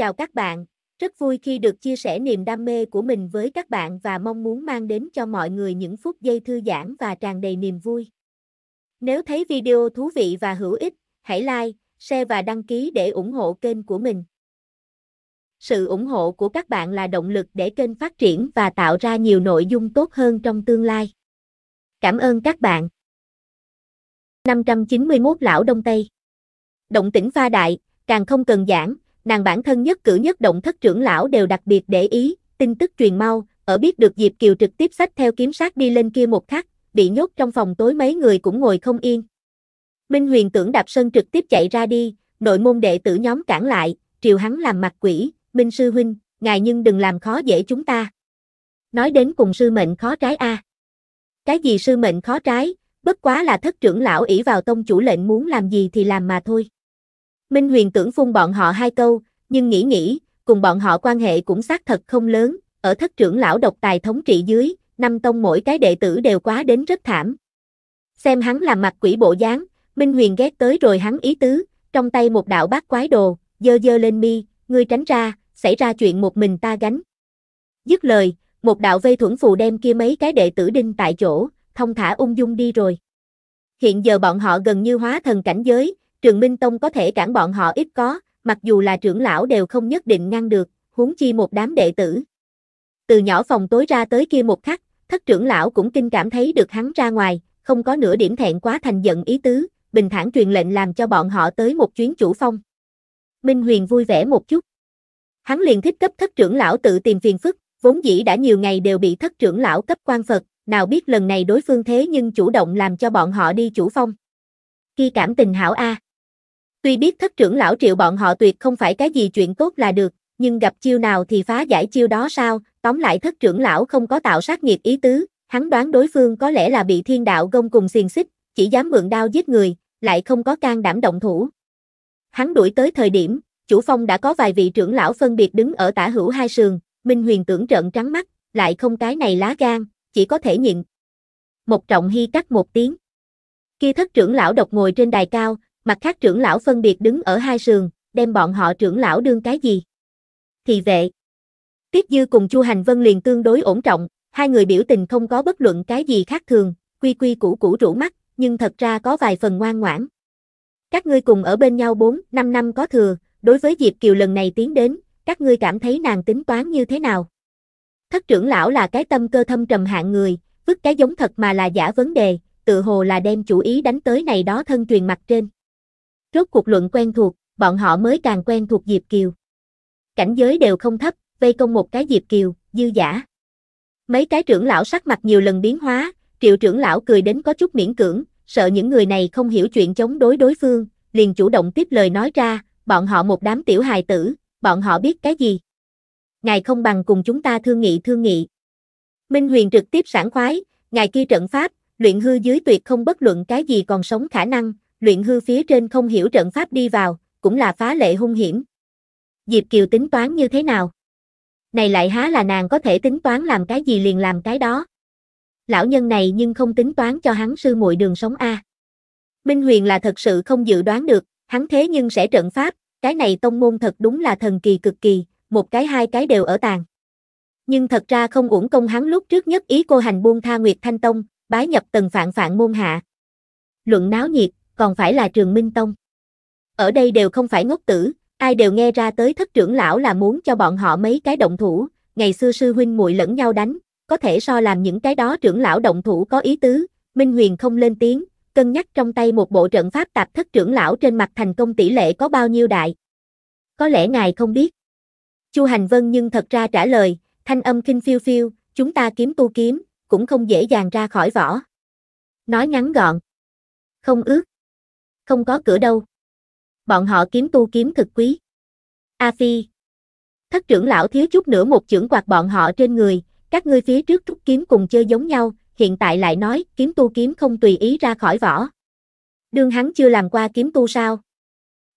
Chào các bạn, rất vui khi được chia sẻ niềm đam mê của mình với các bạn và mong muốn mang đến cho mọi người những phút giây thư giãn và tràn đầy niềm vui. Nếu thấy video thú vị và hữu ích, hãy like, share và đăng ký để ủng hộ kênh của mình. Sự ủng hộ của các bạn là động lực để kênh phát triển và tạo ra nhiều nội dung tốt hơn trong tương lai. Cảm ơn các bạn. 591 Lão Đông Tây Động tĩnh pha đại, càng không cần giảng, nàng bản thân nhất cử nhất động thất trưởng lão đều đặc biệt để ý, tin tức truyền mau, ở biết được Diệp Kiều trực tiếp sách theo kiếm sát đi lên kia một khắc, bị nhốt trong phòng tối mấy người cũng ngồi không yên. Minh Huyền tưởng đạp sân trực tiếp chạy ra đi, nội môn đệ tử nhóm cản lại, triều hắn làm mặt quỷ, Minh Sư Huynh, ngài nhưng đừng làm khó dễ chúng ta. Nói đến cùng sư mệnh khó trái a Cái gì sư mệnh khó trái, bất quá là thất trưởng lão ỷ vào tông chủ lệnh muốn làm gì thì làm mà thôi. Minh Huyền tưởng phun bọn họ hai câu, nhưng nghĩ nghĩ, cùng bọn họ quan hệ cũng xác thật không lớn, ở thất trưởng lão độc tài thống trị dưới, năm tông mỗi cái đệ tử đều quá đến rất thảm. Xem hắn làm mặt quỷ bộ dáng, Minh Huyền ghét tới rồi hắn ý tứ, trong tay một đạo bát quái đồ, dơ dơ lên mi, ngươi tránh ra, xảy ra chuyện một mình ta gánh. Dứt lời, một đạo vây thuẫn phù đem kia mấy cái đệ tử đinh tại chỗ, thông thả ung dung đi rồi. Hiện giờ bọn họ gần như hóa thần cảnh giới, trường Minh Tông có thể cản bọn họ ít có, mặc dù là trưởng lão đều không nhất định ngăn được, huống chi một đám đệ tử. Từ nhỏ phòng tối ra tới kia một khắc, thất trưởng lão cũng kinh cảm thấy được hắn ra ngoài, không có nửa điểm thẹn quá thành giận ý tứ, bình thản truyền lệnh làm cho bọn họ tới một chuyến chủ phong. Minh Huyền vui vẻ một chút. Hắn liền thích cấp thất trưởng lão tự tìm phiền phức, vốn dĩ đã nhiều ngày đều bị thất trưởng lão cấp quan Phật, nào biết lần này đối phương thế nhưng chủ động làm cho bọn họ đi chủ phong. Khi cảm tình hảo A. À. Tuy biết thất trưởng lão triệu bọn họ tuyệt không phải cái gì chuyện tốt là được, nhưng gặp chiêu nào thì phá giải chiêu đó sao, tóm lại thất trưởng lão không có tạo sát nghiệp ý tứ, hắn đoán đối phương có lẽ là bị thiên đạo gông cùng xiềng xích, chỉ dám mượn đao giết người, lại không có can đảm động thủ. Hắn đuổi tới thời điểm, chủ phong đã có vài vị trưởng lão phân biệt đứng ở tả hữu hai sườn, Minh Huyền tưởng trợn trắng mắt, lại không cái này lá gan, chỉ có thể nhịn. Một trọng hy cắt một tiếng. Khi thất trưởng lão độc ngồi trên đài cao, Mặt khác trưởng lão phân biệt đứng ở hai sườn, đem bọn họ trưởng lão đương cái gì? Thì vệ. Tiết Dư cùng Chu Hành Vân liền tương đối ổn trọng, hai người biểu tình không có bất luận cái gì khác thường, quy quy củ củ rũ mắt, nhưng thật ra có vài phần ngoan ngoãn. Các ngươi cùng ở bên nhau 4, 5 năm có thừa, đối với Diệp Kiều lần này tiến đến, các ngươi cảm thấy nàng tính toán như thế nào? Thất trưởng lão là cái tâm cơ thâm trầm hạng người, vứt cái giống thật mà là giả vấn đề, tự hồ là đem chủ ý đánh tới này đó thân truyền mặt trên. Rốt cuộc luận quen thuộc, bọn họ mới càng quen thuộc Diệp Kiều. Cảnh giới đều không thấp, vây công một cái Diệp Kiều, dư giả. Mấy cái trưởng lão sắc mặt nhiều lần biến hóa, triệu trưởng lão cười đến có chút miễn cưỡng, sợ những người này không hiểu chuyện chống đối đối phương, liền chủ động tiếp lời nói ra, bọn họ một đám tiểu hài tử, bọn họ biết cái gì. Ngài không bằng cùng chúng ta thương nghị thương nghị. Minh Huyền trực tiếp sảng khoái, ngài kia trận pháp, luyện hư dưới tuyệt không bất luận cái gì còn sống khả năng, luyện hư phía trên không hiểu trận pháp đi vào, cũng là phá lệ hung hiểm. Diệp Kiều tính toán như thế nào? Này lại há là nàng có thể tính toán làm cái gì liền làm cái đó. Lão nhân này nhưng không tính toán cho hắn sư muội đường sống A. Minh Huyền là thật sự không dự đoán được, hắn thế nhưng sẽ trận pháp, cái này tông môn thật đúng là thần kỳ cực kỳ, một cái hai cái đều ở tàn. Nhưng thật ra không uổng công hắn lúc trước nhất ý cô hành buông tha Nguyệt Thanh Tông, bái nhập tần phạn phạn môn hạ. Luận náo nhiệt, còn phải là trường Minh Tông. Ở đây đều không phải ngốc tử, ai đều nghe ra tới thất trưởng lão là muốn cho bọn họ mấy cái động thủ, ngày xưa sư huynh muội lẫn nhau đánh, có thể so làm những cái đó trưởng lão động thủ có ý tứ, Minh Huyền không lên tiếng, cân nhắc trong tay một bộ trận pháp tạp thất trưởng lão trên mặt thành công tỷ lệ có bao nhiêu đại. Có lẽ ngài không biết. Chu Hành Vân nhưng thật ra trả lời, thanh âm kinh phiêu phiêu, chúng ta kiếm tu kiếm, cũng không dễ dàng ra khỏi vỏ. Nói ngắn gọn. Không ước không có cửa đâu. Bọn họ kiếm tu kiếm thực quý. A Phi. Thất trưởng lão thiếu chút nữa một chưởng quạt bọn họ trên người, các ngươi phía trước rút kiếm cùng chơi giống nhau, hiện tại lại nói kiếm tu kiếm không tùy ý ra khỏi vỏ. Đương hắn chưa làm qua kiếm tu sao?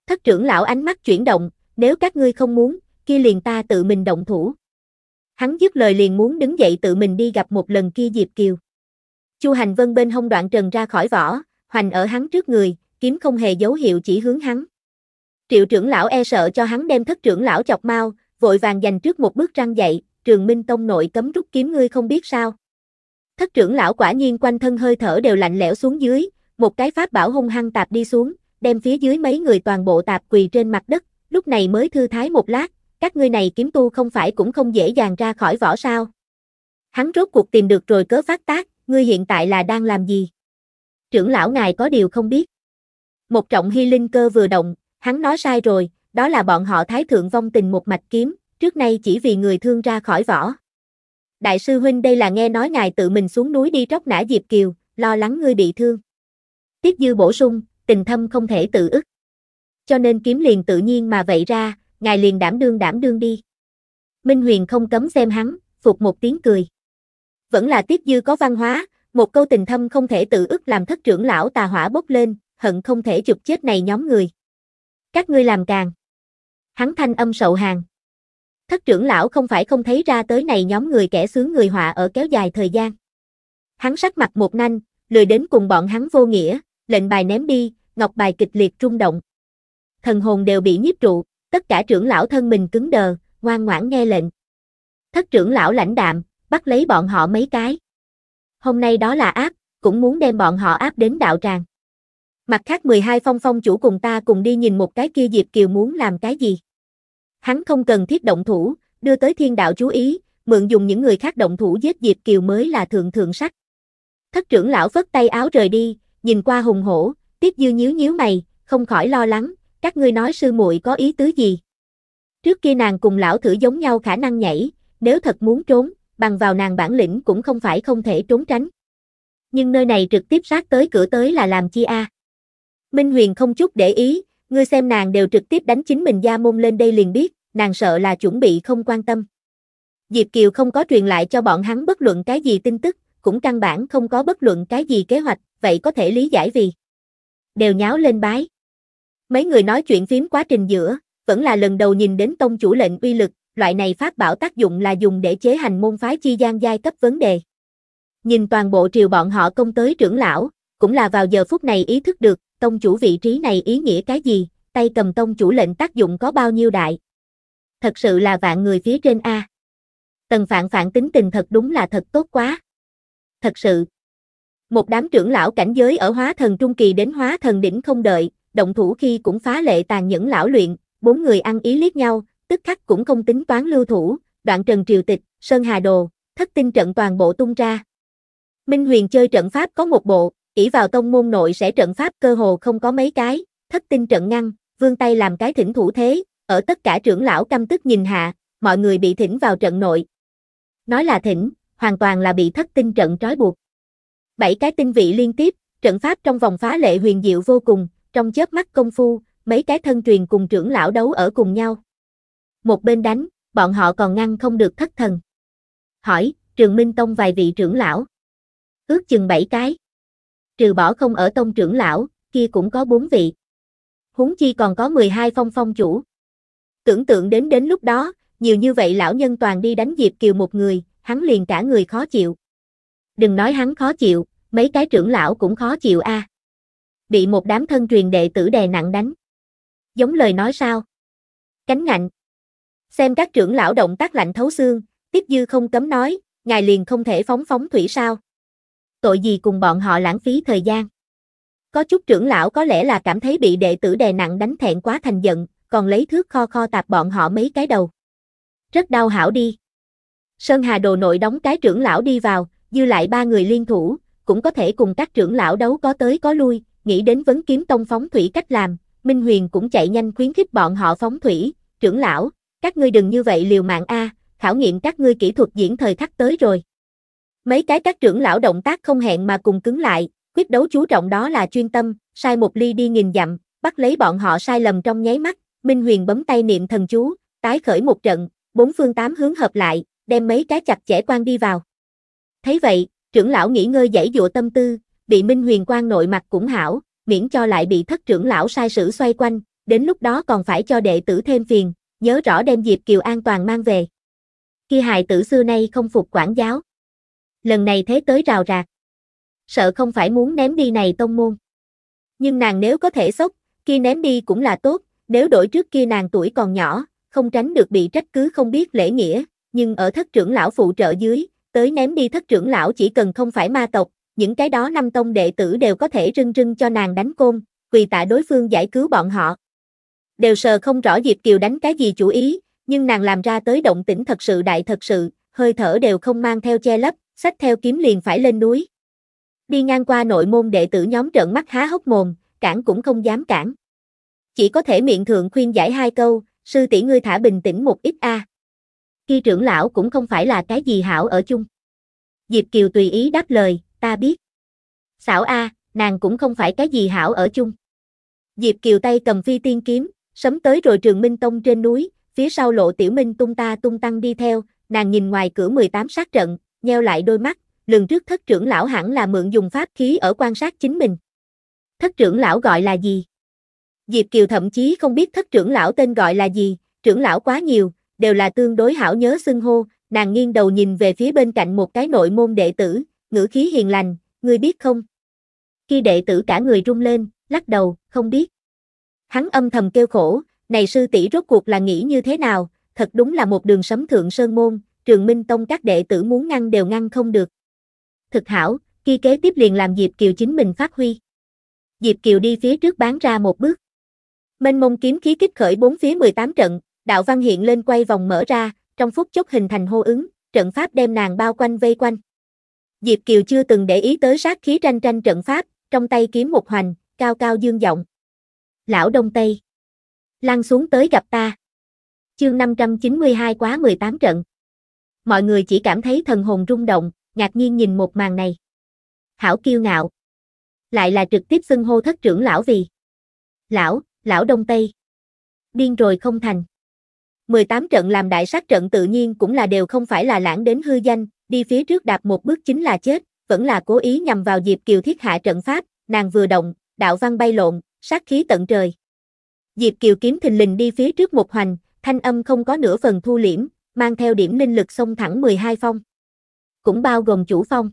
Thất trưởng lão ánh mắt chuyển động, nếu các ngươi không muốn, kia liền ta tự mình động thủ. Hắn dứt lời liền muốn đứng dậy tự mình đi gặp một lần kia Diệp Kiều. Chu Hành Vân bên hông đoạn trần ra khỏi vỏ, hoành ở hắn trước người, kiếm không hề dấu hiệu chỉ hướng hắn. Triệu trưởng lão e sợ cho hắn đem thất trưởng lão chọc mau, vội vàng giành trước một bước răng dậy, trường minh tông nội cấm rút kiếm ngươi không biết sao. Thất trưởng lão quả nhiên quanh thân hơi thở đều lạnh lẽo xuống dưới, một cái pháp bảo hung hăng tạp đi xuống, đem phía dưới mấy người toàn bộ tạp quỳ trên mặt đất, lúc này mới thư thái một lát, các ngươi này kiếm tu không phải cũng không dễ dàng ra khỏi vỏ sao. Hắn rốt cuộc tìm được rồi cớ phát tác, ngươi hiện tại là đang làm gì? Trưởng lão ngài có điều không biết. Một trọng hy linh cơ vừa động, hắn nói sai rồi, đó là bọn họ thái thượng vong tình một mạch kiếm, trước nay chỉ vì người thương ra khỏi vỏ. Đại sư huynh đây là nghe nói ngài tự mình xuống núi đi tróc nã dịp Kiều, lo lắng ngươi bị thương. Tiết Dư bổ sung, tình thâm không thể tự ức. Cho nên kiếm liền tự nhiên mà vậy ra, ngài liền đảm đương đảm đương đi. Minh Huyền không cấm xem hắn, phục một tiếng cười. Vẫn là Tiết Dư có văn hóa, một câu tình thâm không thể tự ức làm thất trưởng lão tà hỏa bốc lên, hận không thể chụp chết này nhóm người. Các ngươi làm càng. Hắn thanh âm sậu hàng. Thất trưởng lão không phải không thấy ra tới này nhóm người kẻ sướng người họa ở kéo dài thời gian. Hắn sắc mặt một nanh, lười đến cùng bọn hắn vô nghĩa, lệnh bài ném đi, ngọc bài kịch liệt rung động. Thần hồn đều bị nhiếp trụ, tất cả trưởng lão thân mình cứng đờ, ngoan ngoãn nghe lệnh. Thất trưởng lão lãnh đạm, bắt lấy bọn họ mấy cái. Hôm nay đó là áp, cũng muốn đem bọn họ áp đến đạo tràng. Mặt khác 12 phong phong chủ cùng ta cùng đi nhìn một cái kia Diệp Kiều muốn làm cái gì. Hắn không cần thiết động thủ, đưa tới thiên đạo chú ý, mượn dùng những người khác động thủ giết Diệp Kiều mới là thượng thượng sắc. Thất trưởng lão phất tay áo rời đi, nhìn qua hùng hổ, tiếp Dư nhíu nhíu mày, không khỏi lo lắng, các ngươi nói sư muội có ý tứ gì? Trước kia nàng cùng lão thử giống nhau khả năng nhảy, nếu thật muốn trốn, bằng vào nàng bản lĩnh cũng không phải không thể trốn tránh. Nhưng nơi này trực tiếp sát tới cửa tới là làm chi a? À? Minh Huyền không chút để ý, ngươi xem nàng đều trực tiếp đánh chính mình gia môn lên đây liền biết, nàng sợ là chuẩn bị không quan tâm. Diệp Kiều không có truyền lại cho bọn hắn bất luận cái gì tin tức, cũng căn bản không có bất luận cái gì kế hoạch, vậy có thể lý giải vì đều nháo lên bái. Mấy người nói chuyện phím quá trình giữa, vẫn là lần đầu nhìn đến tông chủ lệnh uy lực, loại này phát bảo tác dụng là dùng để chế hành môn phái chi gian giai cấp vấn đề. Nhìn toàn bộ triều bọn họ công tới trưởng lão, cũng là vào giờ phút này ý thức được, tông chủ vị trí này ý nghĩa cái gì, tay cầm tông chủ lệnh tác dụng có bao nhiêu đại. Thật sự là vạn người phía trên A. Tần phạn phạn tính tình thật đúng là thật tốt quá. Thật sự. Một đám trưởng lão cảnh giới ở hóa thần trung kỳ đến hóa thần đỉnh không đợi, động thủ khi cũng phá lệ tàn nhẫn lão luyện, bốn người ăn ý liếc nhau, tức khắc cũng không tính toán lưu thủ, đoạn trần triều tịch, sơn hà đồ, thất tinh trận toàn bộ tung ra. Minh Huyền chơi trận pháp có một bộ, ỷ vào tông môn nội sẽ trận pháp cơ hồ không có mấy cái, thất tinh trận ngăn, vương tay làm cái thỉnh thủ thế, ở tất cả trưởng lão căm tức nhìn hạ, mọi người bị thỉnh vào trận nội. Nói là thỉnh, hoàn toàn là bị thất tinh trận trói buộc. Bảy cái tinh vị liên tiếp, trận pháp trong vòng phá lệ huyền diệu vô cùng, trong chớp mắt công phu, mấy cái thân truyền cùng trưởng lão đấu ở cùng nhau. Một bên đánh, bọn họ còn ngăn không được thất thần. Hỏi, Trường Minh Tông vài vị trưởng lão. Ước chừng bảy cái trừ bỏ không ở tông trưởng lão, kia cũng có bốn vị. Huống chi còn có 12 phong phong chủ. Tưởng tượng đến đến lúc đó, nhiều như vậy lão nhân toàn đi đánh Diệp Kiều một người, hắn liền cả người khó chịu. Đừng nói hắn khó chịu, mấy cái trưởng lão cũng khó chịu a. À. Bị một đám thân truyền đệ tử đè nặng đánh. Giống lời nói sao? Cánh ngạnh. Xem các trưởng lão động tác lạnh thấu xương, Tiếp Dư không cấm nói, ngài liền không thể phóng phóng thủy sao? tội gì cùng bọn họ lãng phí thời gian. Có chút trưởng lão có lẽ là cảm thấy bị đệ tử đè nặng đánh thẹn quá thành giận, còn lấy thước kho kho tạp bọn họ mấy cái đầu. Rất đau hảo đi. Sơn Hà đồ nội đóng cái trưởng lão đi vào, dư lại ba người liên thủ, cũng có thể cùng các trưởng lão đấu có tới có lui, nghĩ đến vấn kiếm tông phóng thủy cách làm, Minh Huyền cũng chạy nhanh khuyến khích bọn họ phóng thủy, trưởng lão, các ngươi đừng như vậy liều mạng a, khảo nghiệm các ngươi kỹ thuật diễn thời khắc tới rồi. Mấy cái các trưởng lão động tác không hẹn mà cùng cứng lại, quyết đấu chú trọng đó là chuyên tâm, sai một ly đi nghìn dặm, bắt lấy bọn họ sai lầm trong nháy mắt, Minh Huyền bấm tay niệm thần chú, tái khởi một trận, bốn phương tám hướng hợp lại, đem mấy cái chặt chẽ quan đi vào. Thấy vậy, trưởng lão nghỉ ngơi giải dụa tâm tư, bị Minh Huyền quan nội mặt cũng hảo, miễn cho lại bị thất trưởng lão sai sử xoay quanh, đến lúc đó còn phải cho đệ tử thêm phiền, nhớ rõ đem Diệp Kiều an toàn mang về. Khi hài tử xưa nay không phục quản giáo lần này thế tới rào rạc. Sợ không phải muốn ném đi này tông môn. Nhưng nàng nếu có thể sốc, kia ném đi cũng là tốt, nếu đổi trước kia nàng tuổi còn nhỏ, không tránh được bị trách cứ không biết lễ nghĩa, nhưng ở thất trưởng lão phụ trợ dưới, tới ném đi thất trưởng lão chỉ cần không phải ma tộc, những cái đó năm tông đệ tử đều có thể rưng rưng cho nàng đánh côn, quỳ tạ đối phương giải cứu bọn họ. Đều sờ không rõ Diệp Kiều đánh cái gì chủ ý, nhưng nàng làm ra tới động tĩnh thật sự đại thật sự, hơi thở đều không mang theo che lấp, sách theo kiếm liền phải lên núi. Đi ngang qua nội môn đệ tử nhóm trợn mắt há hốc mồm, cản cũng không dám cản. Chỉ có thể miệng thượng khuyên giải hai câu, sư tỷ ngươi thả bình tĩnh một ít a. À. Khi trưởng lão cũng không phải là cái gì hảo ở chung. Diệp Kiều tùy ý đáp lời, ta biết. Xảo a, nàng cũng không phải cái gì hảo ở chung. Diệp Kiều tay cầm phi tiên kiếm, sấm tới rồi trường Minh Tông trên núi, phía sau lộ tiểu minh tung ta tung tăng đi theo, nàng nhìn ngoài cửa 18 sát trận, nheo lại đôi mắt, lần trước thất trưởng lão hẳn là mượn dùng pháp khí ở quan sát chính mình. Thất trưởng lão gọi là gì? Diệp Kiều thậm chí không biết thất trưởng lão tên gọi là gì, trưởng lão quá nhiều, đều là tương đối hảo nhớ xưng hô, nàng nghiêng đầu nhìn về phía bên cạnh một cái nội môn đệ tử, ngữ khí hiền lành, ngươi biết không? Khi đệ tử cả người rung lên, lắc đầu, không biết. Hắn âm thầm kêu khổ, này sư tỷ rốt cuộc là nghĩ như thế nào, thật đúng là một đường sấm thượng sơn môn, trường Minh Tông các đệ tử muốn ngăn đều ngăn không được. Thực hảo, khi kế tiếp liền làm Diệp Kiều chính mình phát huy. Diệp Kiều đi phía trước bán ra một bước. Mênh mông kiếm khí kích khởi bốn phía 18 trận, đạo văn hiện lên quay vòng mở ra, trong phút chốc hình thành hô ứng, trận pháp đem nàng bao quanh vây quanh. Diệp Kiều chưa từng để ý tới sát khí tranh tranh trận pháp, trong tay kiếm một hoành, cao cao dương giọng. Lão Đông Tây. Lăn xuống tới gặp ta. Chương 592 quá 18 trận mọi người chỉ cảm thấy thần hồn rung động, ngạc nhiên nhìn một màn này. Hảo kiêu ngạo. Lại là trực tiếp xưng hô thất trưởng lão vì. Lão, lão Đông Tây. Điên rồi không thành. 18 trận làm đại sát trận tự nhiên cũng là đều không phải là lãng đến hư danh, đi phía trước đạp một bước chính là chết, vẫn là cố ý nhằm vào Diệp Kiều thiết hạ trận pháp, nàng vừa động, đạo văn bay lộn, sát khí tận trời. Diệp Kiều kiếm thình lình đi phía trước một hoành, thanh âm không có nửa phần thu liễm, mang theo điểm linh lực xông thẳng 12 phong. Cũng bao gồm chủ phong.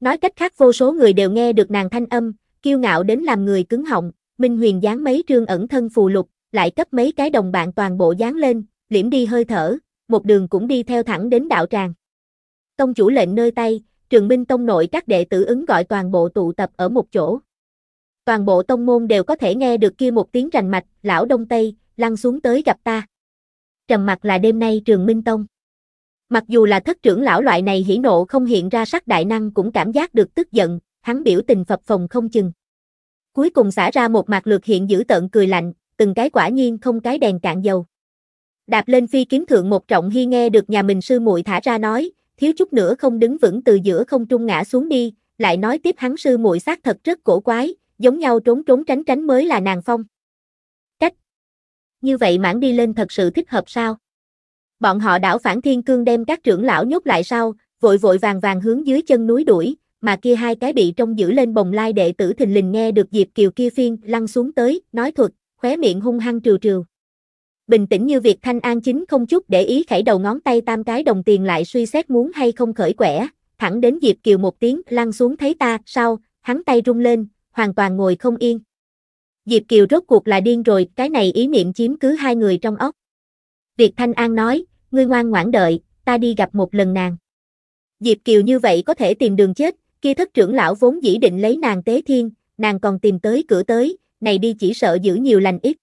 Nói cách khác vô số người đều nghe được nàng thanh âm, kiêu ngạo đến làm người cứng họng, Minh Huyền dán mấy trương ẩn thân phù lục, lại cấp mấy cái đồng bạn toàn bộ dán lên, liễm đi hơi thở, một đường cũng đi theo thẳng đến đạo tràng. Tông chủ lệnh nơi tay, trường minh tông nội các đệ tử ứng gọi toàn bộ tụ tập ở một chỗ. Toàn bộ tông môn đều có thể nghe được kia một tiếng rành mạch, lão đông tây, lăn xuống tới gặp ta trầm mặc là đêm nay trường Minh Tông. Mặc dù là thất trưởng lão loại này hỉ nộ không hiện ra sắc đại năng cũng cảm giác được tức giận, hắn biểu tình phập phòng không chừng. Cuối cùng xả ra một mặt lược hiện giữ tợn cười lạnh, từng cái quả nhiên không cái đèn cạn dầu. Đạp lên phi kiếm thượng một trọng hy nghe được nhà mình sư muội thả ra nói, thiếu chút nữa không đứng vững từ giữa không trung ngã xuống đi, lại nói tiếp hắn sư muội xác thật rất cổ quái, giống nhau trốn trốn tránh tránh mới là nàng phong như vậy mãn đi lên thật sự thích hợp sao? Bọn họ đảo phản thiên cương đem các trưởng lão nhốt lại sau, vội vội vàng vàng hướng dưới chân núi đuổi, mà kia hai cái bị trông giữ lên bồng lai đệ tử thình lình nghe được Diệp Kiều kia phiên lăn xuống tới, nói thuật, khóe miệng hung hăng trừ trừ. Bình tĩnh như việc Thanh An chính không chút để ý khẩy đầu ngón tay tam cái đồng tiền lại suy xét muốn hay không khởi quẻ, thẳng đến Diệp Kiều một tiếng lăn xuống thấy ta, sau, hắn tay rung lên, hoàn toàn ngồi không yên. Diệp Kiều rốt cuộc là điên rồi, cái này ý niệm chiếm cứ hai người trong óc. Việt Thanh An nói, ngươi ngoan ngoãn đợi, ta đi gặp một lần nàng. Diệp Kiều như vậy có thể tìm đường chết, kia thất trưởng lão vốn dĩ định lấy nàng tế thiên, nàng còn tìm tới cửa tới, này đi chỉ sợ giữ nhiều lành ít.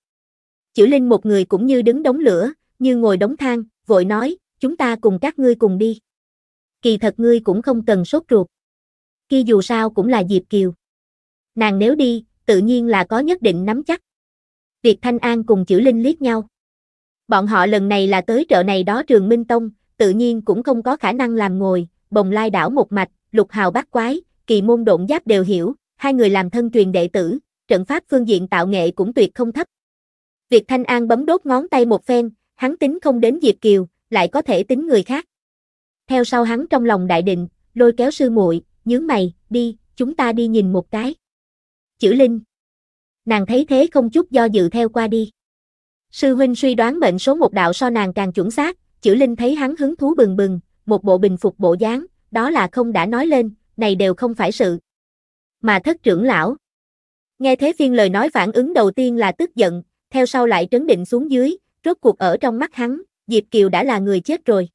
Chữ Linh một người cũng như đứng đóng lửa, như ngồi đóng thang, vội nói, chúng ta cùng các ngươi cùng đi. Kỳ thật ngươi cũng không cần sốt ruột. Kia dù sao cũng là Diệp Kiều. Nàng nếu đi, tự nhiên là có nhất định nắm chắc. Việt Thanh An cùng chữ Linh liếc nhau. Bọn họ lần này là tới trợ này đó trường Minh Tông, tự nhiên cũng không có khả năng làm ngồi, bồng lai đảo một mạch, lục hào bát quái, kỳ môn độn giáp đều hiểu, hai người làm thân truyền đệ tử, trận pháp phương diện tạo nghệ cũng tuyệt không thấp. Việt Thanh An bấm đốt ngón tay một phen, hắn tính không đến Diệp Kiều, lại có thể tính người khác. Theo sau hắn trong lòng đại định, lôi kéo sư muội, nhướng mày, đi, chúng ta đi nhìn một cái chữ linh. Nàng thấy thế không chút do dự theo qua đi. Sư huynh suy đoán mệnh số một đạo so nàng càng chuẩn xác, chữ linh thấy hắn hứng thú bừng bừng, một bộ bình phục bộ dáng, đó là không đã nói lên, này đều không phải sự. Mà thất trưởng lão. Nghe thế phiên lời nói phản ứng đầu tiên là tức giận, theo sau lại trấn định xuống dưới, rốt cuộc ở trong mắt hắn, Diệp Kiều đã là người chết rồi.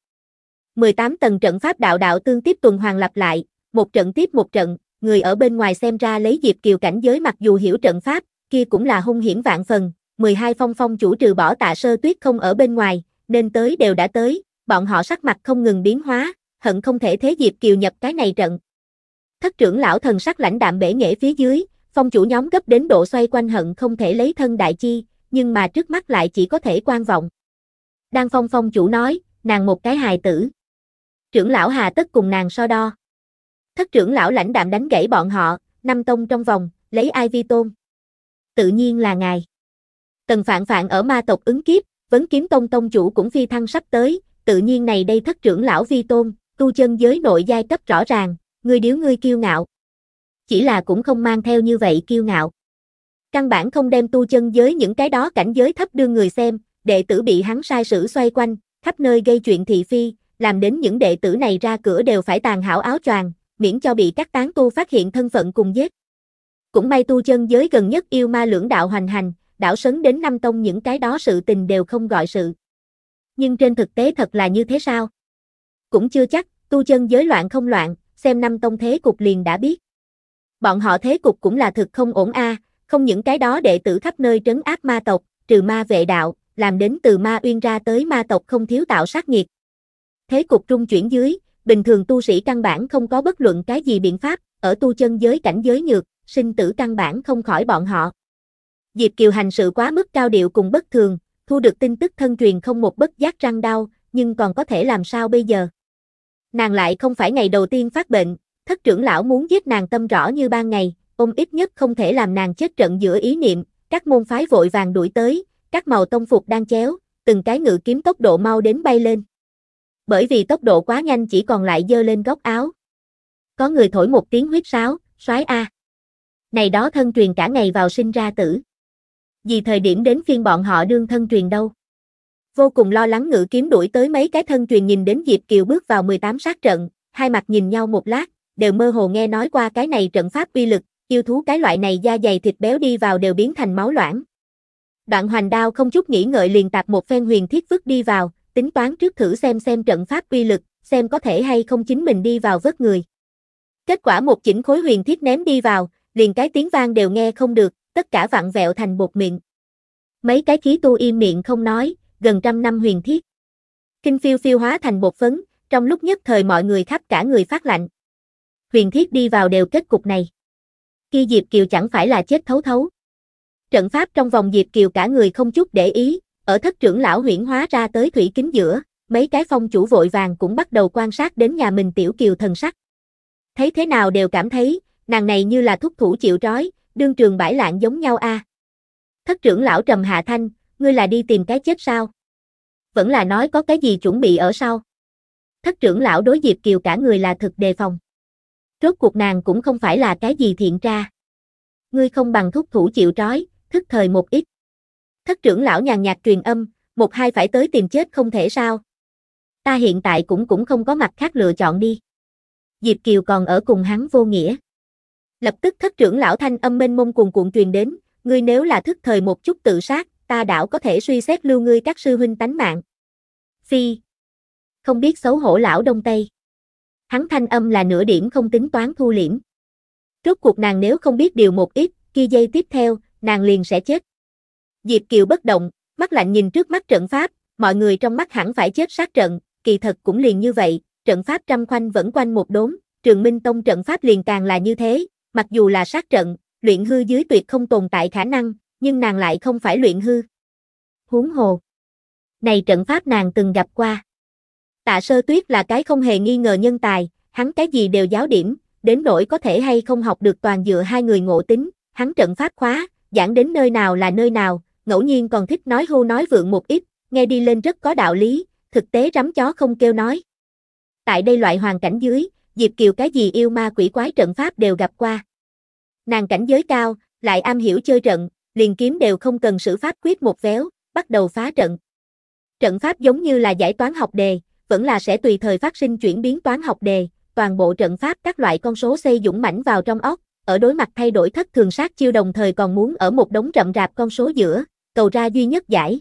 18 tầng trận pháp đạo đạo tương tiếp tuần hoàn lặp lại, một trận tiếp một trận, người ở bên ngoài xem ra lấy Diệp Kiều cảnh giới mặc dù hiểu trận pháp, kia cũng là hung hiểm vạn phần, 12 phong phong chủ trừ bỏ tạ sơ tuyết không ở bên ngoài, nên tới đều đã tới, bọn họ sắc mặt không ngừng biến hóa, hận không thể thế Diệp Kiều nhập cái này trận. Thất trưởng lão thần sắc lãnh đạm bể nghệ phía dưới, phong chủ nhóm gấp đến độ xoay quanh hận không thể lấy thân đại chi, nhưng mà trước mắt lại chỉ có thể quan vọng. Đang phong phong chủ nói, nàng một cái hài tử. Trưởng lão hà tất cùng nàng so đo. Thất trưởng lão lãnh đạm đánh gãy bọn họ, năm tông trong vòng, lấy ai vi tôn? Tự nhiên là ngài. Tần phạn phạn ở ma tộc ứng kiếp, vấn kiếm tông tông chủ cũng phi thăng sắp tới, tự nhiên này đây thất trưởng lão vi tôn, tu chân giới nội giai cấp rõ ràng, người điếu ngươi kiêu ngạo. Chỉ là cũng không mang theo như vậy kiêu ngạo. Căn bản không đem tu chân giới những cái đó cảnh giới thấp đưa người xem, đệ tử bị hắn sai sử xoay quanh, khắp nơi gây chuyện thị phi, làm đến những đệ tử này ra cửa đều phải tàn hảo áo choàng, miễn cho bị các tán tu phát hiện thân phận cùng giết. Cũng may tu chân giới gần nhất yêu ma lưỡng đạo hoành hành, đảo sấn đến năm tông những cái đó sự tình đều không gọi sự. Nhưng trên thực tế thật là như thế sao? Cũng chưa chắc, tu chân giới loạn không loạn, xem năm tông thế cục liền đã biết. Bọn họ thế cục cũng là thực không ổn a, không những cái đó đệ tử khắp nơi trấn áp ma tộc, trừ ma vệ đạo, làm đến từ ma uyên ra tới ma tộc không thiếu tạo sát nghiệt. Thế cục trung chuyển dưới, bình thường tu sĩ căn bản không có bất luận cái gì biện pháp, ở tu chân giới cảnh giới nhược, sinh tử căn bản không khỏi bọn họ. Diệp Kiều hành sự quá mức cao điệu cùng bất thường, thu được tin tức thân truyền không một bất giác răng đau, nhưng còn có thể làm sao bây giờ? Nàng lại không phải ngày đầu tiên phát bệnh, thất trưởng lão muốn giết nàng tâm rõ như ban ngày, ông ít nhất không thể làm nàng chết trận giữa ý niệm, các môn phái vội vàng đuổi tới, các màu tông phục đang chéo, từng cái ngự kiếm tốc độ mau đến bay lên bởi vì tốc độ quá nhanh chỉ còn lại dơ lên góc áo. Có người thổi một tiếng huyết sáo, soái A. Này đó thân truyền cả ngày vào sinh ra tử. Vì thời điểm đến phiên bọn họ đương thân truyền đâu. Vô cùng lo lắng ngự kiếm đuổi tới mấy cái thân truyền nhìn đến Diệp Kiều bước vào 18 sát trận, hai mặt nhìn nhau một lát, đều mơ hồ nghe nói qua cái này trận pháp uy lực, yêu thú cái loại này da dày thịt béo đi vào đều biến thành máu loãng. Đoạn hoành đao không chút nghĩ ngợi liền tạp một phen huyền thiết vứt đi vào, tính toán trước thử xem xem trận pháp uy lực, xem có thể hay không chính mình đi vào vớt người. Kết quả một chỉnh khối huyền thiết ném đi vào, liền cái tiếng vang đều nghe không được, tất cả vặn vẹo thành bột miệng. Mấy cái khí tu im miệng không nói, gần trăm năm huyền thiết. Kinh phiêu phiêu hóa thành bột phấn, trong lúc nhất thời mọi người khắp cả người phát lạnh. Huyền thiết đi vào đều kết cục này. Khi Diệp Kiều chẳng phải là chết thấu thấu. Trận pháp trong vòng Diệp Kiều cả người không chút để ý, ở thất trưởng lão huyển hóa ra tới thủy kính giữa, mấy cái phong chủ vội vàng cũng bắt đầu quan sát đến nhà mình tiểu kiều thần sắc. Thấy thế nào đều cảm thấy, nàng này như là thúc thủ chịu trói, đương trường bãi lạng giống nhau a. À. Thất trưởng lão trầm hạ thanh, ngươi là đi tìm cái chết sao? Vẫn là nói có cái gì chuẩn bị ở sau. Thất trưởng lão đối Diệp Kiều cả người là thực đề phòng. Rốt cuộc nàng cũng không phải là cái gì thiện tra. Ngươi không bằng thúc thủ chịu trói, thức thời một ít. Thất trưởng lão nhàn nhạt truyền âm, một hai phải tới tìm chết không thể sao. Ta hiện tại cũng cũng không có mặt khác lựa chọn đi. Diệp Kiều còn ở cùng hắn vô nghĩa. Lập tức thất trưởng lão thanh âm mênh mông cuồn cuộn truyền đến, ngươi nếu là thức thời một chút tự sát, ta đảo có thể suy xét lưu ngươi các sư huynh tánh mạng. Phi. Không biết xấu hổ lão đông tây. Hắn thanh âm là nửa điểm không tính toán thu liễm. Rốt cuộc nàng nếu không biết điều một ít, kia dây tiếp theo, nàng liền sẽ chết. Diệp Kiều bất động, mắt lạnh nhìn trước mắt trận pháp, mọi người trong mắt hẳn phải chết sát trận, kỳ thật cũng liền như vậy, trận pháp trăm khoanh vẫn quanh một đốm, trường minh tông trận pháp liền càng là như thế, mặc dù là sát trận, luyện hư dưới tuyệt không tồn tại khả năng, nhưng nàng lại không phải luyện hư. Huống hồ. Này trận pháp nàng từng gặp qua. Tạ sơ tuyết là cái không hề nghi ngờ nhân tài, hắn cái gì đều giáo điểm, đến nỗi có thể hay không học được toàn dựa hai người ngộ tính, hắn trận pháp khóa, giảng đến nơi nào là nơi nào, ngẫu nhiên còn thích nói hưu nói vượng một ít, nghe đi lên rất có đạo lý, thực tế rắm chó không kêu nói. Tại đây loại hoàn cảnh dưới, Diệp Kiều cái gì yêu ma quỷ quái trận pháp đều gặp qua. Nàng cảnh giới cao, lại am hiểu chơi trận, liền kiếm đều không cần sử pháp quyết một véo, bắt đầu phá trận. Trận pháp giống như là giải toán học đề, vẫn là sẽ tùy thời phát sinh chuyển biến toán học đề, toàn bộ trận pháp các loại con số xây dũng mảnh vào trong óc, ở đối mặt thay đổi thất thường sát chiêu đồng thời còn muốn ở một đống rậm rạp con số giữa, cầu ra duy nhất giải.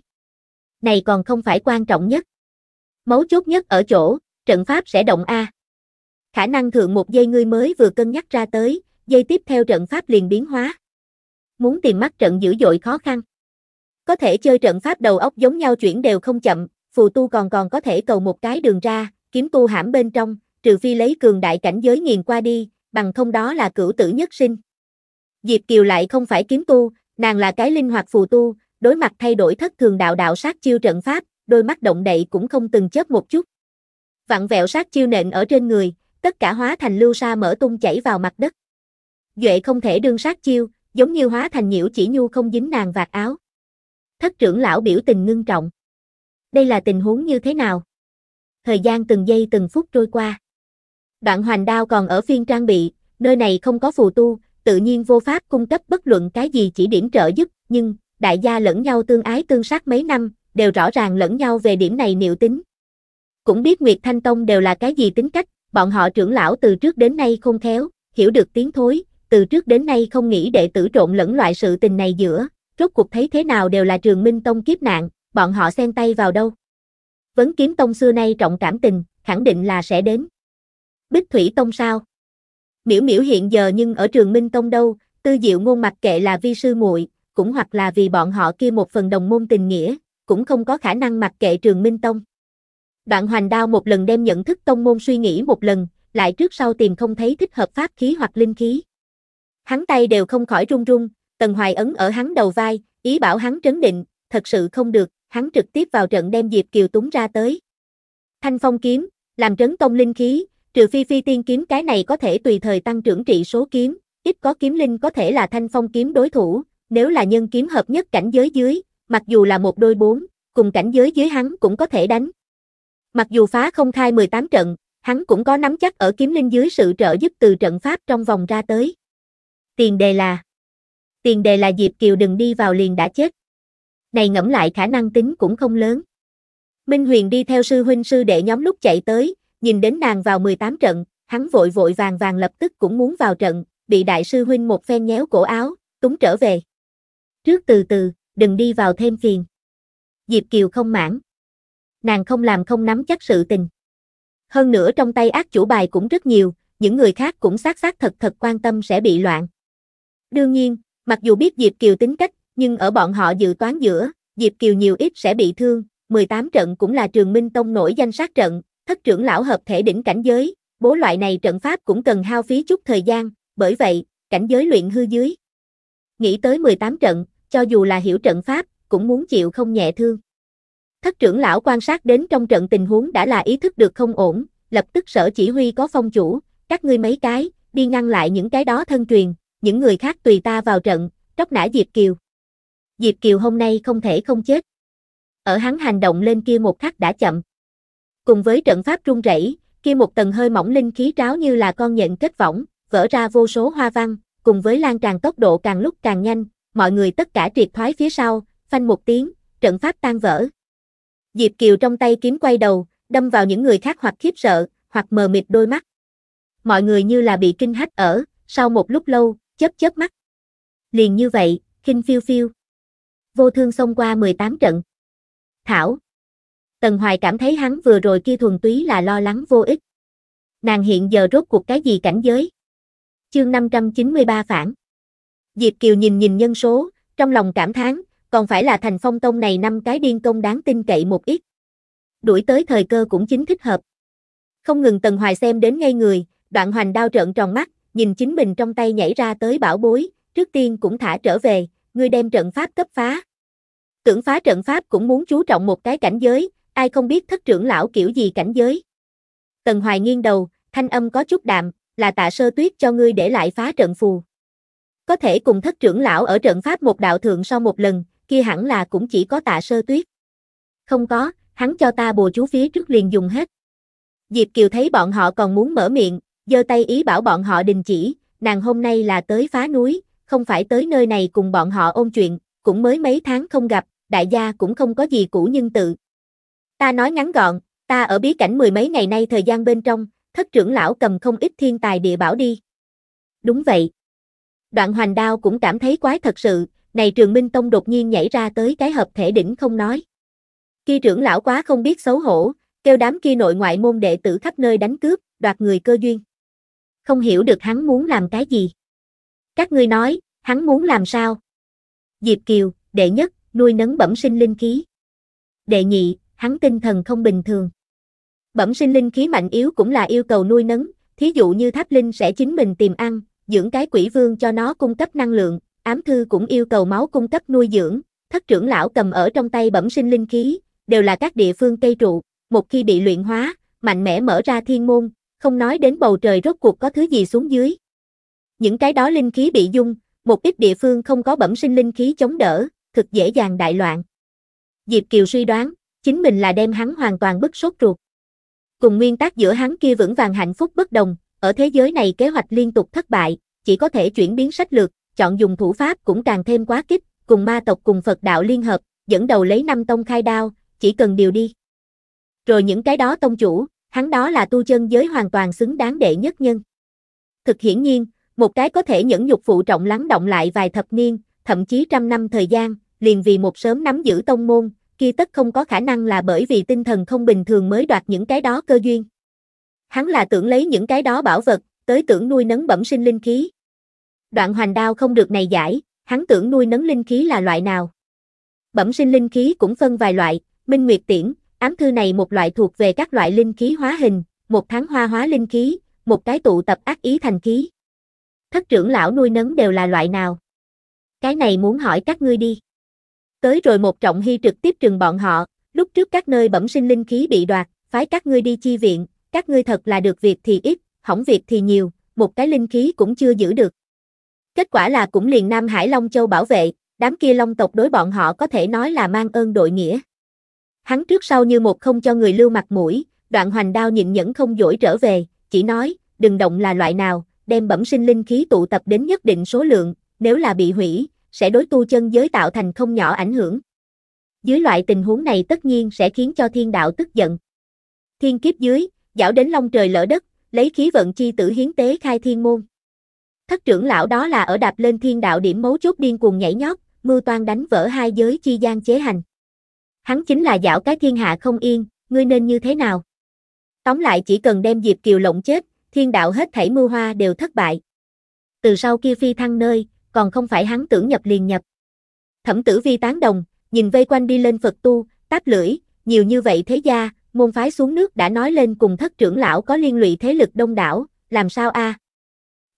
Này còn không phải quan trọng nhất. Mấu chốt nhất ở chỗ, trận pháp sẽ động A. Khả năng thượng một giây ngươi mới vừa cân nhắc ra tới, giây tiếp theo trận pháp liền biến hóa. Muốn tìm mắt trận dữ dội khó khăn. Có thể chơi trận pháp đầu óc giống nhau chuyển đều không chậm, phù tu còn còn có thể cầu một cái đường ra, kiếm tu hãm bên trong, trừ phi lấy cường đại cảnh giới nghiền qua đi, bằng không đó là cửu tử nhất sinh. Diệp Kiều lại không phải kiếm tu, nàng là cái linh hoạt phù tu, đối mặt thay đổi thất thường đạo đạo sát chiêu trận pháp, đôi mắt động đậy cũng không từng chớp một chút. Vặn vẹo sát chiêu nện ở trên người, tất cả hóa thành lưu sa mở tung chảy vào mặt đất. Duệ không thể đương sát chiêu, giống như hóa thành nhiễu chỉ nhu không dính nàng vạt áo. Thất trưởng lão biểu tình ngưng trọng. Đây là tình huống như thế nào? Thời gian từng giây từng phút trôi qua. Đoạn hoành đao còn ở phiên trang bị, nơi này không có phù tu, tự nhiên vô pháp cung cấp bất luận cái gì chỉ điểm trợ giúp, nhưng đại gia lẫn nhau tương ái tương sát mấy năm, đều rõ ràng lẫn nhau về điểm này niệu tính. Cũng biết Nguyệt Thanh Tông đều là cái gì tính cách, bọn họ trưởng lão từ trước đến nay không khéo, hiểu được tiếng thối, từ trước đến nay không nghĩ đệ tử trộn lẫn loại sự tình này giữa, rốt cuộc thấy thế nào đều là trường minh tông kiếp nạn, bọn họ xen tay vào đâu. Vấn kiếm tông xưa nay trọng cảm tình, khẳng định là sẽ đến. Bích thủy tông sao? Miễu miễu hiện giờ nhưng ở trường minh tông đâu, tư diệu ngôn mặt kệ là vi sư muội cũng hoặc là vì bọn họ kia một phần đồng môn tình nghĩa, cũng không có khả năng mặc kệ trường Minh Tông. Đoạn hoành đao một lần đem nhận thức tông môn suy nghĩ một lần, lại trước sau tìm không thấy thích hợp pháp khí hoặc linh khí. Hắn tay đều không khỏi run run, tần hoài ấn ở hắn đầu vai, ý bảo hắn trấn định, thật sự không được, hắn trực tiếp vào trận đem Diệp Kiều túng ra tới. Thanh phong kiếm, làm trấn tông linh khí, trừ phi phi tiên kiếm cái này có thể tùy thời tăng trưởng trị số kiếm, ít có kiếm linh có thể là thanh phong kiếm đối thủ, nếu là nhân kiếm hợp nhất cảnh giới dưới, mặc dù là một đôi bốn, cùng cảnh giới dưới hắn cũng có thể đánh. Mặc dù phá không khai 18 trận, hắn cũng có nắm chắc ở kiếm linh dưới sự trợ giúp từ trận pháp trong vòng ra tới. Tiền đề là Tiền đề là Diệp Kiều đừng đi vào liền đã chết. Này ngẫm lại khả năng tính cũng không lớn. Minh Huyền đi theo sư huynh sư đệ nhóm lúc chạy tới, nhìn đến nàng vào 18 trận, hắn vội vội vàng vàng lập tức cũng muốn vào trận, bị đại sư huynh một phen nhéo cổ áo, túng trở về. Trước từ từ, đừng đi vào thêm phiền. Diệp Kiều không mãn. Nàng không làm không nắm chắc sự tình. Hơn nữa trong tay ác chủ bài cũng rất nhiều, những người khác cũng xác xác thật thật quan tâm sẽ bị loạn. Đương nhiên, mặc dù biết Diệp Kiều tính cách, nhưng ở bọn họ dự toán giữa, Diệp Kiều nhiều ít sẽ bị thương, 18 trận cũng là trường minh tông nổi danh sát trận, thất trưởng lão hợp thể đỉnh cảnh giới, bố loại này trận pháp cũng cần hao phí chút thời gian, bởi vậy, cảnh giới luyện hư dưới, Nghĩ tới 18 trận, cho dù là hiểu trận pháp, cũng muốn chịu không nhẹ thương. Thất trưởng lão quan sát đến trong trận tình huống đã là ý thức được không ổn, lập tức sở chỉ huy có phong chủ, các ngươi mấy cái, đi ngăn lại những cái đó thân truyền, những người khác tùy ta vào trận, tróc nã Diệp Kiều. Diệp Kiều hôm nay không thể không chết. Ở hắn hành động lên kia một khắc đã chậm. Cùng với trận pháp rung rẩy, kia một tầng hơi mỏng linh khí tráo như là con nhện kết võng, vỡ ra vô số hoa văn, cùng với lan tràn tốc độ càng lúc càng nhanh, mọi người tất cả triệt thoái phía sau, phanh một tiếng, trận pháp tan vỡ. Diệp Kiều trong tay kiếm quay đầu, đâm vào những người khác hoặc khiếp sợ, hoặc mờ mịt đôi mắt. Mọi người như là bị kinh hách ở, sau một lúc lâu, chớp chớp mắt. Liền như vậy, kinh phiêu phiêu. Vô thương xông qua 18 trận. Thảo. Tần Hoài cảm thấy hắn vừa rồi kia thuần túy là lo lắng vô ích. Nàng hiện giờ rốt cuộc cái gì cảnh giới? chương 593 phản. Diệp Kiều nhìn nhìn nhân số, trong lòng cảm thán, còn phải là thành phong tông này năm cái điên công đáng tin cậy một ít. Đuổi tới thời cơ cũng chính thích hợp. Không ngừng Tần Hoài xem đến ngay người, đoạn hoành đao trợn tròn mắt, nhìn chính mình trong tay nhảy ra tới bảo bối, trước tiên cũng thả trở về, người đem trận pháp cấp phá. Tưởng phá trận pháp cũng muốn chú trọng một cái cảnh giới, ai không biết thất trưởng lão kiểu gì cảnh giới. Tần Hoài nghiêng đầu, thanh âm có chút đạm, là tạ sơ tuyết cho ngươi để lại phá trận phù. Có thể cùng thất trưởng lão ở trận pháp một đạo thượng sau một lần, kia hẳn là cũng chỉ có tạ sơ tuyết. Không có, hắn cho ta bùa chú phía trước liền dùng hết. Diệp Kiều thấy bọn họ còn muốn mở miệng, giơ tay ý bảo bọn họ đình chỉ, nàng hôm nay là tới phá núi, không phải tới nơi này cùng bọn họ ôn chuyện, cũng mới mấy tháng không gặp, đại gia cũng không có gì cũ nhân tự. Ta nói ngắn gọn, ta ở bí cảnh mười mấy ngày nay thời gian bên trong, thất trưởng lão cầm không ít thiên tài địa bảo đi. Đúng vậy. Đoạn hoành đao cũng cảm thấy quái thật sự, này trường minh tông đột nhiên nhảy ra tới cái hợp thể đỉnh không nói. Khi trưởng lão quá không biết xấu hổ, kêu đám kia nội ngoại môn đệ tử khắp nơi đánh cướp, đoạt người cơ duyên. Không hiểu được hắn muốn làm cái gì. Các ngươi nói, hắn muốn làm sao? Diệp Kiều, đệ nhất, nuôi nấng bẩm sinh linh khí. Đệ nhị, hắn tinh thần không bình thường. Bẩm sinh linh khí mạnh yếu cũng là yêu cầu nuôi nấng, thí dụ như tháp linh sẽ chính mình tìm ăn, dưỡng cái quỷ vương cho nó cung cấp năng lượng, ám thư cũng yêu cầu máu cung cấp nuôi dưỡng, thất trưởng lão cầm ở trong tay bẩm sinh linh khí, đều là các địa phương cây trụ, một khi bị luyện hóa, mạnh mẽ mở ra thiên môn, không nói đến bầu trời rốt cuộc có thứ gì xuống dưới. Những cái đó linh khí bị dung, một ít địa phương không có bẩm sinh linh khí chống đỡ, thực dễ dàng đại loạn. Diệp Kiều suy đoán, chính mình là đem hắn hoàn toàn bức sốt ruột. Cùng nguyên tắc giữa hắn kia vững vàng hạnh phúc bất đồng, ở thế giới này kế hoạch liên tục thất bại, chỉ có thể chuyển biến sách lược, chọn dùng thủ pháp cũng càng thêm quá kích, cùng ma tộc cùng Phật đạo liên hợp, dẫn đầu lấy năm tông khai đao, chỉ cần điều đi. Rồi những cái đó tông chủ, hắn đó là tu chân giới hoàn toàn xứng đáng đệ nhất nhân. Thực hiển nhiên, một cái có thể nhẫn nhục phụ trọng lắng động lại vài thập niên, thậm chí trăm năm thời gian, liền vì một sớm nắm giữ tông môn, kia tất không có khả năng là bởi vì tinh thần không bình thường mới đoạt những cái đó cơ duyên. Hắn là tưởng lấy những cái đó bảo vật, tới tưởng nuôi nấng bẩm sinh linh khí. Đoạn hoành đao không được này giải, hắn tưởng nuôi nấng linh khí là loại nào. Bẩm sinh linh khí cũng phân vài loại, minh nguyệt tiễn, ám thư này một loại thuộc về các loại linh khí hóa hình, một tháng hoa hóa linh khí, một cái tụ tập ác ý thành khí. Thất trưởng lão nuôi nấng đều là loại nào? Cái này muốn hỏi các ngươi đi. Tới rồi một trọng hy trực tiếp trừng bọn họ, lúc trước các nơi bẩm sinh linh khí bị đoạt, phái các ngươi đi chi viện, các ngươi thật là được việc thì ít, hỏng việc thì nhiều, một cái linh khí cũng chưa giữ được. Kết quả là cũng liền Nam Hải Long Châu bảo vệ, đám kia Long tộc đối bọn họ có thể nói là mang ơn đội nghĩa. Hắn trước sau như một không cho người lưu mặt mũi, đoạn hoành đao nhịn nhẫn không dỗi trở về, chỉ nói, đừng động là loại nào, đem bẩm sinh linh khí tụ tập đến nhất định số lượng, nếu là bị hủy, sẽ đối tu chân giới tạo thành không nhỏ ảnh hưởng. Dưới loại tình huống này tất nhiên sẽ khiến cho thiên đạo tức giận. Thiên kiếp dưới, dạo đến long trời lỡ đất, lấy khí vận chi tử hiến tế khai thiên môn. Thất trưởng lão đó là ở đạp lên thiên đạo điểm mấu chốt điên cuồng nhảy nhót, mưu toan đánh vỡ hai giới chi gian chế hành. Hắn chính là dạo cái thiên hạ không yên, ngươi nên như thế nào? Tóm lại chỉ cần đem Diệp Kiều lộng chết, thiên đạo hết thảy mưu hoa đều thất bại. Từ sau kia phi thăng nơi, còn không phải hắn tưởng nhập liền nhập. Thẩm tử vi tán đồng, nhìn vây quanh đi lên Phật tu, táp lưỡi, nhiều như vậy thế gia, môn phái xuống nước đã nói lên cùng thất trưởng lão có liên lụy thế lực đông đảo, làm sao a?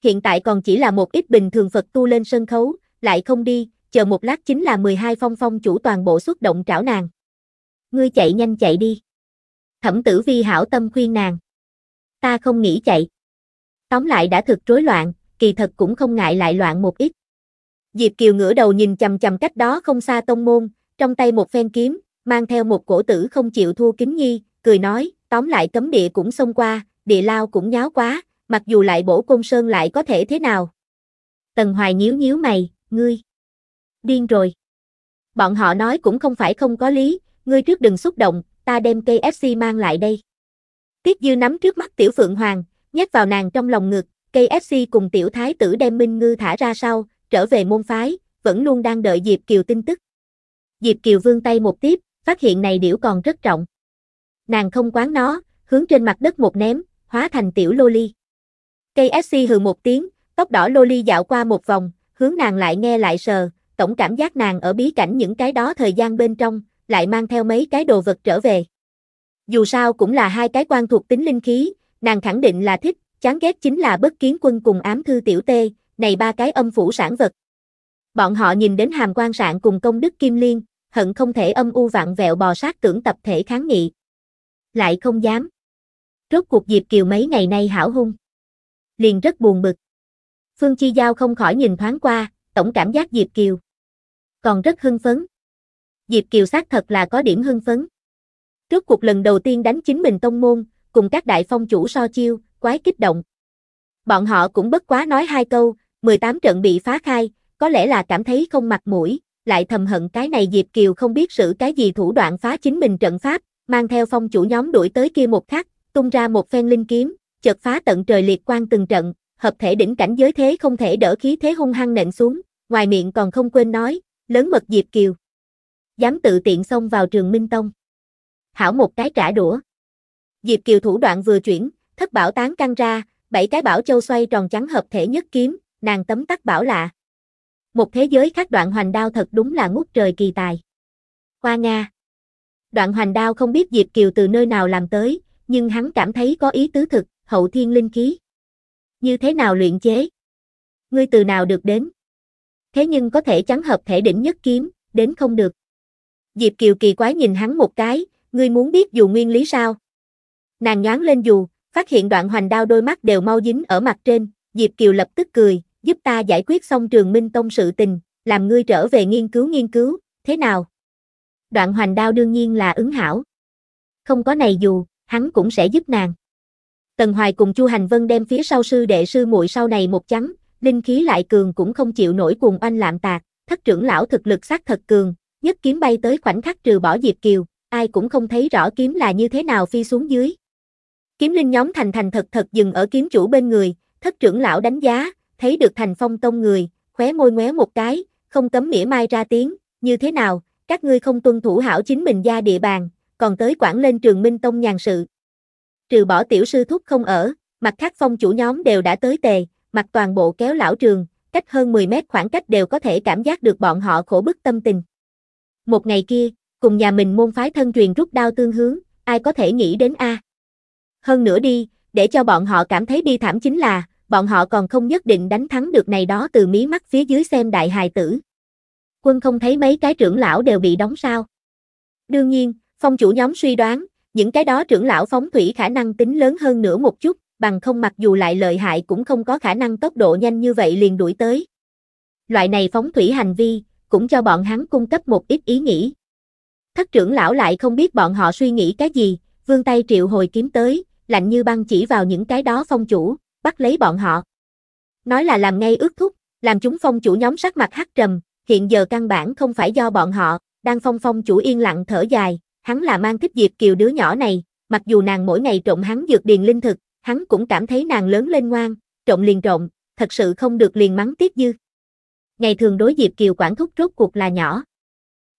Hiện tại còn chỉ là một ít bình thường Phật tu lên sân khấu, lại không đi, chờ một lát chính là 12 phong phong chủ toàn bộ xuất động trảo nàng. Ngươi chạy nhanh chạy đi. Thẩm tử vi hảo tâm khuyên nàng. Ta không nghĩ chạy. Tóm lại đã thực rối loạn, kỳ thật cũng không ngại lại loạn một ít. Diệp Kiều ngửa đầu nhìn chầm chầm cách đó không xa tông môn, trong tay một phen kiếm, mang theo một cổ tử không chịu thua kính nhi, cười nói, tóm lại cấm địa cũng xông qua, địa lao cũng nháo quá, mặc dù lại bổ công sơn lại có thể thế nào. Tần Hoài nhíu nhíu mày, ngươi, điên rồi. Bọn họ nói cũng không phải không có lý, ngươi trước đừng xúc động, ta đem cây FC mang lại đây. Tiết Dư nắm trước mắt Tiểu Phượng Hoàng, nhét vào nàng trong lòng ngực, cây FC cùng Tiểu Thái tử đem Minh Ngư thả ra sau, trở về môn phái, vẫn luôn đang đợi Diệp Kiều tin tức. Diệp Kiều vươn tay một tiếp, phát hiện này điểu còn rất trọng. Nàng không quán nó, hướng trên mặt đất một ném, hóa thành tiểu loli. Cây SC hừ một tiếng, tóc đỏ loli dạo qua một vòng, hướng nàng lại nghe lại sờ, tổng cảm giác nàng ở bí cảnh những cái đó thời gian bên trong, lại mang theo mấy cái đồ vật trở về. Dù sao cũng là hai cái quan thuộc tính linh khí, nàng khẳng định là thích, chán ghét chính là bất kiến quân cùng ám thư tiểu tê, này ba cái âm phủ sản vật. Bọn họ nhìn đến hàm quan sạn cùng công đức kim liên, hận không thể âm u vạn vẹo bò sát tưởng tập thể kháng nghị. Lại không dám. Rốt cuộc Diệp Kiều mấy ngày nay hảo hung. Liền rất buồn bực. Phương Chi Giao không khỏi nhìn thoáng qua, tổng cảm giác Diệp Kiều. Còn rất hưng phấn. Diệp Kiều xác thật là có điểm hưng phấn. Rốt cuộc lần đầu tiên đánh chính mình tông môn, cùng các đại phong chủ so chiêu, quái kích động. Bọn họ cũng bất quá nói hai câu, 18 trận bị phá khai, có lẽ là cảm thấy không mặt mũi, lại thầm hận cái này Diệp Kiều không biết sử cái gì thủ đoạn phá chính mình trận pháp, mang theo phong chủ nhóm đuổi tới kia một khắc, tung ra một phen linh kiếm, chợt phá tận trời liệt quan từng trận, hợp thể đỉnh cảnh giới thế không thể đỡ khí thế hung hăng nện xuống, ngoài miệng còn không quên nói, lớn mật Diệp Kiều. Dám tự tiện xông vào trường Minh Tông. Hảo một cái trả đũa. Diệp Kiều thủ đoạn vừa chuyển, thất bảo tán căng ra, bảy cái bảo châu xoay tròn trắng hợp thể nhất kiếm, nàng tấm tắc bảo lạ. Một thế giới khác đoạn hoành đao thật đúng là ngút trời kỳ tài. Hoa Nga Đoạn hoành đao không biết Diệp Kiều từ nơi nào làm tới, nhưng hắn cảm thấy có ý tứ thực, hậu thiên linh khí. Như thế nào luyện chế? Ngươi từ nào được đến? Thế nhưng có thể chắn hợp thể đỉnh nhất kiếm, đến không được. Diệp Kiều kỳ quái nhìn hắn một cái, ngươi muốn biết dù nguyên lý sao? Nàng nhoáng lên dù, phát hiện đoạn hoành đao đôi mắt đều mau dính ở mặt trên, Diệp Kiều lập tức cười, giúp ta giải quyết xong trường minh tông sự tình, làm ngươi trở về nghiên cứu nghiên cứu, thế nào? Đoạn hoành đao đương nhiên là ứng hảo. Không có này dù, hắn cũng sẽ giúp nàng. Tần Hoài cùng Chu Hành Vân đem phía sau sư đệ sư muội sau này một chắn, linh khí lại cường cũng không chịu nổi cùng oanh lạm tạc, thất trưởng lão thực lực xác thật cường, nhất kiếm bay tới khoảnh khắc trừ bỏ Diệp Kiều, ai cũng không thấy rõ kiếm là như thế nào phi xuống dưới. Kiếm linh nhóm thành thành thật thật dừng ở kiếm chủ bên người, thất trưởng lão đánh giá, thấy được Thành Phong tông người, khóe môi ngoéo một cái, không cấm mỉa mai ra tiếng, như thế nào, các ngươi không tuân thủ hảo chính mình gia địa bàn, còn tới quản lên trường Minh Tông nhàn sự. Trừ bỏ tiểu sư thúc không ở, mặt khác phong chủ nhóm đều đã tới tề, mặt toàn bộ kéo lão trường, cách hơn 10 mét khoảng cách đều có thể cảm giác được bọn họ khổ bức tâm tình. Một ngày kia, cùng nhà mình môn phái thân truyền rút đao tương hướng, ai có thể nghĩ đến a? Hơn nữa đi, để cho bọn họ cảm thấy bi thảm chính là, bọn họ còn không nhất định đánh thắng được này đó từ mí mắt phía dưới xem đại hài tử. Quân không thấy mấy cái trưởng lão đều bị đóng sao. Đương nhiên, phong chủ nhóm suy đoán, những cái đó trưởng lão phóng thủy khả năng tính lớn hơn nữa một chút, bằng không mặc dù lại lợi hại cũng không có khả năng tốc độ nhanh như vậy liền đuổi tới. Loại này phóng thủy hành vi, cũng cho bọn hắn cung cấp một ít ý nghĩ. Thất trưởng lão lại không biết bọn họ suy nghĩ cái gì, vương tay triệu hồi kiếm tới, lạnh như băng chỉ vào những cái đó phong chủ, bắt lấy bọn họ. Nói là làm ngay ước thúc, làm chúng phong chủ nhóm sắc mặt hắc trầm, hiện giờ căn bản không phải do bọn họ, đang phong phong chủ yên lặng thở dài, hắn là mang thích diệp kiều đứa nhỏ này, mặc dù nàng mỗi ngày trộm hắn dược điền linh thực, hắn cũng cảm thấy nàng lớn lên ngoan, trộm liền trộm, thật sự không được liền mắng tiếp dư. Ngày thường đối diệp kiều quản thúc rốt cuộc là nhỏ.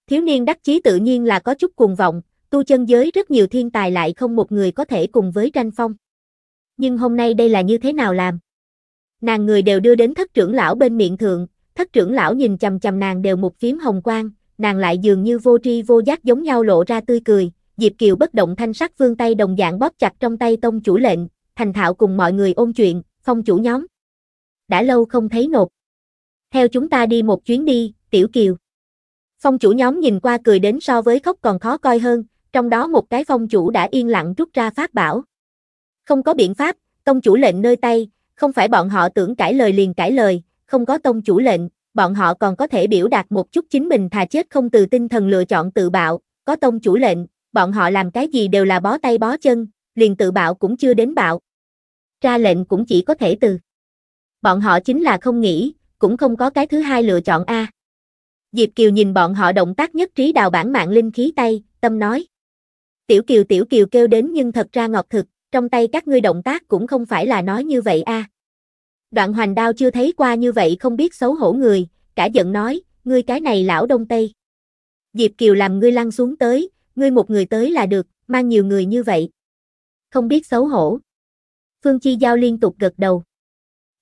Thiếu niên đắc chí tự nhiên là có chút cuồng vọng, tu chân giới rất nhiều thiên tài lại không một người có thể cùng với tranh phong nhưng hôm nay đây là như thế nào làm? Nàng người đều đưa đến thất trưởng lão bên miệng thượng, thất trưởng lão nhìn chầm chầm nàng đều một phím hồng quang, nàng lại dường như vô tri vô giác giống nhau lộ ra tươi cười, Diệp Kiều bất động thanh sắc vương tay đồng dạng bóp chặt trong tay tông chủ lệnh, thành thạo cùng mọi người ôn chuyện, phong chủ nhóm. Đã lâu không thấy nộp. Theo chúng ta đi một chuyến đi, Tiểu Kiều. Phong chủ nhóm nhìn qua cười đến so với khóc còn khó coi hơn, trong đó một cái phong chủ đã yên lặng rút ra phát bảo. Không có biện pháp, tông chủ lệnh nơi tay, không phải bọn họ tưởng cãi lời liền cãi lời, không có tông chủ lệnh, bọn họ còn có thể biểu đạt một chút chính mình thà chết không từ tinh thần lựa chọn tự bạo, có tông chủ lệnh, bọn họ làm cái gì đều là bó tay bó chân, liền tự bạo cũng chưa đến bạo. Ra lệnh cũng chỉ có thể từ. Bọn họ chính là không nghĩ, cũng không có cái thứ hai lựa chọn A. Diệp Kiều nhìn bọn họ động tác nhất trí đào bản mạng linh khí tay, tâm nói. Tiểu Kiều Tiểu Kiều kêu đến nhưng thật ra ngọt thực, trong tay các ngươi động tác cũng không phải là nói như vậy a. À. Đoạn hoành đao chưa thấy qua như vậy không biết xấu hổ người, cả giận nói, ngươi cái này lão đông tây. Diệp Kiều làm ngươi lăn xuống tới, ngươi một người tới là được, mang nhiều người như vậy. Không biết xấu hổ. Phương Chi Giao liên tục gật đầu.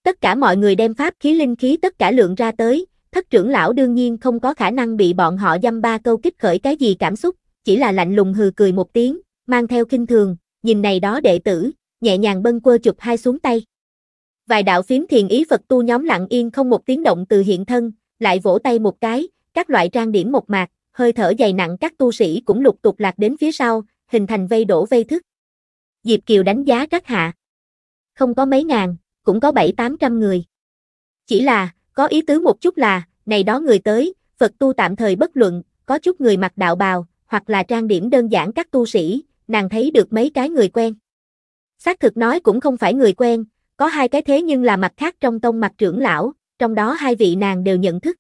Tất cả mọi người đem pháp khí linh khí tất cả lượng ra tới, thất trưởng lão đương nhiên không có khả năng bị bọn họ dăm ba câu kích khởi cái gì cảm xúc, chỉ là lạnh lùng hừ cười một tiếng, mang theo kinh thường, nhìn này đó đệ tử, nhẹ nhàng bâng quơ chụp hai xuống tay. Vài đạo phím thiền ý Phật tu nhóm lặng yên không một tiếng động từ hiện thân, lại vỗ tay một cái, các loại trang điểm một mạc, hơi thở dày nặng các tu sĩ cũng lục tục lạc đến phía sau, hình thành vây đổ vây thức. Diệp Kiều đánh giá các hạ. Không có mấy ngàn, cũng có bảy tám trăm người. Chỉ là, có ý tứ một chút là, này đó người tới, Phật tu tạm thời bất luận, có chút người mặc đạo bào, hoặc là trang điểm đơn giản các tu sĩ, nàng thấy được mấy cái người quen. Xác thực nói cũng không phải người quen, có hai cái thế nhưng là mặt khác trong tông mặt trưởng lão, trong đó hai vị nàng đều nhận thức.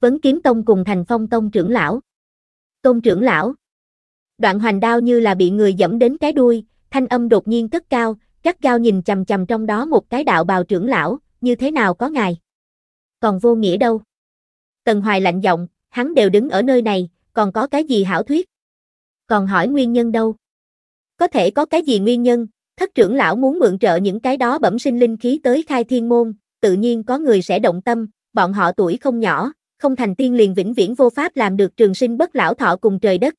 Vấn kiếm tông cùng thành phong tông trưởng lão. Tôn trưởng lão. Đoạn hoành đao như là bị người dẫm đến cái đuôi, thanh âm đột nhiên cất cao, cắt gao nhìn chầm chầm trong đó một cái đạo bào trưởng lão, như thế nào có ngài. Còn vô nghĩa đâu. Tần Hoài lạnh giọng, hắn đều đứng ở nơi này, còn có cái gì hảo thuyết. Còn hỏi nguyên nhân đâu. Có thể có cái gì nguyên nhân, thất trưởng lão muốn mượn trợ những cái đó bẩm sinh linh khí tới khai thiên môn, tự nhiên có người sẽ động tâm, bọn họ tuổi không nhỏ, không thành tiên liền vĩnh viễn vô pháp làm được trường sinh bất lão thọ cùng trời đất.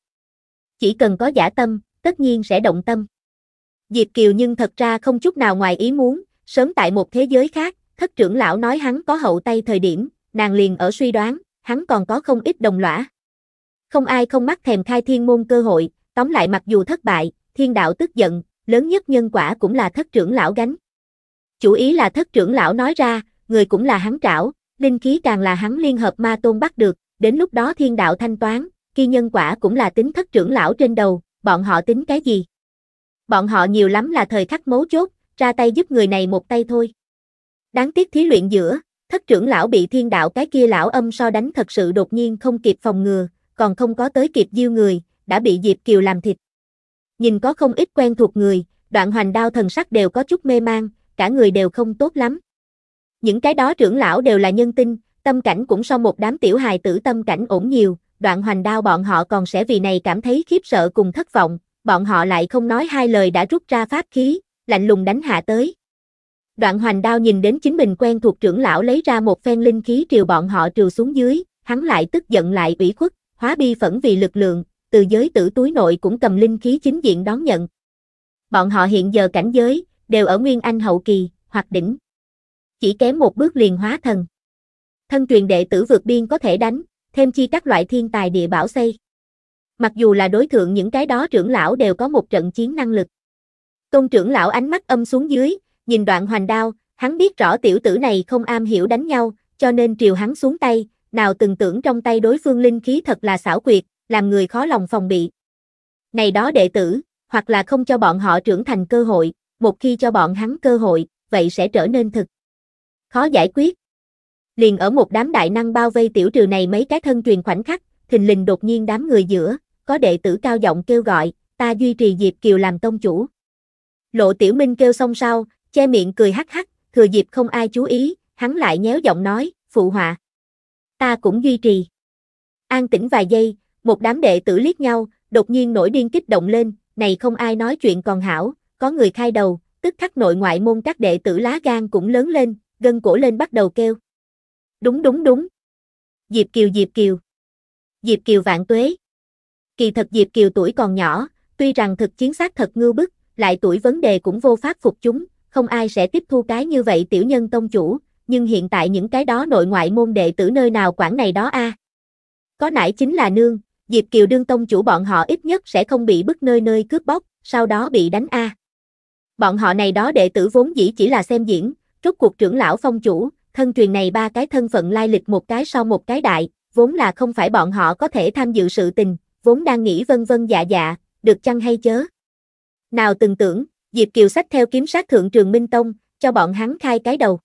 Chỉ cần có giả tâm, tất nhiên sẽ động tâm. Diệp Kiều nhưng thật ra không chút nào ngoài ý muốn, sớm tại một thế giới khác, thất trưởng lão nói hắn có hậu tay thời điểm, nàng liền ở suy đoán, hắn còn có không ít đồng lõa. Không ai không mắc thèm khai thiên môn cơ hội, tóm lại mặc dù thất bại, thiên đạo tức giận, lớn nhất nhân quả cũng là thất trưởng lão gánh. Chủ ý là thất trưởng lão nói ra, người cũng là hắn trảo, linh khí càng là hắn liên hợp ma tôn bắt được, đến lúc đó thiên đạo thanh toán, khi nhân quả cũng là tính thất trưởng lão trên đầu, bọn họ tính cái gì? Bọn họ nhiều lắm là thời khắc mấu chốt, ra tay giúp người này một tay thôi. Đáng tiếc thí luyện giữa, thất trưởng lão bị thiên đạo cái kia lão âm so đánh thật sự đột nhiên không kịp phòng ngừa, còn không có tới kịp diêu người, đã bị Diệp Kiều làm thịt nhìn có không ít quen thuộc người, đoạn hoành đao thần sắc đều có chút mê mang, cả người đều không tốt lắm. Những cái đó trưởng lão đều là nhân tinh, tâm cảnh cũng so một đám tiểu hài tử tâm cảnh ổn nhiều, đoạn hoành đao bọn họ còn sẽ vì này cảm thấy khiếp sợ cùng thất vọng, bọn họ lại không nói hai lời đã rút ra pháp khí, lạnh lùng đánh hạ tới. Đoạn hoành đao nhìn đến chính mình quen thuộc trưởng lão lấy ra một phen linh khí triều bọn họ triều xuống dưới, hắn lại tức giận lại ủy khuất, hóa bi phẫn vì lực lượng, từ giới tử túi nội cũng cầm linh khí chính diện đón nhận. Bọn họ hiện giờ cảnh giới, đều ở Nguyên Anh hậu kỳ, hoặc đỉnh. Chỉ kém một bước liền hóa thần. Thân truyền đệ tử vượt biên có thể đánh, thêm chi các loại thiên tài địa bảo xây. Mặc dù là đối thượng những cái đó trưởng lão đều có một trận chiến năng lực. công trưởng lão ánh mắt âm xuống dưới, nhìn đoạn hoành đao, hắn biết rõ tiểu tử này không am hiểu đánh nhau, cho nên triều hắn xuống tay, nào từng tưởng trong tay đối phương linh khí thật là xảo quyệt, làm người khó lòng phòng bị. Này đó đệ tử, hoặc là không cho bọn họ trưởng thành cơ hội, một khi cho bọn hắn cơ hội, vậy sẽ trở nên thực. Khó giải quyết. Liền ở một đám đại năng bao vây tiểu trừ này mấy cái thân truyền khoảnh khắc, thình lình đột nhiên đám người giữa, có đệ tử cao giọng kêu gọi, ta duy trì Diệp Kiều làm tông chủ. Lộ Tiểu Minh kêu xong sau, che miệng cười hắc hắc, thừa dịp không ai chú ý, hắn lại nhéo giọng nói, phụ họa. Ta cũng duy trì. An tĩnh vài giây, một đám đệ tử liếc nhau, đột nhiên nổi điên kích động lên, này không ai nói chuyện còn hảo, có người khai đầu, tức khắc nội ngoại môn các đệ tử lá gan cũng lớn lên, gân cổ lên bắt đầu kêu. Đúng đúng đúng. Diệp Kiều Diệp Kiều. Diệp Kiều vạn tuế. Kỳ thật Diệp Kiều tuổi còn nhỏ, tuy rằng thực chiến sát thật ngư bức, lại tuổi vấn đề cũng vô pháp phục chúng, không ai sẽ tiếp thu cái như vậy tiểu nhân tông chủ, nhưng hiện tại những cái đó nội ngoại môn đệ tử nơi nào quản này đó a. À. Có nãy chính là nương, Diệp Kiều đương tông chủ bọn họ ít nhất sẽ không bị bức nơi nơi cướp bóc, sau đó bị đánh a. Bọn họ này đó đệ tử vốn dĩ chỉ là xem diễn, rốt cuộc trưởng lão phong chủ, thân truyền này ba cái thân phận lai lịch một cái sau một cái đại, vốn là không phải bọn họ có thể tham dự sự tình, vốn đang nghĩ vân vân dạ dạ, được chăng hay chớ. Nào từng tưởng, Diệp Kiều sách theo kiếm sát thượng trường Minh Tông, cho bọn hắn khai cái đầu.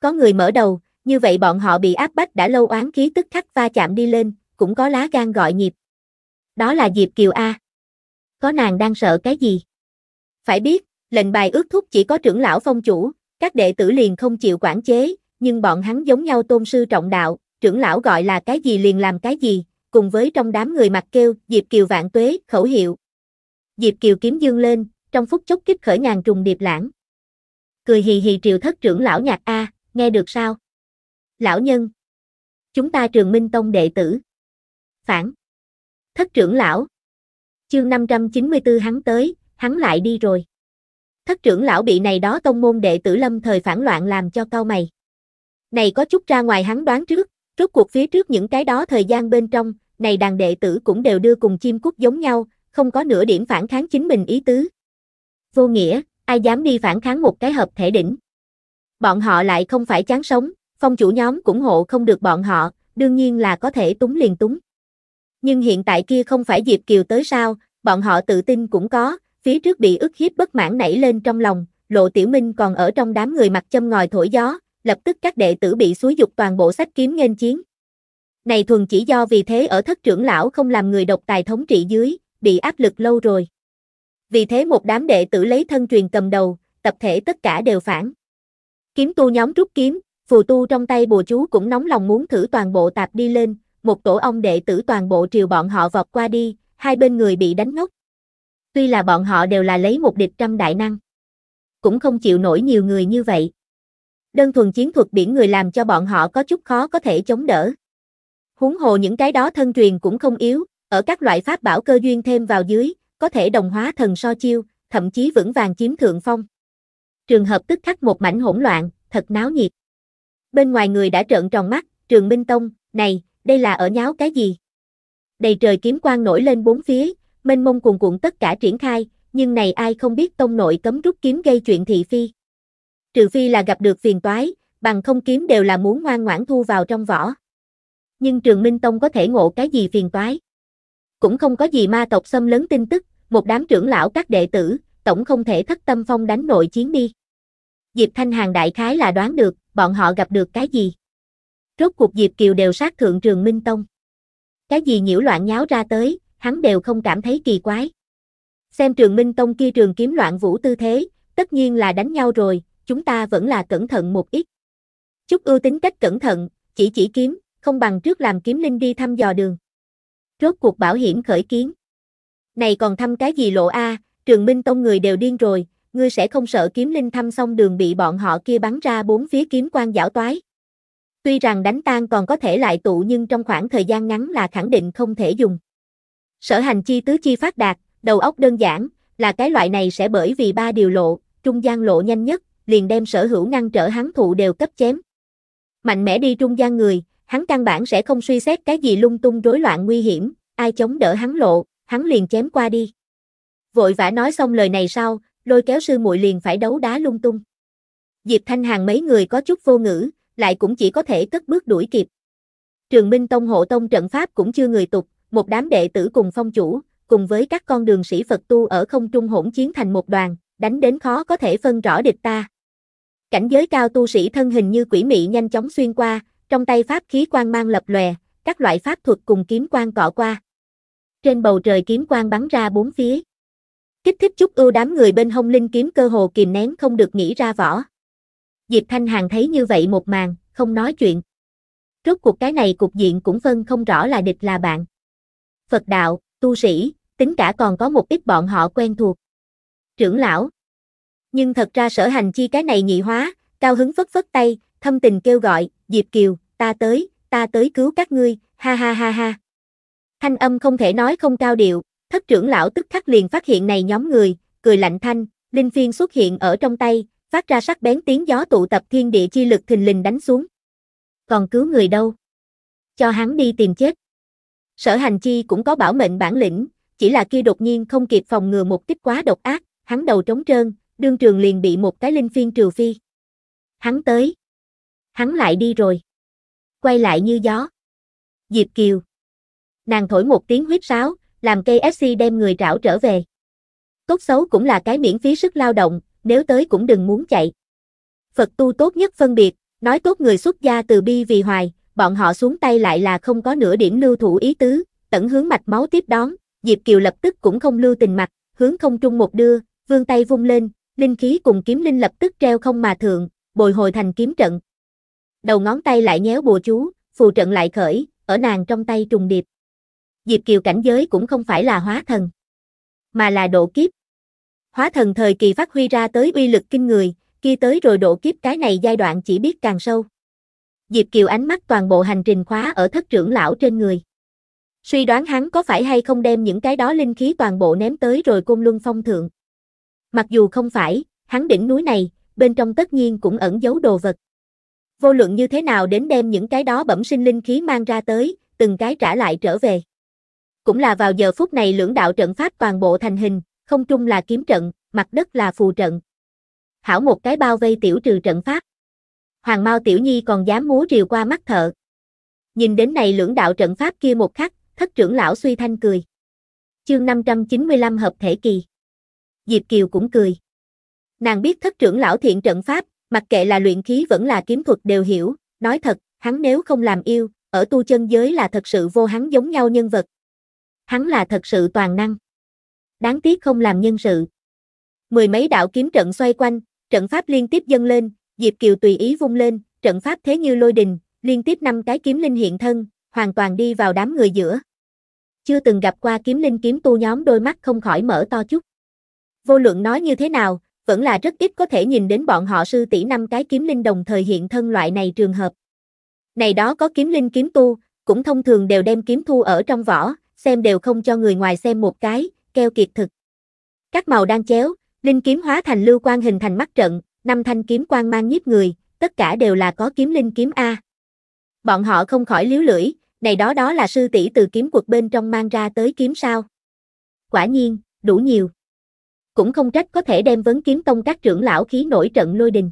Có người mở đầu, như vậy bọn họ bị áp bách đã lâu oán khí tức khắc va chạm đi lên, cũng có lá gan gọi nhịp. Đó là Diệp Kiều A. Có nàng đang sợ cái gì? Phải biết, lệnh bài ước thúc chỉ có trưởng lão phong chủ, các đệ tử liền không chịu quản chế, nhưng bọn hắn giống nhau tôn sư trọng đạo, trưởng lão gọi là cái gì liền làm cái gì, cùng với trong đám người mặt kêu Diệp Kiều vạn tuế, khẩu hiệu. Diệp Kiều kiếm dương lên, trong phút chốc kích khởi ngàn trùng điệp lãng. Cười hì hì triều thất trưởng lão nhạc A, nghe được sao? Lão nhân, chúng ta trường minh tông đệ tử phản. Thất trưởng lão. Chương 594 hắn tới, hắn lại đi rồi. Thất trưởng lão bị này đó tông môn đệ tử lâm thời phản loạn làm cho cau mày. Này có chút ra ngoài hắn đoán trước, rốt cuộc phía trước những cái đó thời gian bên trong, này đàn đệ tử cũng đều đưa cùng chim cút giống nhau, không có nửa điểm phản kháng chính mình ý tứ. Vô nghĩa, ai dám đi phản kháng một cái hợp thể đỉnh. Bọn họ lại không phải chán sống, phong chủ nhóm cũng hộ không được bọn họ, đương nhiên là có thể túng liền túng nhưng hiện tại kia không phải Diệp Kiều tới sao, bọn họ tự tin cũng có, phía trước bị ức hiếp bất mãn nảy lên trong lòng, Lộ Tiểu Minh còn ở trong đám người mặt châm ngòi thổi gió, lập tức các đệ tử bị xúi dục toàn bộ sách kiếm nghênh chiến. Này thuần chỉ do vì thế ở thất trưởng lão không làm người độc tài thống trị dưới, bị áp lực lâu rồi. Vì thế một đám đệ tử lấy thân truyền cầm đầu, tập thể tất cả đều phản. Kiếm tu nhóm rút kiếm, phù tu trong tay bùa chú cũng nóng lòng muốn thử toàn bộ tạp đi lên, một tổ ông đệ tử toàn bộ triều bọn họ vọt qua đi, hai bên người bị đánh ngốc. Tuy là bọn họ đều là lấy một địch trăm đại năng, cũng không chịu nổi nhiều người như vậy. Đơn thuần chiến thuật biển người làm cho bọn họ có chút khó có thể chống đỡ. Huống hồ những cái đó thân truyền cũng không yếu, ở các loại pháp bảo cơ duyên thêm vào dưới, có thể đồng hóa thần so chiêu, thậm chí vững vàng chiếm thượng phong. Trường hợp tức khắc một mảnh hỗn loạn, thật náo nhiệt. Bên ngoài người đã trợn tròn mắt, Trường Minh Tông, này, đây là ở nháo cái gì? Đầy trời kiếm quang nổi lên bốn phía, mênh mông cuồn cuộn tất cả triển khai, nhưng này ai không biết tông nội cấm rút kiếm gây chuyện thị phi. Trừ phi là gặp được phiền toái, bằng không kiếm đều là muốn ngoan ngoãn thu vào trong vỏ. Nhưng trường Minh Tông có thể ngộ cái gì phiền toái. Cũng không có gì ma tộc xâm lấn tin tức, một đám trưởng lão các đệ tử, tổng không thể thất tâm phong đánh nội chiến đi. Diệp Thanh Hàng đại khái là đoán được, bọn họ gặp được cái gì. Rốt cuộc Diệp Kiều đều sát thượng trường Minh Tông. Cái gì nhiễu loạn nháo ra tới, hắn đều không cảm thấy kỳ quái. Xem trường Minh Tông kia trường kiếm loạn vũ tư thế, tất nhiên là đánh nhau rồi, chúng ta vẫn là cẩn thận một ít. Chúc ưu tính cách cẩn thận, chỉ chỉ kiếm, không bằng trước làm kiếm linh đi thăm dò đường. Rốt cuộc bảo hiểm khởi kiến. Này còn thăm cái gì lộ a, trường Minh Tông người đều điên rồi, ngươi sẽ không sợ kiếm linh thăm xong đường bị bọn họ kia bắn ra bốn phía kiếm quan giảo toái. Tuy rằng đánh tan còn có thể lại tụ nhưng trong khoảng thời gian ngắn là khẳng định không thể dùng. Sở hành chi tứ chi phát đạt, đầu óc đơn giản, là cái loại này sẽ bởi vì ba điều lộ, trung gian lộ nhanh nhất, liền đem sở hữu ngăn trở hắn thụ đều cấp chém. Mạnh mẽ đi trung gian người, hắn căn bản sẽ không suy xét cái gì lung tung rối loạn nguy hiểm, ai chống đỡ hắn lộ, hắn liền chém qua đi. Vội vã nói xong lời này sau, lôi kéo sư muội liền phải đấu đá lung tung. Diệp Thanh Hàng mấy người có chút vô ngữ, lại cũng chỉ có thể cất bước đuổi kịp. Trường Minh Tông hộ tông trận pháp cũng chưa người tục, một đám đệ tử cùng phong chủ, cùng với các con đường sĩ Phật tu ở không trung hỗn chiến thành một đoàn, đánh đến khó có thể phân rõ địch ta. Cảnh giới cao tu sĩ thân hình như quỷ mị nhanh chóng xuyên qua, trong tay pháp khí quang mang lập lòe, các loại pháp thuật cùng kiếm quang cọ qua. Trên bầu trời kiếm quang bắn ra bốn phía. Kích thích chút ưu đám người bên hông linh kiếm cơ hồ kìm nén không được nghĩ ra võ. Diệp Thanh Hàng thấy như vậy một màn, không nói chuyện. Rốt cuộc cái này cục diện cũng phân không rõ là địch là bạn. Phật đạo, tu sĩ, tính cả còn có một ít bọn họ quen thuộc. Trưởng lão. Nhưng thật ra sở hành chi cái này nhị hóa, cao hứng phất phất tay, thâm tình kêu gọi, Diệp Kiều, ta tới, ta tới cứu các ngươi, ha ha ha ha. Thanh âm không thể nói không cao điệu, thất trưởng lão tức khắc liền phát hiện này nhóm người, cười lạnh thanh, linh phiên xuất hiện ở trong tay, phát ra sắc bén tiếng gió tụ tập thiên địa chi lực thình lình đánh xuống. Còn cứu người đâu? Cho hắn đi tìm chết. Sở hành chi cũng có bảo mệnh bản lĩnh, chỉ là kia đột nhiên không kịp phòng ngừa một kích quá độc ác, hắn đầu trống trơn, đương trường liền bị một cái linh phiên trừ phi. Hắn tới. Hắn lại đi rồi. Quay lại như gió. Diệp Kiều. Nàng thổi một tiếng huyết sáo, làm cây FC đem người trảo trở về. Tốt xấu cũng là cái miễn phí sức lao động, nếu tới cũng đừng muốn chạy. Phật tu tốt nhất phân biệt, nói tốt người xuất gia từ bi vì hoài, bọn họ xuống tay lại là không có nửa điểm lưu thủ ý tứ, tận hướng mạch máu tiếp đón, Diệp Kiều lập tức cũng không lưu tình mặt, hướng không trung một đưa, vươn tay vung lên, linh khí cùng kiếm linh lập tức treo không mà thượng, bồi hồi thành kiếm trận. Đầu ngón tay lại nhéo bùa chú, phù trận lại khởi, ở nàng trong tay trùng điệp. Diệp Kiều cảnh giới cũng không phải là hóa thần, mà là độ kiếp hóa thần thời kỳ phát huy ra tới uy lực kinh người, kia tới rồi độ kiếp cái này giai đoạn chỉ biết càng sâu. Diệp Kiều ánh mắt toàn bộ hành trình khóa ở thất trưởng lão trên người. Suy đoán hắn có phải hay không đem những cái đó linh khí toàn bộ ném tới rồi côn luân phong thượng. Mặc dù không phải, hắn đỉnh núi này, bên trong tất nhiên cũng ẩn giấu đồ vật. Vô luận như thế nào đến đem những cái đó bẩm sinh linh khí mang ra tới, từng cái trả lại trở về. Cũng là vào giờ phút này lưỡng đạo trận pháp toàn bộ thành hình, không trung là kiếm trận, mặt đất là phù trận. Hảo một cái bao vây tiểu trừ trận pháp. Hoàng Mao Tiểu Nhi còn dám múa rìu qua mắt thợ. Nhìn đến này lưỡng đạo trận pháp kia một khắc, thất trưởng lão suy thanh cười. Chương 595 hợp thể kỳ. Diệp Kiều cũng cười. Nàng biết thất trưởng lão thiện trận pháp, mặc kệ là luyện khí vẫn là kiếm thuật đều hiểu, nói thật, hắn nếu không làm yêu, ở tu chân giới là thật sự vô hắn giống nhau nhân vật. Hắn là thật sự toàn năng đáng tiếc không làm nhân sự. Mười mấy đạo kiếm trận xoay quanh, trận pháp liên tiếp dâng lên, Diệp Kiều tùy ý vung lên, trận pháp thế như lôi đình, liên tiếp năm cái kiếm linh hiện thân, hoàn toàn đi vào đám người giữa. Chưa từng gặp qua kiếm linh kiếm tu nhóm đôi mắt không khỏi mở to chút. Vô lượng nói như thế nào, vẫn là rất ít có thể nhìn đến bọn họ sư tỷ năm cái kiếm linh đồng thời hiện thân loại này trường hợp. Này đó có kiếm linh kiếm tu, cũng thông thường đều đem kiếm thu ở trong vỏ, xem đều không cho người ngoài xem một cái, keo kiệt thực. Các màu đang chéo, linh kiếm hóa thành lưu quang hình thành mắt trận, năm thanh kiếm quang mang nhiếp người, tất cả đều là có kiếm linh kiếm a. Bọn họ không khỏi liếu lưỡi, này đó đó là sư tỷ từ kiếm quật bên trong mang ra tới kiếm sao? Quả nhiên, đủ nhiều. Cũng không trách có thể đem vấn kiếm tông các trưởng lão khí nổi trận lôi đình.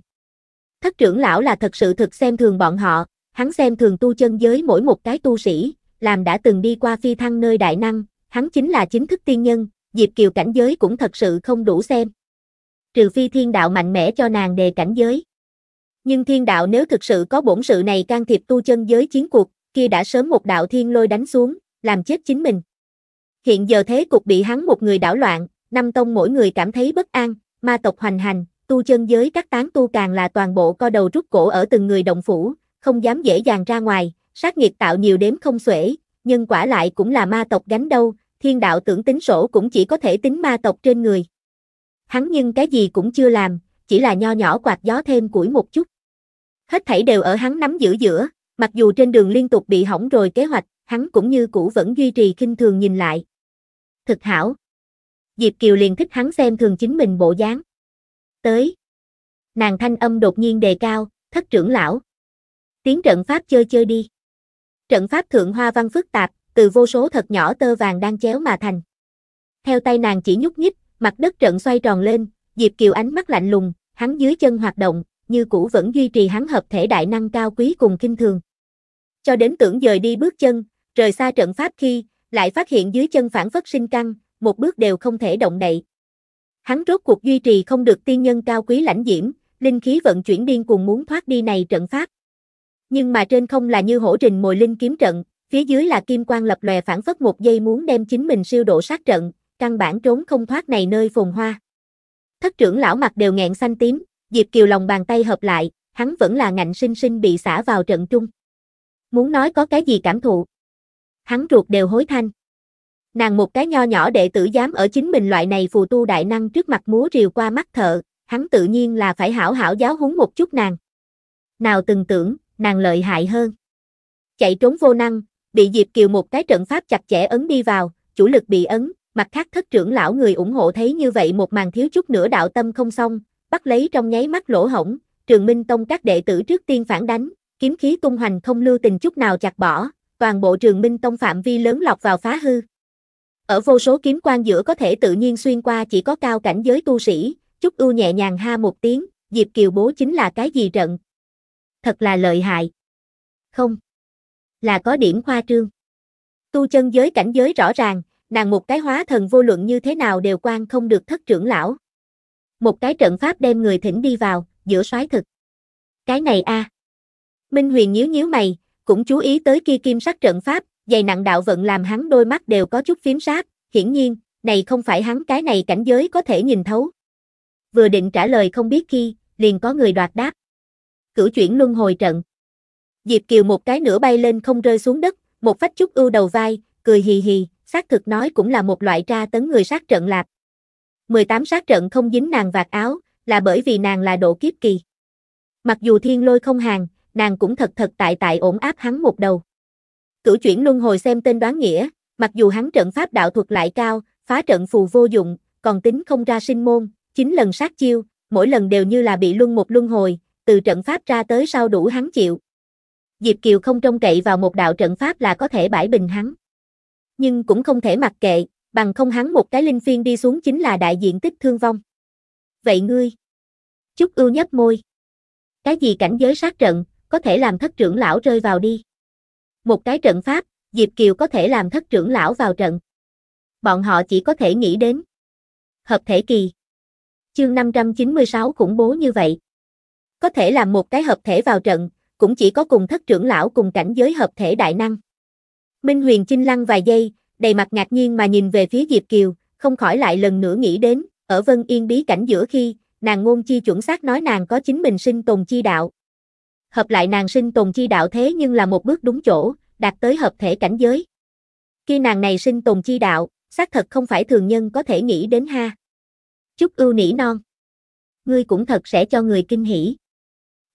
Thất trưởng lão là thật sự thực xem thường bọn họ, hắn xem thường tu chân giới mỗi một cái tu sĩ, làm đã từng đi qua phi thăng nơi đại năng, hắn chính là chính thức tiên nhân, Diệp Kiều cảnh giới cũng thật sự không đủ xem. Trừ phi thiên đạo mạnh mẽ cho nàng đề cảnh giới. Nhưng thiên đạo nếu thực sự có bổn sự này can thiệp tu chân giới chiến cuộc, kia đã sớm một đạo thiên lôi đánh xuống, làm chết chính mình. Hiện giờ thế cục bị hắn một người đảo loạn, năm tông mỗi người cảm thấy bất an, ma tộc hoành hành, tu chân giới các tán tu càng là toàn bộ co đầu rút cổ ở từng người động phủ, không dám dễ dàng ra ngoài, sát nghiệt tạo nhiều đếm không xuể, nhưng quả lại cũng là ma tộc gánh đâu, thiên đạo tưởng tính sổ cũng chỉ có thể tính ma tộc trên người. Hắn nhưng cái gì cũng chưa làm, chỉ là nho nhỏ quạt gió thêm củi một chút. Hết thảy đều ở hắn nắm giữ giữa, mặc dù trên đường liên tục bị hỏng rồi kế hoạch, hắn cũng như cũ vẫn duy trì khinh thường nhìn lại. Thực hảo. Diệp Kiều liền thích hắn xem thường chính mình bộ dáng. Tới. Nàng thanh âm đột nhiên đề cao, thất trưởng lão. Tiếng trận pháp chơi chơi đi. Trận pháp thượng hoa văn phức tạp, từ vô số thật nhỏ tơ vàng đang chéo mà thành. Theo tay nàng chỉ nhúc nhích, mặt đất trận xoay tròn lên, Diệp Kiều ánh mắt lạnh lùng, hắn dưới chân hoạt động, như cũ vẫn duy trì hắn hợp thể đại năng cao quý cùng kinh thường. Cho đến tưởng dời đi bước chân, rời xa trận pháp khi, lại phát hiện dưới chân phản phất sinh căng, một bước đều không thể động đậy. Hắn rốt cuộc duy trì không được tiên nhân cao quý lãnh diễm, linh khí vận chuyển điên cùng muốn thoát đi này trận pháp. Nhưng mà trên không là như hổ rình mồi linh kiếm trận, Phía dưới là kim quang lập lòe phản phất một giây muốn đem chính mình siêu độ sát trận, căn bản trốn không thoát này nơi phồn hoa. Thất trưởng lão mặt đều nghẹn xanh tím, Diệp Kiều lòng bàn tay hợp lại, hắn vẫn là ngạnh sinh sinh bị xả vào trận trung. Muốn nói có cái gì cảm thụ. Hắn ruột đều hối thanh. Nàng một cái nho nhỏ đệ tử dám ở chính mình loại này phù tu đại năng trước mặt múa rìu qua mắt thợ, hắn tự nhiên là phải hảo hảo giáo huấn một chút nàng. Nào từng tưởng, nàng lợi hại hơn. Chạy trốn vô năng, bị Diệp Kiều một cái trận pháp chặt chẽ ấn đi vào, chủ lực bị ấn, mặt khác thất trưởng lão người ủng hộ thấy như vậy một màn thiếu chút nữa đạo tâm không xong, bắt lấy trong nháy mắt lỗ hổng, trường minh tông các đệ tử trước tiên phản đánh, kiếm khí tung hoành không lưu tình chút nào chặt bỏ, toàn bộ trường minh tông phạm vi lớn lọc vào phá hư. Ở vô số kiếm quan giữa có thể tự nhiên xuyên qua chỉ có cao cảnh giới tu sĩ, chút ưu nhẹ nhàng ha một tiếng, Diệp Kiều bố chính là cái gì trận. Thật là lợi hại. Không là có điểm khoa trương. Tu chân giới cảnh giới rõ ràng, nàng một cái hóa thần vô luận như thế nào đều quan không được thất trưởng lão. Một cái trận pháp đem người thỉnh đi vào, giữa soái thực. Cái này a. Minh Huyền nhíu nhíu mày, cũng chú ý tới kia kim sắc trận pháp, dày nặng đạo vận làm hắn đôi mắt đều có chút phím sát, hiển nhiên, này không phải hắn cái này cảnh giới có thể nhìn thấu. Vừa định trả lời không biết khi, liền có người đoạt đáp. Cửu chuyển luân hồi trận. Diệp Kiều một cái nữa bay lên không rơi xuống đất, một phách chút ưu đầu vai, cười hì hì, xác thực nói cũng là một loại tra tấn người sát trận lạc. 18 sát trận không dính nàng vạt áo, là bởi vì nàng là độ kiếp kỳ. Mặc dù thiên lôi không hàng, nàng cũng thật thật tại tại ổn áp hắn một đầu. Cửu chuyển luân hồi xem tên đoán nghĩa, mặc dù hắn trận pháp đạo thuật lại cao, phá trận phù vô dụng, còn tính không ra sinh môn, Chín lần sát chiêu, mỗi lần đều như là bị luân một luân hồi, từ trận pháp ra tới sau đủ hắn chịu, Diệp Kiều không trông cậy vào một đạo trận pháp là có thể bãi bình hắn. Nhưng cũng không thể mặc kệ, bằng không hắn một cái linh phiên đi xuống chính là đại diện tích thương vong. Vậy ngươi? Chúc ưu nhấp môi. Cái gì cảnh giới sát trận, có thể làm thất trưởng lão rơi vào đi. Một cái trận pháp, Diệp Kiều có thể làm thất trưởng lão vào trận. Bọn họ chỉ có thể nghĩ đến. Hợp thể kỳ. Chương 596 khủng bố như vậy. Có thể làm một cái hợp thể vào trận, cũng chỉ có cùng thất trưởng lão cùng cảnh giới hợp thể đại năng. Minh Huyền Chinh lăng vài giây, đầy mặt ngạc nhiên mà nhìn về phía Diệp Kiều, không khỏi lại lần nữa nghĩ đến, ở Vân Yên bí cảnh giữa khi, nàng ngôn chi chuẩn xác nói nàng có chính mình sinh tồn chi đạo. Hợp lại nàng sinh tồn chi đạo thế nhưng là một bước đúng chỗ, đạt tới hợp thể cảnh giới. Khi nàng này sinh tồn chi đạo, xác thật không phải thường nhân có thể nghĩ đến ha. Chúc ưu nỉ non. Ngươi cũng thật sẽ cho người kinh hỉ.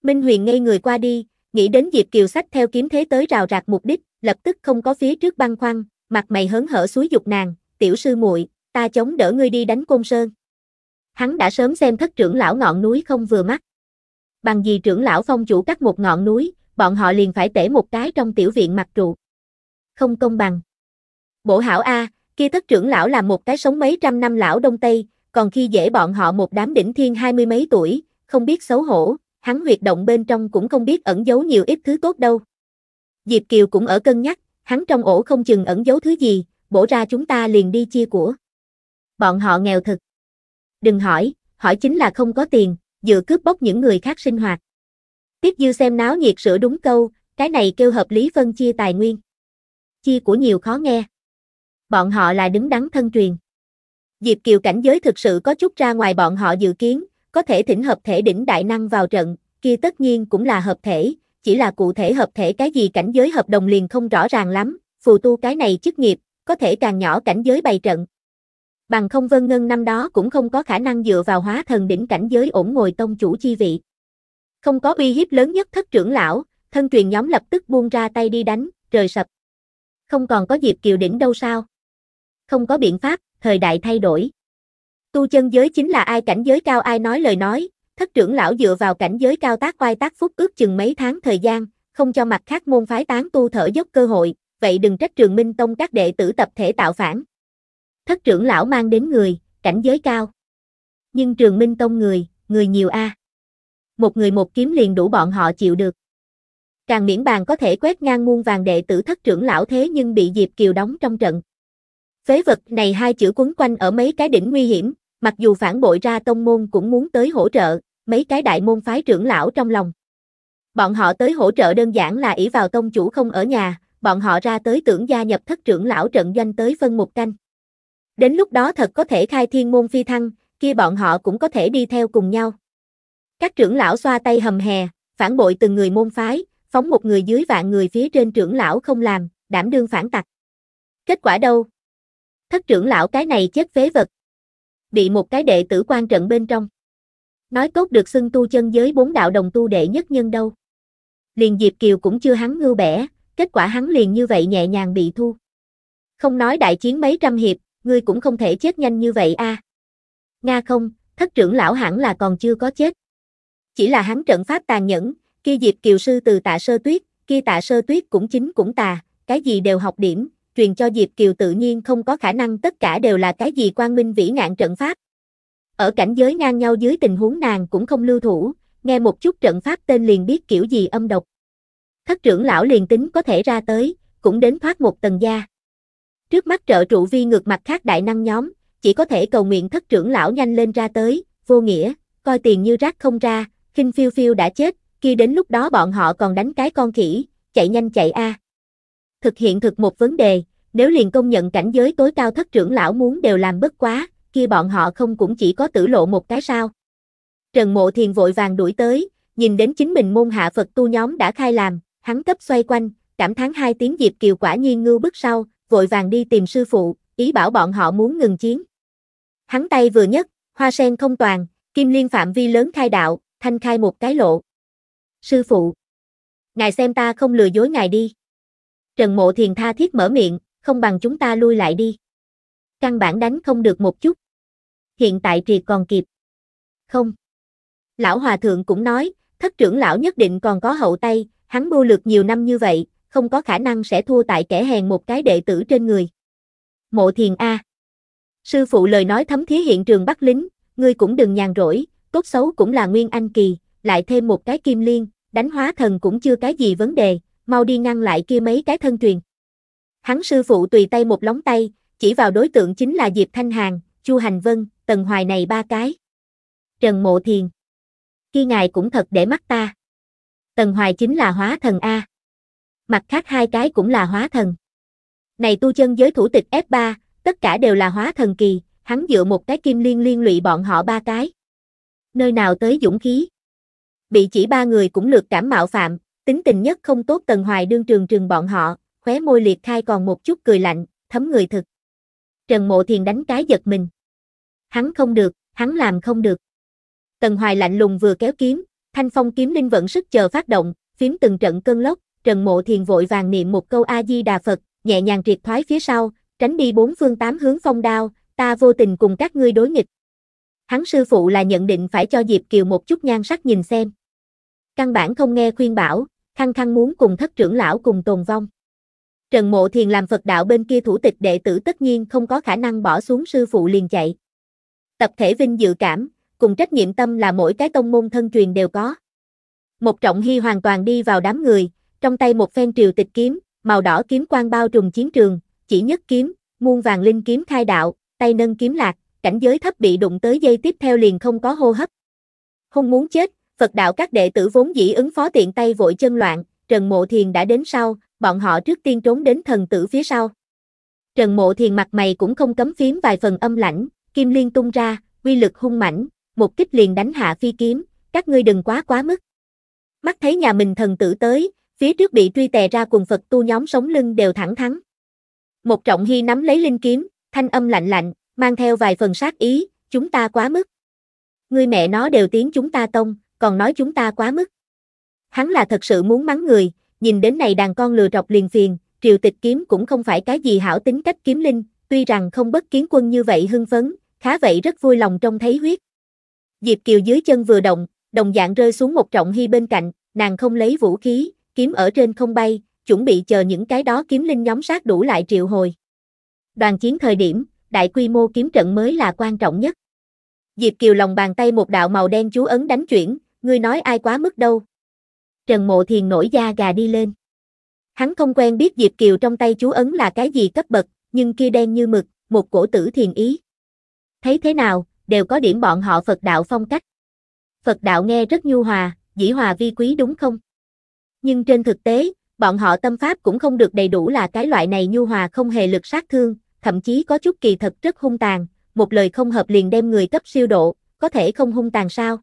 Minh Huyền ngây người qua đi, nghĩ đến Diệp Kiều sách theo kiếm thế tới rào rạc mục đích, lập tức không có phía trước băng khoăn, mặt mày hớn hở suối dục nàng, tiểu sư muội, ta chống đỡ ngươi đi đánh côn sơn. Hắn đã sớm xem thất trưởng lão ngọn núi không vừa mắt. Bằng gì trưởng lão phong chủ cắt một ngọn núi, bọn họ liền phải tể một cái trong tiểu viện mặt trụ. Không công bằng. Bộ hảo A, kia thất trưởng lão là một cái sống mấy trăm năm lão Đông Tây, còn khi dễ bọn họ một đám đỉnh thiên hai mươi mấy tuổi, không biết xấu hổ, hắn huyệt động bên trong cũng không biết ẩn giấu nhiều ít thứ tốt đâu. Diệp Kiều cũng ở cân nhắc, hắn trong ổ không chừng ẩn giấu thứ gì, bổ ra chúng ta liền đi chia của. Bọn họ nghèo thật. Đừng hỏi, hỏi chính là không có tiền, dựa cướp bóc những người khác sinh hoạt. Tiếp dư xem náo nhiệt sửa đúng câu, cái này kêu hợp lý phân chia tài nguyên. Chia của nhiều khó nghe. Bọn họ là đứng đắn thân truyền. Diệp Kiều cảnh giới thực sự có chút ra ngoài bọn họ dự kiến, có thể thỉnh hợp thể đỉnh đại năng vào trận, kia tất nhiên cũng là hợp thể, chỉ là cụ thể hợp thể cái gì cảnh giới hợp đồng liền không rõ ràng lắm, phù tu cái này chức nghiệp, có thể càng nhỏ cảnh giới bày trận. Bằng không Vân Ngân năm đó cũng không có khả năng dựa vào hóa thần đỉnh cảnh giới ổn ngồi tông chủ chi vị. Không có uy hiếp lớn nhất thất trưởng lão, thân truyền nhóm lập tức buông ra tay đi đánh, trời sập. Không còn có dịp kiều đỉnh đâu sao? Không có biện pháp, thời đại thay đổi. Tu chân giới chính là ai cảnh giới cao ai nói lời nói, thất trưởng lão dựa vào cảnh giới cao tác oai tác phúc ước chừng mấy tháng thời gian, không cho mặt khác môn phái tán tu thở dốc cơ hội, vậy đừng trách trường minh tông các đệ tử tập thể tạo phản. Thất trưởng lão mang đến người, cảnh giới cao. Nhưng trường minh tông người, người nhiều a. Một người một kiếm liền đủ bọn họ chịu được. Càng miễn bàn có thể quét ngang muôn vàng đệ tử thất trưởng lão thế nhưng bị Diệp Kiều đóng trong trận. Phế vật này hai chữ quấn quanh ở mấy cái đỉnh nguy hiểm, mặc dù phản bội ra tông môn cũng muốn tới hỗ trợ, mấy cái đại môn phái trưởng lão trong lòng. Bọn họ tới hỗ trợ đơn giản là ỷ vào tông chủ không ở nhà, bọn họ ra tới tưởng gia nhập thất trưởng lão trận doanh tới phân một canh. Đến lúc đó thật có thể khai thiên môn phi thăng, kia bọn họ cũng có thể đi theo cùng nhau. Các trưởng lão xoa tay hầm hè, phản bội từng người môn phái, phóng một người dưới vạn người phía trên trưởng lão không làm, đảm đương phản tặc. Kết quả đâu, thất trưởng lão cái này chết phế vật. Bị một cái đệ tử quan trận bên trong. Nói cốt được xưng tu chân giới bốn đạo đồng tu đệ nhất nhân đâu. Liền Diệp Kiều cũng chưa hắn ngưu bẻ, kết quả hắn liền như vậy nhẹ nhàng bị thu. Không nói đại chiến mấy trăm hiệp, ngươi cũng không thể chết nhanh như vậy a. À. Nga không, thất trưởng lão hẳn là còn chưa có chết. Chỉ là hắn trận pháp tàn nhẫn, kia Diệp Kiều sư từ tạ sơ tuyết, kia tạ sơ tuyết cũng chính cũng tà, cái gì đều học điểm, truyền cho Diệp Kiều tự nhiên không có khả năng tất cả đều là cái gì quang minh vĩ ngạn trận pháp. Ở cảnh giới ngang nhau dưới tình huống nàng cũng không lưu thủ, nghe một chút trận pháp tên liền biết kiểu gì âm độc. Thất trưởng lão liền tính có thể ra tới, cũng đến thoát một tầng gia Trước mắt trợ trụ vi ngược mặt khác đại năng nhóm, chỉ có thể cầu nguyện thất trưởng lão nhanh lên ra tới, vô nghĩa, coi tiền như rác không ra, khinh phiêu phiêu đã chết, kia đến lúc đó bọn họ còn đánh cái con khỉ, chạy nhanh chạy a. À thực hiện thực một vấn đề, nếu liền công nhận cảnh giới tối cao thất trưởng lão muốn đều làm bất quá, kia bọn họ không cũng chỉ có tử lộ một cái sao. Trần Mộ Thiền vội vàng đuổi tới, nhìn đến chính mình môn hạ Phật tu nhóm đã khai làm, hắn cấp xoay quanh, cảm thán hai tiếng Diệp Kiều quả nhiên ngưu bức sau, vội vàng đi tìm sư phụ, ý bảo bọn họ muốn ngừng chiến. Hắn tay vừa nhất, hoa sen không toàn, kim liên phạm vi lớn khai đạo, thanh khai một cái lộ. Sư phụ, ngài xem ta không lừa dối ngài đi. Trần Mộ Thiền tha thiết mở miệng, không bằng chúng ta lui lại đi. Căn bản đánh không được một chút. Hiện tại triệt còn kịp. Không. Lão Hòa Thượng cũng nói, thất trưởng lão nhất định còn có hậu tay, hắn mưu lược nhiều năm như vậy, không có khả năng sẽ thua tại kẻ hèn một cái đệ tử trên người. Mộ Thiền A. Sư phụ lời nói thấm thía hiện trường bắt lính, ngươi cũng đừng nhàn rỗi, tốt xấu cũng là Nguyên Anh Kỳ, lại thêm một cái kim liên, đánh hóa thần cũng chưa cái gì vấn đề, mau đi ngăn lại kia mấy cái thân truyền. Hắn sư phụ tùy tay một lóng tay, chỉ vào đối tượng chính là Diệp Thanh Hàng, Chu Hành Vân, Tần Hoài này ba cái. Trần Mộ Thiền. Khi ngài cũng thật để mắt ta. Tần Hoài chính là hóa thần A. Mặt khác hai cái cũng là hóa thần. Này tu chân giới thủ tịch F3, tất cả đều là hóa thần kỳ, hắn dựa một cái kim liên liên lụy bọn họ ba cái. Nơi nào tới dũng khí. Bị chỉ ba người cũng lượt cảm mạo phạm, Tính tình nhất không tốt Tần Hoài đương trường trường bọn họ, khóe môi liệt khai còn một chút cười lạnh, thấm người thực. Trần Mộ Thiền đánh cái giật mình. Hắn không được, hắn làm không được. Tần Hoài lạnh lùng vừa kéo kiếm, thanh phong kiếm linh vẫn sức chờ phát động, phím từng trận cơn lốc, Trần Mộ Thiền vội vàng niệm một câu A-di-đà Phật, nhẹ nhàng triệt thoái phía sau, tránh đi bốn phương tám hướng phong đao, ta vô tình cùng các ngươi đối nghịch. Hắn sư phụ là nhận định phải cho Diệp Kiều một chút nhan sắc nhìn xem. Căn bản không nghe khuyên bảo, khăng khăng muốn cùng thất trưởng lão cùng tồn vong. Trần Mộ Thiền làm Phật đạo bên kia thủ tịch đệ tử tất nhiên không có khả năng bỏ xuống sư phụ liền chạy. Tập thể vinh dự cảm, cùng trách nhiệm tâm là mỗi cái tông môn thân truyền đều có. Một trọng hy hoàn toàn đi vào đám người, trong tay một phen triều tịch kiếm, màu đỏ kiếm quang bao trùm chiến trường, chỉ nhất kiếm, muôn vàng linh kiếm khai đạo, tay nâng kiếm lạc, cảnh giới thấp bị đụng tới dây tiếp theo liền không có hô hấp. Không muốn chết, Phật đạo các đệ tử vốn dĩ ứng phó tiện tay vội chân loạn, Trần Mộ Thiền đã đến sau, bọn họ trước tiên trốn đến thần tử phía sau. Trần Mộ Thiền mặt mày cũng không cấm phím vài phần âm lãnh, kim liên tung ra, quy lực hung mãnh, một kích liền đánh hạ phi kiếm, các ngươi đừng quá quá mức. Mắt thấy nhà mình thần tử tới, phía trước bị truy tè ra quần Phật tu nhóm sống lưng đều thẳng thắng Một trọng hy nắm lấy linh kiếm, thanh âm lạnh lạnh, mang theo vài phần sát ý, chúng ta quá mức. Ngươi mẹ nó đều tiếng chúng ta tông, còn nói chúng ta quá mức. Hắn là thật sự muốn mắng người, nhìn đến này đàn con lừa trọc liền phiền, triều tịch kiếm cũng không phải cái gì hảo tính cách kiếm linh, tuy rằng không bất kiến quân như vậy hưng phấn, khá vậy rất vui lòng trong thấy huyết. Diệp Kiều dưới chân vừa động, đồng dạng rơi xuống một trọng hy bên cạnh, nàng không lấy vũ khí, kiếm ở trên không bay, chuẩn bị chờ những cái đó kiếm linh nhóm sát đủ lại triệu hồi. Đoàn chiến thời điểm, đại quy mô kiếm trận mới là quan trọng nhất. Diệp Kiều lòng bàn tay một đạo màu đen chú ấn đánh chuyển, ngươi nói ai quá mức đâu. Trần Mộ Thiền nổi da gà đi lên. Hắn không quen biết Diệp Kiều trong tay chú ấn là cái gì cấp bậc, nhưng kia đen như mực, một cổ tử thiền ý. Thấy thế nào, đều có điểm bọn họ Phật đạo phong cách. Phật đạo nghe rất nhu hòa, dĩ hòa vi quý đúng không? Nhưng trên thực tế, bọn họ tâm pháp cũng không được đầy đủ là cái loại này nhu hòa không hề lực sát thương, thậm chí có chút kỳ thật rất hung tàn, một lời không hợp liền đem người cấp siêu độ, có thể không hung tàn sao?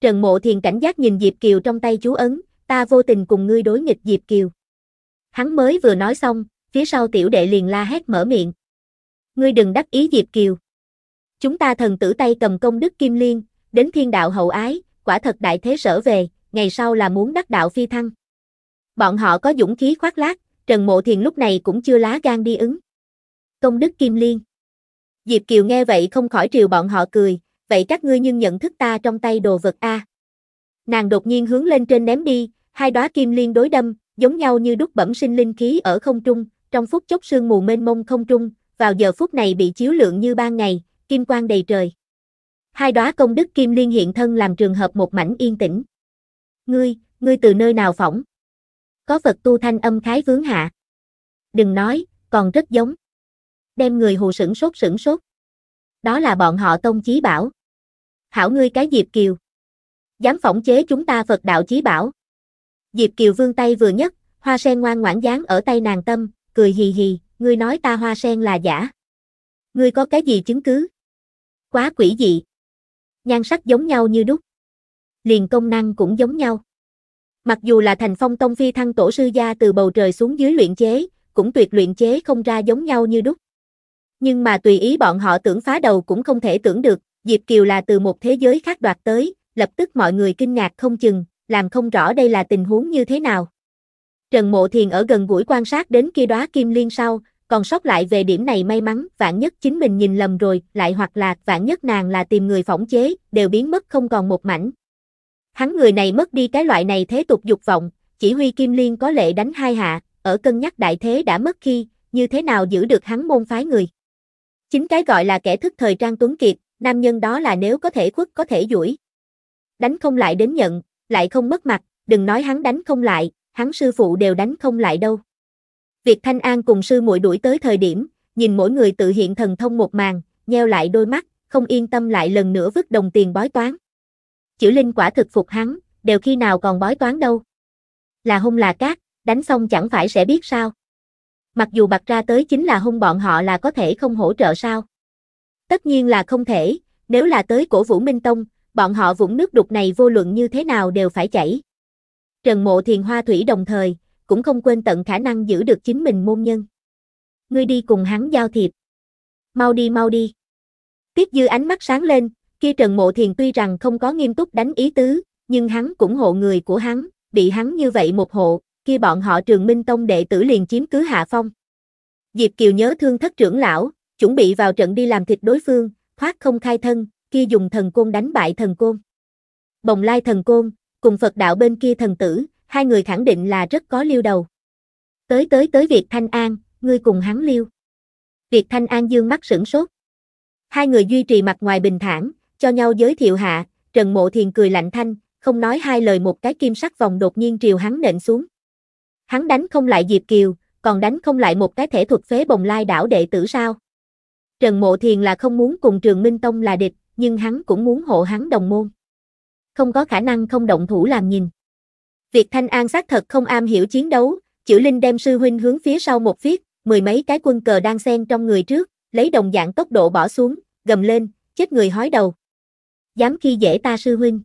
Trần Mộ Thiền cảnh giác nhìn Diệp Kiều trong tay chú ấn, ta vô tình cùng ngươi đối nghịch Diệp Kiều. Hắn mới vừa nói xong, phía sau tiểu đệ liền la hét mở miệng. Ngươi đừng đắc ý Diệp Kiều. Chúng ta thần tử tay cầm công đức kim liên, đến thiên đạo hậu ái, quả thật đại thế sở về, ngày sau là muốn đắc đạo phi thăng. Bọn họ có dũng khí khoác lác, Trần Mộ Thiền lúc này cũng chưa lá gan đi ứng. Công đức kim liên. Diệp Kiều nghe vậy không khỏi triều bọn họ cười, vậy các ngươi nhưng nhận thức ta trong tay đồ vật a. Nàng đột nhiên hướng lên trên ném đi, hai đóa kim liên đối đâm, giống nhau như đúc bẩm sinh linh khí ở không trung, trong phút chốc sương mù mênh mông không trung, vào giờ phút này bị chiếu lượng như ban ngày, kim quang đầy trời. Hai đóa công đức kim liên hiện thân làm trường hợp một mảnh yên tĩnh. Ngươi, ngươi từ nơi nào phỏng? Có vật tu thanh âm khái vướng hạ. Đừng nói, còn rất giống. Đem người hù sửng sốt sửng sốt. Đó là bọn họ tông chí bảo hảo ngươi cái Diệp Kiều. Dám phỏng chế chúng ta Phật đạo chí bảo. Diệp Kiều vương tay vừa nhất, hoa sen ngoan ngoãn dáng ở tay nàng tâm, cười hì hì, ngươi nói ta hoa sen là giả. Ngươi có cái gì chứng cứ? Quá quỷ dị. Nhan sắc giống nhau như đúc. Liền công năng cũng giống nhau. Mặc dù là thành phong tông phi thăng tổ sư gia từ bầu trời xuống dưới luyện chế, cũng tuyệt luyện chế không ra giống nhau như đúc. Nhưng mà tùy ý bọn họ tưởng phá đầu cũng không thể tưởng được, Diệp Kiều là từ một thế giới khác đoạt tới, lập tức mọi người kinh ngạc không chừng, làm không rõ đây là tình huống như thế nào. Trần Mộ Thiền ở gần gũi quan sát đến kia đóa kim liên sau, còn sót lại về điểm này may mắn, vạn nhất chính mình nhìn lầm rồi, lại hoặc là vạn nhất nàng là tìm người phỏng chế, đều biến mất không còn một mảnh. Hắn người này mất đi cái loại này thế tục dục vọng, chỉ huy kim liên có lệ đánh hai hạ, ở cân nhắc đại thế đã mất khi, như thế nào giữ được hắn môn phái người. Chính cái gọi là kẻ thức thời trang tuấn kiệt, nam nhân đó là nếu có thể khuất có thể duỗi. Đánh không lại đến nhận, lại không mất mặt, đừng nói hắn đánh không lại, hắn sư phụ đều đánh không lại đâu. Việc Thanh An cùng sư muội đuổi tới thời điểm, nhìn mỗi người tự hiện thần thông một màn, nheo lại đôi mắt, không yên tâm lại lần nữa vứt đồng tiền bói toán. Chữ Linh quả thực phục hắn, đều khi nào còn bói toán đâu. Là hung là cát, đánh xong chẳng phải sẽ biết sao. Mặc dù bật ra tới chính là hung bọn họ là có thể không hỗ trợ sao. Tất nhiên là không thể, nếu là tới cổ Vũ Minh Tông, bọn họ vũng nước đục này vô luận như thế nào đều phải chảy. Trần Mộ Thiền Hoa Thủy đồng thời, cũng không quên tận khả năng giữ được chính mình môn nhân. Ngươi đi cùng hắn giao thiệp. Mau đi mau đi. Tiết Dư ánh mắt sáng lên, kia Trần Mộ Thiền tuy rằng không có nghiêm túc đánh ý tứ, nhưng hắn cũng hộ người của hắn, bị hắn như vậy một hộ, kia bọn họ trường minh tông đệ tử liền chiếm cứ hạ phong. Diệp Kiều nhớ thương thất trưởng lão, chuẩn bị vào trận đi làm thịt đối phương, thoát không khai thân, kia dùng thần côn đánh bại thần côn. Bồng lai thần côn, cùng Phật đạo bên kia thần tử, hai người khẳng định là rất có liêu đầu. Tới tới tới Việt Thanh An, ngươi cùng hắn liêu. Việt Thanh An dương mắt sửng sốt. Hai người duy trì mặt ngoài bình thản, cho nhau giới thiệu hạ, Trần Mộ Thiền cười lạnh thanh, không nói hai lời một cái kim sắc vòng đột nhiên triều hắn nện xuống. Hắn đánh không lại Diệp Kiều, còn đánh không lại một cái thể thuật phế bồng lai đảo đệ tử sao? Trần Mộ Thiền là không muốn cùng Trường Minh Tông là địch, nhưng hắn cũng muốn hộ hắn đồng môn. Không có khả năng không động thủ làm nhìn. Việc Thanh An xác thật không am hiểu chiến đấu, Chữ Linh đem sư huynh hướng phía sau một phiết, mười mấy cái quân cờ đang xen trong người trước, lấy đồng dạng tốc độ bỏ xuống, gầm lên, chết người hói đầu. Dám khi dễ ta sư huynh.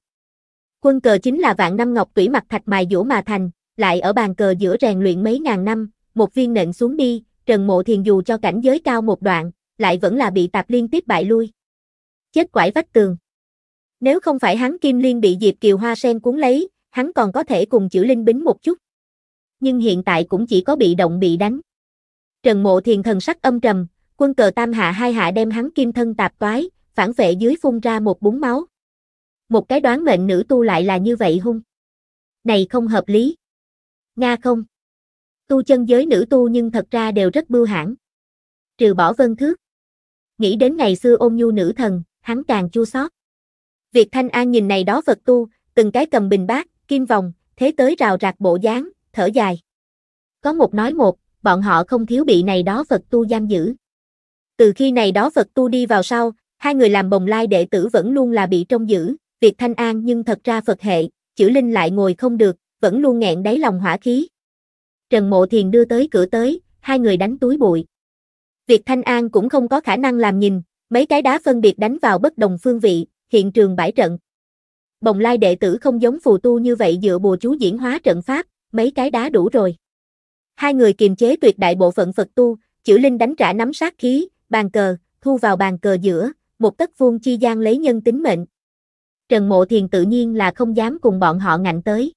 Quân cờ chính là vạn năm ngọc tủy mặt thạch mài dũa mà thành, lại ở bàn cờ giữa rèn luyện mấy ngàn năm, một viên nện xuống đi, Trần Mộ Thiền dù cho cảnh giới cao một đoạn, lại vẫn là bị tạp liên tiếp bại lui. Chết quải vách tường. Nếu không phải hắn Kim Liên bị Diệp Kiều Hoa sen cuốn lấy, hắn còn có thể cùng chữ Linh Bính một chút. Nhưng hiện tại cũng chỉ có bị động bị đánh. Trần Mộ Thiền thần sắc âm trầm, quân cờ tam hạ hai hạ đem hắn kim thân tạp toái, phản vệ dưới phun ra một búng máu. Một cái đoán mệnh nữ tu lại là như vậy hung. Này không hợp lý. Nga không. Tu chân giới nữ tu nhưng thật ra đều rất bưu hãn. Trừ bỏ vân thước nghĩ đến ngày xưa ôn nhu nữ thần, hắn càng chua xót. Việt Thanh An nhìn này đó vật tu, từng cái cầm bình bát, kim vòng, thế tới rào rạc bộ dáng, thở dài. Có một nói một, bọn họ không thiếu bị này đó vật tu giam giữ. Từ khi này đó vật tu đi vào sau, hai người làm bồng lai đệ tử vẫn luôn là bị trông giữ, Việt Thanh An nhưng thật ra Phật hệ, chữ Linh lại ngồi không được, vẫn luôn nghẹn đáy lòng hỏa khí. Trần Mộ Thiền đưa tới cửa tới, hai người đánh túi bụi. Việc Thanh An cũng không có khả năng làm nhìn, mấy cái đá phân biệt đánh vào bất đồng phương vị, hiện trường bãi trận. Bồng lai đệ tử không giống phù tu như vậy dựa bùa chú diễn hóa trận pháp, mấy cái đá đủ rồi. Hai người kiềm chế tuyệt đại bộ phận Phật tu, chữ linh đánh trả nắm sát khí, bàn cờ, thu vào bàn cờ giữa, một tấc vuông chi gian lấy nhân tính mệnh. Trần Mộ Thiền tự nhiên là không dám cùng bọn họ ngạnh tới.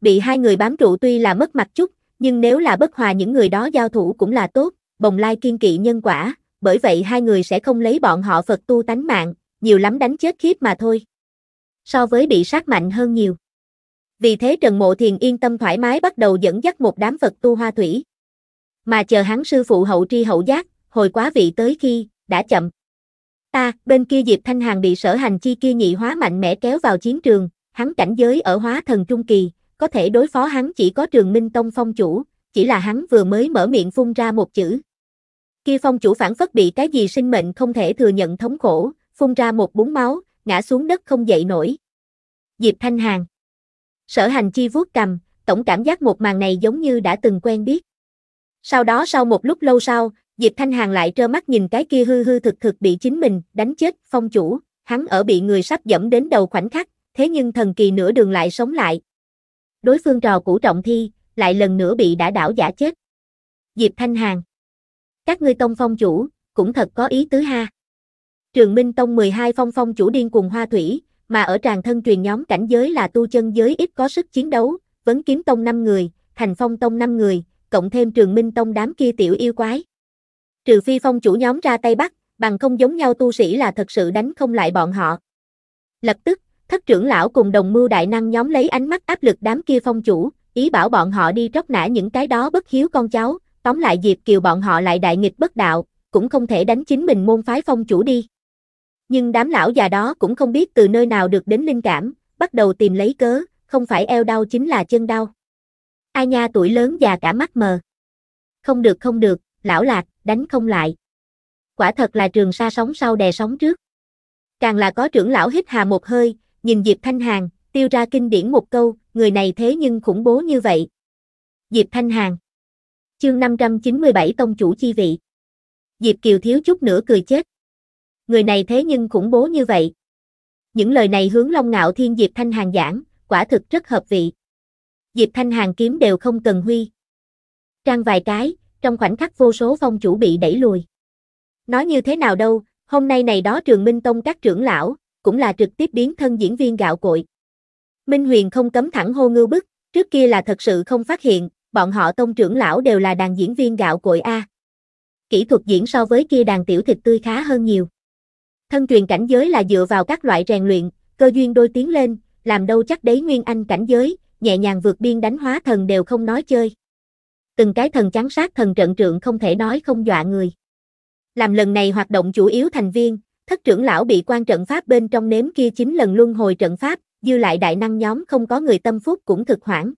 Bị hai người bám trụ tuy là mất mặt chút, nhưng nếu là bất hòa những người đó giao thủ cũng là tốt, bồng lai kiên kỵ nhân quả, bởi vậy hai người sẽ không lấy bọn họ Phật tu tánh mạng, nhiều lắm đánh chết khiếp mà thôi. So với bị sát mạnh hơn nhiều. Vì thế Trần Mộ Thiền yên tâm thoải mái bắt đầu dẫn dắt một đám Phật tu hoa thủy. Mà chờ hắn sư phụ hậu tri hậu giác, hồi quá vị tới khi, đã chậm. Ta, bên kia Diệp Thanh Hàng bị sở hành chi kia nhị hóa mạnh mẽ kéo vào chiến trường, hắn cảnh giới ở hóa thần trung kỳ, có thể đối phó hắn chỉ có trường minh tông phong chủ, chỉ là hắn vừa mới mở miệng phun ra một chữ, Kia phong chủ phản phất bị cái gì sinh mệnh không thể thừa nhận thống khổ, phun ra một búng máu, ngã xuống đất không dậy nổi. Diệp Thanh hàng Sở hành chi vuốt cầm, tổng cảm giác một màn này giống như đã từng quen biết. Sau đó sau một lúc lâu sau, Diệp Thanh hàng lại trơ mắt nhìn cái kia hư hư thực thực bị chính mình đánh chết, phong chủ, hắn ở bị người sắp dẫm đến đầu khoảnh khắc, thế nhưng thần kỳ nửa đường lại sống lại. Đối phương trò cũ trọng thi, lại lần nữa bị đã đảo giả chết. Diệp Thanh hàng các ngươi tông phong chủ, cũng thật có ý tứ ha. Trường Minh Tông 12 phong phong chủ điên cùng hoa thủy, mà ở tràng thân truyền nhóm cảnh giới là tu chân giới ít có sức chiến đấu, vấn kiếm tông 5 người, thành phong tông 5 người, cộng thêm trường Minh Tông đám kia tiểu yêu quái. Trừ phi phong chủ nhóm ra tay bắt, bằng không giống nhau tu sĩ là thật sự đánh không lại bọn họ. Lập tức, thất trưởng lão cùng đồng mưu đại năng nhóm lấy ánh mắt áp lực đám kia phong chủ, ý bảo bọn họ đi tróc nã những cái đó bất hiếu con cháu, Tóm lại Diệp Kiều bọn họ lại đại nghịch bất đạo, cũng không thể đánh chính mình môn phái phong chủ đi. Nhưng đám lão già đó cũng không biết từ nơi nào được đến linh cảm, bắt đầu tìm lấy cớ, không phải eo đau chính là chân đau. Ai nha tuổi lớn già cả mắt mờ. Không được không được, lão lạc, đánh không lại. Quả thật là trường xa sóng sau đè sóng trước. Càng là có trưởng lão hít hà một hơi, nhìn Diệp Thanh Hàng, tiêu ra kinh điển một câu, người này thế nhưng khủng bố như vậy. Diệp Thanh Hàng Chương 597 Tông chủ chi vị. Diệp Kiều thiếu chút nữa cười chết. Người này thế nhưng khủng bố như vậy. Những lời này hướng Long Ngạo Thiên Diệp Thanh Hàng giảng, quả thực rất hợp vị. Diệp Thanh Hàng kiếm đều không cần huy. Trang vài cái, trong khoảnh khắc vô số phong chủ bị đẩy lùi. Nói như thế nào đâu, hôm nay này đó trường Minh Tông các trưởng lão, cũng là trực tiếp biến thân diễn viên gạo cội. Minh Huyền không cấm thẳng hô ngưu bức, trước kia là thật sự không phát hiện, bọn họ tông trưởng lão đều là đàn diễn viên gạo cội A. Kỹ thuật diễn so với kia đàn tiểu thịt tươi khá hơn nhiều. Thân truyền cảnh giới là dựa vào các loại rèn luyện, cơ duyên đôi tiến lên, làm đâu chắc đấy nguyên anh cảnh giới, nhẹ nhàng vượt biên đánh hóa thần đều không nói chơi. Từng cái thần chán sát thần trận trượng không thể nói không dọa người. Làm lần này hoạt động chủ yếu thành viên, thất trưởng lão bị quan trận pháp bên trong nếm kia chín lần luân hồi trận pháp, dư lại đại năng nhóm không có người tâm phúc cũng thực hoảng.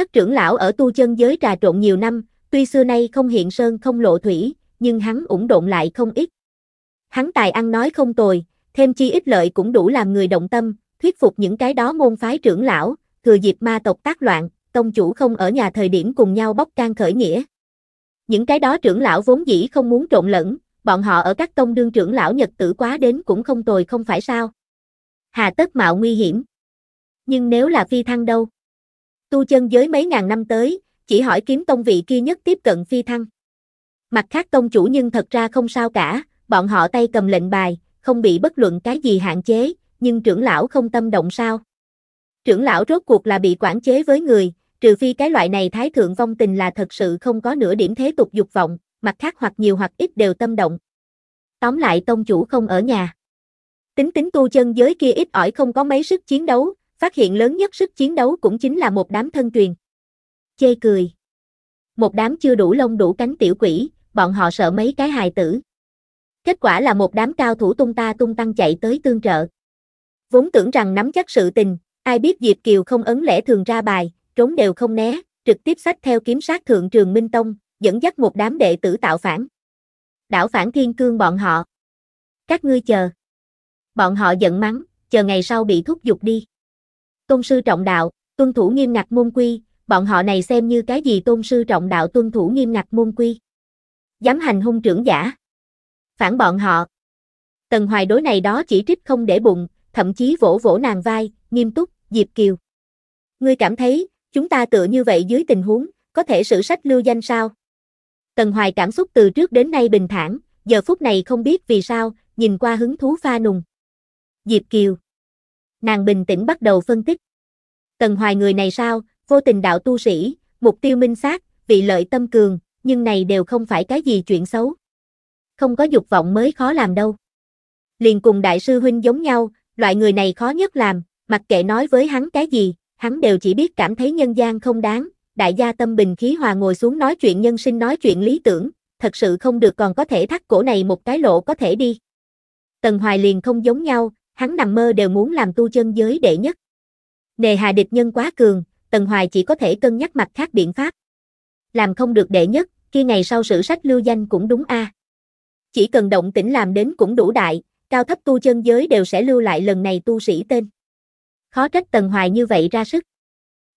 Thất trưởng lão ở tu chân giới trà trộn nhiều năm, tuy xưa nay không hiện sơn không lộ thủy, nhưng hắn ủng độn lại không ít. Hắn tài ăn nói không tồi, thêm chi ít lợi cũng đủ làm người động tâm, thuyết phục những cái đó môn phái trưởng lão, thừa dịp ma tộc tác loạn, tông chủ không ở nhà thời điểm cùng nhau bóc can khởi nghĩa. Những cái đó trưởng lão vốn dĩ không muốn trộn lẫn, bọn họ ở các tông đương trưởng lão nhật tử quá đến cũng không tồi không phải sao. Hà tất mạo nguy hiểm. Nhưng nếu là phi thăng đâu? Tu chân giới mấy ngàn năm tới, chỉ hỏi kiếm tông vị kia nhất tiếp cận phi thăng. Mặt khác tông chủ nhưng thật ra không sao cả, bọn họ tay cầm lệnh bài, không bị bất luận cái gì hạn chế, nhưng trưởng lão không tâm động sao. Trưởng lão rốt cuộc là bị quản chế với người, trừ phi cái loại này thái thượng vong tình là thật sự không có nửa điểm thế tục dục vọng, mặt khác hoặc nhiều hoặc ít đều tâm động. Tóm lại tông chủ không ở nhà. Tính tính tu chân giới kia ít ỏi không có mấy sức chiến đấu, Phát hiện lớn nhất sức chiến đấu cũng chính là một đám thân truyền. Chê cười. Một đám chưa đủ lông đủ cánh tiểu quỷ, bọn họ sợ mấy cái hài tử. Kết quả là một đám cao thủ tung ta tung tăng chạy tới tương trợ. Vốn tưởng rằng nắm chắc sự tình, ai biết Diệp Kiều không ấn lẽ thường ra bài, trốn đều không né, trực tiếp sách theo kiếm sát thượng trường Minh Tông, dẫn dắt một đám đệ tử tạo phản. Đảo phản thiên cương bọn họ. Các ngươi chờ. Bọn họ giận mắng, chờ ngày sau bị thúc giục đi tôn sư trọng đạo, tuân thủ nghiêm ngặt môn quy, bọn họ này xem như cái gì tôn sư trọng đạo tuân thủ nghiêm ngặt môn quy. Dám hành hung trưởng giả. Phản bọn họ. Tần Hoài đối này đó chỉ trích không để bụng, thậm chí vỗ vỗ nàng vai, nghiêm túc, Diệp Kiều. Ngươi cảm thấy, chúng ta tựa như vậy dưới tình huống, có thể sử sách lưu danh sao? Tần Hoài cảm xúc từ trước đến nay bình thản, giờ phút này không biết vì sao, nhìn qua hứng thú pha nùng. Diệp Kiều nàng bình tĩnh bắt đầu phân tích. Tần Hoài người này sao, vô tình đạo tu sĩ, mục tiêu minh xác, vị lợi tâm cường, nhưng này đều không phải cái gì chuyện xấu. Không có dục vọng mới khó làm đâu. Liền cùng đại sư huynh giống nhau, loại người này khó nhất làm, mặc kệ nói với hắn cái gì, hắn đều chỉ biết cảm thấy nhân gian không đáng, đại gia tâm bình khí hòa ngồi xuống nói chuyện nhân sinh nói chuyện lý tưởng, thật sự không được còn có thể thắt cổ này một cái lộ có thể đi. Tần Hoài liền không giống nhau, hắn nằm mơ đều muốn làm tu chân giới đệ nhất. Nề hà địch nhân quá cường, Tần Hoài chỉ có thể cân nhắc mặt khác biện pháp. Làm không được đệ nhất, khi ngày sau sử sách lưu danh cũng đúng a. À. Chỉ cần động tĩnh làm đến cũng đủ đại, cao thấp tu chân giới đều sẽ lưu lại lần này tu sĩ tên. Khó trách Tần Hoài như vậy ra sức.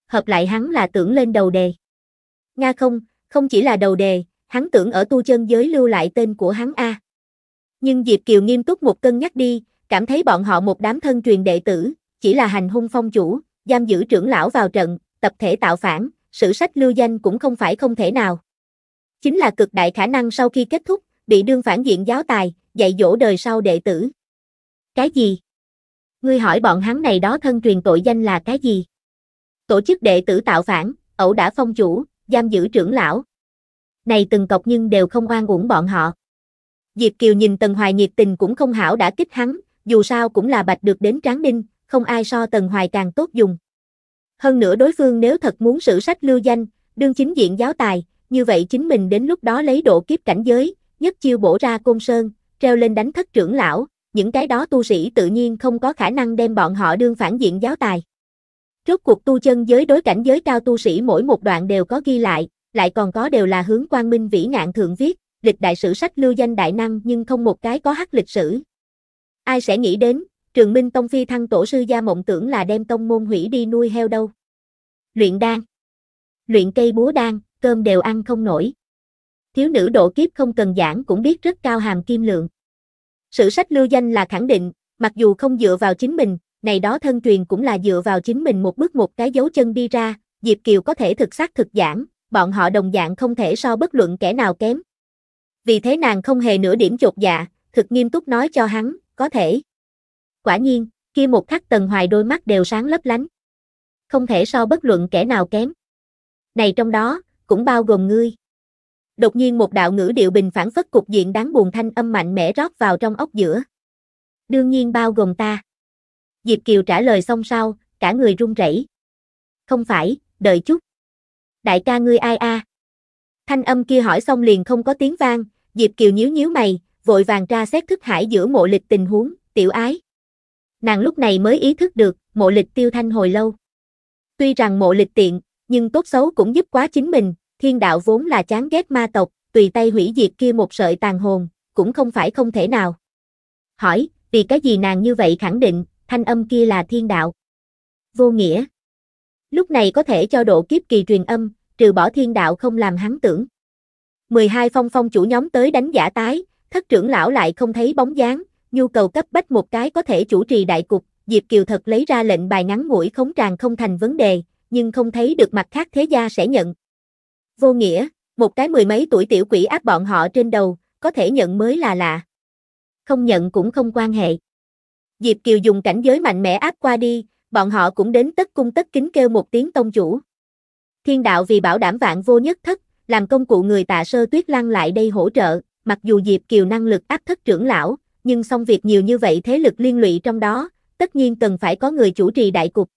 Hợp lại hắn là tưởng lên đầu đề. Nga không, không chỉ là đầu đề, hắn tưởng ở tu chân giới lưu lại tên của hắn a. À. Nhưng Diệp Kiều nghiêm túc một cân nhắc đi, cảm thấy bọn họ một đám thân truyền đệ tử, chỉ là hành hung phong chủ, giam giữ trưởng lão vào trận, tập thể tạo phản, sử sách lưu danh cũng không phải không thể nào. Chính là cực đại khả năng sau khi kết thúc, bị đương phản diện giáo tài, dạy dỗ đời sau đệ tử. Cái gì? Ngươi hỏi bọn hắn này đó thân truyền tội danh là cái gì? Tổ chức đệ tử tạo phản, ẩu đã phong chủ, giam giữ trưởng lão. Này từng cọc nhưng đều không oan uổng bọn họ. Diệp Kiều nhìn Tần Hoài nhiệt tình cũng không hảo đã kích hắn, dù sao cũng là bạch được đến Tráng đinh, không ai so Tần Hoài càng tốt dùng. Hơn nữa đối phương nếu thật muốn sử sách lưu danh, đương chính diện giáo tài, như vậy chính mình đến lúc đó lấy độ kiếp cảnh giới, nhất chiêu bổ ra côn sơn, treo lên đánh thất trưởng lão, những cái đó tu sĩ tự nhiên không có khả năng đem bọn họ đương phản diện giáo tài. Rốt cuộc tu chân giới đối cảnh giới cao tu sĩ mỗi một đoạn đều có ghi lại, lại còn có đều là hướng quang minh vĩ ngạn thượng viết, lịch đại sử sách lưu danh đại năng nhưng không một cái có hắc lịch sử, Ai sẽ nghĩ đến, trường minh tông phi thăng tổ sư gia mộng tưởng là đem tông môn hủy đi nuôi heo đâu. Luyện đan. Luyện cây búa đan, cơm đều ăn không nổi. Thiếu nữ độ kiếp không cần giảng cũng biết rất cao hàm kim lượng. Sử sách lưu danh là khẳng định, mặc dù không dựa vào chính mình, này đó thân truyền cũng là dựa vào chính mình một bước một cái dấu chân đi ra, Diệp Kiều có thể thực xác thực giảng, bọn họ đồng dạng không thể so bất luận kẻ nào kém. Vì thế nàng không hề nửa điểm chột dạ, thực nghiêm túc nói cho hắn, có thể. Quả nhiên, kia một khắc Tần Hoài đôi mắt đều sáng lấp lánh. Không thể so bất luận kẻ nào kém. Này trong đó, cũng bao gồm ngươi. Đột nhiên một đạo ngữ điệu bình phản phất cục diện đáng buồn thanh âm mạnh mẽ rót vào trong ốc giữa. Đương nhiên bao gồm ta. Diệp Kiều trả lời xong sau, cả người run rẩy. Không phải, đợi chút. Đại ca ngươi ai a? Thanh âm kia hỏi xong liền không có tiếng vang, Diệp Kiều nhíu nhíu mày, vội vàng ra xét thức hải giữa mộ lịch tình huống, tiểu ái. Nàng lúc này mới ý thức được, mộ lịch tiêu thanh hồi lâu. Tuy rằng mộ lịch tiện, nhưng tốt xấu cũng giúp quá chính mình, thiên đạo vốn là chán ghét ma tộc, tùy tay hủy diệt kia một sợi tàn hồn, cũng không phải không thể nào. Hỏi, vì cái gì nàng như vậy khẳng định, thanh âm kia là thiên đạo. Vô nghĩa. Lúc này có thể cho độ kiếp kỳ truyền âm, trừ bỏ thiên đạo không làm hắn tưởng. 12 phong phong chủ nhóm tới đánh giả tái, Thất trưởng lão lại không thấy bóng dáng, nhu cầu cấp bách một cái có thể chủ trì đại cục, Diệp Kiều thật lấy ra lệnh bài ngắn ngủi khống tràn không thành vấn đề, nhưng không thấy được mặt khác thế gia sẽ nhận. Vô nghĩa, một cái mười mấy tuổi tiểu quỷ áp bọn họ trên đầu, có thể nhận mới là lạ. Không nhận cũng không quan hệ. Diệp Kiều dùng cảnh giới mạnh mẽ áp qua đi, bọn họ cũng đến tất cung tất kính kêu một tiếng tông chủ. Thiên đạo vì bảo đảm vạn vô nhất thất, làm công cụ người tạ sơ tuyết lăng lại đây hỗ trợ mặc dù Diệp Kiều năng lực áp thất trưởng lão, nhưng xong việc nhiều như vậy thế lực liên lụy trong đó, tất nhiên cần phải có người chủ trì đại cục.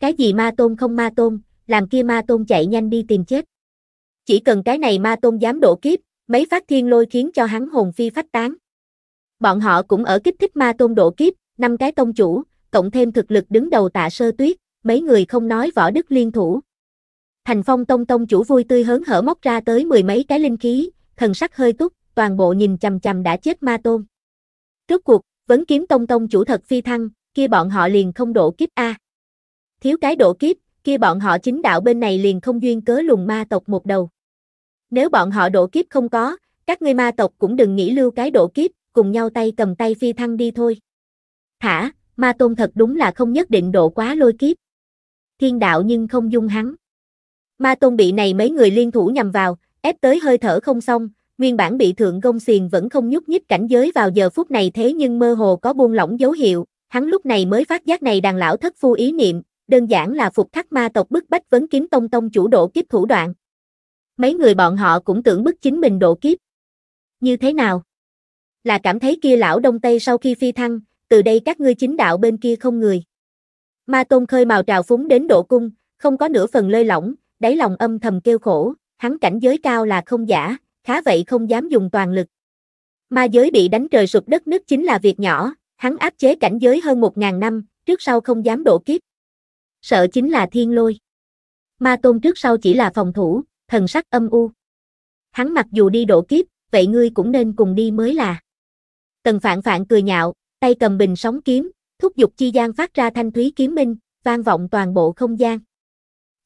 Cái gì ma tôn không ma tôn, làm kia ma tôn chạy nhanh đi tìm chết. Chỉ cần cái này ma tôn dám đổ kiếp, mấy phát thiên lôi khiến cho hắn hồn phi phách tán. Bọn họ cũng ở kích thích ma tôn đổ kiếp, năm cái tông chủ, cộng thêm thực lực đứng đầu tạ sơ tuyết, mấy người không nói võ đức liên thủ. Thành phong tông tông chủ vui tươi hớn hở móc ra tới mười mấy cái linh khí, thần sắc hơi túc, toàn bộ nhìn chằm chằm đã chết ma tôn. Rốt cuộc, vấn kiếm tông tông chủ thật phi thăng, kia bọn họ liền không độ kiếp A. Thiếu cái độ kiếp, kia bọn họ chính đạo bên này liền không duyên cớ lùng ma tộc một đầu. Nếu bọn họ độ kiếp không có, các ngươi ma tộc cũng đừng nghĩ lưu cái độ kiếp, cùng nhau tay cầm tay phi thăng đi thôi. Thả, ma tôn thật đúng là không nhất định độ quá lôi kiếp. Thiên đạo nhưng không dung hắn. Ma tôn bị này mấy người liên thủ nhằm vào, ép tới hơi thở không xong, nguyên bản bị thượng gông xiềng vẫn không nhúc nhích cảnh giới vào giờ phút này thế nhưng mơ hồ có buông lỏng dấu hiệu, hắn lúc này mới phát giác này đàn lão thất phu ý niệm, đơn giản là phục khắc ma tộc bức bách vấn kiếm tông tông chủ độ kiếp thủ đoạn. Mấy người bọn họ cũng tưởng bức chính mình độ kiếp. Như thế nào? Là cảm thấy kia lão đông tây sau khi phi thăng, từ đây các ngươi chính đạo bên kia không người. Ma tôn khơi màu trào phúng đến độ cung, không có nửa phần lơi lỏng, đáy lòng âm thầm kêu khổ, hắn cảnh giới cao là không giả, khá vậy không dám dùng toàn lực. Ma giới bị đánh trời sụp đất nứt chính là việc nhỏ, hắn áp chế cảnh giới hơn 1.000 năm, trước sau không dám độ kiếp. Sợ chính là thiên lôi. Ma tôn trước sau chỉ là phòng thủ, thần sắc âm u. Hắn mặc dù đi độ kiếp, vậy ngươi cũng nên cùng đi mới là. Tần phạn phạn cười nhạo, tay cầm bình sóng kiếm, thúc giục chi gian phát ra thanh thúy kiếm minh, vang vọng toàn bộ không gian.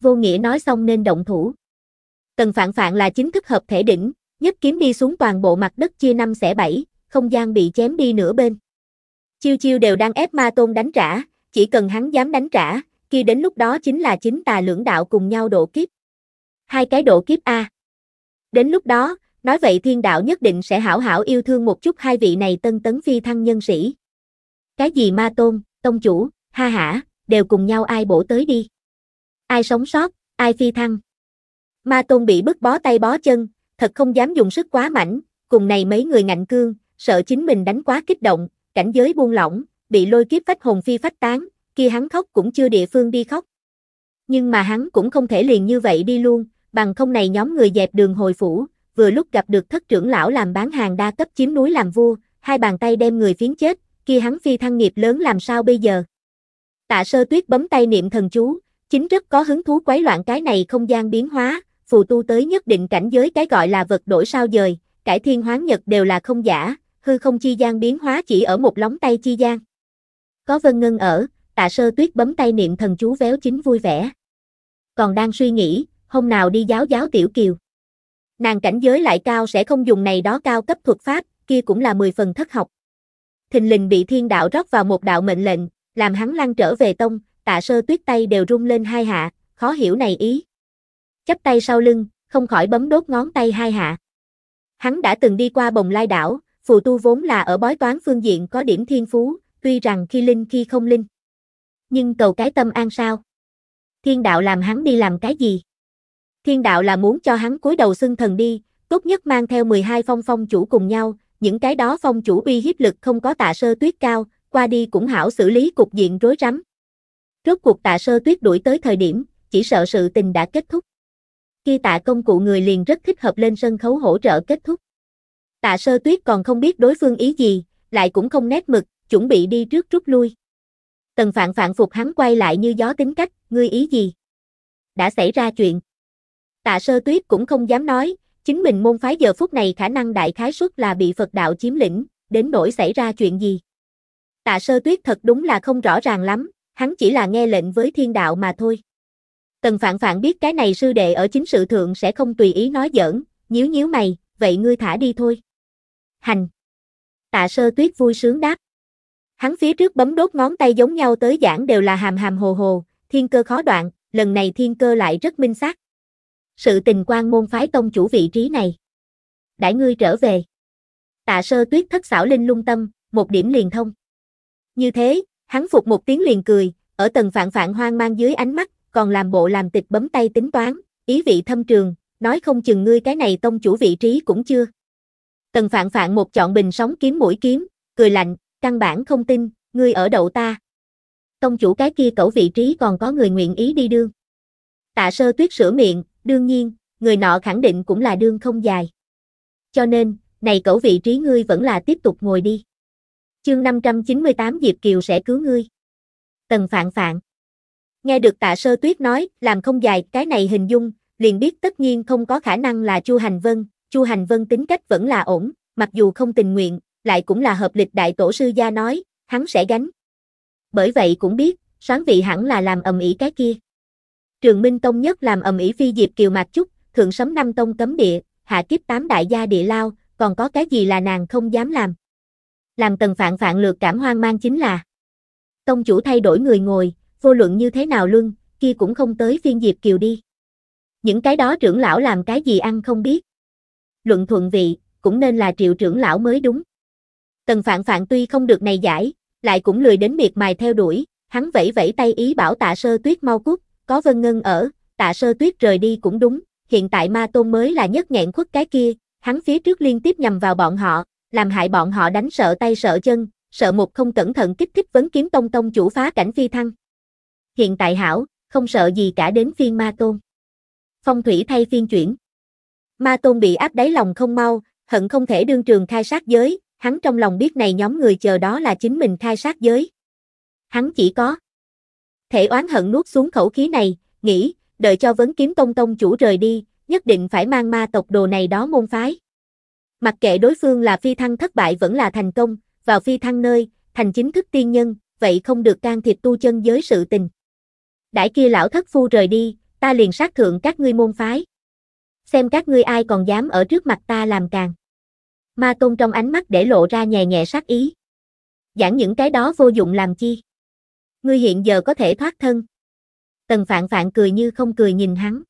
Vô nghĩa nói xong nên động thủ. Tần phạn phạn là chính thức hợp thể đỉnh, nhất kiếm đi xuống toàn bộ mặt đất chia năm xẻ bảy, không gian bị chém đi nửa bên. Chiêu chiêu đều đang ép ma tôn đánh trả, chỉ cần hắn dám đánh trả, khi đến lúc đó chính là chính tà lưỡng đạo cùng nhau độ kiếp. Hai cái độ kiếp A. Đến lúc đó, nói vậy thiên đạo nhất định sẽ hảo hảo yêu thương một chút hai vị này tân tấn phi thăng nhân sĩ. Cái gì ma tôn, tông chủ, ha hả, đều cùng nhau ai bổ tới đi. Ai sống sót, ai phi thăng. Ma tôn bị bức bó tay bó chân, thật không dám dùng sức quá mạnh, cùng này mấy người ngạnh cương, sợ chính mình đánh quá kích động, cảnh giới buông lỏng, bị lôi kiếp phách hồn phi phách tán, kia hắn khóc cũng chưa địa phương đi khóc. Nhưng mà hắn cũng không thể liền như vậy đi luôn, bằng không này nhóm người dẹp đường hồi phủ, vừa lúc gặp được thất trưởng lão làm bán hàng đa cấp chiếm núi làm vua, hai bàn tay đem người phiến chết, kia hắn phi thăng nghiệp lớn làm sao bây giờ. Tạ sơ tuyết bấm tay niệm thần chú, chính rất có hứng thú quấy loạn cái này không gian biến hóa, phù tu tới nhất định cảnh giới cái gọi là vật đổi sao dời, cải thiên hoán nhật đều là không giả, hư không chi gian biến hóa chỉ ở một lóng tay chi gian. Có Vân Ngân ở, tạ sơ tuyết bấm tay niệm thần chú véo chính vui vẻ. Còn đang suy nghĩ, hôm nào đi giáo giáo tiểu kiều. Nàng cảnh giới lại cao sẽ không dùng này đó cao cấp thuật pháp, kia cũng là 10 phần thất học. Thình lình bị thiên đạo rót vào một đạo mệnh lệnh, làm hắn lăn trở về tông, tạ sơ tuyết tay đều rung lên hai hạ, khó hiểu này ý chắp tay sau lưng, không khỏi bấm đốt ngón tay hai hạ. Hắn đã từng đi qua bồng lai đảo, phù tu vốn là ở bói toán phương diện có điểm thiên phú, tuy rằng khi linh khi không linh. Nhưng cầu cái tâm an sao? Thiên đạo làm hắn đi làm cái gì? Thiên đạo là muốn cho hắn cúi đầu xưng thần đi, tốt nhất mang theo 12 phong phong chủ cùng nhau, những cái đó phong chủ uy hiếp lực không có tạ sơ tuyết cao, qua đi cũng hảo xử lý cục diện rối rắm. Rốt cuộc tạ sơ tuyết đuổi tới thời điểm, chỉ sợ sự tình đã kết thúc kia tạ công cụ người liền rất thích hợp lên sân khấu hỗ trợ kết thúc. Tạ sơ tuyết còn không biết đối phương ý gì, lại cũng không nét mực, chuẩn bị đi trước rút lui. Tần phạn phạn phục hắn quay lại như gió tính cách, ngươi ý gì? Đã xảy ra chuyện. Tạ sơ tuyết cũng không dám nói, chính mình môn phái giờ phút này khả năng đại khái suất là bị Phật đạo chiếm lĩnh, đến nỗi xảy ra chuyện gì. Tạ sơ tuyết thật đúng là không rõ ràng lắm, hắn chỉ là nghe lệnh với thiên đạo mà thôi. Tần Phạn Phạn biết cái này sư đệ ở chính sự thượng sẽ không tùy ý nói giỡn, nhíu nhíu mày, vậy ngươi thả đi thôi. Hành. Tạ sơ tuyết vui sướng đáp. Hắn phía trước bấm đốt ngón tay giống nhau tới giảng đều là hàm hàm hồ hồ, thiên cơ khó đoạn, lần này thiên cơ lại rất minh xác. Sự tình quan môn phái tông chủ vị trí này. Đãi ngươi trở về. Tạ sơ tuyết thất xảo linh lung tâm, một điểm liền thông. Như thế, hắn phục một tiếng liền cười, ở tầng phạn phạn hoang mang dưới ánh mắt, còn làm bộ làm tịch bấm tay tính toán, ý vị thâm trường, nói không chừng ngươi cái này tông chủ vị trí cũng chưa. Tần phạn phạn một chọn bình sóng kiếm mũi kiếm, cười lạnh, căn bản không tin, ngươi ở đậu ta. Tông chủ cái kia cẩu vị trí còn có người nguyện ý đi đương. Tạ sơ tuyết sửa miệng, đương nhiên, người nọ khẳng định cũng là đương không dài. Cho nên, này cẩu vị trí ngươi vẫn là tiếp tục ngồi đi. Chương 598 Diệp Kiều sẽ cứu ngươi. Tần Phạn Phạn Nghe được tạ sơ tuyết nói, làm không dài, cái này hình dung, liền biết tất nhiên không có khả năng là Chu Hành Vân, Chu Hành Vân tính cách vẫn là ổn, mặc dù không tình nguyện, lại cũng là hợp lịch đại tổ sư gia nói, hắn sẽ gánh. Bởi vậy cũng biết, soán vị hẳn là làm ầm ĩ cái kia. Trường Minh Tông nhất làm ầm ĩ phi diệp kiều mạc chút, thượng sấm năm tông cấm địa, hạ kiếp tám đại gia địa lao, còn có cái gì là nàng không dám làm. Làm tần phạn phạn lược cảm hoang mang chính là Tông chủ thay đổi người ngồi, vô luận như thế nào luôn kia cũng không tới phiên Diệp Kiều đi. Những cái đó trưởng lão làm cái gì ăn không biết. Luận thuận vị, cũng nên là triệu trưởng lão mới đúng. Tần Phạn Phạn tuy không được này giải, lại cũng lười đến miệt mài theo đuổi, hắn vẫy vẫy tay ý bảo tạ sơ tuyết mau cút, có vân ngân ở, tạ sơ tuyết rời đi cũng đúng, hiện tại ma tôn mới là nhất nghẹn khuất cái kia, hắn phía trước liên tiếp nhằm vào bọn họ, làm hại bọn họ đánh sợ tay sợ chân, sợ một không cẩn thận kích thích vấn kiếm tông tông chủ phá cảnh phi thăng hiện tại hảo, không sợ gì cả đến phiên ma tôn. Phong thủy thay phiên chuyển. Ma tôn bị áp đáy lòng không mau, hận không thể đương trường khai sát giới, hắn trong lòng biết này nhóm người chờ đó là chính mình khai sát giới. Hắn chỉ có thể oán hận nuốt xuống khẩu khí này, nghĩ, đợi cho vấn kiếm tông tông chủ rời đi, nhất định phải mang ma tộc đồ này đó môn phái. Mặc kệ đối phương là phi thăng thất bại vẫn là thành công, vào phi thăng nơi, thành chính thức tiên nhân, vậy không được can thiệp tu chân giới sự tình đãi kia lão thất phu rời đi, ta liền sát thượng các ngươi môn phái. Xem các ngươi ai còn dám ở trước mặt ta làm càng. Ma công trong ánh mắt để lộ ra nhẹ nhẹ sát ý. Giảng những cái đó vô dụng làm chi. Ngươi hiện giờ có thể thoát thân. Tần phạn phạn cười như không cười nhìn hắn.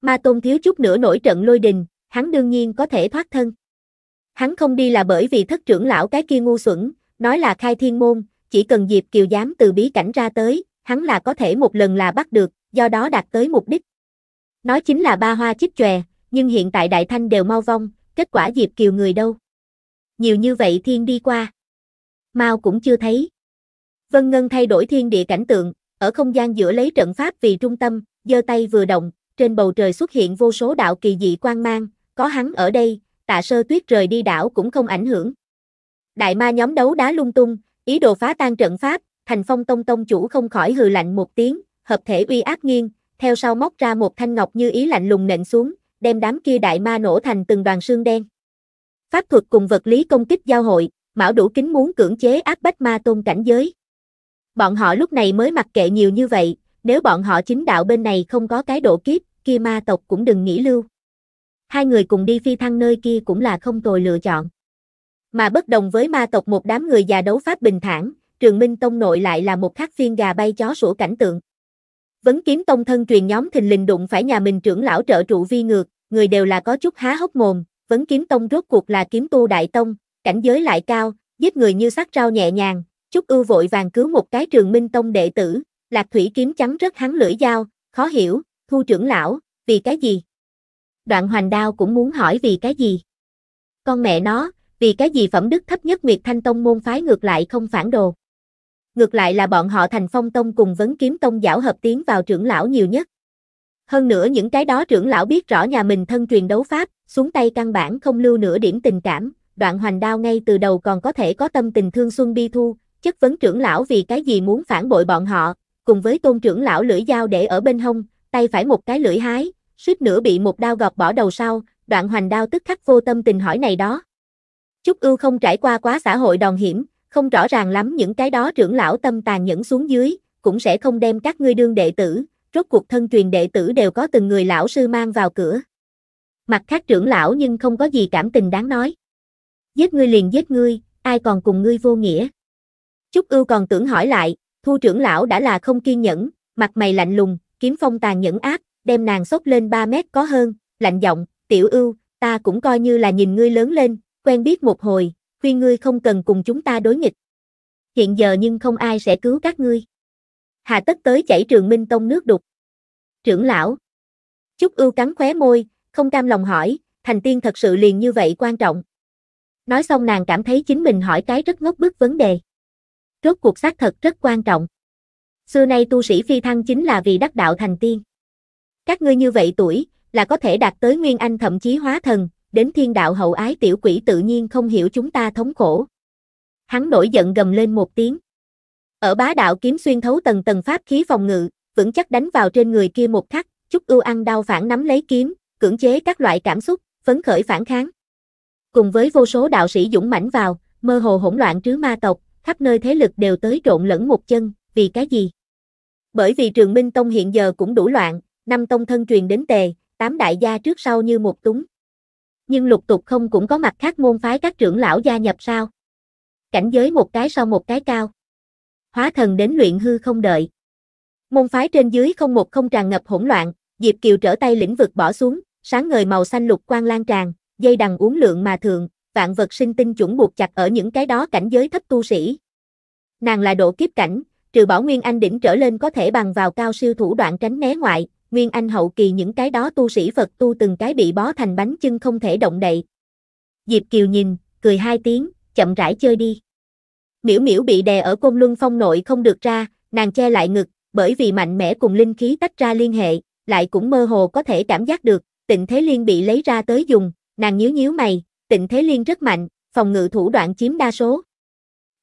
Ma tôn thiếu chút nữa nổi trận lôi đình, hắn đương nhiên có thể thoát thân. Hắn không đi là bởi vì thất trưởng lão cái kia ngu xuẩn, nói là khai thiên môn, chỉ cần Diệp Kiều dám từ bí cảnh ra tới, hắn là có thể một lần là bắt được, do đó đạt tới mục đích. Nói chính là ba hoa chích chòe, nhưng hiện tại Đại Thanh đều mau vong, kết quả Diệp Kiều người đâu. Nhiều như vậy thiên đi qua. mau cũng chưa thấy. Vân Ngân thay đổi thiên địa cảnh tượng, ở không gian giữa lấy trận pháp vì trung tâm, giơ tay vừa động, trên bầu trời xuất hiện vô số đạo kỳ dị quang mang, có hắn ở đây, tạ sơ tuyết rời đi đảo cũng không ảnh hưởng. Đại ma nhóm đấu đá lung tung, ý đồ phá tan trận pháp, Thành Phong Tông Tông chủ không khỏi hừ lạnh một tiếng, hợp thể uy áp nghiêng, theo sau móc ra một thanh ngọc như ý lạnh lùng nện xuống, đem đám kia đại ma nổ thành từng đoàn xương đen. Pháp thuật cùng vật lý công kích giao hội, Mão đủ kính muốn cưỡng chế áp bách ma tôn cảnh giới. Bọn họ lúc này mới mặc kệ nhiều như vậy, nếu bọn họ chính đạo bên này không có cái độ kiếp, kia ma tộc cũng đừng nghĩ lưu. Hai người cùng đi phi thăng nơi kia cũng là không tồi lựa chọn. Mà bất đồng với ma tộc một đám người già đấu pháp bình thản, trường minh tông nội lại là một khắc phiên gà bay chó sủa cảnh tượng. Vấn kiếm tông thân truyền nhóm thình lình đụng phải nhà mình trưởng lão trợ trụ vi ngược, người đều là có chút há hốc mồm, vấn kiếm tông rốt cuộc là kiếm tu đại tông, cảnh giới lại cao, giết người như sắc rau nhẹ nhàng, chút ưu vội vàng cứu một cái trường minh tông đệ tử, lạc thủy kiếm trắng rất hắn lưỡi dao, khó hiểu, thu trưởng lão, vì cái gì? Đoạn hoành đao cũng muốn hỏi vì cái gì? Con mẹ nó, vì cái gì phẩm đức thấp nhất Nguyệt Thanh Tông môn phái ngược lại không phản đồ? ngược lại là bọn họ thành phong tông cùng vấn kiếm tông giảo hợp tiến vào trưởng lão nhiều nhất. Hơn nữa những cái đó trưởng lão biết rõ nhà mình thân truyền đấu pháp, xuống tay căn bản không lưu nửa điểm tình cảm, đoạn hoành đao ngay từ đầu còn có thể có tâm tình thương xuân bi thu, chất vấn trưởng lão vì cái gì muốn phản bội bọn họ, cùng với tôn trưởng lão lưỡi dao để ở bên hông, tay phải một cái lưỡi hái, suýt nữa bị một đao gọt bỏ đầu sau, đoạn hoành đao tức khắc vô tâm tình hỏi này đó. Chúc ưu không trải qua quá xã hội đòn hiểm, không rõ ràng lắm những cái đó trưởng lão tâm tàn nhẫn xuống dưới, cũng sẽ không đem các ngươi đương đệ tử, rốt cuộc thân truyền đệ tử đều có từng người lão sư mang vào cửa. Mặt khác trưởng lão nhưng không có gì cảm tình đáng nói. Giết ngươi liền giết ngươi, ai còn cùng ngươi vô nghĩa. Trúc ưu còn tưởng hỏi lại, thu trưởng lão đã là không kiên nhẫn, mặt mày lạnh lùng, kiếm phong tàn nhẫn áp, đem nàng sốt lên 3 mét có hơn, lạnh giọng, tiểu ưu, ta cũng coi như là nhìn ngươi lớn lên, quen biết một hồi, khuyên ngươi không cần cùng chúng ta đối nghịch. Hiện giờ nhưng không ai sẽ cứu các ngươi. Hà tất tới chảy trường minh tông nước đục. Trưởng lão. Chúc ưu cắn khóe môi, không cam lòng hỏi, thành tiên thật sự liền như vậy quan trọng. Nói xong nàng cảm thấy chính mình hỏi cái rất ngốc bức vấn đề. Rốt cuộc xác thật rất quan trọng. Xưa nay tu sĩ phi thăng chính là vì đắc đạo thành tiên. Các ngươi như vậy tuổi, là có thể đạt tới nguyên anh thậm chí hóa thần, đến thiên đạo hậu ái tiểu quỷ tự nhiên không hiểu chúng ta thống khổ. Hắn nổi giận gầm lên một tiếng. Ở bá đạo kiếm xuyên thấu tầng tầng pháp khí phòng ngự, vững chắc đánh vào trên người kia một khắc, chút ưu ăn đau phản nắm lấy kiếm, cưỡng chế các loại cảm xúc, phấn khởi phản kháng. Cùng với vô số đạo sĩ dũng mãnh vào, mơ hồ hỗn loạn trứ ma tộc, khắp nơi thế lực đều tới trộn lẫn một chân, vì cái gì? Bởi vì Trường Minh Tông hiện giờ cũng đủ loạn, năm tông thân truyền đến tề, tám đại gia trước sau như một túng nhưng lục tục không cũng có mặt khác môn phái các trưởng lão gia nhập sao. Cảnh giới một cái sau một cái cao. Hóa thần đến luyện hư không đợi. Môn phái trên dưới không một không tràn ngập hỗn loạn, Diệp Kiều trở tay lĩnh vực bỏ xuống, sáng ngời màu xanh lục quang lan tràn, dây đằng uống lượng mà thường, vạn vật sinh tinh chuẩn buộc chặt ở những cái đó cảnh giới thấp tu sĩ. Nàng là độ kiếp cảnh, trừ bảo Nguyên Anh đỉnh trở lên có thể bằng vào cao siêu thủ đoạn tránh né ngoại, Nguyên Anh hậu kỳ những cái đó tu sĩ Phật tu từng cái bị bó thành bánh chưng không thể động đậy. Diệp Kiều nhìn, cười hai tiếng, chậm rãi chơi đi. Miễu Miễu bị đè ở côn luân phong nội không được ra, nàng che lại ngực, bởi vì mạnh mẽ cùng linh khí tách ra liên hệ, lại cũng mơ hồ có thể cảm giác được, tịnh thế liên bị lấy ra tới dùng, nàng nhíu nhíu mày, tịnh thế liên rất mạnh, phòng ngự thủ đoạn chiếm đa số.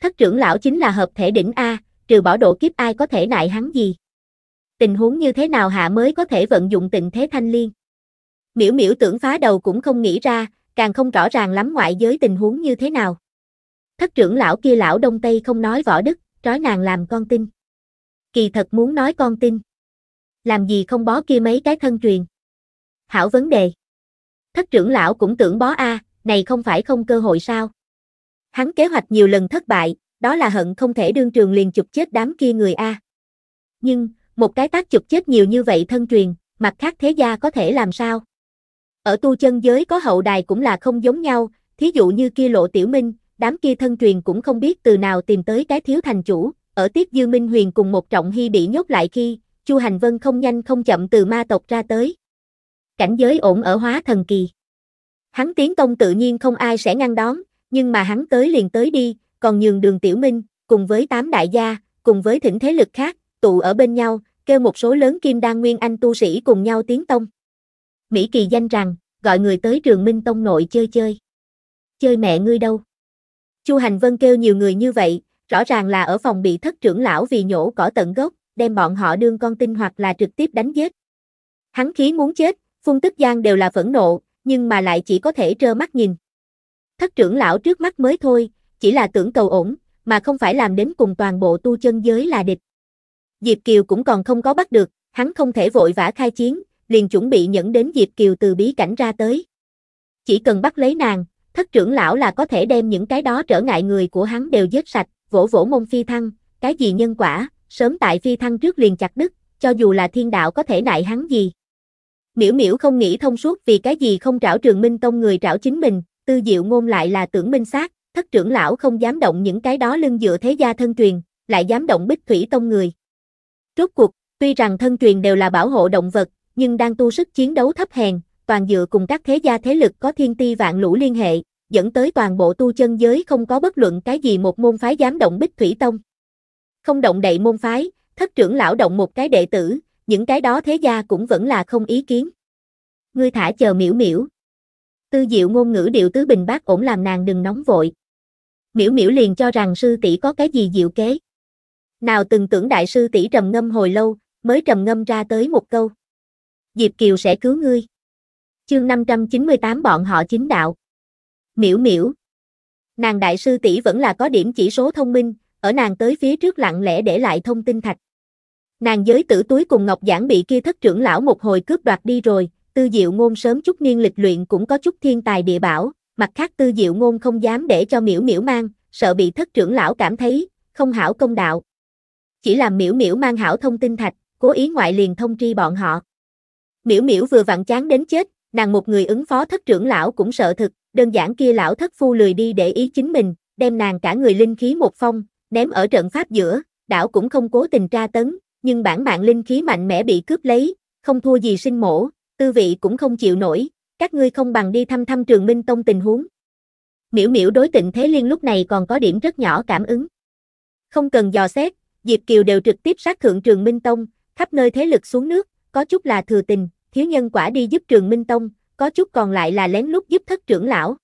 Thất trưởng lão chính là hợp thể đỉnh A, trừ bỏ độ kiếp ai có thể nại hắn gì tình huống như thế nào hạ mới có thể vận dụng tình thế thanh liên. Miểu miểu tưởng phá đầu cũng không nghĩ ra, càng không rõ ràng lắm ngoại giới tình huống như thế nào. Thất trưởng lão kia lão đông tây không nói võ đức, trói nàng làm con tin. Kỳ thật muốn nói con tin. Làm gì không bó kia mấy cái thân truyền. Hảo vấn đề. Thất trưởng lão cũng tưởng bó A, này không phải không cơ hội sao. Hắn kế hoạch nhiều lần thất bại, đó là hận không thể đương trường liền chụp chết đám kia người A. Nhưng, một cái tác chụp chết nhiều như vậy thân truyền, mặt khác thế gia có thể làm sao? Ở tu chân giới có hậu đài cũng là không giống nhau, thí dụ như kia lộ tiểu minh, đám kia thân truyền cũng không biết từ nào tìm tới cái thiếu thành chủ, ở tiết dư minh huyền cùng một trọng hy bị nhốt lại khi, chu hành vân không nhanh không chậm từ ma tộc ra tới. Cảnh giới ổn ở hóa thần kỳ. Hắn tiến công tự nhiên không ai sẽ ngăn đón, nhưng mà hắn tới liền tới đi, còn nhường đường tiểu minh, cùng với tám đại gia, cùng với thỉnh thế lực khác, tụ ở bên nhau, kêu một số lớn kim đan nguyên anh tu sĩ cùng nhau tiến tông. Mỹ kỳ danh rằng, gọi người tới trường Minh Tông nội chơi chơi. Chơi mẹ ngươi đâu? Chu Hành Vân kêu nhiều người như vậy, rõ ràng là ở phòng bị thất trưởng lão vì nhổ cỏ tận gốc, đem bọn họ đương con tin hoặc là trực tiếp đánh giết. Hắn khí muốn chết, phun tức gian đều là phẫn nộ, nhưng mà lại chỉ có thể trơ mắt nhìn. Thất trưởng lão trước mắt mới thôi, chỉ là tưởng cầu ổn, mà không phải làm đến cùng toàn bộ tu chân giới là địch. Diệp Kiều cũng còn không có bắt được, hắn không thể vội vã khai chiến, liền chuẩn bị nhẫn đến Diệp Kiều từ bí cảnh ra tới. Chỉ cần bắt lấy nàng, thất trưởng lão là có thể đem những cái đó trở ngại người của hắn đều giết sạch, vỗ vỗ mông phi thăng, cái gì nhân quả, sớm tại phi thăng trước liền chặt đứt, cho dù là thiên đạo có thể nại hắn gì. Miễu Miễu không nghĩ thông suốt vì cái gì không trảo Trường Minh Tông người trảo chính mình, tư diệu ngôn lại là tưởng minh sát, thất trưởng lão không dám động những cái đó lưng dựa thế gia thân truyền, lại dám động bích thủy tông người. Rốt cuộc, tuy rằng thân truyền đều là bảo hộ động vật, nhưng đang tu sức chiến đấu thấp hèn, toàn dựa cùng các thế gia thế lực có thiên ti vạn lũ liên hệ, dẫn tới toàn bộ tu chân giới không có bất luận cái gì một môn phái dám động bích thủy tông. Không động đậy môn phái, thất trưởng lão động một cái đệ tử, những cái đó thế gia cũng vẫn là không ý kiến. Ngươi thả chờ miễu miễu. Tư diệu ngôn ngữ điệu tứ bình bác ổn làm nàng đừng nóng vội. Miễu miễu liền cho rằng sư tỷ có cái gì diệu kế. Nào từng tưởng đại sư tỷ trầm ngâm hồi lâu, mới trầm ngâm ra tới một câu. Diệp Kiều sẽ cứu ngươi. Chương 598 bọn họ chính đạo. miểu miểu Nàng đại sư tỷ vẫn là có điểm chỉ số thông minh, ở nàng tới phía trước lặng lẽ để lại thông tin thạch. Nàng giới tử túi cùng Ngọc Giảng bị kia thất trưởng lão một hồi cướp đoạt đi rồi, tư diệu ngôn sớm chút niên lịch luyện cũng có chút thiên tài địa bảo, mặt khác tư diệu ngôn không dám để cho miễu miễu mang, sợ bị thất trưởng lão cảm thấy, không hảo công đạo, chỉ làm miễu miễu mang hảo thông tin thạch, cố ý ngoại liền thông tri bọn họ. Miễu miễu vừa vặn chán đến chết, nàng một người ứng phó thất trưởng lão cũng sợ thực, đơn giản kia lão thất phu lười đi để ý chính mình, đem nàng cả người linh khí một phong, ném ở trận pháp giữa, đảo cũng không cố tình tra tấn, nhưng bản mạng linh khí mạnh mẽ bị cướp lấy, không thua gì sinh mổ, tư vị cũng không chịu nổi, các ngươi không bằng đi thăm thăm trường minh tông tình huống. Miễu miễu đối tịnh thế liên lúc này còn có điểm rất nhỏ cảm ứng. Không cần dò xét, Diệp Kiều đều trực tiếp sát thượng Trường Minh Tông, khắp nơi thế lực xuống nước, có chút là thừa tình, thiếu nhân quả đi giúp Trường Minh Tông, có chút còn lại là lén lút giúp thất trưởng lão.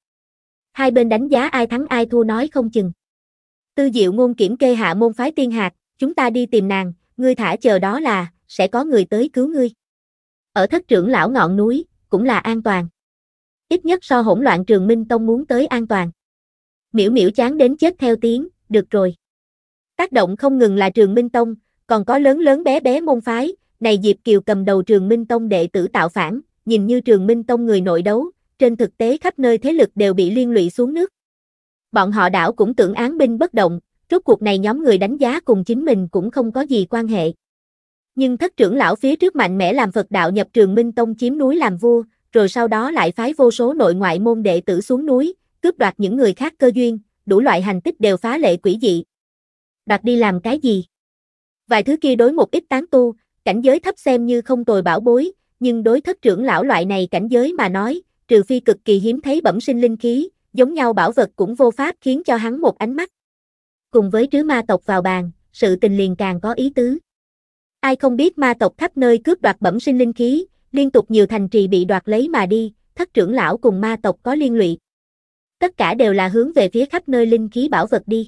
Hai bên đánh giá ai thắng ai thua nói không chừng. Tư Diệu ngôn kiểm kê hạ môn phái tiên hạt, chúng ta đi tìm nàng, ngươi thả chờ đó là, sẽ có người tới cứu ngươi. Ở thất trưởng lão ngọn núi, cũng là an toàn. Ít nhất so hỗn loạn trường minh tông muốn tới an toàn. Miễu miễu chán đến chết theo tiếng, được rồi. Tác động không ngừng là trường Minh Tông, còn có lớn lớn bé bé môn phái, này Diệp Kiều cầm đầu trường Minh Tông đệ tử tạo phản, nhìn như trường Minh Tông người nội đấu, trên thực tế khắp nơi thế lực đều bị liên lụy xuống nước. Bọn họ đảo cũng tưởng án binh bất động, rốt cuộc này nhóm người đánh giá cùng chính mình cũng không có gì quan hệ. Nhưng thất trưởng lão phía trước mạnh mẽ làm Phật đạo nhập trường Minh Tông chiếm núi làm vua, rồi sau đó lại phái vô số nội ngoại môn đệ tử xuống núi, cướp đoạt những người khác cơ duyên, đủ loại hành tích đều phá lệ quỷ dị, đoạt đi làm cái gì? Vài thứ kia đối một ít tán tu, cảnh giới thấp xem như không tồi bảo bối, nhưng đối thất trưởng lão loại này cảnh giới mà nói, trừ phi cực kỳ hiếm thấy bẩm sinh linh khí, giống nhau bảo vật cũng vô pháp khiến cho hắn một ánh mắt. Cùng với trứ ma tộc vào bàn, sự tình liền càng có ý tứ. Ai không biết ma tộc khắp nơi cướp đoạt bẩm sinh linh khí, liên tục nhiều thành trì bị đoạt lấy mà đi, thất trưởng lão cùng ma tộc có liên lụy. Tất cả đều là hướng về phía khắp nơi linh khí bảo vật đi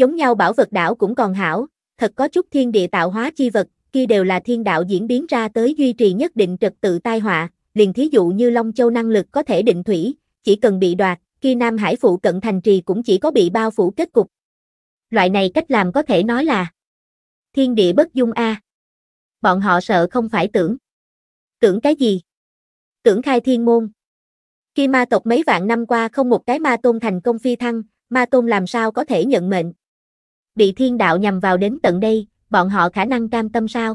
giống nhau bảo vật đảo cũng còn hảo, thật có chút thiên địa tạo hóa chi vật, kia đều là thiên đạo diễn biến ra tới duy trì nhất định trật tự tai họa, liền thí dụ như Long Châu năng lực có thể định thủy, chỉ cần bị đoạt, kia Nam Hải phụ cận thành trì cũng chỉ có bị bao phủ kết cục. Loại này cách làm có thể nói là thiên địa bất dung a. Bọn họ sợ không phải tưởng. Tưởng cái gì? Tưởng khai thiên môn. Khi ma tộc mấy vạn năm qua không một cái ma tôn thành công phi thăng, ma tôn làm sao có thể nhận mệnh bị thiên đạo nhằm vào đến tận đây, bọn họ khả năng cam tâm sao?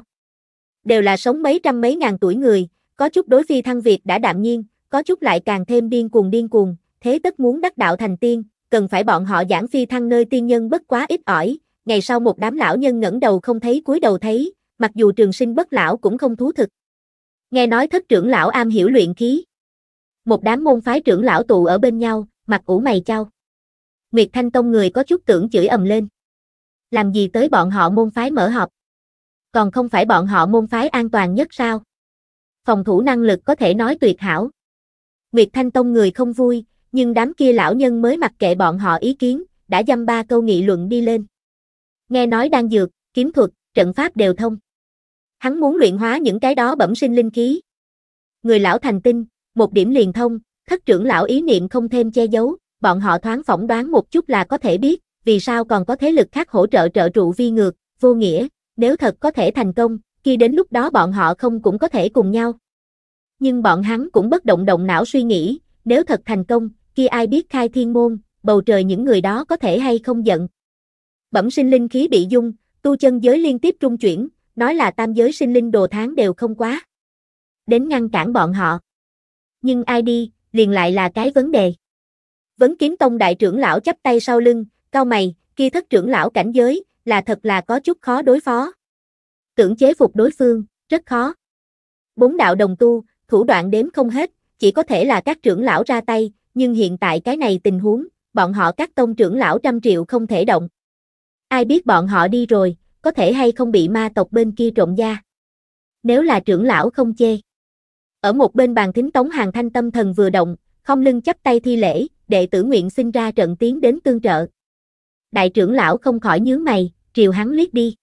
Đều là sống mấy trăm mấy ngàn tuổi người, có chút đối phi thăng Việt đã đạm nhiên, có chút lại càng thêm điên cuồng điên cuồng, thế tất muốn đắc đạo thành tiên, cần phải bọn họ giảng phi thăng nơi tiên nhân bất quá ít ỏi, ngày sau một đám lão nhân ngẩng đầu không thấy cúi đầu thấy, mặc dù trường sinh bất lão cũng không thú thực. Nghe nói thất trưởng lão am hiểu luyện khí. Một đám môn phái trưởng lão tụ ở bên nhau, mặt ủ mày chau. Nguyệt Thanh Tông người có chút tưởng chửi ầm lên làm gì tới bọn họ môn phái mở họp. Còn không phải bọn họ môn phái an toàn nhất sao? Phòng thủ năng lực có thể nói tuyệt hảo. Nguyệt Thanh Tông người không vui, nhưng đám kia lão nhân mới mặc kệ bọn họ ý kiến, đã dăm ba câu nghị luận đi lên. Nghe nói đang dược, kiếm thuật, trận pháp đều thông. Hắn muốn luyện hóa những cái đó bẩm sinh linh khí. Người lão thành tinh, một điểm liền thông, thất trưởng lão ý niệm không thêm che giấu, bọn họ thoáng phỏng đoán một chút là có thể biết, vì sao còn có thế lực khác hỗ trợ trợ trụ vi ngược, vô nghĩa, nếu thật có thể thành công, khi đến lúc đó bọn họ không cũng có thể cùng nhau. Nhưng bọn hắn cũng bất động động não suy nghĩ, nếu thật thành công, khi ai biết khai thiên môn, bầu trời những người đó có thể hay không giận. Bẩm sinh linh khí bị dung, tu chân giới liên tiếp trung chuyển, nói là tam giới sinh linh đồ tháng đều không quá. Đến ngăn cản bọn họ. Nhưng ai đi, liền lại là cái vấn đề. Vấn kiếm tông đại trưởng lão chắp tay sau lưng, Cao mày, kia thất trưởng lão cảnh giới, là thật là có chút khó đối phó. Tưởng chế phục đối phương, rất khó. Bốn đạo đồng tu, thủ đoạn đếm không hết, chỉ có thể là các trưởng lão ra tay, nhưng hiện tại cái này tình huống, bọn họ các tông trưởng lão trăm triệu không thể động. Ai biết bọn họ đi rồi, có thể hay không bị ma tộc bên kia trộm da. Nếu là trưởng lão không chê. Ở một bên bàn thính tống hàng thanh tâm thần vừa động, không lưng chắp tay thi lễ, đệ tử nguyện sinh ra trận tiến đến tương trợ đại trưởng lão không khỏi nhướng mày, triều hắn liếc đi.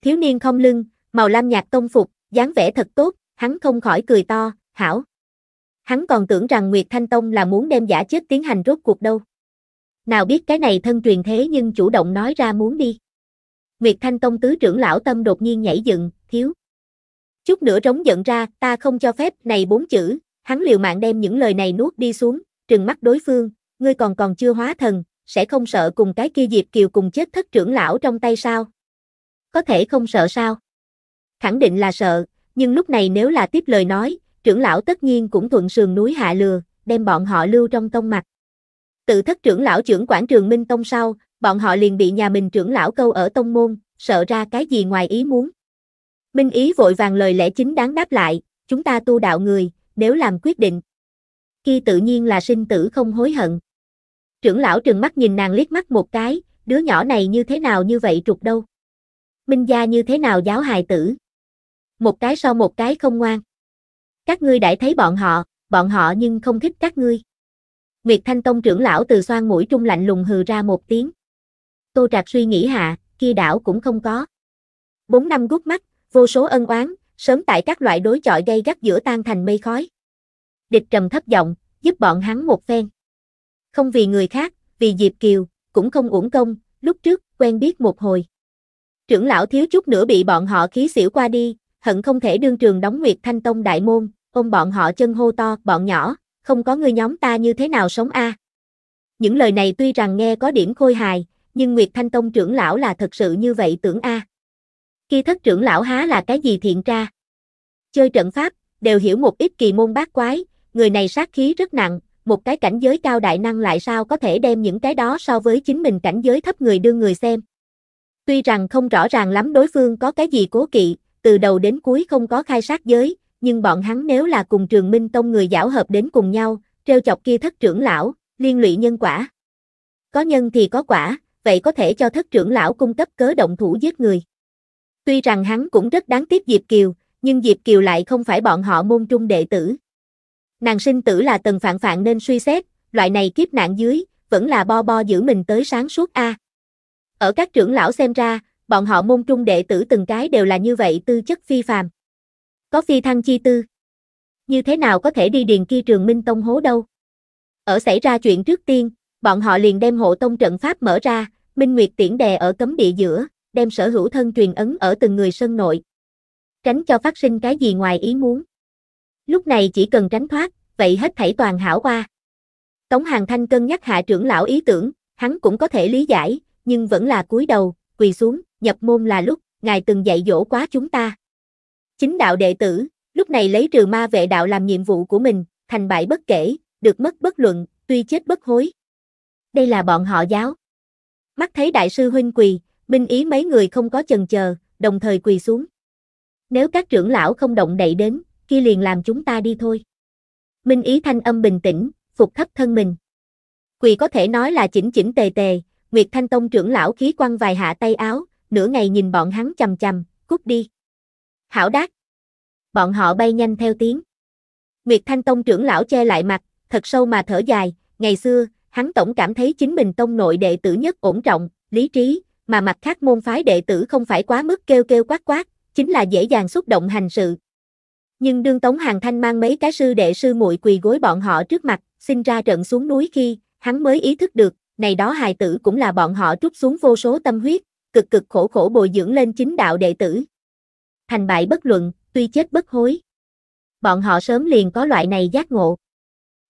Thiếu niên không lưng, màu lam nhạt tông phục, dáng vẻ thật tốt, hắn không khỏi cười to, hảo. Hắn còn tưởng rằng Nguyệt Thanh Tông là muốn đem giả chết tiến hành rốt cuộc đâu. Nào biết cái này thân truyền thế nhưng chủ động nói ra muốn đi. Nguyệt Thanh Tông tứ trưởng lão tâm đột nhiên nhảy dựng, thiếu. Chút nữa trống giận ra, ta không cho phép, này bốn chữ, hắn liều mạng đem những lời này nuốt đi xuống, trừng mắt đối phương, ngươi còn còn chưa hóa thần, sẽ không sợ cùng cái kia Diệp Kiều cùng chết thất trưởng lão trong tay sao? Có thể không sợ sao? Khẳng định là sợ, nhưng lúc này nếu là tiếp lời nói, trưởng lão tất nhiên cũng thuận sườn núi hạ lừa, đem bọn họ lưu trong tông mặt. Tự thất trưởng lão trưởng quản trường Minh Tông sau, bọn họ liền bị nhà mình trưởng lão câu ở tông môn, sợ ra cái gì ngoài ý muốn. Minh Ý vội vàng lời lẽ chính đáng đáp lại, chúng ta tu đạo người, nếu làm quyết định. Khi tự nhiên là sinh tử không hối hận. Trưởng lão trừng mắt nhìn nàng liếc mắt một cái, đứa nhỏ này như thế nào như vậy trục đâu. Minh gia như thế nào giáo hài tử. Một cái sau một cái không ngoan. Các ngươi đãi thấy bọn họ, bọn họ nhưng không thích các ngươi. Nguyệt Thanh Tông trưởng lão từ xoan mũi trung lạnh lùng hừ ra một tiếng. Tô Trạc suy nghĩ hạ, kia đảo cũng không có. Bốn năm gút mắt, vô số ân oán, sớm tại các loại đối chọi gây gắt giữa tan thành mây khói. Địch trầm thấp giọng, giúp bọn hắn một phen. Không vì người khác, vì Diệp Kiều, cũng không uổng công, lúc trước, quen biết một hồi. Trưởng lão thiếu chút nữa bị bọn họ khí xỉu qua đi, hận không thể đương trường đóng Nguyệt Thanh Tông đại môn, ôm bọn họ chân hô to, bọn nhỏ, không có người nhóm ta như thế nào sống a. Những lời này tuy rằng nghe có điểm khôi hài, nhưng Nguyệt Thanh Tông trưởng lão là thật sự như vậy tưởng a. À. Khi thất trưởng lão há là cái gì thiện tra? Chơi trận pháp, đều hiểu một ít kỳ môn bát quái, người này sát khí rất nặng, một cái cảnh giới cao đại năng lại sao có thể đem những cái đó so với chính mình cảnh giới thấp người đưa người xem. Tuy rằng không rõ ràng lắm đối phương có cái gì cố kỵ, từ đầu đến cuối không có khai sát giới, nhưng bọn hắn nếu là cùng trường minh tông người giảo hợp đến cùng nhau, treo chọc kia thất trưởng lão, liên lụy nhân quả. Có nhân thì có quả, vậy có thể cho thất trưởng lão cung cấp cớ động thủ giết người. Tuy rằng hắn cũng rất đáng tiếc Diệp Kiều, nhưng Diệp Kiều lại không phải bọn họ môn trung đệ tử. Nàng sinh tử là tần phạn phạn nên suy xét, loại này kiếp nạn dưới, vẫn là bo bo giữ mình tới sáng suốt a. Ở các trưởng lão xem ra, bọn họ môn trung đệ tử từng cái đều là như vậy tư chất phi phàm. Có phi thăng chi tư. Như thế nào có thể đi điền kia trường minh tông hố đâu. Ở xảy ra chuyện trước tiên, bọn họ liền đem hộ tông trận pháp mở ra, minh nguyệt tiễn đè ở cấm địa giữa, đem sở hữu thân truyền ấn ở từng người sân nội. Tránh cho phát sinh cái gì ngoài ý muốn lúc này chỉ cần tránh thoát, vậy hết thảy toàn hảo qua. Tống Hàng Thanh cân nhắc hạ trưởng lão ý tưởng, hắn cũng có thể lý giải, nhưng vẫn là cúi đầu, quỳ xuống, nhập môn là lúc, ngài từng dạy dỗ quá chúng ta. Chính đạo đệ tử, lúc này lấy trừ ma vệ đạo làm nhiệm vụ của mình, thành bại bất kể, được mất bất luận, tuy chết bất hối. Đây là bọn họ giáo. Mắt thấy đại sư huynh quỳ, binh ý mấy người không có chần chờ, đồng thời quỳ xuống. Nếu các trưởng lão không động đậy đến, kia liền làm chúng ta đi thôi. Minh Ý thanh âm bình tĩnh, phục thấp thân mình. Quỳ có thể nói là chỉnh chỉnh tề tề, Nguyệt Thanh Tông trưởng lão khí quăng vài hạ tay áo, nửa ngày nhìn bọn hắn chầm chầm, cút đi. Hảo đát. Bọn họ bay nhanh theo tiếng. Nguyệt Thanh Tông trưởng lão che lại mặt, thật sâu mà thở dài, ngày xưa, hắn tổng cảm thấy chính mình tông nội đệ tử nhất ổn trọng, lý trí, mà mặt khác môn phái đệ tử không phải quá mức kêu kêu quát quát, chính là dễ dàng xúc động hành sự, nhưng đương Tống Hàng Thanh mang mấy cái sư đệ sư muội quỳ gối bọn họ trước mặt, xin ra trận xuống núi khi, hắn mới ý thức được, này đó hài tử cũng là bọn họ trút xuống vô số tâm huyết, cực cực khổ khổ bồi dưỡng lên chính đạo đệ tử. Thành bại bất luận, tuy chết bất hối. Bọn họ sớm liền có loại này giác ngộ.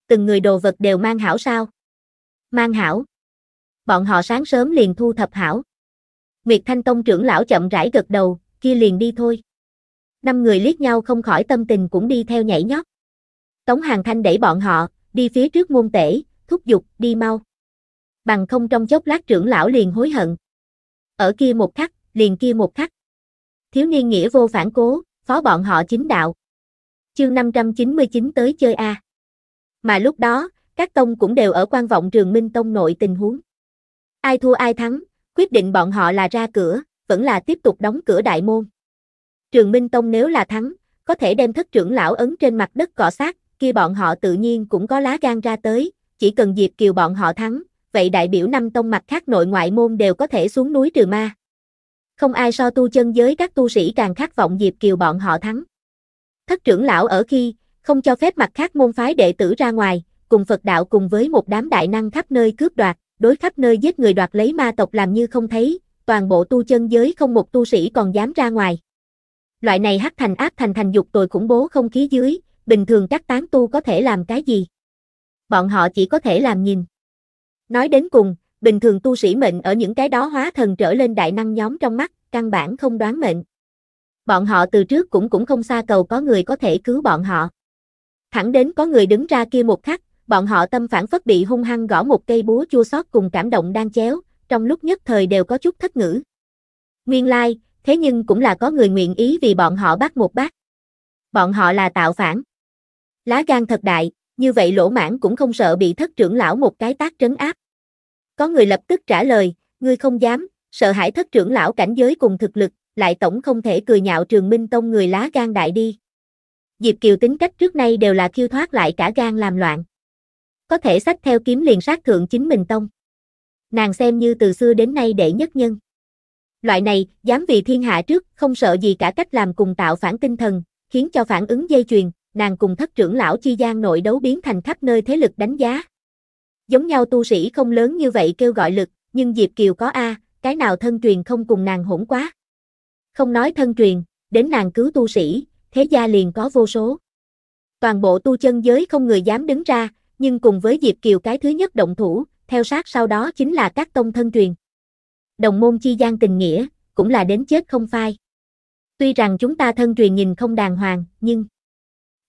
Từng người đồ vật đều mang hảo sao? Mang hảo. Bọn họ sáng sớm liền thu thập hảo. Nguyệt Thanh Tông trưởng lão chậm rãi gật đầu, kia liền đi thôi năm người liếc nhau không khỏi tâm tình cũng đi theo nhảy nhót. Tống Hàng Thanh đẩy bọn họ, đi phía trước môn tể, thúc giục, đi mau. Bằng không trong chốc lát trưởng lão liền hối hận. Ở kia một khắc, liền kia một khắc. Thiếu niên nghĩa vô phản cố, phó bọn họ chính đạo. Chương 599 tới chơi A. Mà lúc đó, các tông cũng đều ở quan vọng trường minh tông nội tình huống. Ai thua ai thắng, quyết định bọn họ là ra cửa, vẫn là tiếp tục đóng cửa đại môn. Trường Minh Tông nếu là thắng, có thể đem thất trưởng lão ấn trên mặt đất cọ sát, kia bọn họ tự nhiên cũng có lá gan ra tới, chỉ cần Diệp Kiều bọn họ thắng, vậy đại biểu năm tông mặt khác nội ngoại môn đều có thể xuống núi trừ ma. Không ai so tu chân giới các tu sĩ càng khát vọng Diệp Kiều bọn họ thắng. Thất trưởng lão ở khi, không cho phép mặt khác môn phái đệ tử ra ngoài, cùng Phật đạo cùng với một đám đại năng khắp nơi cướp đoạt, đối khắp nơi giết người đoạt lấy ma tộc làm như không thấy, toàn bộ tu chân giới không một tu sĩ còn dám ra ngoài loại này hắc thành ác thành thành dục tồi khủng bố không khí dưới, bình thường các tán tu có thể làm cái gì? Bọn họ chỉ có thể làm nhìn. Nói đến cùng, bình thường tu sĩ mệnh ở những cái đó hóa thần trở lên đại năng nhóm trong mắt, căn bản không đoán mệnh. Bọn họ từ trước cũng cũng không xa cầu có người có thể cứu bọn họ. Thẳng đến có người đứng ra kia một khắc, bọn họ tâm phản phất bị hung hăng gõ một cây búa chua xót cùng cảm động đang chéo, trong lúc nhất thời đều có chút thất ngữ. Nguyên lai, like, thế nhưng cũng là có người nguyện ý vì bọn họ bắt một bát. Bọn họ là tạo phản. Lá gan thật đại, như vậy lỗ mãn cũng không sợ bị thất trưởng lão một cái tác trấn áp. Có người lập tức trả lời, ngươi không dám, sợ hãi thất trưởng lão cảnh giới cùng thực lực, lại tổng không thể cười nhạo trường minh tông người lá gan đại đi. Diệp Kiều tính cách trước nay đều là khiêu thoát lại cả gan làm loạn. Có thể sách theo kiếm liền sát thượng chính mình tông. Nàng xem như từ xưa đến nay đệ nhất nhân. Loại này, dám vì thiên hạ trước, không sợ gì cả cách làm cùng tạo phản tinh thần, khiến cho phản ứng dây chuyền, nàng cùng thất trưởng lão chi gian nội đấu biến thành khắp nơi thế lực đánh giá. Giống nhau tu sĩ không lớn như vậy kêu gọi lực, nhưng Diệp Kiều có A, cái nào thân truyền không cùng nàng hỗn quá. Không nói thân truyền, đến nàng cứu tu sĩ, thế gia liền có vô số. Toàn bộ tu chân giới không người dám đứng ra, nhưng cùng với Diệp Kiều cái thứ nhất động thủ, theo sát sau đó chính là các tông thân truyền đồng môn chi gian tình nghĩa, cũng là đến chết không phai. Tuy rằng chúng ta thân truyền nhìn không đàng hoàng, nhưng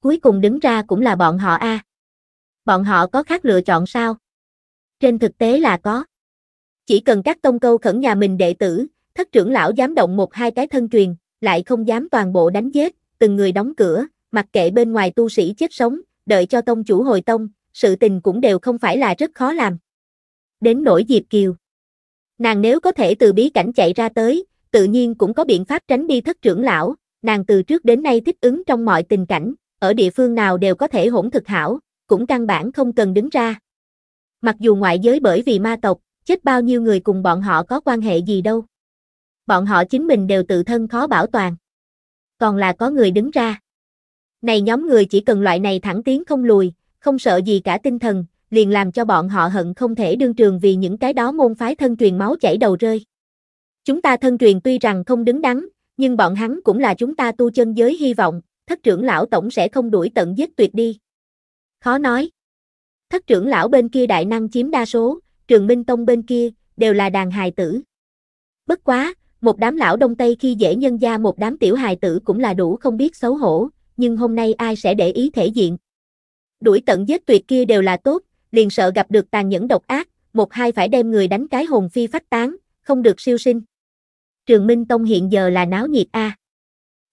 cuối cùng đứng ra cũng là bọn họ a. Bọn họ có khác lựa chọn sao? Trên thực tế là có. Chỉ cần các tông câu khẩn nhà mình đệ tử, thất trưởng lão dám động một hai cái thân truyền, lại không dám toàn bộ đánh giết, từng người đóng cửa, mặc kệ bên ngoài tu sĩ chết sống, đợi cho tông chủ hồi tông, sự tình cũng đều không phải là rất khó làm. Đến nỗi Diệp Kiều. Nàng nếu có thể từ bí cảnh chạy ra tới, tự nhiên cũng có biện pháp tránh đi thất trưởng lão, nàng từ trước đến nay thích ứng trong mọi tình cảnh, ở địa phương nào đều có thể hỗn thực hảo, cũng căn bản không cần đứng ra. Mặc dù ngoại giới bởi vì ma tộc, chết bao nhiêu người cùng bọn họ có quan hệ gì đâu. Bọn họ chính mình đều tự thân khó bảo toàn. Còn là có người đứng ra. Này nhóm người chỉ cần loại này thẳng tiến không lùi, không sợ gì cả tinh thần, liền làm cho bọn họ hận không thể đương trường vì những cái đó môn phái thân truyền máu chảy đầu rơi. Chúng ta thân truyền tuy rằng không đứng đắn, nhưng bọn hắn cũng là chúng ta tu chân giới hy vọng, thất trưởng lão tổng sẽ không đuổi tận giết tuyệt đi. Khó nói. Thất trưởng lão bên kia đại năng chiếm đa số, trường minh tông bên kia, đều là đàn hài tử. Bất quá, một đám lão đông tây khi dễ nhân gia một đám tiểu hài tử cũng là đủ không biết xấu hổ, nhưng hôm nay ai sẽ để ý thể diện. Đuổi tận giết tuyệt kia đều là tốt, liền sợ gặp được tàn nhẫn độc ác, một hai phải đem người đánh cái hồn phi phách tán, không được siêu sinh. Trường Minh Tông hiện giờ là náo nhiệt a. À.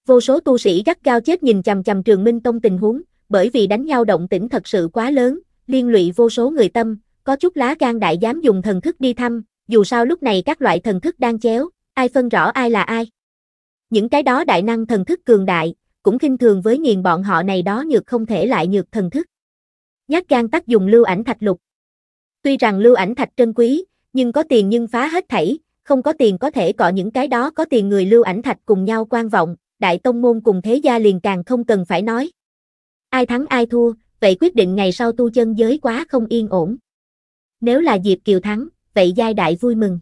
Vô số tu sĩ gắt gao chết nhìn chằm chằm Trường Minh Tông tình huống, bởi vì đánh nhau động tĩnh thật sự quá lớn, liên lụy vô số người tâm, có chút lá gan đại dám dùng thần thức đi thăm, dù sao lúc này các loại thần thức đang chéo, ai phân rõ ai là ai. Những cái đó đại năng thần thức cường đại, cũng khinh thường với nghiền bọn họ này đó nhược không thể lại nhược thần thức. Nhát gan tác dùng lưu ảnh thạch lục. Tuy rằng lưu ảnh thạch trân quý, nhưng có tiền nhưng phá hết thảy, không có tiền có thể cọ những cái đó có tiền người lưu ảnh thạch cùng nhau quan vọng, đại tông môn cùng thế gia liền càng không cần phải nói. Ai thắng ai thua, vậy quyết định ngày sau tu chân giới quá không yên ổn. Nếu là Diệp Kiều thắng, vậy giai đại vui mừng.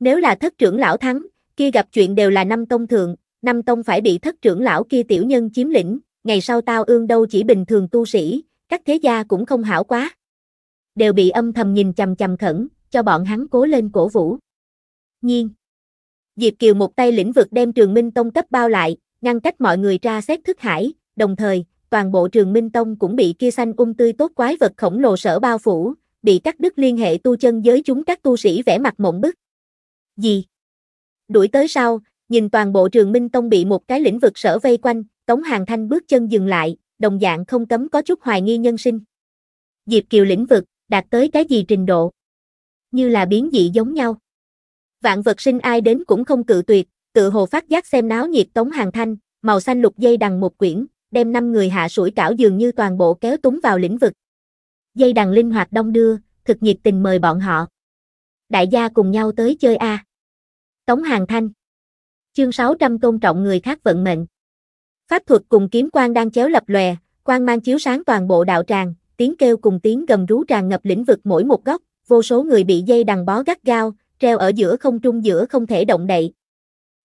Nếu là thất trưởng lão thắng, kia gặp chuyện đều là năm tông thượng, năm tông phải bị thất trưởng lão kia tiểu nhân chiếm lĩnh, ngày sau tao ương đâu chỉ bình thường tu sĩ, các thế gia cũng không hảo quá. Đều bị âm thầm nhìn chầm chầm khẩn, cho bọn hắn cố lên cổ vũ. Nhiên. Diệp Kiều một tay lĩnh vực đem trường Minh Tông cấp bao lại, ngăn cách mọi người ra xét thức hải, đồng thời, toàn bộ trường Minh Tông cũng bị kia xanh ung um tươi tốt quái vật khổng lồ sở bao phủ, bị cắt đứt liên hệ tu chân giới chúng các tu sĩ vẽ mặt mộng bức. Gì? Đuổi tới sau, nhìn toàn bộ trường Minh Tông bị một cái lĩnh vực sở vây quanh, Tống Hàng Thanh bước chân dừng lại, đồng dạng không cấm có chút hoài nghi nhân sinh. Diệp Kiều lĩnh vực, đạt tới cái gì trình độ? Như là biến dị giống nhau. Vạn vật sinh ai đến cũng không cự tuyệt, tự hồ phát giác xem náo nhiệt Tống Hàng Thanh, màu xanh lục dây đằng một quyển, đem năm người hạ sủi cảo dường như toàn bộ kéo túng vào lĩnh vực. Dây đằng linh hoạt đông đưa, thực nhiệt tình mời bọn họ. Đại gia cùng nhau tới chơi a. Tống Hàng Thanh. Chương 600 tôn trọng người khác vận mệnh. Pháp thuật cùng kiếm quang đang chéo lập lòe, quang mang chiếu sáng toàn bộ đạo tràng, tiếng kêu cùng tiếng gầm rú tràn ngập lĩnh vực mỗi một góc, vô số người bị dây đằng bó gắt gao, treo ở giữa không trung giữa không thể động đậy.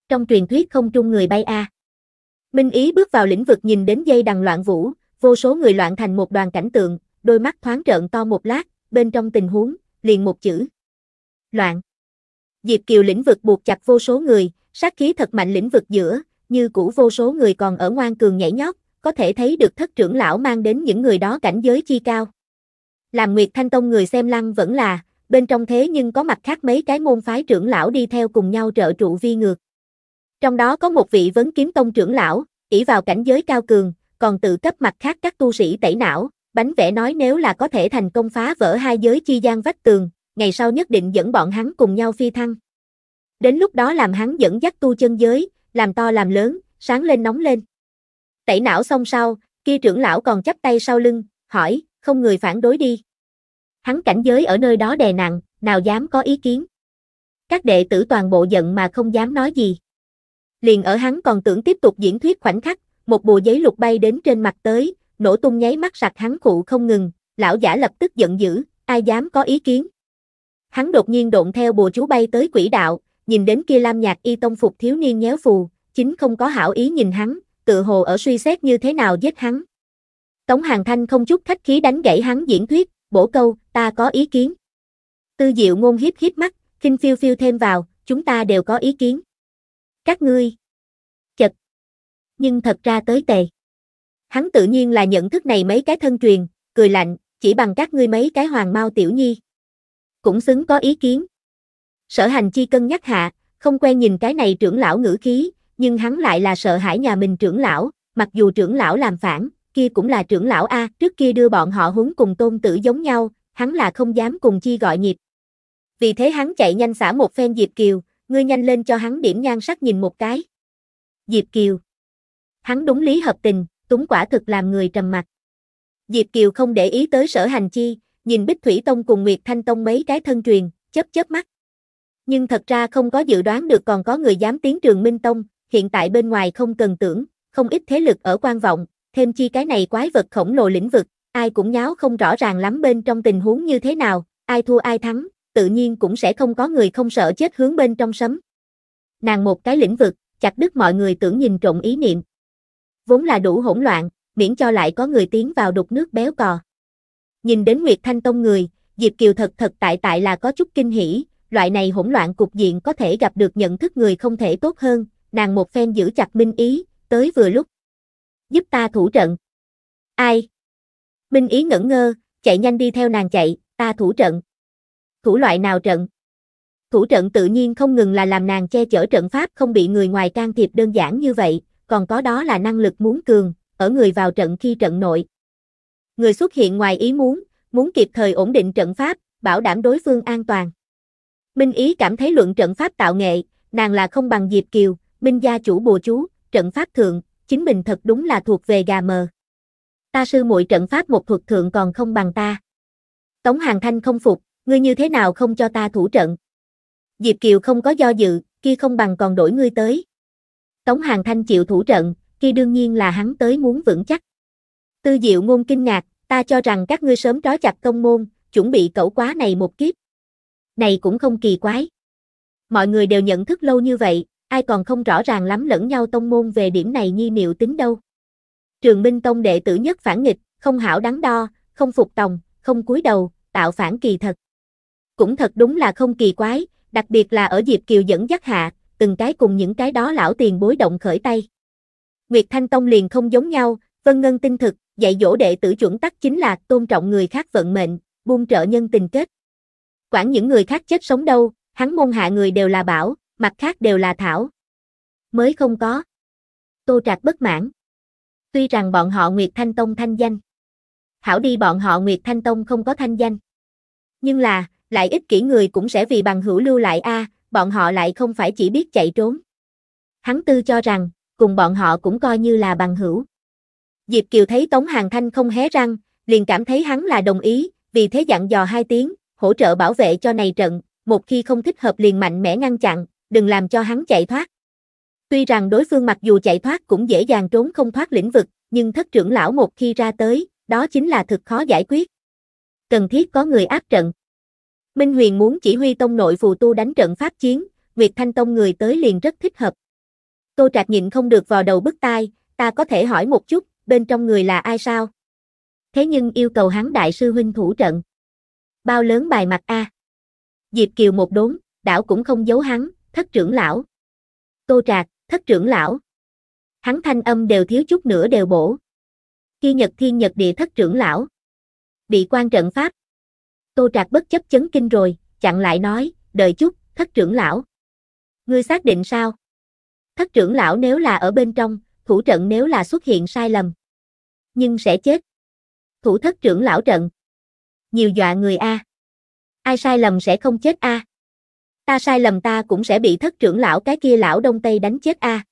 Trong truyền thuyết không trung người bay a. Minh Ý bước vào lĩnh vực nhìn đến dây đằng loạn vũ, vô số người loạn thành một đoàn cảnh tượng, đôi mắt thoáng trợn to một lát, bên trong tình huống, liền một chữ. Loạn. Diệp Kiều lĩnh vực buộc chặt vô số người, sát khí thật mạnh lĩnh vực giữa, như cũ vô số người còn ở ngoan cường nhảy nhót, có thể thấy được thất trưởng lão mang đến những người đó cảnh giới chi cao. Làm Nguyệt Thanh Tông người xem lăng vẫn là, bên trong thế nhưng có mặt khác mấy cái môn phái trưởng lão đi theo cùng nhau trợ trụ vi ngược. Trong đó có một vị vấn kiếm tông trưởng lão, ỷ vào cảnh giới cao cường, còn tự cấp mặt khác các tu sĩ tẩy não, bánh vẽ nói nếu là có thể thành công phá vỡ hai giới chi gian vách tường, ngày sau nhất định dẫn bọn hắn cùng nhau phi thăng. Đến lúc đó làm hắn dẫn dắt tu chân giới, làm to làm lớn, sáng lên nóng lên. Tẩy não xong sau, kia trưởng lão còn chắp tay sau lưng, hỏi, không người phản đối đi. Hắn cảnh giới ở nơi đó đè nặng, nào dám có ý kiến. Các đệ tử toàn bộ giận mà không dám nói gì. Liền ở hắn còn tưởng tiếp tục diễn thuyết khoảnh khắc, một bùa giấy lục bay đến trên mặt tới, nổ tung nháy mắt sặc hắn cụ không ngừng, lão giả lập tức giận dữ, ai dám có ý kiến. Hắn đột nhiên độn theo bùa chú bay tới quỷ đạo, nhìn đến kia lam nhạc y tông phục thiếu niên nhéo phù, chính không có hảo ý nhìn hắn, tự hồ ở suy xét như thế nào giết hắn. Tống Hàng Thanh không chút khách khí đánh gãy hắn diễn thuyết, bổ câu, ta có ý kiến. Tư diệu ngôn hiếp hiếp mắt, kinh phiêu phiêu thêm vào, chúng ta đều có ý kiến. Các ngươi, chật, nhưng thật ra tới tề. Hắn tự nhiên là nhận thức này mấy cái thân truyền, cười lạnh, chỉ bằng các ngươi mấy cái hoàng mau tiểu nhi. Cũng xứng có ý kiến. Sở hành chi cân nhắc hạ, không quen nhìn cái này trưởng lão ngữ khí, nhưng hắn lại là sợ hãi nhà mình trưởng lão, mặc dù trưởng lão làm phản, kia cũng là trưởng lão A, trước kia đưa bọn họ huấn cùng tôn tử giống nhau, hắn là không dám cùng chi gọi nhịp. Vì thế hắn chạy nhanh xả một phen Diệp Kiều, ngươi nhanh lên cho hắn điểm nhan sắc nhìn một cái. Diệp Kiều. Hắn đúng lý hợp tình, túng quả thực làm người trầm mặt. Diệp Kiều không để ý tới sở hành chi, nhìn Bích Thủy Tông cùng Nguyệt Thanh Tông mấy cái thân truyền, chớp chớp mắt nhưng thật ra không có dự đoán được còn có người dám tiến trường Minh Tông, hiện tại bên ngoài không cần tưởng, không ít thế lực ở quan vọng, thêm chi cái này quái vật khổng lồ lĩnh vực, ai cũng nháo không rõ ràng lắm bên trong tình huống như thế nào, ai thua ai thắng, tự nhiên cũng sẽ không có người không sợ chết hướng bên trong sấm. Nàng một cái lĩnh vực, chặt đứt mọi người tưởng nhìn trộn ý niệm. Vốn là đủ hỗn loạn, miễn cho lại có người tiến vào đục nước béo cò. Nhìn đến Nguyệt Thanh Tông người, Diệp Kiều thật thật tại tại là có chút kinh hỉ, loại này hỗn loạn cục diện có thể gặp được nhận thức người không thể tốt hơn, nàng một phen giữ chặt Minh Ý, tới vừa lúc. Giúp ta thủ trận. Ai? Minh Ý ngẩn ngơ, chạy nhanh đi theo nàng chạy, ta thủ trận. Thủ loại nào trận? Thủ trận tự nhiên không ngừng là làm nàng che chở trận pháp không bị người ngoài can thiệp đơn giản như vậy, còn có đó là năng lực muốn cường, ở người vào trận khi trận nội. Người xuất hiện ngoài ý muốn, muốn kịp thời ổn định trận pháp, bảo đảm đối phương an toàn. Minh Ý cảm thấy luận trận pháp tạo nghệ, nàng là không bằng Diệp Kiều, Minh gia chủ bồ chú, trận pháp thượng, chính mình thật đúng là thuộc về gà mờ. Ta sư muội trận pháp một thuật thượng còn không bằng ta. Tống Hàng Thanh không phục, ngươi như thế nào không cho ta thủ trận? Diệp Kiều không có do dự, kia không bằng còn đổi ngươi tới. Tống Hàng Thanh chịu thủ trận, kia đương nhiên là hắn tới muốn vững chắc. Tư Diệu ngôn kinh ngạc, ta cho rằng các ngươi sớm trói chặt công môn, chuẩn bị cẩu quá này một kiếp này cũng không kỳ quái. Mọi người đều nhận thức lâu như vậy, ai còn không rõ ràng lắm lẫn nhau tông môn về điểm này nhi niệu tính đâu. Trường Minh Tông đệ tử nhất phản nghịch, không hảo đắn đo, không phục tòng, không cúi đầu, tạo phản kỳ thật. Cũng thật đúng là không kỳ quái, đặc biệt là ở dịp Kiều dẫn dắt hạ, từng cái cùng những cái đó lão tiền bối động khởi tay. Nguyệt Thanh Tông liền không giống nhau, Vân Ngân tinh thực, dạy dỗ đệ tử chuẩn tắc chính là tôn trọng người khác vận mệnh, buông trợ nhân tình kết quản những người khác chết sống đâu, hắn môn hạ người đều là bảo, mặt khác đều là thảo. Mới không có. Tô Trạc bất mãn. Tuy rằng bọn họ Nguyệt Thanh Tông thanh danh. Hảo đi bọn họ Nguyệt Thanh Tông không có thanh danh. Nhưng là, lại ít kỹ người cũng sẽ vì bằng hữu lưu lại a, bọn họ lại không phải chỉ biết chạy trốn. Hắn tư cho rằng, cùng bọn họ cũng coi như là bằng hữu. Diệp Kiều thấy Tống Hàng Thanh không hé răng, liền cảm thấy hắn là đồng ý, vì thế dặn dò hai tiếng, hỗ trợ bảo vệ cho này trận, một khi không thích hợp liền mạnh mẽ ngăn chặn, đừng làm cho hắn chạy thoát. Tuy rằng đối phương mặc dù chạy thoát cũng dễ dàng trốn không thoát lĩnh vực, nhưng thất trưởng lão một khi ra tới, đó chính là thực khó giải quyết. Cần thiết có người áp trận. Minh Huyền muốn chỉ huy tông nội phù tu đánh trận pháp chiến, Nguyệt Thanh Tông người tới liền rất thích hợp. Tô trạch nhịn không được vào đầu bức tai, ta có thể hỏi một chút, bên trong người là ai sao? Thế nhưng yêu cầu hắn đại sư huynh thủ trận bao lớn bài mặt a. Diệp Kiều một đốn, đảo cũng không giấu hắn, thất trưởng lão. Tô Trạc, thất trưởng lão. Hắn thanh âm đều thiếu chút nữa đều bổ. Khi nhật thiên nhật địa thất trưởng lão. Bị quan trận pháp. Tô Trạc bất chấp chấn kinh rồi, chặn lại nói, đợi chút, thất trưởng lão. Ngươi xác định sao? Thất trưởng lão nếu là ở bên trong, thủ trận nếu là xuất hiện sai lầm. Nhưng sẽ chết. Thủ thất trưởng lão trận, nhiều dọa người a. Ai sai lầm sẽ không chết a. Ta sai lầm ta cũng sẽ bị thất trưởng lão cái kia lão đông tây đánh chết a.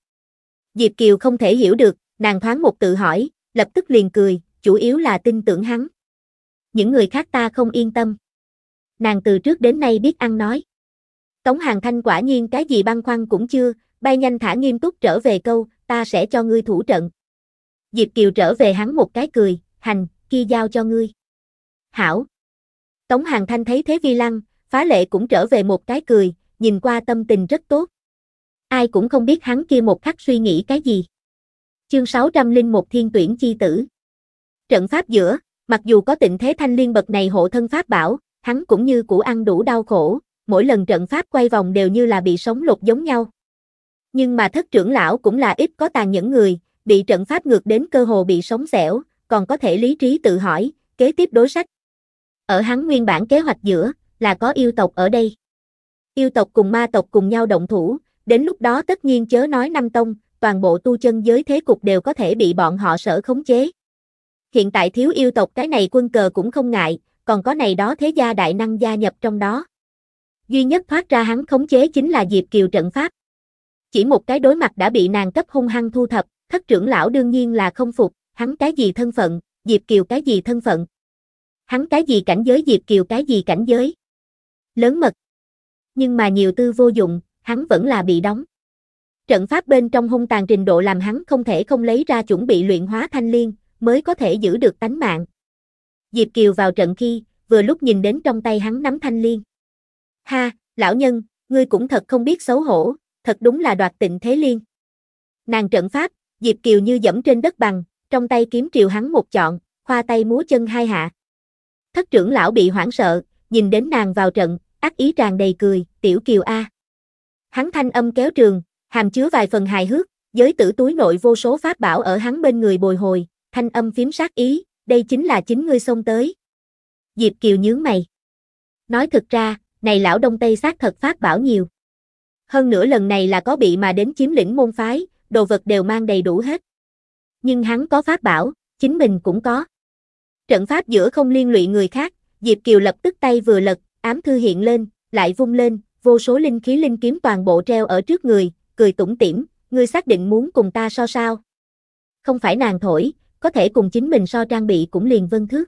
Diệp Kiều không thể hiểu được, nàng thoáng một tự hỏi, lập tức liền cười, chủ yếu là tin tưởng hắn. Những người khác ta không yên tâm. Nàng từ trước đến nay biết ăn nói. Tống Hàng Thanh quả nhiên cái gì băng khoăn cũng chưa, bay nhanh thả nghiêm túc trở về câu, ta sẽ cho ngươi thủ trận. Diệp Kiều trở về hắn một cái cười, hành, kia giao cho ngươi hảo. Tống Hàng Thanh thấy thế vi lăng, phá lệ cũng trở về một cái cười, nhìn qua tâm tình rất tốt. Ai cũng không biết hắn kia một khắc suy nghĩ cái gì. Chương linh một Thiên tuyển chi tử. Trận pháp giữa, mặc dù có tịnh thế thanh liên bậc này hộ thân pháp bảo, hắn cũng như củ ăn đủ đau khổ, mỗi lần trận pháp quay vòng đều như là bị sống lột giống nhau. Nhưng mà thất trưởng lão cũng là ít có tàn những người, bị trận pháp ngược đến cơ hồ bị sống xẻo, còn có thể lý trí tự hỏi, kế tiếp đối sách ở hắn nguyên bản kế hoạch giữa, là có yêu tộc ở đây. Yêu tộc cùng ma tộc cùng nhau động thủ, đến lúc đó tất nhiên chớ nói năm tông, toàn bộ tu chân giới thế cục đều có thể bị bọn họ sở khống chế. Hiện tại thiếu yêu tộc cái này quân cờ cũng không ngại, còn có này đó thế gia đại năng gia nhập trong đó. Duy nhất thoát ra hắn khống chế chính là Diệp Kiều trận pháp. Chỉ một cái đối mặt đã bị nàng cấp hung hăng thu thập, thất trưởng lão đương nhiên là không phục, hắn cái gì thân phận, Diệp Kiều cái gì thân phận, Hắn cái gì cảnh giới Diệp Kiều cái gì cảnh giới. Lớn mật. Nhưng mà nhiều tư vô dụng, hắn vẫn là bị đóng. Trận pháp bên trong hung tàn trình độ làm hắn không thể không lấy ra chuẩn bị luyện hóa thanh liên, mới có thể giữ được tánh mạng. Diệp Kiều vào trận khi, vừa lúc nhìn đến trong tay hắn nắm thanh liên. Ha, lão nhân, ngươi cũng thật không biết xấu hổ, thật đúng là đoạt tịnh thế liên. Nàng trận pháp, Diệp Kiều như dẫm trên đất bằng, trong tay kiếm triều hắn một chọn, khoa tay múa chân hai hạ. Thất trưởng lão bị hoảng sợ, nhìn đến nàng vào trận, ác ý tràn đầy cười, tiểu kiều A. Hắn thanh âm kéo trường, hàm chứa vài phần hài hước, giới tử túi nội vô số pháp bảo ở hắn bên người bồi hồi, thanh âm phím sát ý, đây chính là chính ngươi xông tới. Diệp Kiều nhướng mày. Nói thật ra, này lão Đông Tây sát thật pháp bảo nhiều. Hơn nữa lần này là có bị mà đến chiếm lĩnh môn phái, đồ vật đều mang đầy đủ hết. Nhưng hắn có pháp bảo, chính mình cũng có. Trận pháp giữa không liên lụy người khác, Diệp Kiều lập tức tay vừa lật, ám thư hiện lên, lại vung lên, vô số linh khí linh kiếm toàn bộ treo ở trước người, cười tủm tỉm, ngươi xác định muốn cùng ta so sao? Không phải nàng thổi, có thể cùng chính mình so trang bị cũng liền vân thước.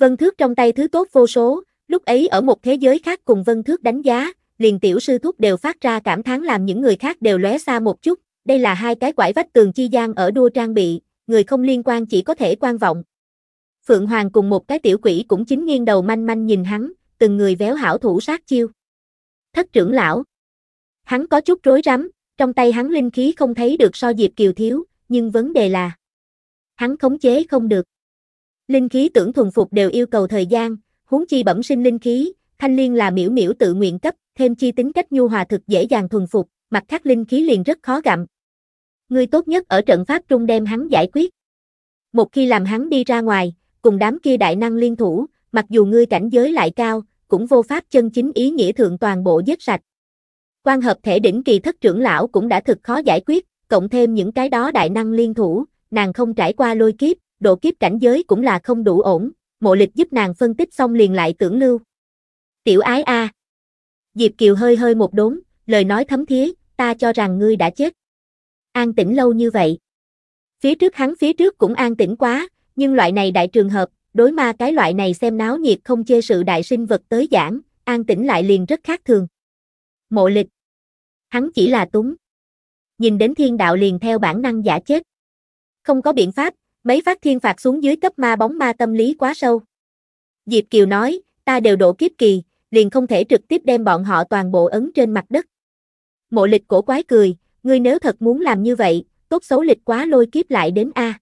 Vân thước trong tay thứ tốt vô số, lúc ấy ở một thế giới khác cùng vân thước đánh giá, liền tiểu sư thúc đều phát ra cảm thán làm những người khác đều lóe xa một chút, đây là hai cái quải vách tường chi gian ở đua trang bị, người không liên quan chỉ có thể quan vọng, Phượng Hoàng cùng một cái tiểu quỷ cũng chính nghiêng đầu manh manh nhìn hắn, từng người véo hảo thủ sát chiêu. Thất trưởng lão. Hắn có chút rối rắm, trong tay hắn linh khí không thấy được so Diệp Kiều thiếu, nhưng vấn đề là hắn khống chế không được. Linh khí tưởng thuần phục đều yêu cầu thời gian, huống chi bẩm sinh linh khí, thanh liên là miễu miễu tự nguyện cấp, thêm chi tính cách nhu hòa thực dễ dàng thuần phục, mặt khác linh khí liền rất khó gặm. Ngươi tốt nhất ở trận pháp trung đem hắn giải quyết. Một khi làm hắn đi ra ngoài, cùng đám kia đại năng liên thủ, mặc dù ngươi cảnh giới lại cao, cũng vô pháp chân chính ý nghĩa thượng toàn bộ giết sạch. Quan hợp thể đỉnh kỳ thất trưởng lão cũng đã thực khó giải quyết, cộng thêm những cái đó đại năng liên thủ, nàng không trải qua lôi kiếp, độ kiếp cảnh giới cũng là không đủ ổn, mộ lịch giúp nàng phân tích xong liền lại tưởng lưu. Tiểu ái a Diệp Kiều hơi hơi một đốn, lời nói thấm thía, ta cho rằng ngươi đã chết. An tĩnh lâu như vậy. Phía trước hắn phía trước cũng an tĩnh quá, nhưng loại này đại trường hợp, đối ma cái loại này xem náo nhiệt không chê sự đại sinh vật tới giảng, an tĩnh lại liền rất khác thường. Mộ lịch. Hắn chỉ là túng. Nhìn đến thiên đạo liền theo bản năng giả chết. Không có biện pháp, mấy phát thiên phạt xuống dưới cấp ma bóng ma tâm lý quá sâu. Diệp Kiều nói, ta đều đổ kiếp kỳ, liền không thể trực tiếp đem bọn họ toàn bộ ấn trên mặt đất. Mộ lịch cổ quái cười, ngươi nếu thật muốn làm như vậy, tốt xấu lịch quá lôi kiếp lại đến A.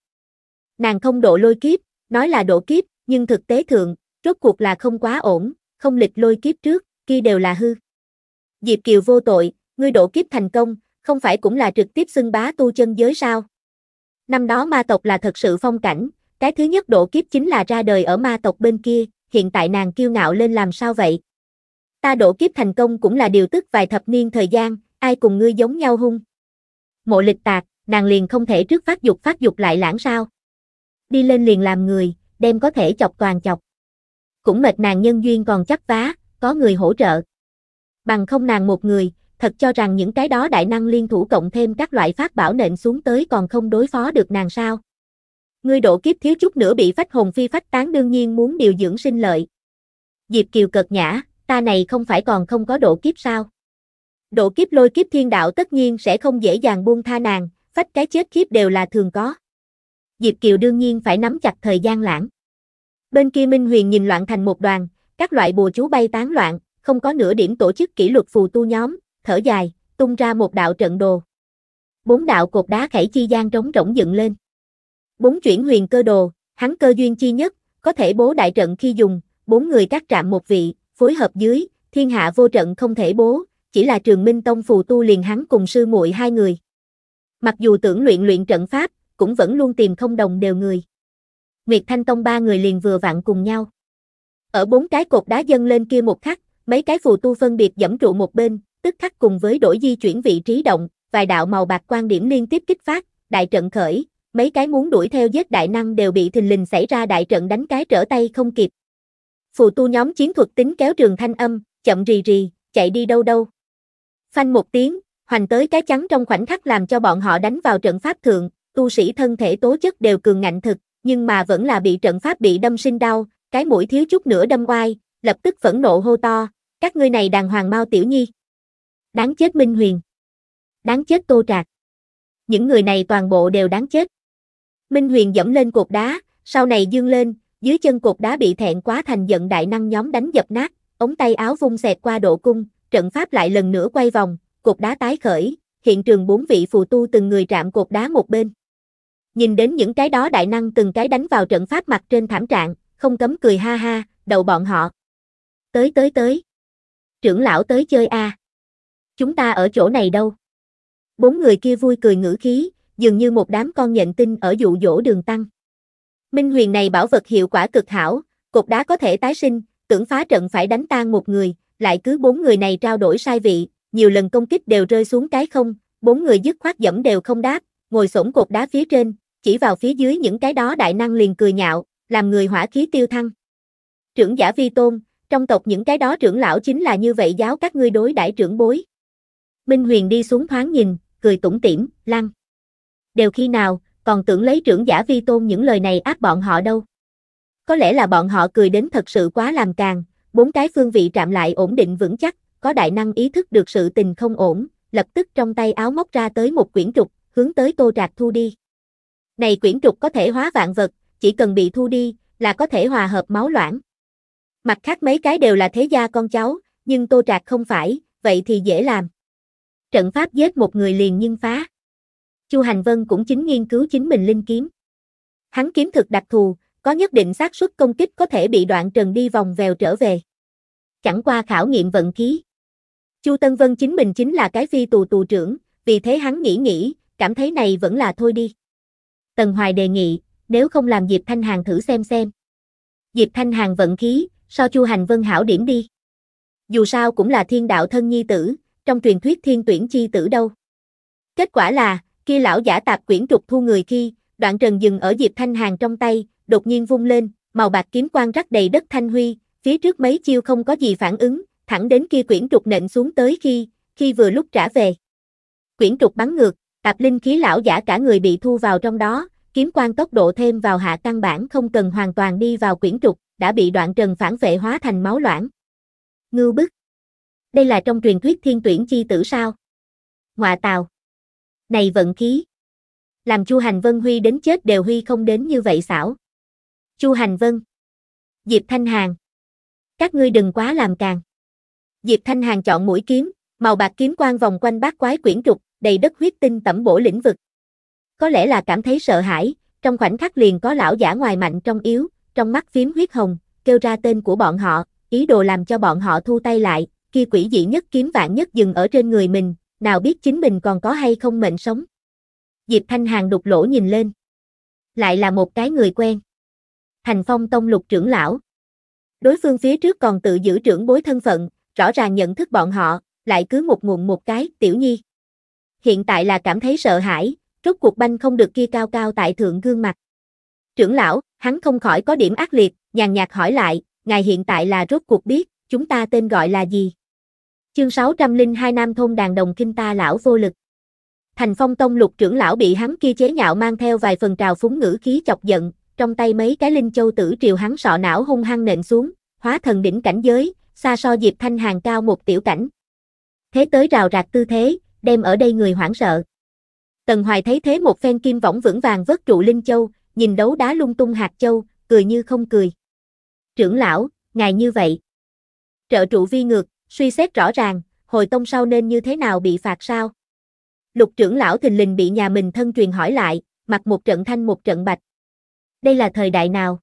Nàng không độ lôi kiếp, nói là độ kiếp, nhưng thực tế thượng, rốt cuộc là không quá ổn, không lịch lôi kiếp trước, kia đều là hư. Diệp Kiều vô tội, ngươi độ kiếp thành công, không phải cũng là trực tiếp xưng bá tu chân giới sao? Năm đó ma tộc là thật sự phong cảnh, cái thứ nhất độ kiếp chính là ra đời ở ma tộc bên kia, hiện tại nàng kiêu ngạo lên làm sao vậy? Ta độ kiếp thành công cũng là điều tức vài thập niên thời gian, ai cùng ngươi giống nhau hung. Mộ lịch tạc, nàng liền không thể trước phát dục phát dục lại lãng sao? đi lên liền làm người, đem có thể chọc toàn chọc. Cũng mệt nàng nhân duyên còn chắc vá, có người hỗ trợ. Bằng không nàng một người, thật cho rằng những cái đó đại năng liên thủ cộng thêm các loại phát bảo nện xuống tới còn không đối phó được nàng sao. Ngươi độ kiếp thiếu chút nữa bị phách hồn phi phách tán đương nhiên muốn điều dưỡng sinh lợi. Diệp Kiều cợt nhã, ta này không phải còn không có độ kiếp sao? Độ kiếp lôi kiếp thiên đạo tất nhiên sẽ không dễ dàng buông tha nàng, phách cái chết kiếp đều là thường có. Diệp Kiều đương nhiên phải nắm chặt thời gian lãng. Bên kia Minh Huyền nhìn loạn thành một đoàn, các loại bùa chú bay tán loạn, không có nửa điểm tổ chức kỷ luật phù tu nhóm, thở dài, tung ra một đạo trận đồ. Bốn đạo cột đá khẩy chi gian trống rỗng dựng lên. Bốn chuyển huyền cơ đồ, hắn cơ duyên chi nhất, có thể bố đại trận khi dùng, bốn người các trạm một vị, phối hợp dưới, thiên hạ vô trận không thể bố, chỉ là trường minh tông phù tu liền hắn cùng sư muội hai người. Mặc dù tưởng luyện luyện trận pháp, cũng vẫn luôn tìm không đồng đều người. Nguyệt Thanh Tông ba người liền vừa vặn cùng nhau. Ở bốn cái cột đá dâng lên kia một khắc, mấy cái phù tu phân biệt dẫm trụ một bên, tức khắc cùng với đổi di chuyển vị trí động, vài đạo màu bạc quan điểm liên tiếp kích phát, đại trận khởi, mấy cái muốn đuổi theo giết đại năng đều bị thình lình xảy ra đại trận đánh cái trở tay không kịp. Phù tu nhóm chiến thuật tính kéo trường thanh âm, chậm rì rì, chạy đi đâu đâu. Phanh một tiếng, hoành tới cái trắng trong khoảnh khắc làm cho bọn họ đánh vào trận pháp thượng, tu sĩ thân thể tố chất đều cường ngạnh thực, nhưng mà vẫn là bị trận pháp bị đâm sinh đau, cái mũi thiếu chút nữa đâm oai, lập tức phẫn nộ hô to, các ngươi này đàng hoàng mau tiểu nhi. Đáng chết Minh Huyền. Đáng chết Tô Trạc. Những người này toàn bộ đều đáng chết. Minh Huyền dẫm lên cột đá, sau này dương lên, dưới chân cột đá bị thẹn quá thành giận đại năng nhóm đánh dập nát, ống tay áo vung xẹt qua độ cung, trận pháp lại lần nữa quay vòng, cột đá tái khởi, hiện trường bốn vị phù tu từng người trạm cột đá một bên. Nhìn đến những cái đó đại năng từng cái đánh vào trận pháp mặt trên thảm trạng, không cấm cười ha ha, đầu bọn họ. Tới tới tới. Trưởng lão tới chơi a. À. Chúng ta ở chỗ này đâu? Bốn người kia vui cười ngữ khí, dường như một đám con nhện tinh ở dụ dỗ đường tăng. Minh huyền này bảo vật hiệu quả cực hảo, cục đá có thể tái sinh, tưởng phá trận phải đánh tan một người, lại cứ bốn người này trao đổi sai vị, nhiều lần công kích đều rơi xuống cái không, bốn người dứt khoát dẫm đều không đáp, ngồi xổm cột đá phía trên, chỉ vào phía dưới những cái đó đại năng liền cười nhạo, làm người hỏa khí tiêu thăng. Trưởng giả vi tôn, trong tộc những cái đó trưởng lão chính là như vậy giáo các ngươi đối đại trưởng bối. Minh Huyền đi xuống thoáng nhìn, cười tủm tỉm, lăng. Đều khi nào, còn tưởng lấy trưởng giả vi tôn những lời này áp bọn họ đâu. Có lẽ là bọn họ cười đến thật sự quá làm càng, bốn cái phương vị trạm lại ổn định vững chắc, có đại năng ý thức được sự tình không ổn, lập tức trong tay áo móc ra tới một quyển trục, hướng tới Tô trạch thu đi. Này quyển trục có thể hóa vạn vật, chỉ cần bị thu đi, là có thể hòa hợp máu loãng. Mặt khác mấy cái đều là thế gia con cháu, nhưng Tô Trạc không phải, vậy thì dễ làm. Trận pháp giết một người liền nhưng phá. Chu Hành Vân cũng chính nghiên cứu chính mình linh kiếm. Hắn kiếm thực đặc thù, có nhất định xác suất công kích có thể bị đoạn trần đi vòng vèo trở về. Chẳng qua khảo nghiệm vận khí. Chu Tân Vân chính mình chính là cái phi tù tù trưởng, vì thế hắn nghĩ nghĩ, cảm thấy này vẫn là thôi đi. Tần Hoài đề nghị, nếu không làm Diệp Thanh Hàng thử xem xem. Diệp Thanh Hàng vận khí, so Chu Hành Vân hảo điểm đi. Dù sao cũng là thiên đạo thân nhi tử, trong truyền thuyết thiên tuyển chi tử đâu. Kết quả là, khi lão giả tạp quyển trục thu người khi, đoạn trần dừng ở Diệp Thanh Hàng trong tay, đột nhiên vung lên, màu bạc kiếm quang rắc đầy đất thanh huy, phía trước mấy chiêu không có gì phản ứng, thẳng đến kia quyển trục nện xuống tới khi, khi vừa lúc trả về. Quyển trục bắn ngược, Tạp linh khí lão giả cả người bị thu vào trong đó, kiếm quan tốc độ thêm vào hạ căn bản không cần hoàn toàn đi vào quyển trục, đã bị đoạn trần phản vệ hóa thành máu loãng. Ngưu bức. Đây là trong truyền thuyết thiên tuyển chi tử sao? Ngoạ tào. Này vận khí. Làm Chu Hành Vân Huy đến chết đều Huy không đến như vậy xảo. Chu Hành Vân. Diệp Thanh Hàng. Các ngươi đừng quá làm càng. Diệp Thanh Hàng chọn mũi kiếm, màu bạc kiếm quan vòng quanh bát quái quyển trục, đầy đất huyết tinh tẩm bổ lĩnh vực. Có lẽ là cảm thấy sợ hãi, trong khoảnh khắc liền có lão giả ngoài mạnh trong yếu, trong mắt phím huyết hồng, kêu ra tên của bọn họ, ý đồ làm cho bọn họ thu tay lại, kia quỷ dị nhất kiếm vạn nhất dừng ở trên người mình, nào biết chính mình còn có hay không mệnh sống. Diệp Thanh Hàng đục lỗ nhìn lên. Lại là một cái người quen. Thành Phong Tông lục trưởng lão. Đối phương phía trước còn tự giữ trưởng bối thân phận, rõ ràng nhận thức bọn họ, lại cứ một nguồn một cái, tiểu nhi hiện tại là cảm thấy sợ hãi, rốt cuộc banh không được kia cao cao tại thượng gương mặt. Trưởng lão, hắn không khỏi có điểm ác liệt, nhàn nhạt hỏi lại, ngài hiện tại là rốt cuộc biết, chúng ta tên gọi là gì? Chương 602 Nam Thôn Đàn Đồng Kinh Ta Lão Vô Lực Thành phong tông lục trưởng lão bị hắn kia chế nhạo mang theo vài phần trào phúng ngữ khí chọc giận, trong tay mấy cái linh châu tử triều hắn sọ não hung hăng nện xuống, hóa thần đỉnh cảnh giới, xa so Diệp Thanh Hàng cao một tiểu cảnh. Thế tới rào rạc tư thế, đem ở đây người hoảng sợ. Tần Hoài thấy thế một phen kim võng vững vàng vớt trụ Linh Châu, nhìn đấu đá lung tung hạt châu, cười như không cười. Trưởng lão, ngài như vậy. Trợ trụ vi ngược, suy xét rõ ràng, hồi tông sau nên như thế nào bị phạt sao? Lục trưởng lão thình lình bị nhà mình thân truyền hỏi lại, mặc một trận thanh một trận bạch. Đây là thời đại nào?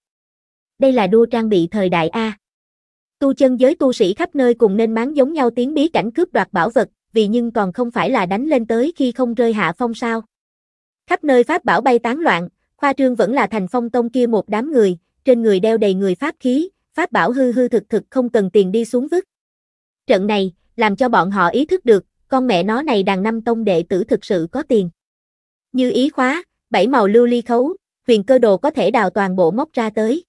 Đây là đua trang bị thời đại A. Tu chân giới tu sĩ khắp nơi cùng nên máng giống nhau tiếng bí cảnh cướp đoạt bảo vật, vì nhưng còn không phải là đánh lên tới khi không rơi hạ phong sao. Khắp nơi pháp bảo bay tán loạn, khoa trương vẫn là thành phong tông kia một đám người, trên người đeo đầy người pháp khí, pháp bảo hư hư thực thực không cần tiền đi xuống vứt. Trận này, làm cho bọn họ ý thức được, con mẹ nó này đàn năm tông đệ tử thực sự có tiền. Như ý khóa, bảy màu lưu ly khấu, huyền cơ đồ có thể đào toàn bộ móc ra tới.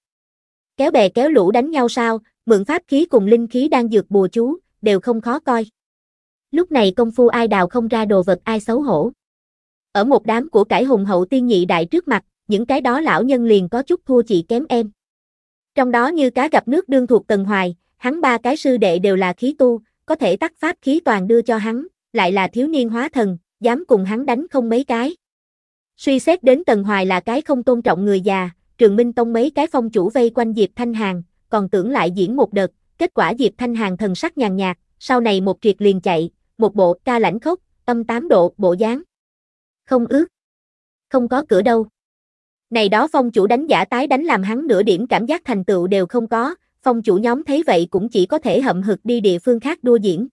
Kéo bè kéo lũ đánh nhau sao, mượn pháp khí cùng linh khí đang dược bùa chú, đều không khó coi lúc này công phu ai đào không ra đồ vật ai xấu hổ. Ở một đám của cải hùng hậu tiên nhị đại trước mặt, những cái đó lão nhân liền có chút thua chị kém em. Trong đó như cá gặp nước đương thuộc Tần Hoài, hắn ba cái sư đệ đều là khí tu, có thể tắt pháp khí toàn đưa cho hắn, lại là thiếu niên hóa thần, dám cùng hắn đánh không mấy cái. Suy xét đến Tần Hoài là cái không tôn trọng người già, Trường Minh Tông mấy cái phong chủ vây quanh Diệp Thanh hàng còn tưởng lại diễn một đợt, kết quả Diệp Thanh hàng thần sắc nhàn nhạt, sau này một triệt liền chạy, một bộ ca lãnh khốc, âm tám độ bộ dáng. Không ước. Không có cửa đâu. Này đó phong chủ đánh giả tái đánh làm hắn nửa điểm cảm giác thành tựu đều không có, phong chủ nhóm thấy vậy cũng chỉ có thể hậm hực đi địa phương khác đua diễn.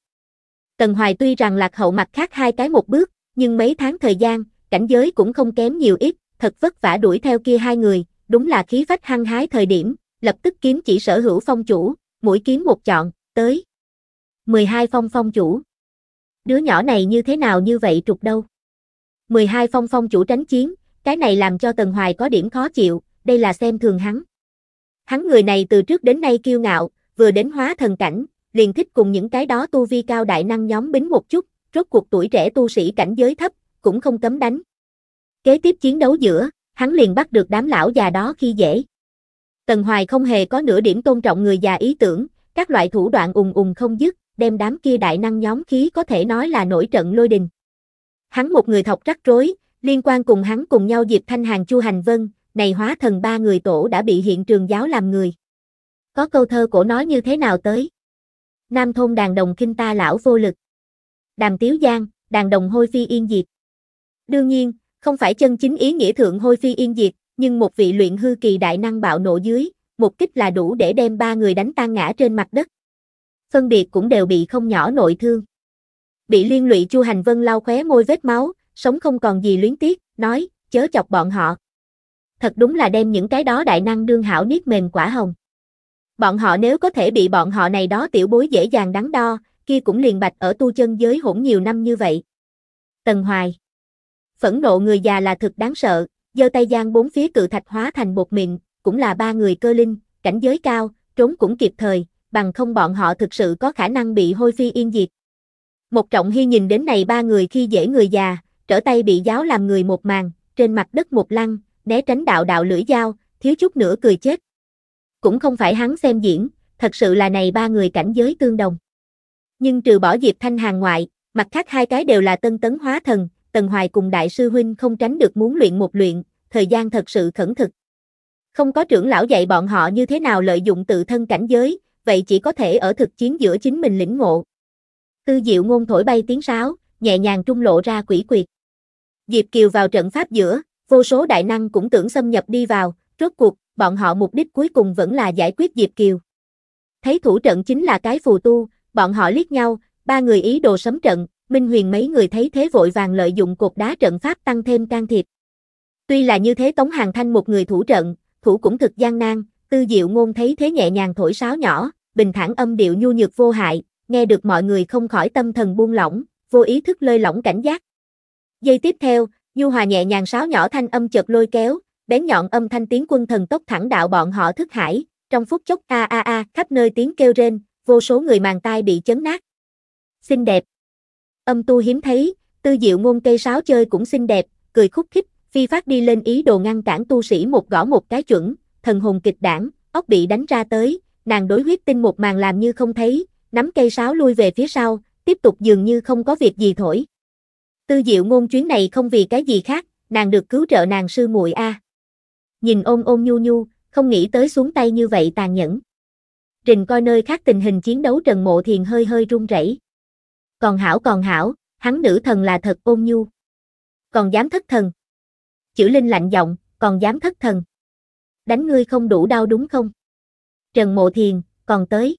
Tần Hoài tuy rằng lạc hậu mặt khác hai cái một bước, nhưng mấy tháng thời gian, cảnh giới cũng không kém nhiều ít, thật vất vả đuổi theo kia hai người, đúng là khí phách hăng hái thời điểm, lập tức kiếm chỉ sở hữu phong chủ, mũi kiếm một chọn, tới. 12 phong phong chủ đứa nhỏ này như thế nào như vậy trục đâu. 12 phong phong chủ tránh chiến, cái này làm cho Tần Hoài có điểm khó chịu, đây là xem thường hắn. Hắn người này từ trước đến nay kiêu ngạo, vừa đến hóa thần cảnh, liền thích cùng những cái đó tu vi cao đại năng nhóm bính một chút, rốt cuộc tuổi trẻ tu sĩ cảnh giới thấp, cũng không cấm đánh. Kế tiếp chiến đấu giữa, hắn liền bắt được đám lão già đó khi dễ. Tần Hoài không hề có nửa điểm tôn trọng người già ý tưởng, các loại thủ đoạn ùng ùng không dứt, đem đám kia đại năng nhóm khí có thể nói là nổi trận lôi đình. Hắn một người thọc rắc rối, liên quan cùng hắn cùng nhau Diệp Thanh Hàng Chu Hành Vân, này hóa thần ba người tổ đã bị hiện trường giáo làm người. Có câu thơ cổ nói như thế nào tới? Nam thôn đàn đồng kinh ta lão vô lực. Đàm tiếu giang, đàn đồng hôi phi yên diệt. Đương nhiên, không phải chân chính ý nghĩa thượng hôi phi yên diệt, nhưng một vị luyện hư kỳ đại năng bạo nộ dưới, một kích là đủ để đem ba người đánh tan ngã trên mặt đất phân biệt cũng đều bị không nhỏ nội thương. Bị liên lụy Chu Hành Vân lau khóe môi vết máu, sống không còn gì luyến tiếc, nói, chớ chọc bọn họ. Thật đúng là đem những cái đó đại năng đương hảo niết mềm quả hồng. Bọn họ nếu có thể bị bọn họ này đó tiểu bối dễ dàng đắn đo, kia cũng liền bạch ở tu chân giới hỗn nhiều năm như vậy. Tần Hoài Phẫn nộ người già là thực đáng sợ, giơ tay giang bốn phía cự thạch hóa thành bột mịn, cũng là ba người cơ linh, cảnh giới cao, trốn cũng kịp thời, bằng không bọn họ thực sự có khả năng bị hôi phi yên diệt. Một trọng hy nhìn đến này ba người khi dễ người già, trở tay bị giáo làm người một màn, trên mặt đất một lăn, né tránh đạo đạo lưỡi dao, thiếu chút nữa cười chết. Cũng không phải hắn xem diễn, thật sự là này ba người cảnh giới tương đồng. Nhưng trừ bỏ Diệp Thanh Hàng ngoại, mặt khác hai cái đều là tân tấn hóa thần, Tần Hoài cùng Đại sư Huynh không tránh được muốn luyện một luyện, thời gian thật sự khẩn thực. Không có trưởng lão dạy bọn họ như thế nào lợi dụng tự thân cảnh giới, vậy chỉ có thể ở thực chiến giữa chính mình lĩnh ngộ. Tư diệu ngôn thổi bay tiếng sáo, nhẹ nhàng trung lộ ra quỷ quyệt. Diệp Kiều vào trận pháp giữa, vô số đại năng cũng tưởng xâm nhập đi vào, rốt cuộc, bọn họ mục đích cuối cùng vẫn là giải quyết Diệp Kiều. Thấy thủ trận chính là cái phù tu, bọn họ liếc nhau, ba người ý đồ sấm trận, Minh Huyền mấy người thấy thế vội vàng lợi dụng cột đá trận pháp tăng thêm can thiệp. Tuy là như thế Tống Hàng Thanh một người thủ trận, thủ cũng thực gian nan, Tư Diệu Ngôn thấy thế nhẹ nhàng thổi sáo nhỏ, bình thản âm điệu nhu nhược vô hại, nghe được mọi người không khỏi tâm thần buông lỏng, vô ý thức lơi lỏng cảnh giác. Giây tiếp theo, Nhu Hòa nhẹ nhàng sáo nhỏ thanh âm chợt lôi kéo, bén nhọn âm thanh tiếng quân thần tốc thẳng đạo bọn họ thức hải, trong phút chốc a a a khắp nơi tiếng kêu rên, vô số người màng tai bị chấn nát. Xinh đẹp. Âm tu hiếm thấy, tư diệu ngôn cây sáo chơi cũng xinh đẹp, cười khúc khích, phi phát đi lên ý đồ ngăn cản tu sĩ một gõ một cái chuẩn, thần hồn kịch đảng, ốc bị đánh ra tới, nàng đối huyết tinh một màn làm như không thấy, nắm cây sáo lui về phía sau, tiếp tục dường như không có việc gì thổi. Tư diệu ngôn chuyến này không vì cái gì khác, nàng được cứu trợ nàng sư muội a. Nhìn ôm ôm nhu nhu, không nghĩ tới xuống tay như vậy tàn nhẫn. Trình coi nơi khác tình hình chiến đấu Trần Mộ Thiền hơi hơi run rẩy. Còn hảo còn hảo, hắn nữ thần là thật ôn nhu. Còn dám thất thần. Chữ Linh lạnh giọng, còn dám thất thần đánh ngươi không đủ đau đúng không? Trần Mộ Thiền, còn tới.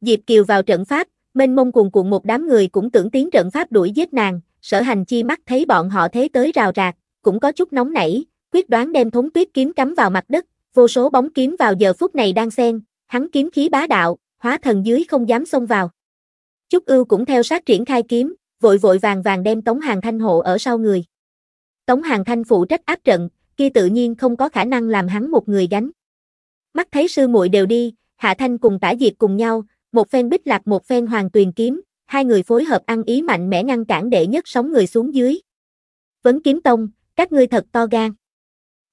Diệp Kiều vào trận pháp, mênh mông cuồn cuộn một đám người cũng tưởng tiến trận pháp đuổi giết nàng, sở hành chi mắt thấy bọn họ thế tới rào rạc, cũng có chút nóng nảy, quyết đoán đem thống tuyết kiếm cắm vào mặt đất, vô số bóng kiếm vào giờ phút này đang xen, hắn kiếm khí bá đạo, hóa thần dưới không dám xông vào. Chúc ưu cũng theo sát triển khai kiếm, vội vội vàng vàng đem Tống Hàng Thanh hộ ở sau người. Tống Hàng Thanh phụ trách áp trận, kia tự nhiên không có khả năng làm hắn một người gánh. Mắt thấy sư muội đều đi, Hạ Thanh cùng Tả Diệp cùng nhau, một phen bích lạc một phen hoàng tuyền kiếm, hai người phối hợp ăn ý mạnh mẽ ngăn cản đệ nhất sóng người xuống dưới. Vấn kiếm tông, các ngươi thật to gan.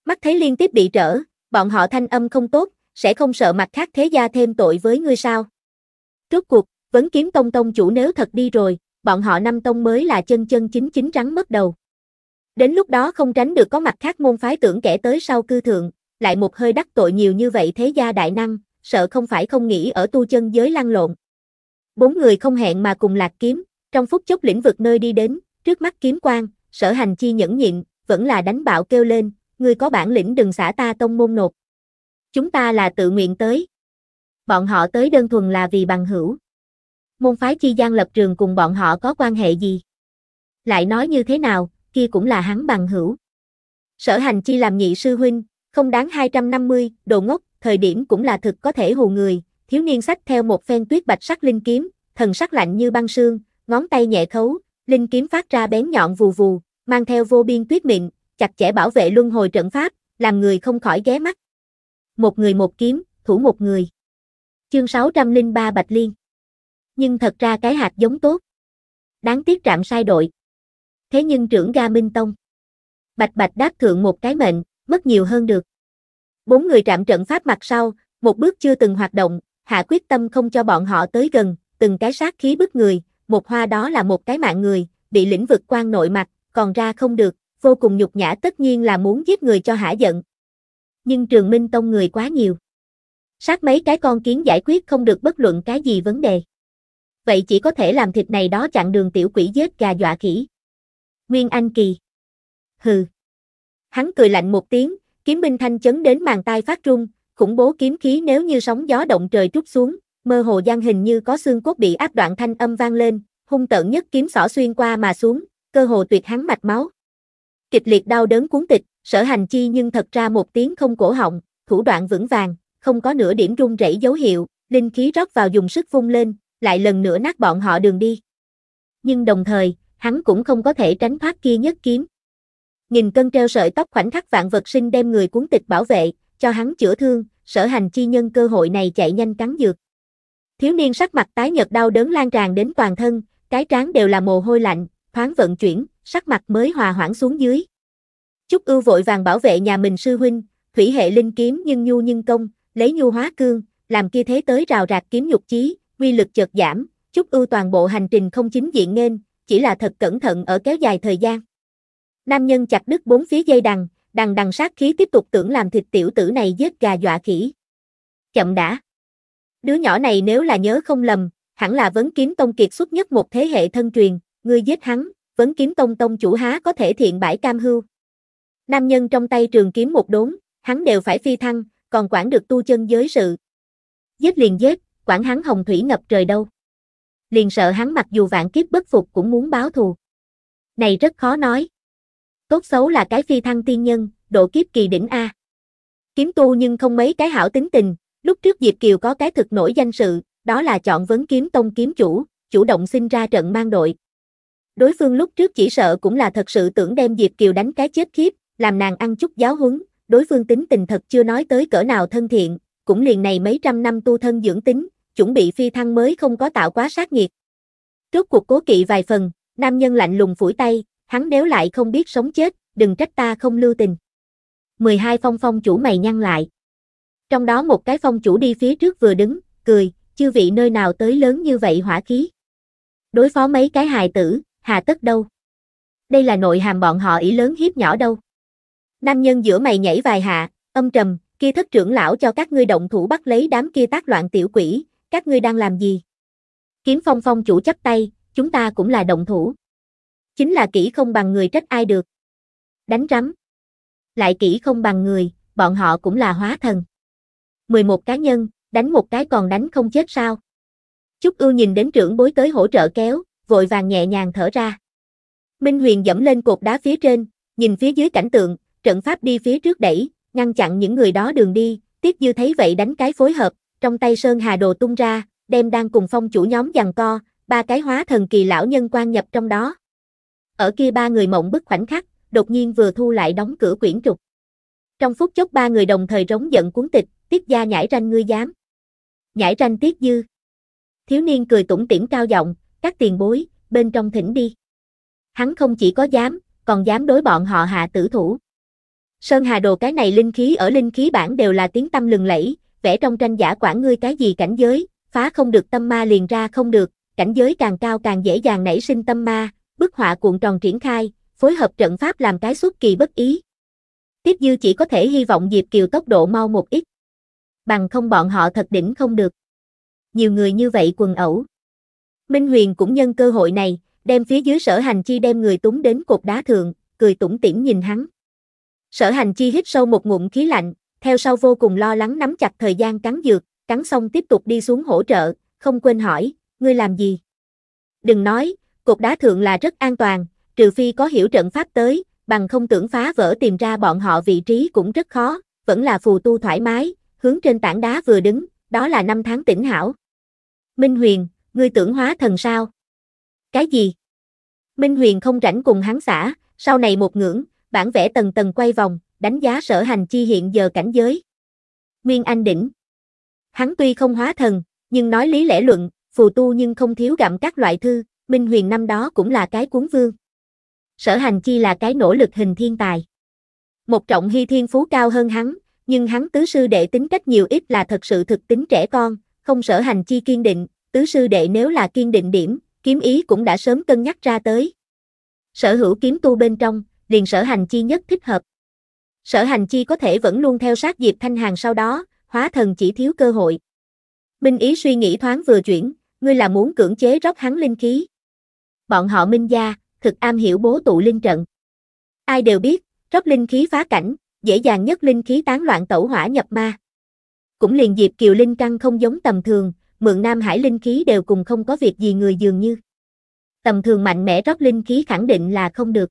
Mắt thấy liên tiếp bị trở, bọn họ thanh âm không tốt, sẽ không sợ mặt khác thế gia thêm tội với ngươi sao. trước cuộc, vấn kiếm tông tông chủ nếu thật đi rồi, bọn họ năm tông mới là chân chân chính chính rắn mất đầu. Đến lúc đó không tránh được có mặt khác môn phái tưởng kẻ tới sau cư thượng, lại một hơi đắc tội nhiều như vậy thế gia đại năng, sợ không phải không nghĩ ở tu chân giới lăn lộn. Bốn người không hẹn mà cùng lạc kiếm, trong phút chốc lĩnh vực nơi đi đến, trước mắt kiếm quang, sở hành chi nhẫn nhịn, vẫn là đánh bạo kêu lên, người có bản lĩnh đừng xả ta tông môn nộp. Chúng ta là tự nguyện tới. Bọn họ tới đơn thuần là vì bằng hữu. Môn phái chi gian lập trường cùng bọn họ có quan hệ gì? Lại nói như thế nào, kia cũng là hắn bằng hữu. Sở hành chi làm nhị sư huynh, không đáng 250, đồ ngốc, thời điểm cũng là thực có thể hù người, thiếu niên sách theo một phen tuyết bạch sắc linh kiếm, thần sắc lạnh như băng sương, ngón tay nhẹ khấu, linh kiếm phát ra bén nhọn vù vù, mang theo vô biên tuyết mịn, chặt chẽ bảo vệ luân hồi trận pháp, làm người không khỏi ghé mắt. Một người một kiếm, thủ một người. Chương 603 Bạch Liên. Nhưng thật ra cái hạt giống tốt. Đáng tiếc trạm sai đội. Thế nhưng trưởng ga Minh Tông. Bạch bạch đáp thượng một cái mệnh, mất nhiều hơn được. Bốn người trạm trận pháp mặt sau, một bước chưa từng hoạt động, hạ quyết tâm không cho bọn họ tới gần, từng cái sát khí bức người, một hoa đó là một cái mạng người, bị lĩnh vực quan nội mặt, còn ra không được, vô cùng nhục nhã tất nhiên là muốn giết người cho hả giận. Nhưng trường Minh Tông người quá nhiều. Sát mấy cái con kiến giải quyết không được bất luận cái gì vấn đề. Vậy chỉ có thể làm thịt này đó chặn đường tiểu quỷ giết gà dọa khỉ. Nguyên Anh Kỳ. Hừ. Hắn cười lạnh một tiếng, kiếm binh thanh chấn đến màn tai phát rung, khủng bố kiếm khí nếu như sóng gió động trời trút xuống, mơ hồ gian hình như có xương cốt bị áp đoạn thanh âm vang lên, hung tợn nhất kiếm xỏ xuyên qua mà xuống, cơ hồ tuyệt hắn mạch máu. Kịch liệt đau đớn cuốn tịch, sở hành chi nhưng thật ra một tiếng không cổ họng, thủ đoạn vững vàng, không có nửa điểm rung rẩy dấu hiệu, linh khí rót vào dùng sức vung lên, lại lần nữa nát bọn họ đường đi. Nhưng đồng thời, hắn cũng không có thể tránh thoát kia nhất kiếm. nhìn cân treo sợi tóc khoảnh khắc vạn vật sinh đem người cuốn tịch bảo vệ, cho hắn chữa thương, sở hành chi nhân cơ hội này chạy nhanh cắn dược. Thiếu niên sắc mặt tái nhợt đau đớn lan tràn đến toàn thân, cái trán đều là mồ hôi lạnh, thoáng vận chuyển, sắc mặt mới hòa hoãn xuống dưới. Chúc ưu vội vàng bảo vệ nhà mình sư huynh, thủy hệ linh kiếm nhưng nhu nhưng công, lấy nhu hóa cương, làm kia thế tới rào rạc kiếm nhục chí, uy lực chợt giảm, chúc ưu toàn bộ hành trình không chính diện nên, chỉ là thật cẩn thận ở kéo dài thời gian. Nam nhân chặt đứt bốn phía dây đằng, đằng đằng sát khí tiếp tục tưởng làm thịt tiểu tử này giết gà dọa khỉ. Chậm đã. Đứa nhỏ này nếu là nhớ không lầm, hẳn là vấn kiếm tông kiệt xuất nhất một thế hệ thân truyền, ngươi giết hắn, vấn kiếm tông tông chủ há có thể thiện bãi cam hưu. Nam nhân trong tay trường kiếm một đốn, hắn đều phải phi thăng, còn quản được tu chân giới sự. Giết liền giết, quản hắn hồng thủy ngập trời đâu liền sợ hắn mặc dù vạn kiếp bất phục cũng muốn báo thù. Này rất khó nói. Tốt xấu là cái phi thăng tiên nhân, độ kiếp kỳ đỉnh A. Kiếm tu nhưng không mấy cái hảo tính tình, lúc trước Diệp Kiều có cái thực nổi danh sự, đó là chọn vấn kiếm tông kiếm chủ, chủ động sinh ra trận mang đội. Đối phương lúc trước chỉ sợ cũng là thật sự tưởng đem Diệp Kiều đánh cái chết khiếp, làm nàng ăn chút giáo huấn, đối phương tính tình thật chưa nói tới cỡ nào thân thiện, cũng liền này mấy trăm năm tu thân dưỡng tính, chuẩn bị phi thăng mới không có tạo quá sát nghiệt. trước cuộc cố kỵ vài phần, nam nhân lạnh lùng phủi tay, hắn nếu lại không biết sống chết, đừng trách ta không lưu tình. 12 phong phong chủ mày nhăn lại. Trong đó một cái phong chủ đi phía trước vừa đứng, cười, chư vị nơi nào tới lớn như vậy hỏa khí. Đối phó mấy cái hài tử, hà tất đâu. Đây là nội hàm bọn họ ý lớn hiếp nhỏ đâu. Nam nhân giữa mày nhảy vài hạ, âm trầm, kia thất trưởng lão cho các ngươi động thủ bắt lấy đám kia tác loạn tiểu quỷ, các ngươi đang làm gì? Kiếm phong phong chủ chấp tay, chúng ta cũng là động thủ. Chính là kỹ không bằng người trách ai được. Đánh rắm. Lại kỹ không bằng người, bọn họ cũng là hóa thần. 11 cá nhân, đánh một cái còn đánh không chết sao? Chúc ưu nhìn đến trưởng bối tới hỗ trợ kéo, vội vàng nhẹ nhàng thở ra. Minh Huyền dẫm lên cột đá phía trên, nhìn phía dưới cảnh tượng, trận pháp đi phía trước đẩy, ngăn chặn những người đó đường đi, Tiết Dư thấy vậy đánh cái phối hợp, trong tay Sơn Hà Đồ tung ra, đem đang cùng phong chủ nhóm giằng co, ba cái hóa thần kỳ lão nhân quan nhập trong đó. Ở kia ba người mộng bức khoảnh khắc, đột nhiên vừa thu lại đóng cửa quyển trục. Trong phút chốc ba người đồng thời rống giận cuốn tịch, tiết gia nhảy ranh ngươi dám. Nhảy ranh tiết dư. Thiếu niên cười tủm tỉm cao giọng, các tiền bối, bên trong thỉnh đi. Hắn không chỉ có dám, còn dám đối bọn họ hạ tử thủ. Sơn Hà Đồ cái này linh khí ở linh khí bản đều là tiếng tâm lừng lẫy, vẽ trong tranh giả quản ngươi cái gì cảnh giới, phá không được tâm ma liền ra không được, cảnh giới càng cao càng dễ dàng nảy sinh tâm ma, bức họa cuộn tròn triển khai, phối hợp trận pháp làm cái xuất kỳ bất ý. Tiếp dư chỉ có thể hy vọng Diệp Kiều tốc độ mau một ít. Bằng không bọn họ thật đỉnh không được. Nhiều người như vậy quần ẩu. Minh Huyền cũng nhân cơ hội này, đem phía dưới sở hành chi đem người túng đến cột đá thượng, cười tủm tỉm nhìn hắn. Sở hành chi hít sâu một ngụm khí lạnh, theo sau vô cùng lo lắng nắm chặt thời gian cắn dược, cắn xong tiếp tục đi xuống hỗ trợ, không quên hỏi, ngươi làm gì? Đừng nói, cột đá thượng là rất an toàn, trừ phi có hiểu trận pháp tới, bằng không tưởng phá vỡ tìm ra bọn họ vị trí cũng rất khó, vẫn là phù tu thoải mái, hướng trên tảng đá vừa đứng, đó là năm tháng tỉnh hảo. Minh Huyền, ngươi tưởng hóa thần sao? Cái gì? Minh Huyền không rảnh cùng hắn xã, sau này một ngưỡng, bản vẽ tầng tầng quay vòng, đánh giá sở hành chi hiện giờ cảnh giới. Nguyên Anh Đỉnh Hắn tuy không hóa thần, nhưng nói lý lẽ luận, phù tu nhưng không thiếu gặm các loại thư, Minh Huyền năm đó cũng là cái cuốn vương. Sở hành chi là cái nỗ lực hình thiên tài. Một trọng hy thiên phú cao hơn hắn, nhưng hắn tứ sư đệ tính cách nhiều ít là thật sự thực tính trẻ con, không sở hành chi kiên định, tứ sư đệ nếu là kiên định điểm, kiếm ý cũng đã sớm cân nhắc ra tới. Sở hữu kiếm tu bên trong, liền sở hành chi nhất thích hợp. Sở hành chi có thể vẫn luôn theo sát Diệp Thanh Hàng sau đó, hóa thần chỉ thiếu cơ hội. Minh ý suy nghĩ thoáng vừa chuyển, ngươi là muốn cưỡng chế rót hắn linh khí. Bọn họ minh gia, thực am hiểu bố tụ linh trận. Ai đều biết, rót linh khí phá cảnh, dễ dàng nhất linh khí tán loạn tẩu hỏa nhập ma. Cũng liền Diệp Kiều Linh Trăng không giống tầm thường, mượn Nam Hải linh khí đều cùng không có việc gì người dường như. Tầm thường mạnh mẽ rót linh khí khẳng định là không được.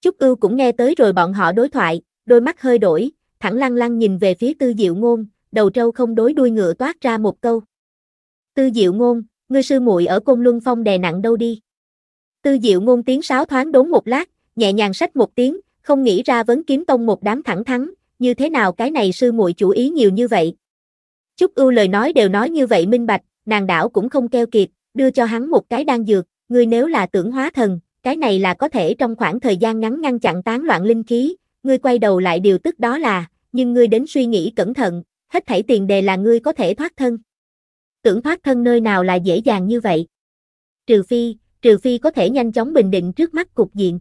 Chúc ưu cũng nghe tới rồi bọn họ đối thoại, đôi mắt hơi đổi, thẳng lăng lăng nhìn về phía tư diệu ngôn, đầu trâu không đối đuôi ngựa toát ra một câu. Tư diệu ngôn, ngươi sư muội ở côn luân phong đè nặng đâu đi. Tư diệu ngôn tiếng sáo thoáng đốn một lát, nhẹ nhàng sách một tiếng, không nghĩ ra vấn kiếm tông một đám thẳng thắng, như thế nào cái này sư muội chủ ý nhiều như vậy. Chúc ưu lời nói đều nói như vậy minh bạch, nàng đảo cũng không keo kiệt, đưa cho hắn một cái đan dược, ngươi nếu là tưởng hóa thần, cái này là có thể trong khoảng thời gian ngắn ngăn chặn tán loạn linh khí, ngươi quay đầu lại điều tức đó là, nhưng ngươi đến suy nghĩ cẩn thận, hết thảy tiền đề là ngươi có thể thoát thân. Tưởng thoát thân nơi nào là dễ dàng như vậy. Trừ phi, trừ phi có thể nhanh chóng bình định trước mắt cục diện.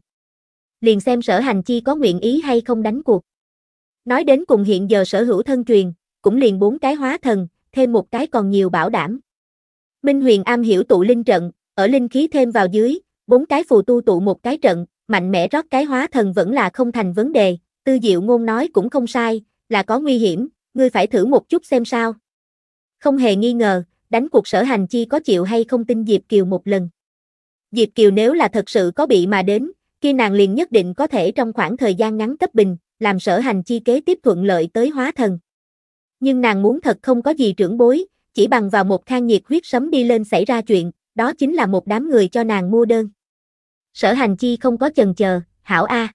Liền xem sở hành chi có nguyện ý hay không đánh cuộc. Nói đến cùng hiện giờ sở hữu thân truyền, cũng liền bốn cái hóa thần, thêm một cái còn nhiều bảo đảm. Minh Huyền am hiểu tụ linh trận, ở linh khí thêm vào dưới, bốn cái phù tu tụ một cái trận, mạnh mẽ rót cái hóa thần vẫn là không thành vấn đề, tư diệu ngôn nói cũng không sai, là có nguy hiểm, ngươi phải thử một chút xem sao. Không hề nghi ngờ, đánh cuộc sở hành chi có chịu hay không tin Diệp Kiều một lần. Diệp Kiều nếu là thật sự có bị mà đến, kia nàng liền nhất định có thể trong khoảng thời gian ngắn tấp bình, làm sở hành chi kế tiếp thuận lợi tới hóa thần. Nhưng nàng muốn thật không có gì trưởng bối, chỉ bằng vào một khang nhiệt huyết sấm đi lên xảy ra chuyện, đó chính là một đám người cho nàng mua đơn. Sở hành chi không có chần chờ, hảo a.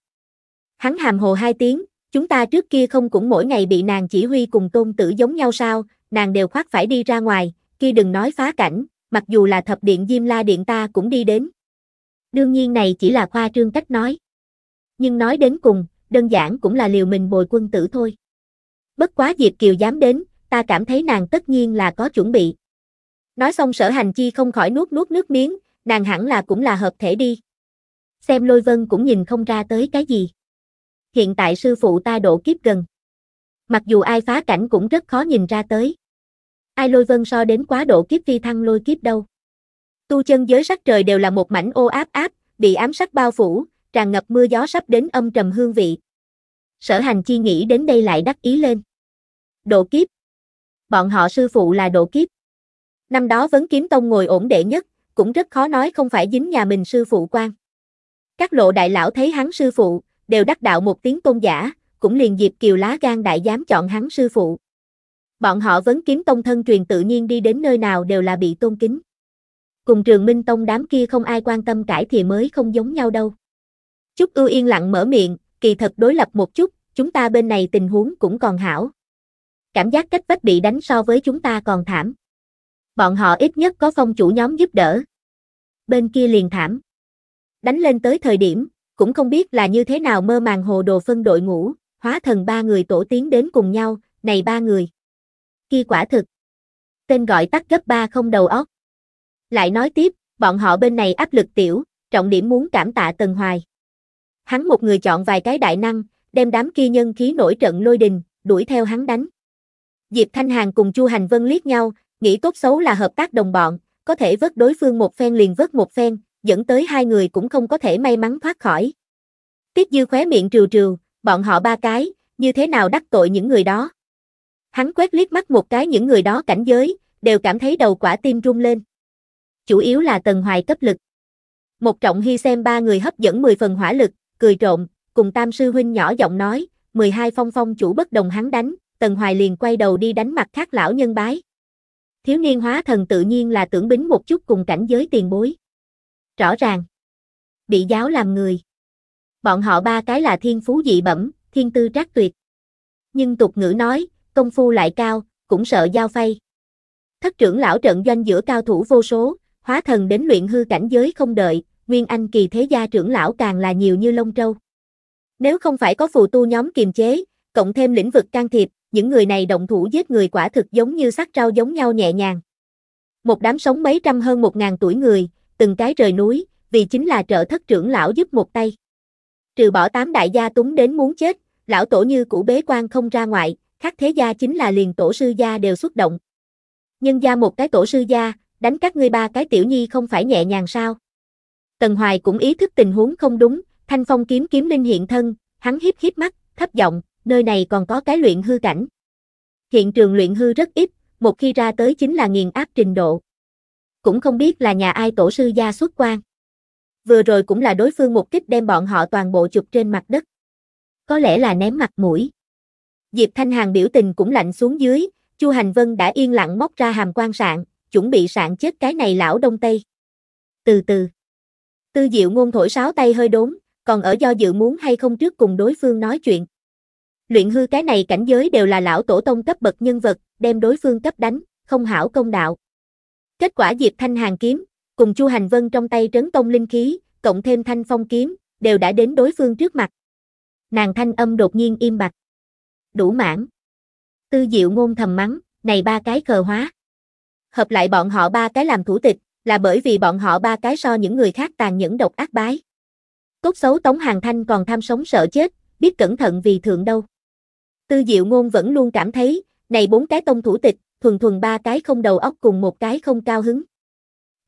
Hắn hàm hồ hai tiếng, chúng ta trước kia không cũng mỗi ngày bị nàng chỉ huy cùng tôn tử giống nhau sao, nàng đều khoác phải đi ra ngoài, kia đừng nói phá cảnh, mặc dù là thập điện diêm la điện ta cũng đi đến. Đương nhiên này chỉ là khoa trương cách nói. Nhưng nói đến cùng, đơn giản cũng là liều mình bồi quân tử thôi. Bất quá Diệp Kiều dám đến, ta cảm thấy nàng tất nhiên là có chuẩn bị. Nói xong sở hành chi không khỏi nuốt nuốt nước miếng, nàng hẳn là cũng là hợp thể đi xem lôi vân cũng nhìn không ra tới cái gì. Hiện tại sư phụ ta độ kiếp gần. Mặc dù ai phá cảnh cũng rất khó nhìn ra tới. Ai lôi vân so đến quá độ kiếp phi thăng lôi kiếp đâu. Tu chân giới sắc trời đều là một mảnh ô áp áp, bị ám sắc bao phủ, tràn ngập mưa gió sắp đến âm trầm hương vị. Sở hành chi nghĩ đến đây lại đắc ý lên. Độ kiếp. Bọn họ sư phụ là độ kiếp. Năm đó vấn kiếm tông ngồi ổn đệ nhất, cũng rất khó nói không phải dính nhà mình sư phụ quan. Các lộ đại lão thấy hắn sư phụ, đều đắc đạo một tiếng tôn giả, cũng liền dịp kiều lá gan đại dám chọn hắn sư phụ. Bọn họ vấn kiếm tông thân truyền tự nhiên đi đến nơi nào đều là bị tôn kính. Cùng trường minh tông đám kia không ai quan tâm cải thì mới không giống nhau đâu. Chúc ưu yên lặng mở miệng, kỳ thật đối lập một chút, chúng ta bên này tình huống cũng còn hảo. Cảm giác cách vách bị đánh so với chúng ta còn thảm. Bọn họ ít nhất có phong chủ nhóm giúp đỡ. Bên kia liền thảm đánh lên tới thời điểm, cũng không biết là như thế nào mơ màng hồ đồ phân đội ngũ, hóa thần ba người tổ tiến đến cùng nhau, này ba người. kỳ quả thực, tên gọi tắt gấp ba không đầu óc. Lại nói tiếp, bọn họ bên này áp lực tiểu, trọng điểm muốn cảm tạ Tần Hoài. Hắn một người chọn vài cái đại năng, đem đám kia nhân khí nổi trận lôi đình, đuổi theo hắn đánh. Diệp Thanh Hàng cùng Chu Hành Vân liếc nhau, nghĩ tốt xấu là hợp tác đồng bọn, có thể vớt đối phương một phen liền vớt một phen, dẫn tới hai người cũng không có thể may mắn thoát khỏi. Tiết Dư khóe miệng trừ trừ, bọn họ ba cái, như thế nào đắc tội những người đó. Hắn quét liếc mắt một cái những người đó cảnh giới, đều cảm thấy đầu quả tim rung lên. Chủ yếu là Tần Hoài cấp lực. Một trọng hy xem ba người hấp dẫn 10 phần hỏa lực, cười trộm, cùng tam sư huynh nhỏ giọng nói, 12 phong phong chủ bất đồng hắn đánh, Tần Hoài liền quay đầu đi đánh mặt khác lão nhân bái. Thiếu niên hóa thần tự nhiên là tưởng bính một chút cùng cảnh giới tiền bối. Rõ ràng. Bị giáo làm người. Bọn họ ba cái là thiên phú dị bẩm, thiên tư trác tuyệt. Nhưng tục ngữ nói, công phu lại cao, cũng sợ giao phay. Thất trưởng lão trận doanh giữa cao thủ vô số, hóa thần đến luyện hư cảnh giới không đợi, Nguyên Anh kỳ thế gia trưởng lão càng là nhiều như lông trâu. Nếu không phải có phù tu nhóm kiềm chế, cộng thêm lĩnh vực can thiệp, những người này động thủ giết người quả thực giống như sắc rau giống nhau nhẹ nhàng. Một đám sống mấy trăm hơn một ngàn tuổi người, từng cái rời núi, vì chính là trợ thất trưởng lão giúp một tay. Trừ bỏ tám đại gia túng đến muốn chết, lão tổ như cũ bế quan không ra ngoại, khác thế gia chính là liền tổ sư gia đều xuất động. Nhân gia một cái tổ sư gia, đánh các ngươi ba cái tiểu nhi không phải nhẹ nhàng sao. Tần Hoài cũng ý thức tình huống không đúng, thanh phong kiếm kiếm linh hiện thân, hắn hiếp hiếp mắt, thấp giọng, nơi này còn có cái luyện hư cảnh. Hiện trường luyện hư rất ít, một khi ra tới chính là nghiền áp trình độ cũng không biết là nhà ai tổ sư gia xuất quan. Vừa rồi cũng là đối phương một kích đem bọn họ toàn bộ chụp trên mặt đất. Có lẽ là ném mặt mũi. Diệp Thanh Hàng biểu tình cũng lạnh xuống dưới, Chu Hành Vân đã yên lặng móc ra hàm quan sạn, chuẩn bị sạn chết cái này lão đông tây. Từ từ. Tư Diệu ngôn thổi sáo tay hơi đốn, còn ở do dự muốn hay không trước cùng đối phương nói chuyện. Luyện hư cái này cảnh giới đều là lão tổ tông cấp bậc nhân vật, đem đối phương cấp đánh, không hảo công đạo. Kết quả Diệp Thanh Hàng kiếm, cùng Chu Hành Vân trong tay trấn tông linh khí, cộng thêm thanh phong kiếm, đều đã đến đối phương trước mặt. Nàng thanh âm đột nhiên im bặt. Đủ mãn. Tư diệu ngôn thầm mắng, này ba cái khờ hóa. Hợp lại bọn họ ba cái làm thủ tịch, là bởi vì bọn họ ba cái so những người khác tàn nhẫn độc ác bái. Cốt xấu Tống Hàng Thanh còn tham sống sợ chết, biết cẩn thận vì thượng đâu. Tư diệu ngôn vẫn luôn cảm thấy, này bốn cái tông thủ tịch, thuần thuần ba cái không đầu óc cùng một cái không cao hứng.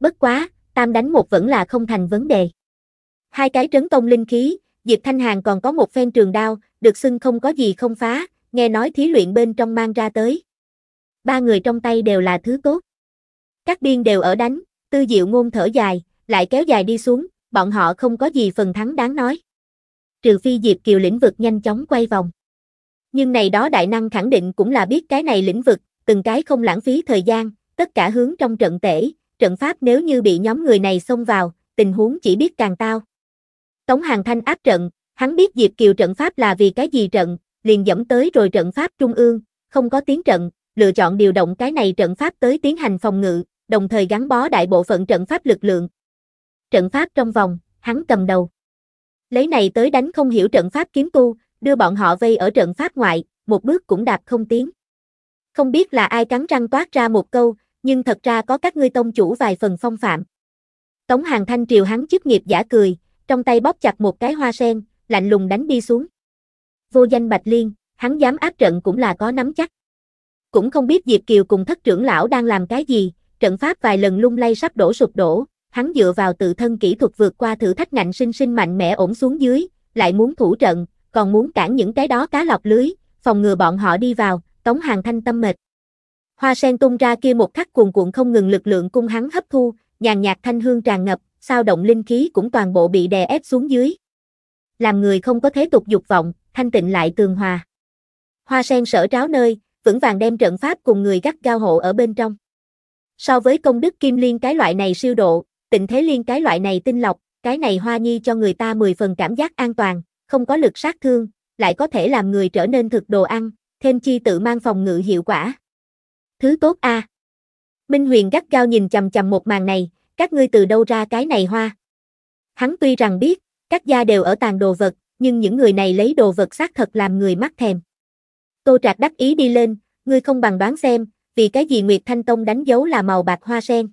Bất quá, tam đánh một vẫn là không thành vấn đề. Hai cái trấn tông linh khí, Diệp Thanh hàng còn có một phen trường đao, được xưng không có gì không phá, nghe nói thí luyện bên trong mang ra tới. Ba người trong tay đều là thứ tốt. Các biên đều ở đánh, tư diệu ngôn thở dài, lại kéo dài đi xuống, bọn họ không có gì phần thắng đáng nói. Trừ phi Diệp Kiều lĩnh vực nhanh chóng quay vòng. Nhưng này đó đại năng khẳng định cũng là biết cái này lĩnh vực, từng cái không lãng phí thời gian, tất cả hướng trong trận tể, trận pháp nếu như bị nhóm người này xông vào, tình huống chỉ biết càng tao. Tống Hàng Thanh áp trận, hắn biết Diệp Kiều trận pháp là vì cái gì trận, liền dẫm tới rồi trận pháp trung ương, không có tiếng trận, lựa chọn điều động cái này trận pháp tới tiến hành phòng ngự, đồng thời gắn bó đại bộ phận trận pháp lực lượng. Trận pháp trong vòng, hắn cầm đầu. Lấy này tới đánh không hiểu trận pháp kiếm tu, đưa bọn họ vây ở trận pháp ngoại, một bước cũng đạp không tiếng. Không biết là ai cắn răng toát ra một câu, nhưng thật ra có các ngươi tông chủ vài phần phong phạm. Tống Hàng Thanh triều hắn chức nghiệp giả cười, trong tay bóp chặt một cái hoa sen, lạnh lùng đánh đi xuống. Vô danh Bạch Liên, hắn dám áp trận cũng là có nắm chắc. Cũng không biết Diệp Kiều cùng thất trưởng lão đang làm cái gì, trận pháp vài lần lung lay sắp đổ sụp đổ, hắn dựa vào tự thân kỹ thuật vượt qua thử thách ngạnh sinh sinh mạnh mẽ ổn xuống dưới, lại muốn thủ trận, còn muốn cản những cái đó cá lọc lưới, phòng ngừa bọn họ đi vào. Tống Hàng Thanh tâm mệt. Hoa sen tung ra kia một khắc cuồn cuộn không ngừng lực lượng cung hắn hấp thu, nhàn nhạt thanh hương tràn ngập, sao động linh khí cũng toàn bộ bị đè ép xuống dưới. Làm người không có thế tục dục vọng, thanh tịnh lại tường hòa. Hoa sen sở tráo nơi, vững vàng đem trận pháp cùng người gắt gao hộ ở bên trong. So với công đức kim liên cái loại này siêu độ, tịnh thế liên cái loại này tinh lọc, cái này hoa nhi cho người ta 10 phần cảm giác an toàn, không có lực sát thương, lại có thể làm người trở nên thực đồ ăn, thêm chi tự mang phòng ngự hiệu quả. Thứ tốt a. À. Minh Huyền gắt gao nhìn chằm chằm một màn này, các ngươi từ đâu ra cái này hoa? Hắn tuy rằng biết, các gia đều ở tàn đồ vật, nhưng những người này lấy đồ vật xác thật làm người mắc thèm. Tô Trạc đắc ý đi lên, ngươi không bằng đoán xem, vì cái gì Nguyệt Thanh Tông đánh dấu là màu bạc hoa sen.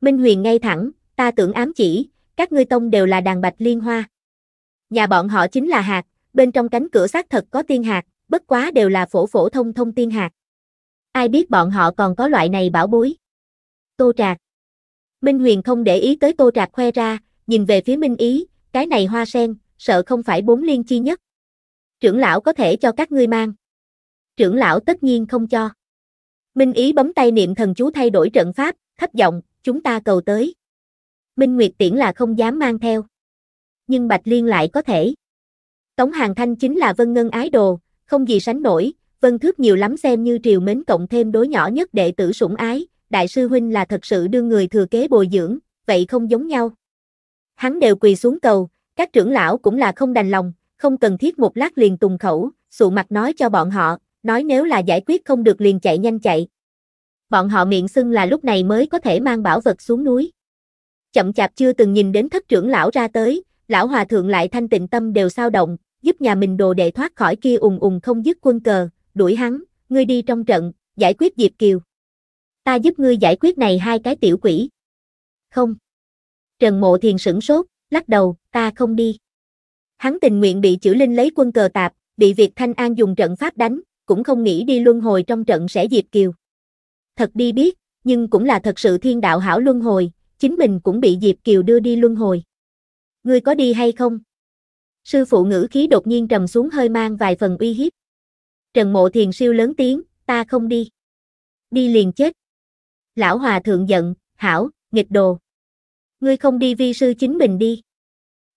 Minh Huyền ngay thẳng, ta tưởng ám chỉ, các ngươi tông đều là đàn bạch liên hoa. Nhà bọn họ chính là hạt, bên trong cánh cửa xác thật có tiên hạt, bất quá đều là phổ phổ thông thông tiên hạt. Ai biết bọn họ còn có loại này bảo bối. Tô Trạc Minh Huyền không để ý tới Tô Trạc khoe ra, nhìn về phía Minh Ý, cái này hoa sen, sợ không phải bốn liên chi nhất. Trưởng lão có thể cho các ngươi mang. Trưởng lão tất nhiên không cho. Minh Ý bấm tay niệm thần chú thay đổi trận pháp, thấp giọng, chúng ta cầu tới. Minh Nguyệt Tiễn là không dám mang theo. Nhưng Bạch Liên lại có thể. Tống Hàng Thanh chính là Vân Ngân Ái Đồ, không gì sánh nổi, vân thước nhiều lắm xem như triều mến cộng thêm đối nhỏ nhất đệ tử sủng ái, đại sư huynh là thật sự đưa người thừa kế bồi dưỡng, vậy không giống nhau. Hắn đều quỳ xuống cầu, các trưởng lão cũng là không đành lòng, không cần thiết một lát liền tùng khẩu, sụ mặt nói cho bọn họ, nói nếu là giải quyết không được liền chạy nhanh chạy. Bọn họ miệng xưng là lúc này mới có thể mang bảo vật xuống núi. Chậm chạp chưa từng nhìn đến thất trưởng lão ra tới, lão hòa thượng lại thanh tịnh tâm đều sao động, giúp nhà mình đồ đệ thoát khỏi kia ùng ùng không dứt quân cờ, đuổi hắn, ngươi đi trong trận, giải quyết Diệp Kiều. Ta giúp ngươi giải quyết này hai cái tiểu quỷ. Không. Trần Mộ Thiền sửng sốt, lắc đầu, ta không đi. Hắn tình nguyện bị chữ linh lấy quân cờ tạp, bị Việt Thanh An dùng trận pháp đánh, cũng không nghĩ đi luân hồi trong trận sẽ Diệp Kiều. Thật đi biết, nhưng cũng là thật sự thiên đạo hảo luân hồi, chính mình cũng bị Diệp Kiều đưa đi luân hồi. Ngươi có đi hay không? Sư phụ ngữ khí đột nhiên trầm xuống hơi mang vài phần uy hiếp. Trần mộ thiền siêu lớn tiếng, ta không đi. Đi liền chết. Lão hòa thượng giận, hảo, nghịch đồ. Ngươi không đi vi sư chính mình đi.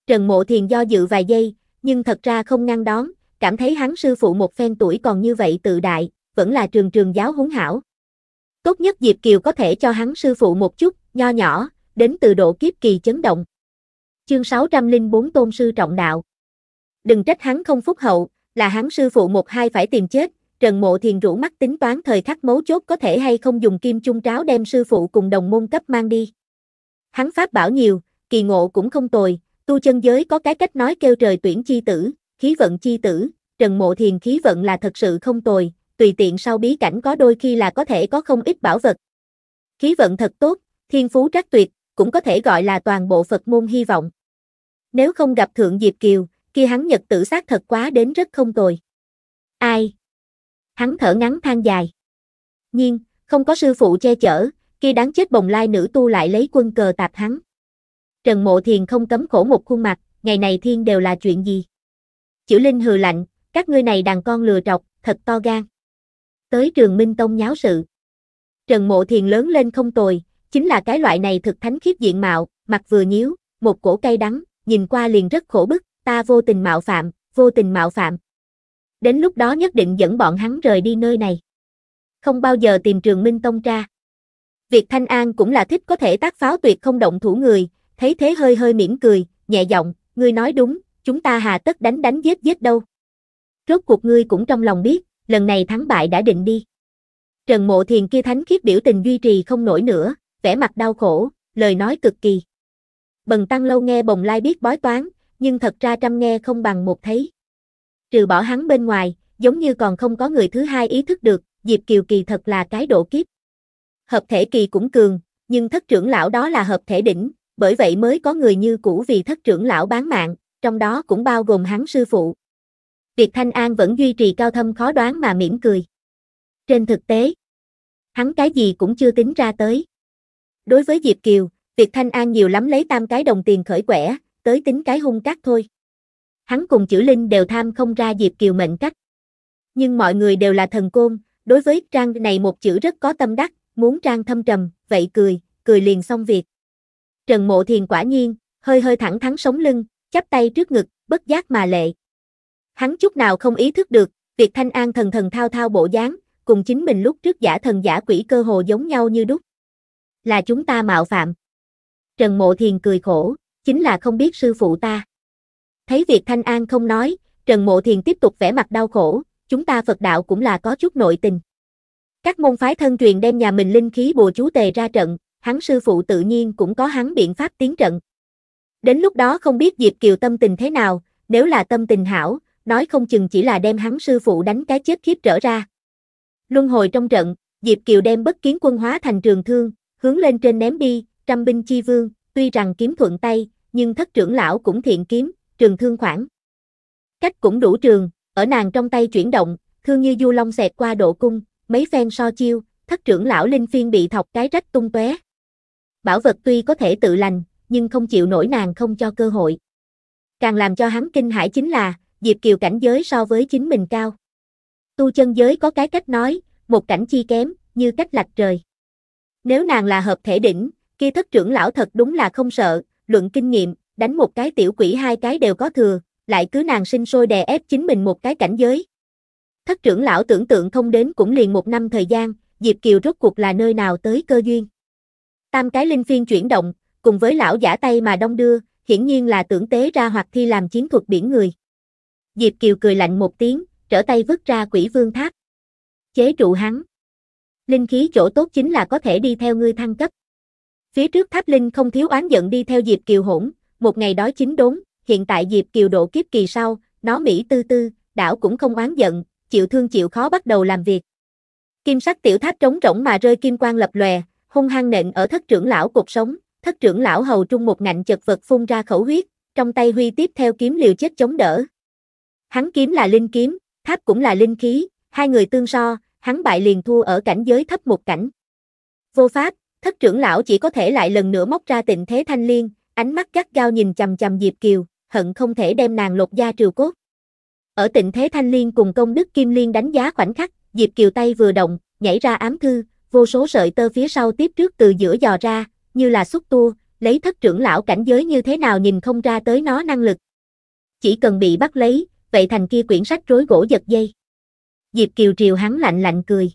Trần mộ thiền do dự vài giây, nhưng thật ra không ngăn đón, cảm thấy hắn sư phụ một phen tuổi còn như vậy tự đại, vẫn là trường trường giáo húng hảo. Tốt nhất Diệp Kiều có thể cho hắn sư phụ một chút, nho nhỏ, đến từ độ kiếp kỳ chấn động. Chương 604 Tôn Sư Trọng Đạo Đừng trách hắn không phúc hậu, là hắn sư phụ một hai phải tìm chết, Trần Mộ Thiền rủ mắt tính toán thời khắc mấu chốt có thể hay không dùng kim chung tráo đem sư phụ cùng đồng môn cấp mang đi. Hắn pháp bảo nhiều, kỳ ngộ cũng không tồi, tu chân giới có cái cách nói kêu trời tuyển chi tử, khí vận chi tử, Trần Mộ Thiền khí vận là thật sự không tồi, tùy tiện sau bí cảnh có đôi khi là có thể có không ít bảo vật. Khí vận thật tốt, thiên phú trắc tuyệt, cũng có thể gọi là toàn bộ Phật môn hy vọng. Nếu không gặp Thượng Diệp Kiều, kia hắn nhật tử xác thật quá đến rất không tồi. Ai? Hắn thở ngắn than dài. Nhiên, không có sư phụ che chở, kia đáng chết bồng lai nữ tu lại lấy quân cờ tạp hắn. Trần Mộ Thiền không cấm khổ một khuôn mặt, ngày này thiên đều là chuyện gì? Chữ Linh hừ lạnh, các ngươi này đàn con lừa trọc, thật to gan. Tới trường Minh Tông nháo sự. Trần Mộ Thiền lớn lên không tồi, chính là cái loại này thực thánh khiếp diện mạo, mặt vừa nhíu, một cổ cay đắng, nhìn qua liền rất khổ bức, ta vô tình mạo phạm, vô tình mạo phạm. Đến lúc đó nhất định dẫn bọn hắn rời đi nơi này. Không bao giờ tìm trường Minh Tông ra. Việc Thanh An cũng là thích có thể tác pháo tuyệt không động thủ người, thấy thế hơi hơi mỉm cười, nhẹ giọng, ngươi nói đúng, chúng ta hà tất đánh đánh giết giết đâu. Rốt cuộc ngươi cũng trong lòng biết, lần này thắng bại đã định đi. Trần Mộ Thiền kia thánh khiết biểu tình duy trì không nổi nữa, vẻ mặt đau khổ, lời nói cực kỳ. Bần tăng lâu nghe bồng lai biết bói toán, nhưng thật ra trăm nghe không bằng một thấy. Trừ bỏ hắn bên ngoài, giống như còn không có người thứ hai ý thức được, Diệp Kiều kỳ thật là cái độ kiếp. Hợp thể kỳ cũng cường, nhưng thất trưởng lão đó là hợp thể đỉnh, bởi vậy mới có người như cũ vì thất trưởng lão bán mạng, trong đó cũng bao gồm hắn sư phụ. Việc Thanh An vẫn duy trì cao thâm khó đoán mà mỉm cười. Trên thực tế, hắn cái gì cũng chưa tính ra tới. Đối với Diệp Kiều, Việc Thanh An nhiều lắm lấy tam cái đồng tiền khởi quẻ, tới tính cái hung cát thôi. Hắn cùng chữ linh đều tham không ra dịp Kiều mệnh cách. Nhưng mọi người đều là thần côn, đối với trang này một chữ rất có tâm đắc, muốn trang thâm trầm, vậy cười, cười liền xong việc. Trần Mộ Thiền quả nhiên, hơi hơi thẳng thắn sống lưng, chắp tay trước ngực, bất giác mà lệ. Hắn chút nào không ý thức được, việc Thanh An thần thần thao thao bộ dáng, cùng chính mình lúc trước giả thần giả quỷ cơ hồ giống nhau như đúc. Là chúng ta mạo phạm. Trần Mộ Thiền cười khổ chính là không biết sư phụ ta. Thấy việc Thanh An không nói, Trần Mộ Thiền tiếp tục vẽ mặt đau khổ, chúng ta Phật đạo cũng là có chút nội tình. Các môn phái thân truyền đem nhà mình linh khí bùa chú tề ra trận, hắn sư phụ tự nhiên cũng có hắn biện pháp tiến trận. Đến lúc đó không biết Diệp Kiều tâm tình thế nào, nếu là tâm tình hảo, nói không chừng chỉ là đem hắn sư phụ đánh cái chết khiếp trở ra. Luân hồi trong trận, Diệp Kiều đem bất kiến quân hóa thành trường thương, hướng lên trên ném đi, trăm binh chi vương, tuy rằng kiếm thuận tay, nhưng thất trưởng lão cũng thiện kiếm, trường thương khoảng. Cách cũng đủ trường, ở nàng trong tay chuyển động, thương như du long xẹt qua độ cung, mấy phen so chiêu, thất trưởng lão linh phiên bị thọc cái rách tung tóe. Bảo vật tuy có thể tự lành, nhưng không chịu nổi nàng không cho cơ hội. Càng làm cho hắn kinh hãi chính là, Diệp Kiều cảnh giới so với chính mình cao. Tu chân giới có cái cách nói, một cảnh chi kém, như cách lạch trời. Nếu nàng là hợp thể đỉnh, kia thất trưởng lão thật đúng là không sợ, luận kinh nghiệm, đánh một cái tiểu quỷ hai cái đều có thừa, lại cứ nàng sinh sôi đè ép chính mình một cái cảnh giới. Thất trưởng lão tưởng tượng không đến cũng liền một năm thời gian, Diệp Kiều rốt cuộc là nơi nào tới cơ duyên. Tam cái linh phiên chuyển động, cùng với lão giả tay mà đông đưa, hiển nhiên là tưởng tế ra hoặc thi làm chiến thuật biển người. Diệp Kiều cười lạnh một tiếng, trở tay vứt ra quỷ vương tháp. Chế trụ hắn. Linh khí chỗ tốt chính là có thể đi theo ngươi thăng cấp. Phía trước tháp linh không thiếu oán giận đi theo Diệp Kiều hỗn, một ngày đói chính đốn, hiện tại Diệp Kiều độ kiếp kỳ sau, nó Mỹ tư tư, đảo cũng không oán giận, chịu thương chịu khó bắt đầu làm việc. Kim sắc tiểu tháp trống rỗng mà rơi kim quang lập lòe, hung hăng nện ở thất trưởng lão cuộc sống, thất trưởng lão hầu trung một ngạnh chật vật phun ra khẩu huyết, trong tay huy tiếp theo kiếm liều chết chống đỡ. Hắn kiếm là linh kiếm, tháp cũng là linh khí, hai người tương so, hắn bại liền thua ở cảnh giới thấp một cảnh. Vô pháp, Thất trưởng lão chỉ có thể lại lần nữa móc ra tình thế thanh liên, ánh mắt gắt gao nhìn chầm chầm Diệp Kiều, hận không thể đem nàng lột da triều cốt. Ở tình thế thanh liên cùng công đức kim liên đánh giá khoảnh khắc, Diệp Kiều tay vừa động, nhảy ra ám thư, vô số sợi tơ phía sau tiếp trước từ giữa dò ra, như là xúc tua, lấy thất trưởng lão cảnh giới như thế nào nhìn không ra tới nó năng lực. Chỉ cần bị bắt lấy, vậy thành kia quyển sách rối gỗ giật dây. Diệp Kiều triều hắn lạnh lạnh cười.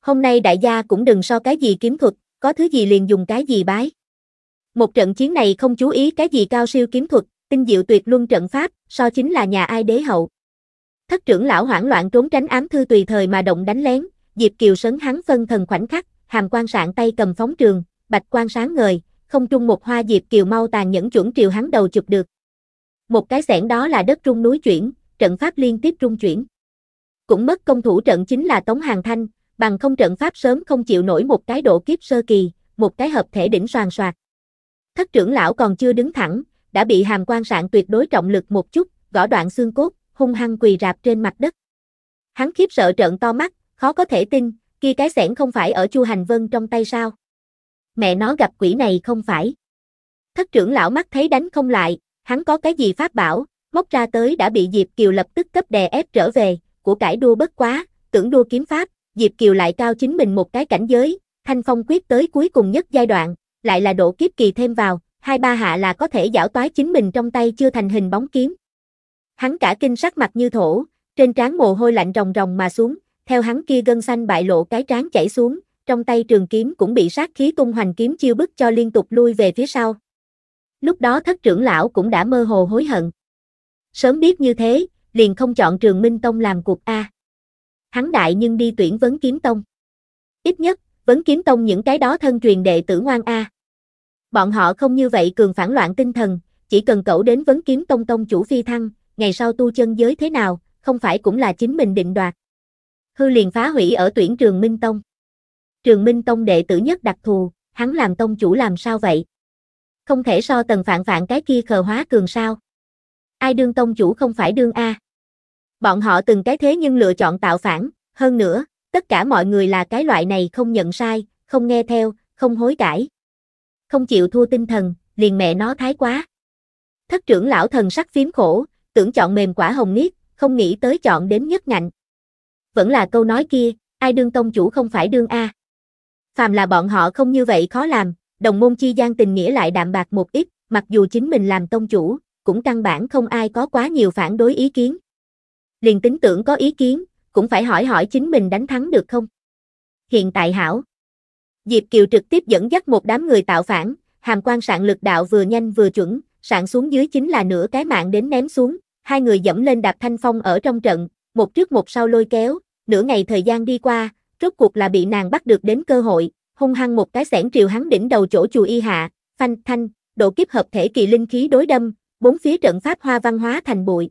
Hôm nay đại gia cũng đừng so cái gì kiếm thuật, có thứ gì liền dùng cái gì bái. Một trận chiến này không chú ý cái gì cao siêu kiếm thuật, tinh diệu tuyệt luân trận pháp, so chính là nhà ai đế hậu. Thất trưởng lão hoảng loạn trốn tránh ám thư tùy thời mà động đánh lén, Diệp Kiều sấn hắn phân thần khoảnh khắc, hàm quan sạn tay cầm phóng trường, bạch quan sáng ngời, không trung một hoa Diệp Kiều mau tàn nhẫn chuẩn triều hắn đầu chụp được. Một cái xẻng đó là đất trung núi chuyển, trận pháp liên tiếp trung chuyển. Cũng mất công thủ trận chính là Tống Hàng Thanh, bằng không trận pháp sớm không chịu nổi một cái độ kiếp sơ kỳ, một cái hợp thể đỉnh soàn soạt. Thất trưởng lão còn chưa đứng thẳng, đã bị hàm quan sạn tuyệt đối trọng lực một chút, gõ đoạn xương cốt, hung hăng quỳ rạp trên mặt đất. Hắn khiếp sợ trợn to mắt, khó có thể tin, kia cái xẻng không phải ở Chu Hành Vân trong tay sao? Mẹ nó gặp quỷ này không phải. Thất trưởng lão mắt thấy đánh không lại, hắn có cái gì pháp bảo, móc ra tới đã bị Diệp Kiều lập tức cấp đè ép trở về, của cải đua bất quá, tưởng đua kiếm pháp, Diệp Kiều lại cao chính mình một cái cảnh giới, thanh phong quyết tới cuối cùng nhất giai đoạn, lại là độ kiếp kỳ thêm vào, hai ba hạ là có thể giảo toái chính mình trong tay chưa thành hình bóng kiếm. Hắn cả kinh sắc mặt như thổ, trên trán mồ hôi lạnh ròng ròng mà xuống, theo hắn kia gân xanh bại lộ cái trán chảy xuống, trong tay trường kiếm cũng bị sát khí tung hoành kiếm chiêu bức cho liên tục lui về phía sau. Lúc đó thất trưởng lão cũng đã mơ hồ hối hận. Sớm biết như thế, liền không chọn trường Minh Tông làm cuộc A hắn đại nhưng đi tuyển vấn kiếm tông. Ít nhất, vấn kiếm tông những cái đó thân truyền đệ tử ngoan A. Bọn họ không như vậy cường phản loạn tinh thần, chỉ cần cậu đến vấn kiếm tông tông chủ phi thăng, ngày sau tu chân giới thế nào, không phải cũng là chính mình định đoạt. Hư liền phá hủy ở tuyển trường Minh Tông. Trường Minh Tông đệ tử nhất đặc thù, hắn làm tông chủ làm sao vậy? Không thể so tầng phạn phạn cái kia khờ hóa cường sao? Ai đương tông chủ không phải đương A. Bọn họ từng cái thế nhưng lựa chọn tạo phản, hơn nữa, tất cả mọi người là cái loại này không nhận sai, không nghe theo, không hối cải. Không chịu thua tinh thần, liền mẹ nó thái quá. Thất trưởng lão thần sắc phím khổ, tưởng chọn mềm quả hồng niết, không nghĩ tới chọn đến nhất ngạnh. Vẫn là câu nói kia, ai đương tông chủ không phải đương A. Phàm là bọn họ không như vậy khó làm, đồng môn chi gian tình nghĩa lại đạm bạc một ít, mặc dù chính mình làm tông chủ, cũng căn bản không ai có quá nhiều phản đối ý kiến, liền tính tưởng có ý kiến, cũng phải hỏi hỏi chính mình đánh thắng được không. Hiện tại hảo. Diệp Kiều trực tiếp dẫn dắt một đám người tạo phản, hàm quan sạn lực đạo vừa nhanh vừa chuẩn, sạn xuống dưới chính là nửa cái mạng đến ném xuống, hai người dẫm lên đạp thanh phong ở trong trận, một trước một sau lôi kéo, nửa ngày thời gian đi qua, rốt cuộc là bị nàng bắt được đến cơ hội, hung hăng một cái xẻng triều hắn đỉnh đầu chỗ chùa y hạ, phanh thanh, độ kiếp hợp thể kỳ linh khí đối đâm, bốn phía trận pháp hoa văn hóa thành bụi.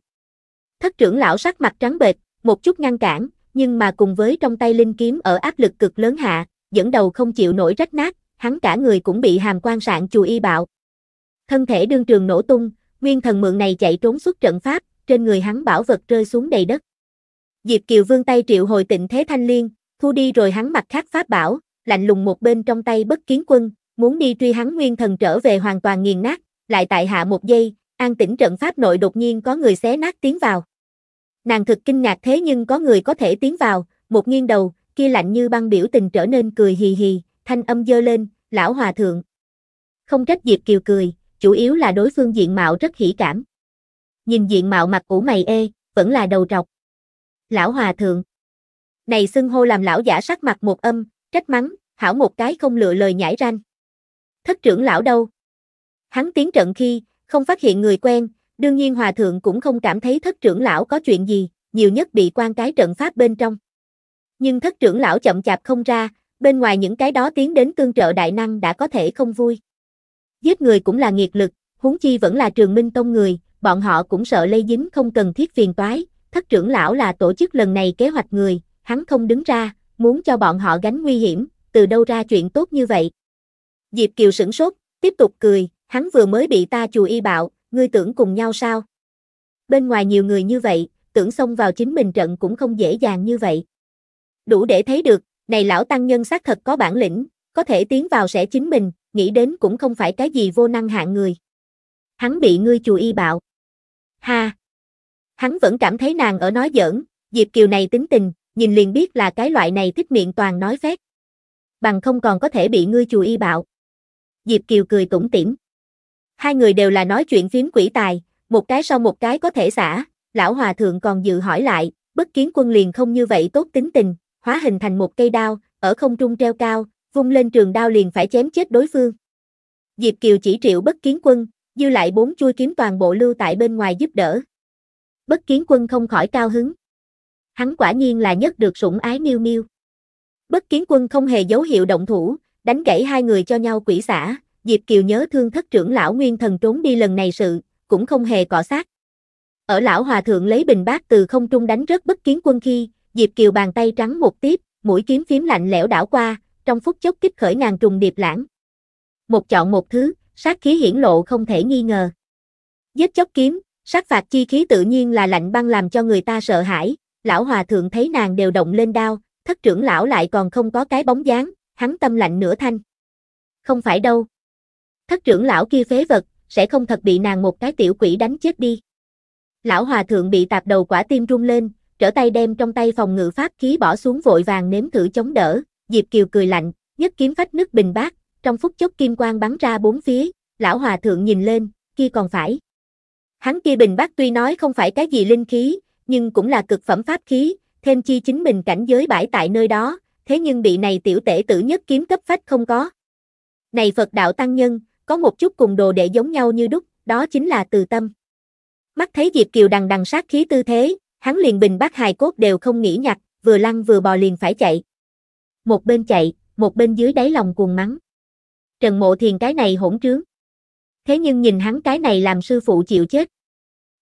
Thất trưởng lão sắc mặt trắng bệch, một chút ngăn cản, nhưng mà cùng với trong tay linh kiếm ở áp lực cực lớn hạ, dẫn đầu không chịu nổi rách nát, hắn cả người cũng bị hàm quan sạn chùi y bạo. Thân thể đương trường nổ tung, nguyên thần mượn này chạy trốn xuất trận pháp, trên người hắn bảo vật rơi xuống đầy đất. Diệp Kiều vương tay triệu hồi tịnh thế thanh liên, thu đi rồi hắn mặt khác pháp bảo, lạnh lùng một bên trong tay bất kiến quân, muốn đi truy hắn nguyên thần trở về hoàn toàn nghiền nát, lại tại hạ một giây, an tĩnh trận pháp nội đột nhiên có người xé nát tiến vào. Nàng thực kinh ngạc thế nhưng có người có thể tiến vào, một nghiêng đầu, kia lạnh như băng biểu tình trở nên cười hì hì, thanh âm dơ lên, lão hòa thượng. Không trách Diệp Kiều cười, chủ yếu là đối phương diện mạo rất hỉ cảm. Nhìn diện mạo mặt của mày ê, vẫn là đầu trọc. Lão hòa thượng. Này xưng hô làm lão giả sắc mặt một âm, trách mắng, hảo một cái không lựa lời nhảy ranh. Thất trưởng lão đâu? Hắn tiến trận khi, không phát hiện người quen, Đương nhiên hòa thượng cũng không cảm thấy thất trưởng lão có chuyện gì, nhiều nhất bị quan cái trận pháp bên trong. Nhưng thất trưởng lão chậm chạp không ra, bên ngoài những cái đó tiến đến tương trợ đại năng đã có thể không vui. Giết người cũng là nghiệt lực, huống chi vẫn là trường minh tông người, bọn họ cũng sợ lây dính không cần thiết phiền toái, thất trưởng lão là tổ chức lần này kế hoạch người, hắn không đứng ra, muốn cho bọn họ gánh nguy hiểm, từ đâu ra chuyện tốt như vậy. Diệp Kiều sửng sốt, tiếp tục cười, hắn vừa mới bị ta chùa y bạo, ngươi tưởng cùng nhau sao? Bên ngoài nhiều người như vậy, tưởng xông vào chính mình trận cũng không dễ dàng như vậy. Đủ để thấy được, này lão tăng nhân xác thật có bản lĩnh, có thể tiến vào sẽ chính mình, nghĩ đến cũng không phải cái gì vô năng hạng người. Hắn bị ngươi chùa y bạo. Ha! Hắn vẫn cảm thấy nàng ở nói giỡn, Diệp Kiều này tính tình, nhìn liền biết là cái loại này thích miệng toàn nói phét. Bằng không còn có thể bị ngươi chùa y bạo. Diệp Kiều cười tủm tỉm. Hai người đều là nói chuyện phiếm quỷ tài, một cái sau một cái có thể xả, lão hòa thượng còn dự hỏi lại, bất kiến quân liền không như vậy tốt tính tình, hóa hình thành một cây đao, ở không trung treo cao, vung lên trường đao liền phải chém chết đối phương. Diệp Kiều chỉ triệu bất kiến quân, dư lại bốn chui kiếm toàn bộ lưu tại bên ngoài giúp đỡ. Bất kiến quân không khỏi cao hứng. Hắn quả nhiên là nhất được sủng ái miêu miêu. Bất kiến quân không hề dấu hiệu động thủ, đánh gãy hai người cho nhau quỷ xả, Diệp Kiều nhớ thương thất trưởng lão nguyên thần trốn đi lần này sự, cũng không hề cọ sát. Ở lão hòa thượng lấy bình bát từ không trung đánh rất bất kiến quân khi, Diệp Kiều bàn tay trắng một tiếp, mũi kiếm phím lạnh lẽo đảo qua, trong phút chốc kích khởi ngàn trùng điệp lãng. Một chọn một thứ, sát khí hiển lộ không thể nghi ngờ. Giết chốc kiếm, sát phạt chi khí tự nhiên là lạnh băng làm cho người ta sợ hãi, lão hòa thượng thấy nàng đều động lên đao, thất trưởng lão lại còn không có cái bóng dáng, hắn tâm lạnh nửa thanh. Không phải đâu thất trưởng lão kia phế vật, sẽ không thật bị nàng một cái tiểu quỷ đánh chết đi. Lão hòa thượng bị tạp đầu quả tim rung lên, trở tay đem trong tay phòng ngự pháp khí bỏ xuống vội vàng nếm thử chống đỡ, Diệp Kiều cười lạnh, nhất kiếm phách nứt bình bát, trong phút chốc kim quang bắn ra bốn phía, lão hòa thượng nhìn lên, kia còn phải. Hắn kia bình bát tuy nói không phải cái gì linh khí, nhưng cũng là cực phẩm pháp khí, thêm chi chính mình cảnh giới bãi tại nơi đó, thế nhưng bị này tiểu tể tử nhất kiếm cấp phách không có. Này Phật đạo tăng nhân, có một chút cùng đồ đệ giống nhau như đúc, đó chính là từ tâm. Mắt thấy Diệp Kiều đằng đằng sát khí tư thế, hắn liền bình bác hài cốt đều không nghĩ nhặt, vừa lăn vừa bò liền phải chạy. Một bên chạy, một bên dưới đáy lòng cuồng mắng. Trần Mộ Thiền cái này hỗn trướng. Thế nhưng nhìn hắn cái này làm sư phụ chịu chết.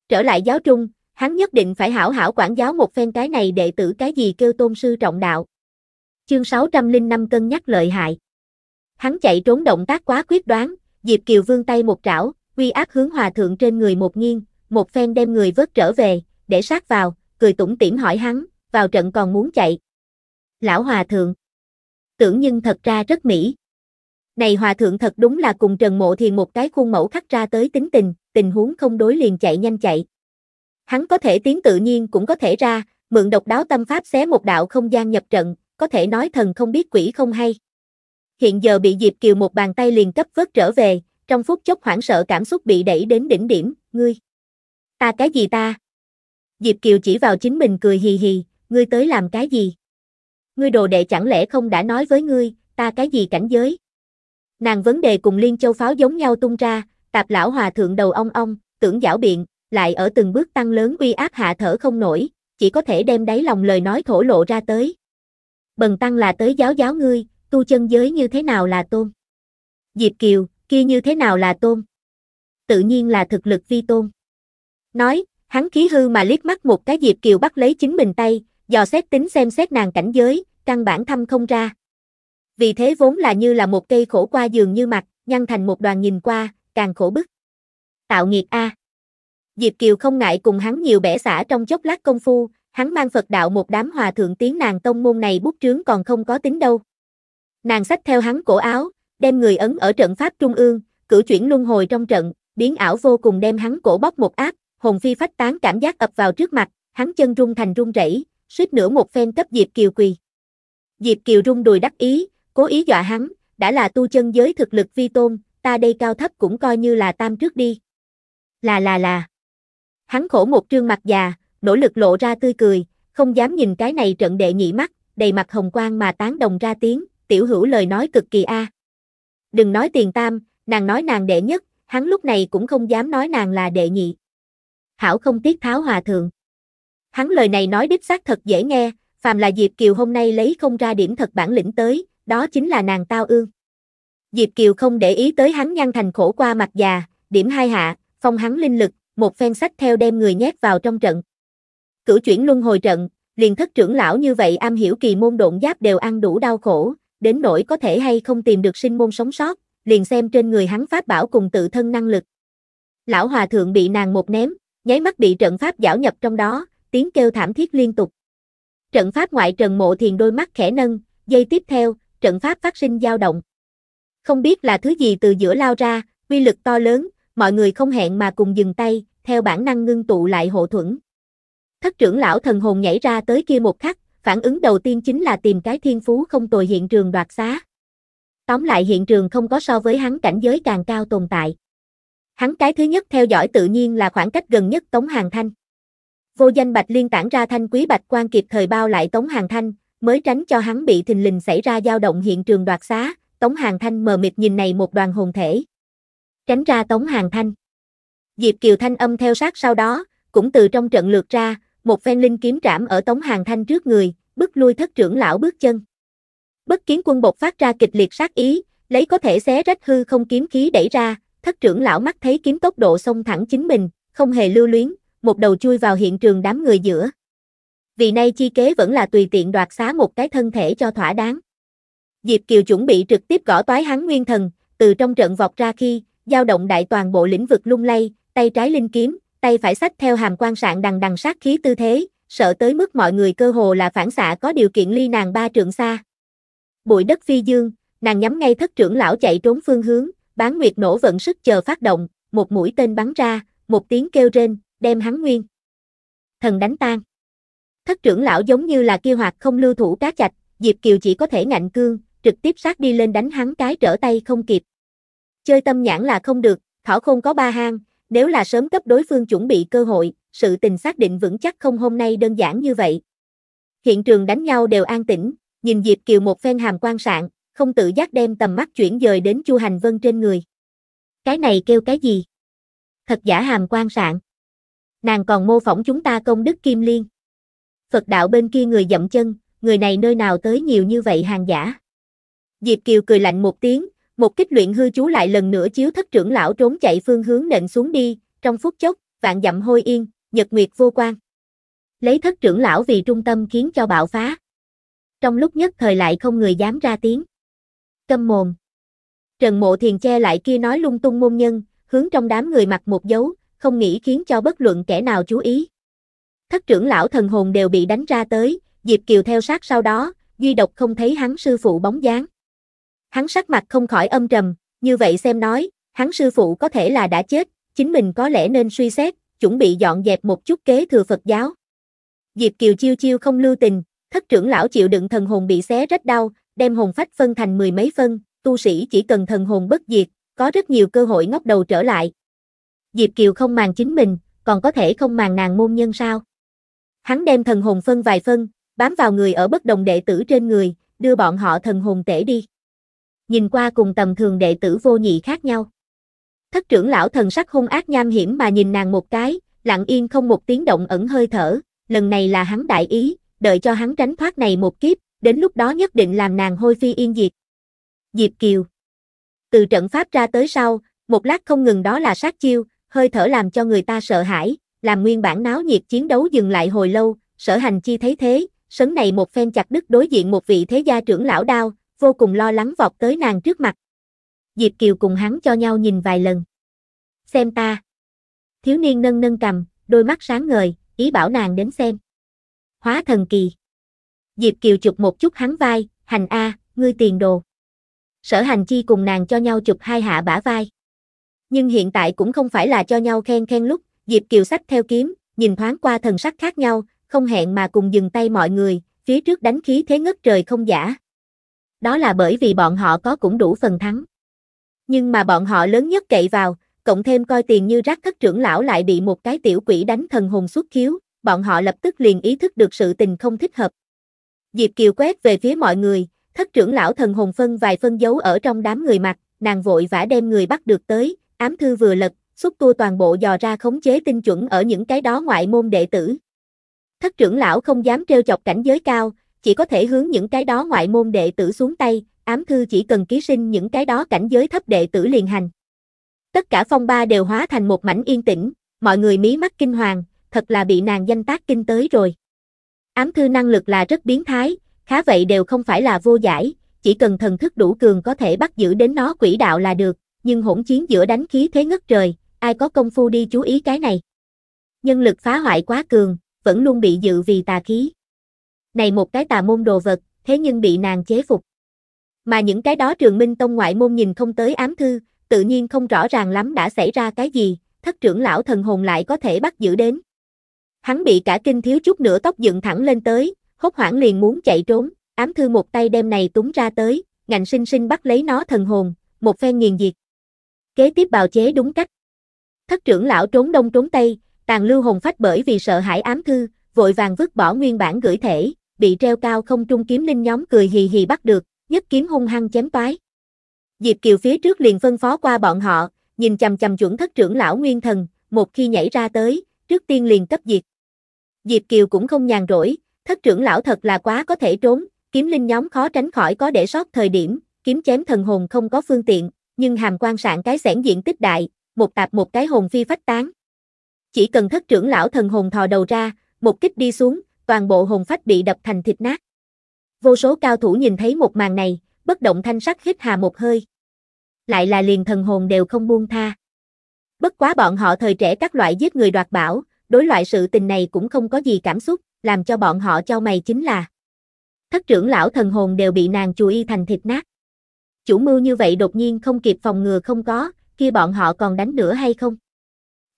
Trở lại giáo trung, hắn nhất định phải hảo hảo quản giáo một phen cái này đệ tử cái gì kêu tôn sư trọng đạo. Chương 605 cân nhắc lợi hại. Hắn chạy trốn động tác quá quyết đoán, Diệp Kiều vương tay một trảo, uy áp hướng hòa thượng trên người một nghiêng, một phen đem người vớt trở về, để sát vào, cười tủm tỉm hỏi hắn, vào trận còn muốn chạy. Lão hòa thượng, tưởng nhưng thật ra rất mỹ. Này hòa thượng thật đúng là cùng Trần Mộ thiền một cái khuôn mẫu khắc ra tới tính tình, tình huống không đối liền chạy nhanh chạy. Hắn có thể tiến tự nhiên cũng có thể ra, mượn độc đáo tâm pháp xé một đạo không gian nhập trận, có thể nói thần không biết quỷ không hay hiện giờ bị Diệp Kiều một bàn tay liền cấp vớt trở về, trong phút chốc hoảng sợ cảm xúc bị đẩy đến đỉnh điểm, ngươi. Ta cái gì ta? Diệp Kiều chỉ vào chính mình cười hì hì, ngươi tới làm cái gì? Ngươi đồ đệ chẳng lẽ không đã nói với ngươi, ta cái gì cảnh giới? Nàng vấn đề cùng Liên Châu Pháo giống nhau tung ra, tạp lão hòa thượng đầu ong ong, tưởng giảo biện, lại ở từng bước tăng lớn uy áp hạ thở không nổi, chỉ có thể đem đáy lòng lời nói thổ lộ ra tới. Bần tăng là tới giáo giáo ngươi, tu chân giới như thế nào là tôn. Diệp Kiều, kia như thế nào là tôn. Tự nhiên là thực lực vi tôn. Nói, hắn khí hư mà liếc mắt một cái Diệp Kiều bắt lấy chính mình tay, dò xét tính xem xét nàng cảnh giới, căn bản thăm không ra. Vì thế vốn là như là một cây khổ qua giường như mặt, nhăn thành một đoàn nhìn qua, càng khổ bức. Tạo nghiệt A. Diệp Kiều không ngại cùng hắn nhiều bẻ xả trong chốc lát công phu, hắn mang Phật đạo một đám hòa thượng tiếng nàng tông môn này bút trướng còn không có tính đâu. Nàng xách theo hắn cổ áo, đem người ấn ở trận pháp trung ương, cử chuyển luân hồi trong trận, biến ảo vô cùng đem hắn cổ bóc một áp, hồn phi phách tán cảm giác ập vào trước mặt, hắn chân rung thành rung rẩy, suýt nửa một phen cấp Diệp Kiều quỳ. Diệp Kiều rung đùi đắc ý, cố ý dọa hắn, đã là tu chân giới thực lực vi tôn, ta đây cao thấp cũng coi như là tam trước đi. Là là là. Hắn khổ một trương mặt già, nỗ lực lộ ra tươi cười, không dám nhìn cái này trận đệ nhị mắt, đầy mặt hồng quang mà tán đồng ra tiếng, tiểu hữu lời nói cực kỳ a. À. Đừng nói tiền tam, nàng nói nàng đệ nhất, hắn lúc này cũng không dám nói nàng là đệ nhị. Hảo không tiếc tháo hòa thượng. Hắn lời này nói đích xác thật dễ nghe, phàm là Diệp Kiều hôm nay lấy không ra điểm thật bản lĩnh tới, đó chính là nàng tao ương. Diệp Kiều không để ý tới hắn nhăn thành khổ qua mặt già, điểm hai hạ, phong hắn linh lực, một phen sách theo đem người nhét vào trong trận. Cử chuyển luân hồi trận, liền thất trưởng lão như vậy am hiểu kỳ môn độn giáp đều ăn đủ đau khổ, đến nỗi có thể hay không tìm được sinh môn sống sót, liền xem trên người hắn pháp bảo cùng tự thân năng lực. Lão hòa thượng bị nàng một ném, nháy mắt bị trận pháp giảo nhập trong đó, tiếng kêu thảm thiết liên tục. Trận pháp ngoại Trần Mộ Thiền đôi mắt khẽ nâng, giây tiếp theo, trận pháp phát sinh dao động. Không biết là thứ gì từ giữa lao ra, uy lực to lớn, mọi người không hẹn mà cùng dừng tay, theo bản năng ngưng tụ lại hộ thuẫn. Thất trưởng lão thần hồn nhảy ra tới kia một khắc, phản ứng đầu tiên chính là tìm cái thiên phú không tồi hiện trường đoạt xá. Tóm lại hiện trường không có so với hắn cảnh giới càng cao tồn tại. Hắn cái thứ nhất theo dõi tự nhiên là khoảng cách gần nhất Tống Hàng Thanh. Vô danh Bạch Liên tản ra thanh quý Bạch quan kịp thời bao lại Tống Hàng Thanh, mới tránh cho hắn bị thình lình xảy ra dao động hiện trường đoạt xá, Tống Hàng Thanh mờ mịt nhìn này một đoàn hồn thể. Tránh ra Tống Hàng Thanh. Diệp Kiều Thanh âm theo sát sau đó, cũng từ trong trận lượt ra, một phen linh kiếm trảm ở Tống Hàng Thanh trước người, bức lui thất trưởng lão bước chân. Bất kiến quân bột phát ra kịch liệt sát ý, lấy có thể xé rách hư không kiếm khí đẩy ra, thất trưởng lão mắt thấy kiếm tốc độ xông thẳng chính mình, không hề lưu luyến, một đầu chui vào hiện trường đám người giữa. Vì nay chi kế vẫn là tùy tiện đoạt xá một cái thân thể cho thỏa đáng. Diệp Kiều chuẩn bị trực tiếp gõ toái hắn nguyên thần, từ trong trận vọt ra khi, dao động đại toàn bộ lĩnh vực lung lay, tay trái linh kiếm, tay phải sách theo hàm quan sạn đằng đằng sát khí tư thế, sợ tới mức mọi người cơ hồ là phản xạ có điều kiện ly nàng ba trượng xa. Bụi đất phi dương, nàng nhắm ngay thất trưởng lão chạy trốn phương hướng, bán nguyệt nổ vận sức chờ phát động, một mũi tên bắn ra, một tiếng kêu rên, đem hắn nguyên. Thần đánh tan. Thất trưởng lão giống như là kia hoạt không lưu thủ cá chạch, Diệp Kiều chỉ có thể ngạnh cương, trực tiếp sát đi lên đánh hắn cái trở tay không kịp. Chơi tâm nhãn là không được, thỏ không có ba hang, nếu là sớm cấp đối phương chuẩn bị cơ hội, sự tình xác định vững chắc không hôm nay đơn giản như vậy. Hiện trường đánh nhau đều an tĩnh, nhìn Diệp Kiều một phen hàm quan sạng không tự giác đem tầm mắt chuyển dời đến Chu Hành Vân trên người. Cái này kêu cái gì? Thật giả hàm quan sạng Nàng còn mô phỏng chúng ta công đức kim liên. Phật đạo bên kia người dậm chân, người này nơi nào tới nhiều như vậy hàng giả. Diệp Kiều cười lạnh một tiếng, một kích luyện hư chú lại lần nữa chiếu thất trưởng lão trốn chạy phương hướng nện xuống đi, trong phút chốc, vạn dặm hôi yên, nhật nguyệt vô quan. Lấy thất trưởng lão vì trung tâm khiến cho bạo phá. Trong lúc nhất thời lại không người dám ra tiếng. Câm mồm. Trần Mộ Thiền che lại kia nói lung tung môn nhân, hướng trong đám người mặc một dấu, không nghĩ khiến cho bất luận kẻ nào chú ý. Thất trưởng lão thần hồn đều bị đánh ra tới, Diệp Kiều theo sát sau đó, duy độc không thấy hắn sư phụ bóng dáng. Hắn sắc mặt không khỏi âm trầm, như vậy xem nói, hắn sư phụ có thể là đã chết, chính mình có lẽ nên suy xét, chuẩn bị dọn dẹp một chút kế thừa Phật giáo. Diệp Kiều chiêu chiêu không lưu tình, thất trưởng lão chịu đựng thần hồn bị xé rách đau, đem hồn phách phân thành mười mấy phân, tu sĩ chỉ cần thần hồn bất diệt, có rất nhiều cơ hội ngóc đầu trở lại. Diệp Kiều không màng chính mình, còn có thể không màng nàng môn nhân sao? Hắn đem thần hồn phân vài phân, bám vào người ở bất đồng đệ tử trên người, đưa bọn họ thần hồn tể đi. Nhìn qua cùng tầm thường đệ tử vô nhị khác nhau. Thất trưởng lão thần sắc hung ác nham hiểm mà nhìn nàng một cái, lặng yên không một tiếng động ẩn hơi thở, lần này là hắn đại ý, đợi cho hắn tránh thoát này một kiếp, đến lúc đó nhất định làm nàng hôi phi yên diệt. Diệp Kiều Từ trận pháp ra tới sau, một lát không ngừng đó là sát chiêu, hơi thở làm cho người ta sợ hãi, làm nguyên bản náo nhiệt chiến đấu dừng lại hồi lâu, sở hành chi thấy thế, sấn này một phen chặt đứt đối diện một vị thế gia trưởng lão đao, vô cùng lo lắng vọt tới nàng trước mặt. Diệp Kiều cùng hắn cho nhau nhìn vài lần. Xem ta. Thiếu niên nâng nâng cầm, đôi mắt sáng ngời, ý bảo nàng đến xem. Hóa thần kỳ. Diệp Kiều chụp một chút hắn vai, hành A, ngươi tiền đồ. Sở hành chi cùng nàng cho nhau chụp hai hạ bả vai. Nhưng hiện tại cũng không phải là cho nhau khen khen lúc, Diệp Kiều sách theo kiếm, nhìn thoáng qua thần sắc khác nhau, không hẹn mà cùng dừng tay mọi người, phía trước đánh khí thế ngất trời không giả. Đó là bởi vì bọn họ có cũng đủ phần thắng nhưng mà bọn họ lớn nhất cậy vào, cộng thêm coi tiền như rác thất trưởng lão lại bị một cái tiểu quỷ đánh thần hồn xuất khiếu, bọn họ lập tức liền ý thức được sự tình không thích hợp. Diệp Kiều quét về phía mọi người, thất trưởng lão thần hồn phân vài phân dấu ở trong đám người mặt, nàng vội vã đem người bắt được tới, ám thư vừa lật, xúc tu toàn bộ dò ra khống chế tinh chuẩn ở những cái đó ngoại môn đệ tử. Thất trưởng lão không dám trêu chọc cảnh giới cao, chỉ có thể hướng những cái đó ngoại môn đệ tử xuống tay, ám thư chỉ cần ký sinh những cái đó cảnh giới thấp đệ tử liền hành. Tất cả phong ba đều hóa thành một mảnh yên tĩnh, mọi người mí mắt kinh hoàng, thật là bị nàng danh tác kinh tới rồi. Ám thư năng lực là rất biến thái, khá vậy đều không phải là vô giải, chỉ cần thần thức đủ cường có thể bắt giữ đến nó quỷ đạo là được, nhưng hỗn chiến giữa đánh khí thế ngất trời, ai có công phu đi chú ý cái này. Nhân lực phá hoại quá cường, vẫn luôn bị dự vì tà khí. Này một cái tà môn đồ vật, thế nhưng bị nàng chế phục mà những cái đó trường minh tông ngoại môn nhìn không tới ám thư, tự nhiên không rõ ràng lắm đã xảy ra cái gì, thất trưởng lão thần hồn lại có thể bắt giữ đến. Hắn bị cả kinh thiếu chút nữa tóc dựng thẳng lên tới, hốt hoảng liền muốn chạy trốn, ám thư một tay đem này túng ra tới, ngạnh sinh sinh bắt lấy nó thần hồn, một phen nghiền diệt. Kế tiếp bào chế đúng cách. Thất trưởng lão trốn đông trốn tây, tàn lưu hồn phách bởi vì sợ hãi ám thư, vội vàng vứt bỏ nguyên bản gửi thể, bị treo cao không trung kiếm linh nhóm cười hì hì bắt được, nhất kiếm hung hăng chém toái. Diệp Kiều phía trước liền phân phó qua bọn họ, nhìn chằm chằm chuẩn thất trưởng lão nguyên thần, một khi nhảy ra tới, trước tiên liền cấp diệt. Diệp Kiều cũng không nhàn rỗi, thất trưởng lão thật là quá có thể trốn, kiếm linh nhóm khó tránh khỏi có để sót thời điểm, kiếm chém thần hồn không có phương tiện, nhưng hàm quan sạn cái xẻng diện tích đại, một tạp một cái hồn phi phách tán. Chỉ cần thất trưởng lão thần hồn thò đầu ra, một kích đi xuống, toàn bộ hồn phách bị đập thành thịt nát. Vô số cao thủ nhìn thấy một màn này, bất động thanh sắc hít hà một hơi. Lại là liền thần hồn đều không buông tha. Bất quá bọn họ thời trẻ các loại giết người đoạt bảo, đối loại sự tình này cũng không có gì cảm xúc, làm cho bọn họ cho mày chính là thất trưởng lão thần hồn đều bị nàng chùi y thành thịt nát. Chủ mưu như vậy đột nhiên không kịp phòng ngừa không có, kia bọn họ còn đánh nữa hay không?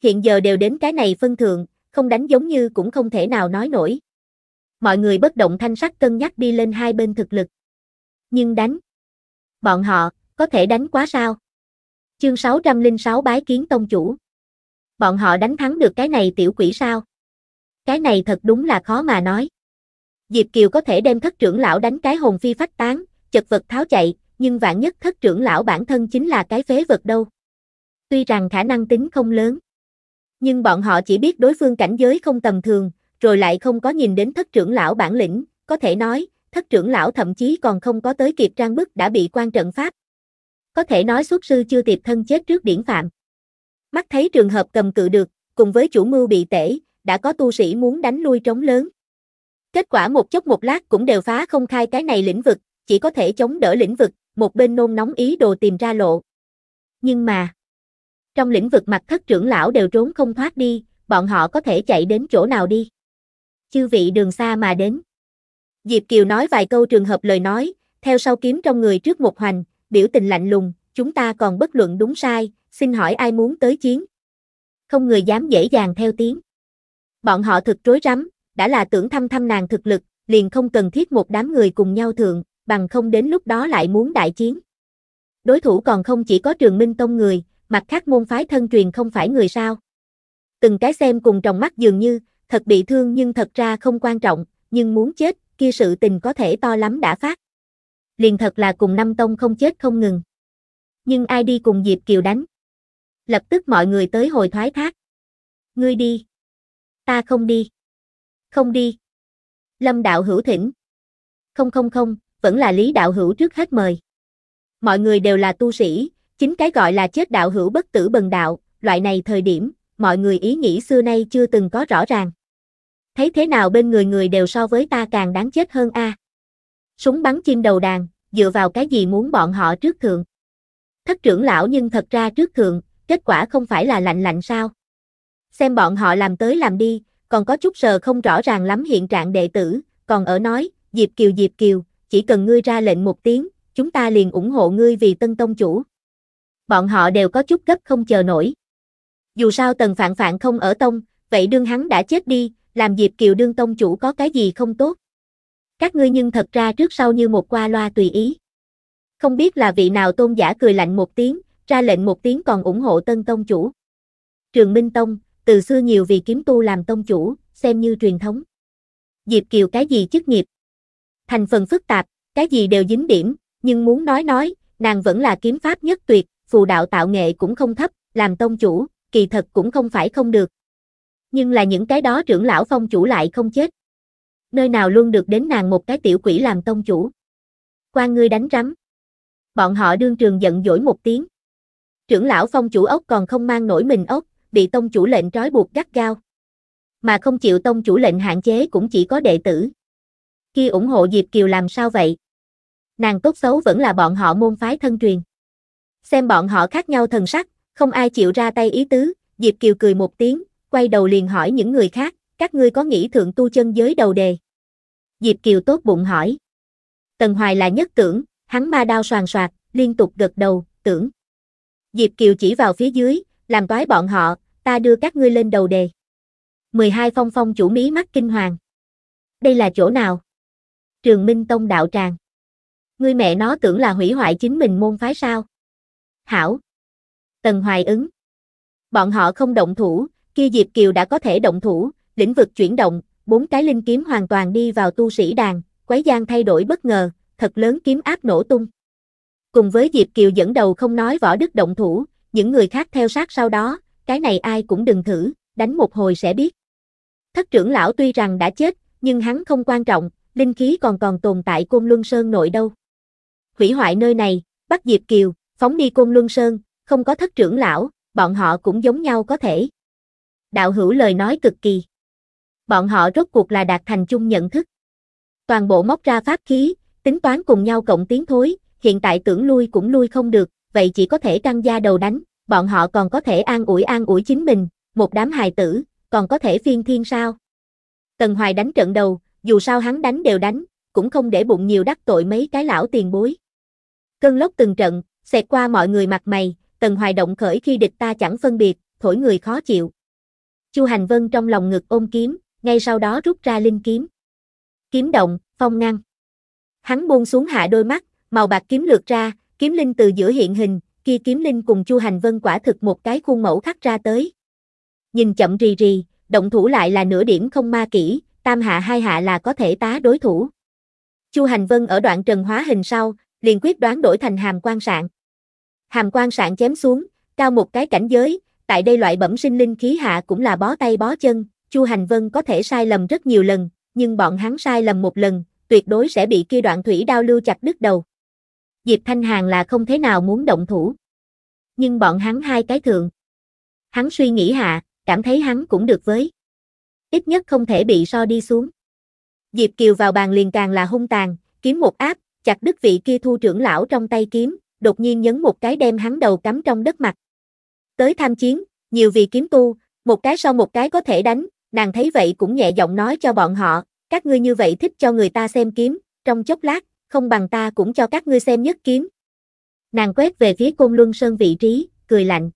Hiện giờ đều đến cái này phân thượng, không đánh giống như cũng không thể nào nói nổi mọi người bất động thanh sắc cân nhắc đi lên hai bên thực lực. Nhưng đánh. Bọn họ, có thể đánh quá sao? Chương 606 bái kiến tông chủ. Bọn họ đánh thắng được cái này tiểu quỷ sao? Cái này thật đúng là khó mà nói. Diệp Kiều có thể đem thất trưởng lão đánh cái hồn phi phách tán, chật vật tháo chạy, nhưng vạn nhất thất trưởng lão bản thân chính là cái phế vật đâu. Tuy rằng khả năng tính không lớn, nhưng bọn họ chỉ biết đối phương cảnh giới không tầm thường, rồi lại không có nhìn đến thất trưởng lão bản lĩnh, có thể nói, thất trưởng lão thậm chí còn không có tới kịp trang bức đã bị quan trận pháp. Có thể nói xuất sư chưa tiệp thân chết trước điển phạm. Mắt thấy trường hợp cầm cự được, cùng với chủ mưu bị tể, đã có tu sĩ muốn đánh lui trống lớn. Kết quả một chốc một lát cũng đều phá không khai cái này lĩnh vực, chỉ có thể chống đỡ lĩnh vực, một bên nôn nóng ý đồ tìm ra lộ. Nhưng mà, trong lĩnh vực mặt thất trưởng lão đều trốn không thoát đi, bọn họ có thể chạy đến chỗ nào đi chư vị đường xa mà đến. Diệp Kiều nói vài câu trường hợp lời nói, theo sau kiếm trong người trước một hoành, biểu tình lạnh lùng, chúng ta còn bất luận đúng sai, xin hỏi ai muốn tới chiến. Không người dám dễ dàng theo tiếng. Bọn họ thực rối rắm, đã là tưởng thăm thăm nàng thực lực, liền không cần thiết một đám người cùng nhau thượng, bằng không đến lúc đó lại muốn đại chiến. Đối thủ còn không chỉ có trường minh tông người, mặt khác môn phái thân truyền không phải người sao. Từng cái xem cùng trong mắt dường như, thật bị thương nhưng thật ra không quan trọng, nhưng muốn chết, kia sự tình có thể to lắm đã phát. Liền thật là cùng năm tông không chết không ngừng. Nhưng ai đi cùng Diệp Kiều đánh? Lập tức mọi người tới hồi thoái thác. Ngươi đi. Ta không đi. Không đi. Lâm đạo hữu thỉnh. Không không không, vẫn là lý đạo hữu trước hết mời. Mọi người đều là tu sĩ, chính cái gọi là chết đạo hữu bất tử bần đạo, loại này thời điểm, mọi người ý nghĩ xưa nay chưa từng có rõ ràng thấy thế nào bên người người đều so với ta càng đáng chết hơn a. Súng bắn chim đầu đàn, dựa vào cái gì muốn bọn họ trước thượng. Thất trưởng lão nhưng thật ra trước thượng, kết quả không phải là lạnh lạnh sao. Xem bọn họ làm tới làm đi, còn có chút sờ không rõ ràng lắm hiện trạng đệ tử, còn ở nói, Diệp Kiều Diệp Kiều, chỉ cần ngươi ra lệnh một tiếng, chúng ta liền ủng hộ ngươi vì tân tông chủ. Bọn họ đều có chút gấp không chờ nổi. Dù sao tần phạn phạn không ở tông, vậy đương hắn đã chết đi, làm Diệp Kiều đương tông chủ có cái gì không tốt. Các ngươi nhưng thật ra trước sau như một qua loa tùy ý. Không biết là vị nào tôn giả cười lạnh một tiếng, ra lệnh một tiếng còn ủng hộ tân tông chủ. Trường Minh Tông, từ xưa nhiều vị kiếm tu làm tông chủ, xem như truyền thống. Diệp Kiều cái gì chức nghiệp? Thành phần phức tạp, cái gì đều dính điểm, nhưng muốn nói nói, nàng vẫn là kiếm pháp nhất tuyệt, phù đạo tạo nghệ cũng không thấp, làm tông chủ, kỳ thật cũng không phải không được, nhưng là những cái đó trưởng lão phong chủ lại không chết. Nơi nào luôn được đến nàng một cái tiểu quỷ làm tông chủ. quan ngươi đánh rắm. Bọn họ đương trường giận dỗi một tiếng. Trưởng lão phong chủ ốc còn không mang nổi mình ốc, bị tông chủ lệnh trói buộc gắt gao. Mà không chịu tông chủ lệnh hạn chế cũng chỉ có đệ tử. Khi ủng hộ Diệp Kiều làm sao vậy? Nàng tốt xấu vẫn là bọn họ môn phái thân truyền. Xem bọn họ khác nhau thần sắc, không ai chịu ra tay ý tứ, Diệp Kiều cười một tiếng, quay đầu liền hỏi những người khác, các ngươi có nghĩ thượng tu chân giới đầu đề? Diệp Kiều tốt bụng hỏi. Tần Hoài là nhất tưởng, hắn ma đao soàn soạt, liên tục gật đầu, tưởng. Diệp Kiều chỉ vào phía dưới, làm toái bọn họ, ta đưa các ngươi lên đầu đề. 12 phong phong chủ mí mắt kinh hoàng. Đây là chỗ nào? Trường Minh Tông đạo tràng. Ngươi mẹ nó tưởng là hủy hoại chính mình môn phái sao? Hảo. Tần Hoài ứng. Bọn họ không động thủ, kia Diệp Kiều đã có thể động thủ, lĩnh vực chuyển động, bốn cái linh kiếm hoàn toàn đi vào tu sĩ đàn, quái gian thay đổi bất ngờ, thật lớn kiếm áp nổ tung. Cùng với Diệp Kiều dẫn đầu không nói võ đức động thủ, những người khác theo sát sau đó, cái này ai cũng đừng thử, đánh một hồi sẽ biết. Thất trưởng lão tuy rằng đã chết, nhưng hắn không quan trọng, linh khí còn còn tồn tại Côn Luân Sơn nội đâu. Hủy hoại nơi này, bắt Diệp Kiều, phóng đi Côn Luân Sơn, không có thất trưởng lão, bọn họ cũng giống nhau có thể đạo hữu lời nói cực kỳ. Bọn họ rốt cuộc là đạt thành chung nhận thức. Toàn bộ móc ra pháp khí, tính toán cùng nhau cộng tiến thối, hiện tại tưởng lui cũng lui không được, vậy chỉ có thể căng da đầu đánh, bọn họ còn có thể an ủi an ủi chính mình, một đám hài tử, còn có thể phiên thiên sao. Tần Hoài đánh trận đầu, dù sao hắn đánh đều đánh, cũng không để bụng nhiều đắc tội mấy cái lão tiền bối. Cơn lốc từng trận, xẹt qua mọi người mặt mày, Tần Hoài động khởi khi địch ta chẳng phân biệt, thổi người khó chịu. Chu Hành Vân trong lòng ngực ôm kiếm, ngay sau đó rút ra linh kiếm. Kiếm động, phong ngăn. Hắn buông xuống hạ đôi mắt, màu bạc kiếm lượt ra, kiếm linh từ giữa hiện hình, kia kiếm linh cùng Chu Hành Vân quả thực một cái khuôn mẫu khắc ra tới. Nhìn chậm rì rì, động thủ lại là nửa điểm không ma kỹ, tam hạ hai hạ là có thể tá đối thủ. Chu Hành Vân ở đoạn trần hóa hình sau, liền quyết đoán đổi thành hàm quan sạn. Hàm quan sạn chém xuống, cao một cái cảnh giới, tại đây loại bẩm sinh linh khí hạ cũng là bó tay bó chân, Chu Hành Vân có thể sai lầm rất nhiều lần, nhưng bọn hắn sai lầm một lần, tuyệt đối sẽ bị kia đoạn thủy đao lưu chặt đứt đầu. Diệp Thanh Hàn là không thế nào muốn động thủ. Nhưng bọn hắn hai cái thượng. Hắn suy nghĩ hạ, cảm thấy hắn cũng được với. Ít nhất không thể bị so đi xuống. Diệp Kiều vào bàn liền càng là hung tàn, kiếm một áp, chặt đứt vị kia thu trưởng lão trong tay kiếm, đột nhiên nhấn một cái đem hắn đầu cắm trong đất mặt tới tham chiến, nhiều vì kiếm tu, một cái sau một cái có thể đánh, nàng thấy vậy cũng nhẹ giọng nói cho bọn họ, các ngươi như vậy thích cho người ta xem kiếm, trong chốc lát, không bằng ta cũng cho các ngươi xem nhất kiếm. Nàng quét về phía Côn Luân Sơn vị trí, cười lạnh.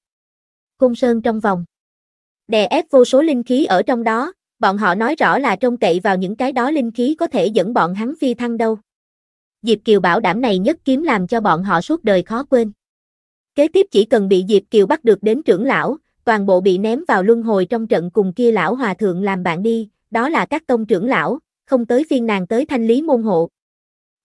Côn Sơn trong vòng. Đè ép vô số linh khí ở trong đó, bọn họ nói rõ là trông cậy vào những cái đó linh khí có thể dẫn bọn hắn phi thăng đâu. Diệp Kiều bảo đảm này nhất kiếm làm cho bọn họ suốt đời khó quên. Kế tiếp chỉ cần bị Diệp Kiều bắt được đến trưởng lão, toàn bộ bị ném vào luân hồi trong trận cùng kia lão hòa thượng làm bạn đi, đó là các tông trưởng lão, không tới phiên nàng tới thanh lý môn hộ.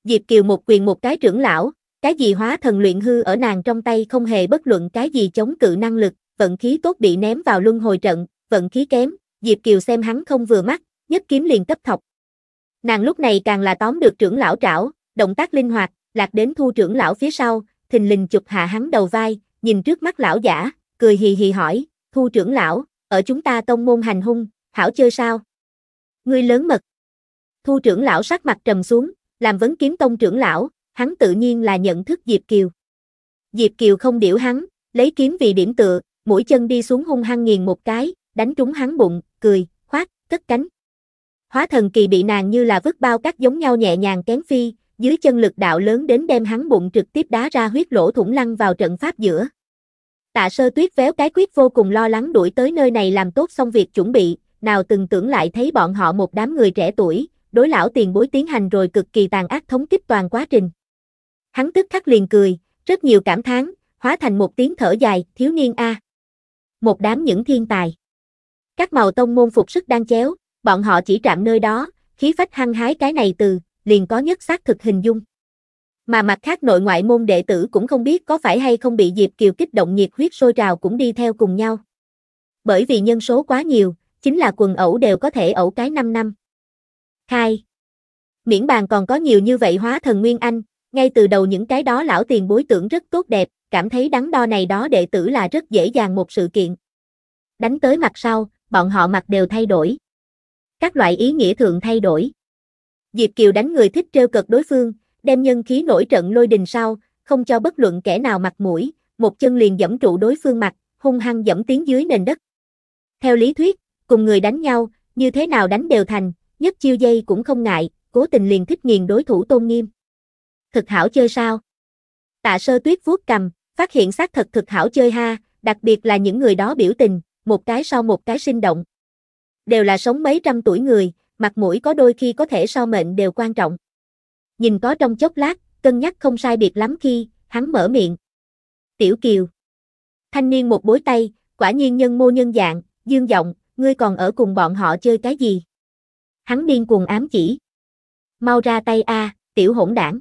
Diệp Kiều một quyền một cái trưởng lão, cái gì hóa thần luyện hư ở nàng trong tay không hề bất luận cái gì chống cự năng lực, vận khí tốt bị ném vào luân hồi trận, vận khí kém, Diệp Kiều xem hắn không vừa mắt, nhất kiếm liền cấp thọc. Nàng lúc này càng là tóm được trưởng lão trảo, động tác linh hoạt, lạc đến thu trưởng lão phía sau, thình lình chụp hạ hắn đầu vai, nhìn trước mắt lão giả, cười hì hì hỏi, thu trưởng lão, ở chúng ta tông môn hành hung, hảo chơi sao? Ngươi lớn mật. Thu trưởng lão sắc mặt trầm xuống, làm vấn kiếm tông trưởng lão, hắn tự nhiên là nhận thức Diệp Kiều. Diệp Kiều không điểu hắn, lấy kiếm vì điểm tựa, mũi chân đi xuống hung hăng nghiền một cái, đánh trúng hắn bụng, cười, khoát, cất cánh. Hóa thần kỳ bị nàng như là vứt bao cát giống nhau nhẹ nhàng kén phi, dưới chân lực đạo lớn đến đem hắn bụng trực tiếp đá ra huyết lỗ thủng lăn vào trận pháp giữa. Tạ sơ tuyết véo cái quyết vô cùng lo lắng đuổi tới nơi này làm tốt xong việc chuẩn bị, nào từng tưởng lại thấy bọn họ một đám người trẻ tuổi, đối lão tiền bối tiến hành rồi cực kỳ tàn ác thống kích toàn quá trình. Hắn tức khắc liền cười, rất nhiều cảm thán, hóa thành một tiếng thở dài, thiếu niên A. Một đám những thiên tài. Các màu tông môn phục sức đang chéo, bọn họ chỉ trạm nơi đó, khí phách hăng hái cái này từ, liền có nhất xác thực hình dung. Mà mặt khác nội ngoại môn đệ tử cũng không biết có phải hay không bị Diệp Kiều kích động nhiệt huyết sôi trào cũng đi theo cùng nhau. Bởi vì nhân số quá nhiều, chính là quần ẩu đều có thể ẩu cái 5 năm. Khai Miễn bàn còn có nhiều như vậy hóa thần Nguyên Anh, ngay từ đầu những cái đó lão tiền bối tưởng rất tốt đẹp, cảm thấy đắn đo này đó đệ tử là rất dễ dàng một sự kiện. Đánh tới mặt sau, bọn họ mặt đều thay đổi. Các loại ý nghĩa thường thay đổi. Diệp Kiều đánh người thích trêu cợt đối phương, đem nhân khí nổi trận lôi đình sau, không cho bất luận kẻ nào mặt mũi, một chân liền dẫm trụ đối phương mặt, hung hăng dẫm tiếng dưới nền đất. Theo lý thuyết, cùng người đánh nhau, như thế nào đánh đều thành, nhất chiêu dây cũng không ngại, cố tình liền thích nghiền đối thủ tôn nghiêm. Thực hảo chơi sao? Tạ sơ tuyết vuốt cầm, phát hiện xác thật thực hảo chơi ha, đặc biệt là những người đó biểu tình, một cái sau một cái sinh động. Đều là sống mấy trăm tuổi người, mặt mũi có đôi khi có thể so mệnh đều quan trọng. Nhìn có trong chốc lát, cân nhắc không sai biệt lắm khi, hắn mở miệng. Tiểu Kiều. Thanh niên một bối tay, quả nhiên nhân mô nhân dạng, dương giọng, ngươi còn ở cùng bọn họ chơi cái gì? Hắn điên cuồng ám chỉ. Mau ra tay a, tiểu hỗn đảng.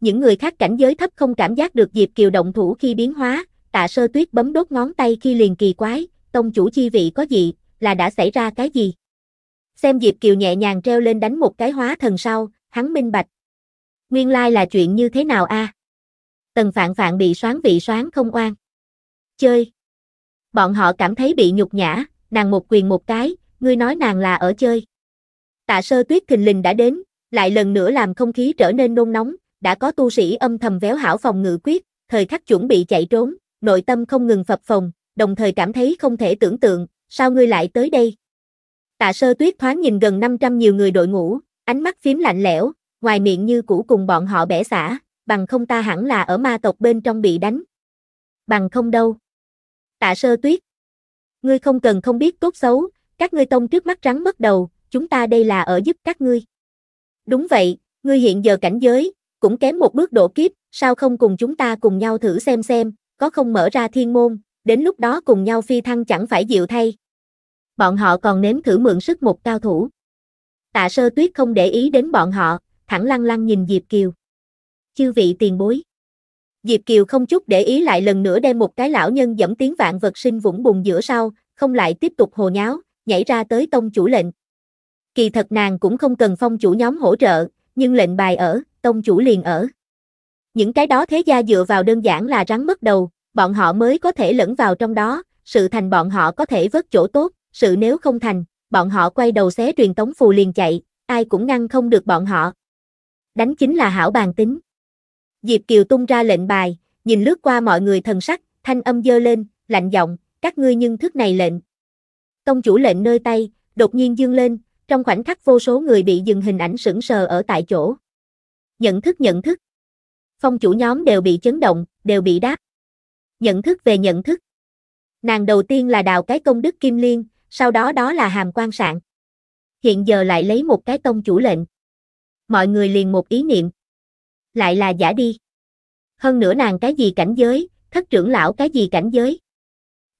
Những người khác cảnh giới thấp không cảm giác được Diệp Kiều động thủ khi biến hóa, tạ sơ tuyết bấm đốt ngón tay khi liền kỳ quái, tông chủ chi vị có gì, là đã xảy ra cái gì? Xem Diệp Kiều nhẹ nhàng treo lên đánh một cái hóa thần sau, hắn minh bạch. Nguyên lai là chuyện như thế nào a? À? Tần Phạn Phạn bị xoán vị xoán không oan. Chơi. Bọn họ cảm thấy bị nhục nhã, nàng một quyền một cái, ngươi nói nàng là ở chơi. Tạ sơ tuyết thình lình đã đến, lại lần nữa làm không khí trở nên nôn nóng, đã có tu sĩ âm thầm véo hảo phòng ngự quyết, thời khắc chuẩn bị chạy trốn, nội tâm không ngừng phập phồng, đồng thời cảm thấy không thể tưởng tượng, sao ngươi lại tới đây? Tạ sơ tuyết thoáng nhìn gần 500 nhiều người đội ngũ, ánh mắt phím lạnh lẽo, ngoài miệng như cũ cùng bọn họ bẻ xả, bằng không ta hẳn là ở ma tộc bên trong bị đánh. Bằng không đâu. Tạ sơ tuyết. Ngươi không cần không biết tốt xấu, các ngươi tông trước mắt rắn mất đầu, chúng ta đây là ở giúp các ngươi. Đúng vậy, ngươi hiện giờ cảnh giới, cũng kém một bước độ kiếp, sao không cùng chúng ta cùng nhau thử xem xem, có không mở ra thiên môn, đến lúc đó cùng nhau phi thăng chẳng phải dịu thay bọn họ còn nếm thử mượn sức một cao thủ. Tạ sơ tuyết không để ý đến bọn họ, thẳng lăng lăng nhìn Diệp Kiều. Chư vị tiền bối. Diệp Kiều không chút để ý lại lần nữa đem một cái lão nhân dẫm tiếng vạn vật sinh vũng bùn giữa sau, không lại tiếp tục hồ nháo, nhảy ra tới tông chủ lệnh. Kỳ thật nàng cũng không cần phong chủ nhóm hỗ trợ, nhưng lệnh bài ở, tông chủ liền ở. Những cái đó thế gia dựa vào đơn giản là rắn mất đầu, bọn họ mới có thể lẫn vào trong đó, sự thành bọn họ có thể vớt chỗ tốt, sự nếu không thành, bọn họ quay đầu xé truyền tống phù liền chạy, ai cũng ngăn không được bọn họ. Đánh chính là hảo bàn tính. Diệp Kiều tung ra lệnh bài, nhìn lướt qua mọi người thần sắc, thanh âm dơ lên, lạnh giọng, các ngươi nhưng thức này lệnh. Công chủ lệnh nơi tay, đột nhiên dương lên, trong khoảnh khắc vô số người bị dừng hình ảnh sững sờ ở tại chỗ. Nhận thức nhận thức. Phong chủ nhóm đều bị chấn động, đều bị đáp. Nhận thức về nhận thức. Nàng đầu tiên là đào cái công đức kim liên, sau đó đó là hàm quan sạn. Hiện giờ lại lấy một cái tông chủ lệnh. Mọi người liền một ý niệm. Lại là giả đi. Hơn nữa nàng cái gì cảnh giới, thất trưởng lão cái gì cảnh giới.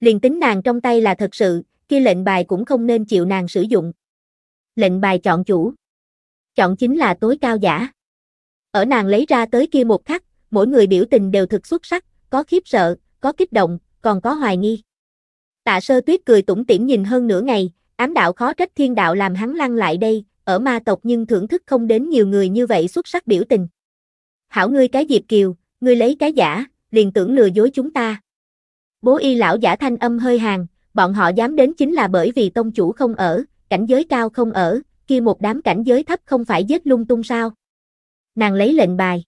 Liền tính nàng trong tay là thật sự, kia lệnh bài cũng không nên chịu nàng sử dụng. Lệnh bài chọn chủ. Chọn chính là tối cao giả. Ở nàng lấy ra tới kia một khắc, mỗi người biểu tình đều thực xuất sắc, có khiếp sợ, có kích động, còn có hoài nghi. Tạ sơ tuyết cười tủm tỉm nhìn hơn nửa ngày, ám đạo khó trách thiên đạo làm hắn lăn lại đây, ở ma tộc nhưng thưởng thức không đến nhiều người như vậy xuất sắc biểu tình. Hảo ngươi cái Diệp Kiều, ngươi lấy cái giả, liền tưởng lừa dối chúng ta. Bố y lão giả thanh âm hơi hàng, bọn họ dám đến chính là bởi vì tông chủ không ở, cảnh giới cao không ở, kia một đám cảnh giới thấp không phải giết lung tung sao. Nàng lấy lệnh bài.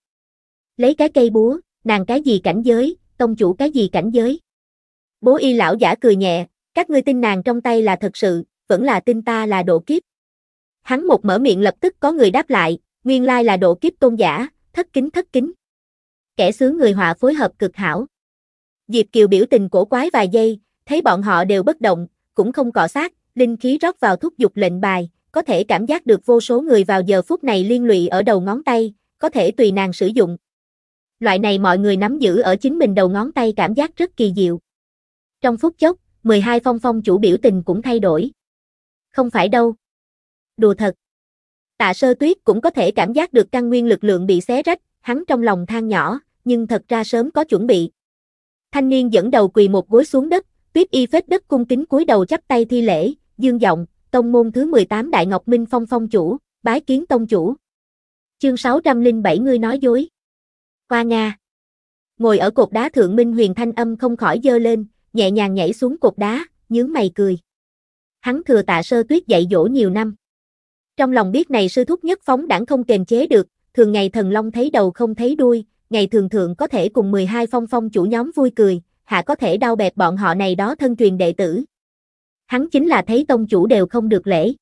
Lấy cái cây búa, nàng cái gì cảnh giới, tông chủ cái gì cảnh giới. Bố y lão giả cười nhẹ, các ngươi tin nàng trong tay là thật sự, vẫn là tin ta là độ kiếp. Hắn một mở miệng lập tức có người đáp lại, nguyên lai là độ kiếp tôn giả, thất kính thất kính. Kẻ sướng người họa phối hợp cực hảo. Diệp Kiều biểu tình cổ quái vài giây, thấy bọn họ đều bất động, cũng không cọ sát, linh khí rót vào thúc dục lệnh bài, có thể cảm giác được vô số người vào giờ phút này liên lụy ở đầu ngón tay, có thể tùy nàng sử dụng. Loại này mọi người nắm giữ ở chính mình đầu ngón tay cảm giác rất kỳ diệu. Trong phút chốc, 12 phong phong chủ biểu tình cũng thay đổi. Không phải đâu. Đùa thật. Tạ sơ tuyết cũng có thể cảm giác được căn nguyên lực lượng bị xé rách, hắn trong lòng than nhỏ, nhưng thật ra sớm có chuẩn bị. Thanh niên dẫn đầu quỳ một gối xuống đất, tuyết y phết đất cung kính cúi đầu chắp tay thi lễ, dương giọng, tông môn thứ 18 Đại Ngọc Minh Phong Phong chủ, bái kiến tông chủ. Chương 607 ngươi nói dối. Qua Nga. Ngồi ở cột đá thượng Minh Huyền Thanh âm không khỏi dơ lên, nhẹ nhàng nhảy xuống cột đá, nhướng mày cười. Hắn thừa tạ sơ tuyết dạy dỗ nhiều năm. Trong lòng biết này sư thúc nhất phóng đảng không kềm chế được, thường ngày thần long thấy đầu không thấy đuôi, ngày thường thượng có thể cùng 12 phong phong chủ nhóm vui cười, hạ có thể đau bẹp bọn họ này đó thân truyền đệ tử. Hắn chính là thấy tông chủ đều không được lễ.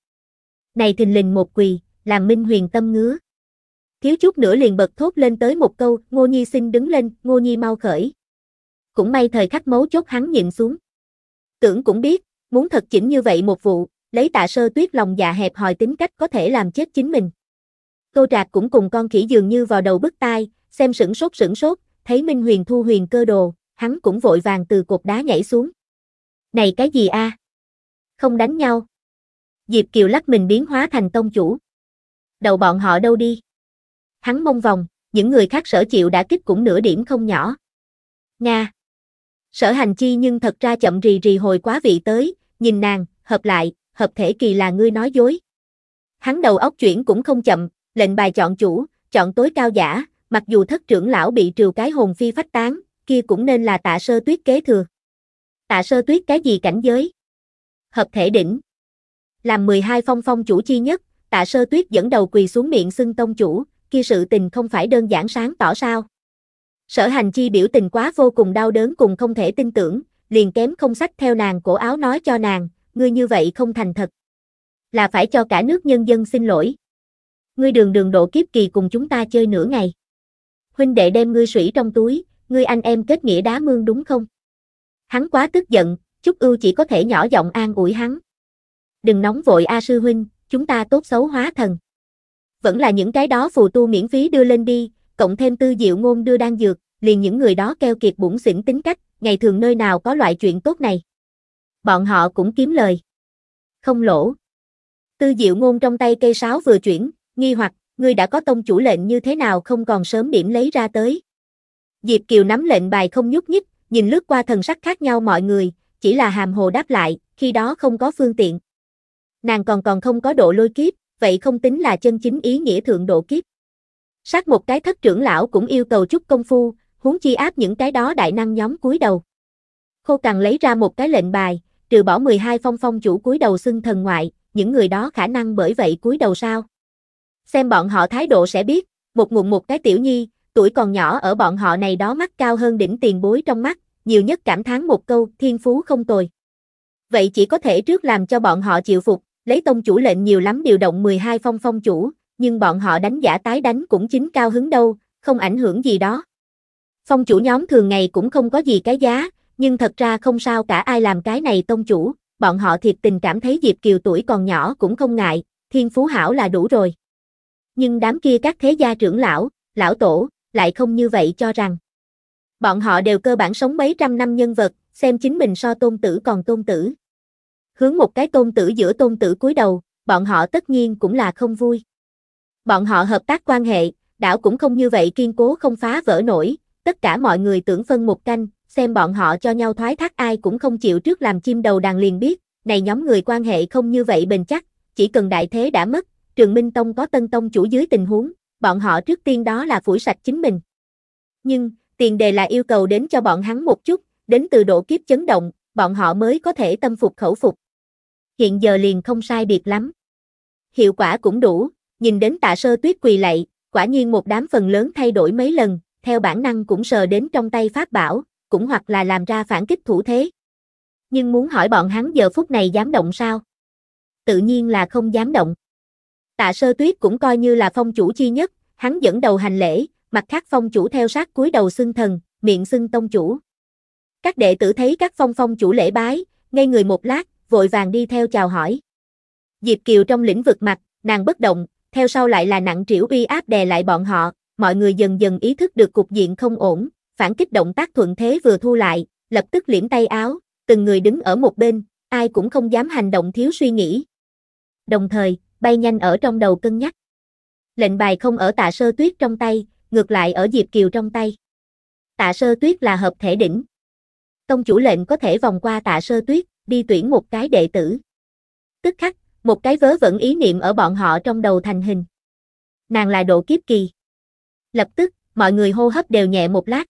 Này thình lình một quỳ, làm minh huyền tâm ngứa. Thiếu chút nữa liền bật thốt lên tới một câu, Ngô Nhi xin đứng lên, Ngô Nhi mau khởi, cũng may thời khắc mấu chốt hắn nhịn xuống. Tưởng cũng biết, muốn thật chỉnh như vậy một vụ, lấy tạ sơ tuyết lòng dạ hẹp hòi tính cách có thể làm chết chính mình. Câu Trạc cũng cùng con khỉ dường như vào đầu bức tai, xem sửng sốt sửng sốt, thấy Minh Huyền thu huyền cơ đồ, hắn cũng vội vàng từ cột đá nhảy xuống. Này cái gì a? Không đánh nhau. Diệp Kiều lắc mình biến hóa thành tông chủ. Đầu bọn họ đâu đi? Hắn mông vòng, những người khác sở chịu đã kích cũng nửa điểm không nhỏ. Nga. Sở hành chi nhưng thật ra chậm rì rì hồi quá vị tới, nhìn nàng, hợp lại, hợp thể kỳ là ngươi nói dối. Hắn đầu óc chuyển cũng không chậm, lệnh bài chọn chủ, chọn tối cao giả, mặc dù thất trưởng lão bị trừ cái hồn phi phách tán, kia cũng nên là tạ sơ tuyết kế thừa. Tạ sơ tuyết cái gì cảnh giới? Hợp thể đỉnh. Làm 12 phong phong chủ chi nhất, tạ sơ tuyết dẫn đầu quỳ xuống miệng xưng tông chủ, kia sự tình không phải đơn giản sáng tỏ sao? Sở hành chi biểu tình quá vô cùng đau đớn cùng không thể tin tưởng, liền kém không sách theo nàng cổ áo nói cho nàng, ngươi như vậy không thành thật. Là phải cho cả nước nhân dân xin lỗi. Ngươi đường đường độ kiếp kỳ cùng chúng ta chơi nửa ngày. Huynh đệ đem ngươi sủy trong túi, ngươi anh em kết nghĩa đá mương đúng không? Hắn quá tức giận, Chúc ưu chỉ có thể nhỏ giọng an ủi hắn. Đừng nóng vội A sư huynh, chúng ta tốt xấu hóa thần. Vẫn là những cái đó phù tu miễn phí đưa lên đi, cộng thêm tư diệu ngôn đưa đan dược, liền những người đó keo kiệt bụng xỉn tính cách, ngày thường nơi nào có loại chuyện tốt này. Bọn họ cũng kiếm lời. Không lỗ. Tư diệu ngôn trong tay cây sáo vừa chuyển, nghi hoặc, người đã có tông chủ lệnh như thế nào không còn sớm điểm lấy ra tới. Diệp Kiều nắm lệnh bài không nhúc nhích, nhìn lướt qua thần sắc khác nhau mọi người, chỉ là hàm hồ đáp lại, khi đó không có phương tiện. Nàng còn còn không có độ lôi kiếp, vậy không tính là chân chính ý nghĩa thượng độ kiếp. Sát một cái thất trưởng lão cũng yêu cầu chút công phu, huống chi áp những cái đó đại năng nhóm cúi đầu. Khô Cằn lấy ra một cái lệnh bài, trừ bỏ 12 phong phong chủ cúi đầu xưng thần ngoại, những người đó khả năng bởi vậy cúi đầu sao? Xem bọn họ thái độ sẽ biết, một ngụm một cái tiểu nhi, tuổi còn nhỏ ở bọn họ này đó mắt cao hơn đỉnh tiền bối trong mắt, nhiều nhất cảm thán một câu, thiên phú không tồi. Vậy chỉ có thể trước làm cho bọn họ chịu phục, lấy tông chủ lệnh nhiều lắm điều động 12 phong phong chủ, nhưng bọn họ đánh giả tái đánh cũng chính cao hứng đâu, không ảnh hưởng gì đó. Phong chủ nhóm thường ngày cũng không có gì cái giá, nhưng thật ra không sao cả ai làm cái này tông chủ, bọn họ thiệt tình cảm thấy Diệp Kiều tuổi còn nhỏ cũng không ngại, thiên phú hảo là đủ rồi. Nhưng đám kia các thế gia trưởng lão, lão tổ, lại không như vậy cho rằng. Bọn họ đều cơ bản sống mấy trăm năm nhân vật, xem chính mình so tôn tử còn tôn tử. Hướng một cái tôn tử giữa tôn tử cúi đầu, bọn họ tất nhiên cũng là không vui. Bọn họ hợp tác quan hệ, đảo cũng không như vậy kiên cố không phá vỡ nổi, tất cả mọi người tưởng phân một canh, xem bọn họ cho nhau thoái thác ai cũng không chịu trước làm chim đầu đàn liền biết, này nhóm người quan hệ không như vậy bền chắc, chỉ cần đại thế đã mất, trường Minh Tông có tân tông chủ dưới tình huống, bọn họ trước tiên đó là phủi sạch chính mình. Nhưng, tiền đề là yêu cầu đến cho bọn hắn một chút, đến từ độ kiếp chấn động, bọn họ mới có thể tâm phục khẩu phục. Hiện giờ liền không sai biệt lắm. Hiệu quả cũng đủ, nhìn đến tạ sơ tuyết quỳ lạy, quả nhiên một đám phần lớn thay đổi mấy lần, theo bản năng cũng sờ đến trong tay pháp bảo, cũng hoặc là làm ra phản kích thủ thế. Nhưng muốn hỏi bọn hắn giờ phút này dám động sao? Tự nhiên là không dám động. Tạ sơ tuyết cũng coi như là phong chủ chi nhất, hắn dẫn đầu hành lễ, mặt khác phong chủ theo sát cúi đầu xưng thần, miệng xưng tông chủ. Các đệ tử thấy các phong phong chủ lễ bái, ngây người một lát, vội vàng đi theo chào hỏi. Diệp Kiều trong lĩnh vực mặt, nàng bất động, theo sau lại là nặng trĩu uy áp đè lại bọn họ, mọi người dần dần ý thức được cục diện không ổn, phản kích động tác thuận thế vừa thu lại, lập tức liễm tay áo, từng người đứng ở một bên, ai cũng không dám hành động thiếu suy nghĩ. Đồng thời, bay nhanh ở trong đầu cân nhắc. Lệnh bài không ở tạ sơ tuyết trong tay, ngược lại ở Diệp Kiều trong tay. Tạ sơ tuyết là hợp thể đỉnh. Công chủ lệnh có thể vòng qua tạ sơ tuyết, đi tuyển một cái đệ tử. Tức khắc, một cái vớ vẫn ý niệm ở bọn họ trong đầu thành hình. Nàng là độ kiếp kỳ. Lập tức, mọi người hô hấp đều nhẹ một lát.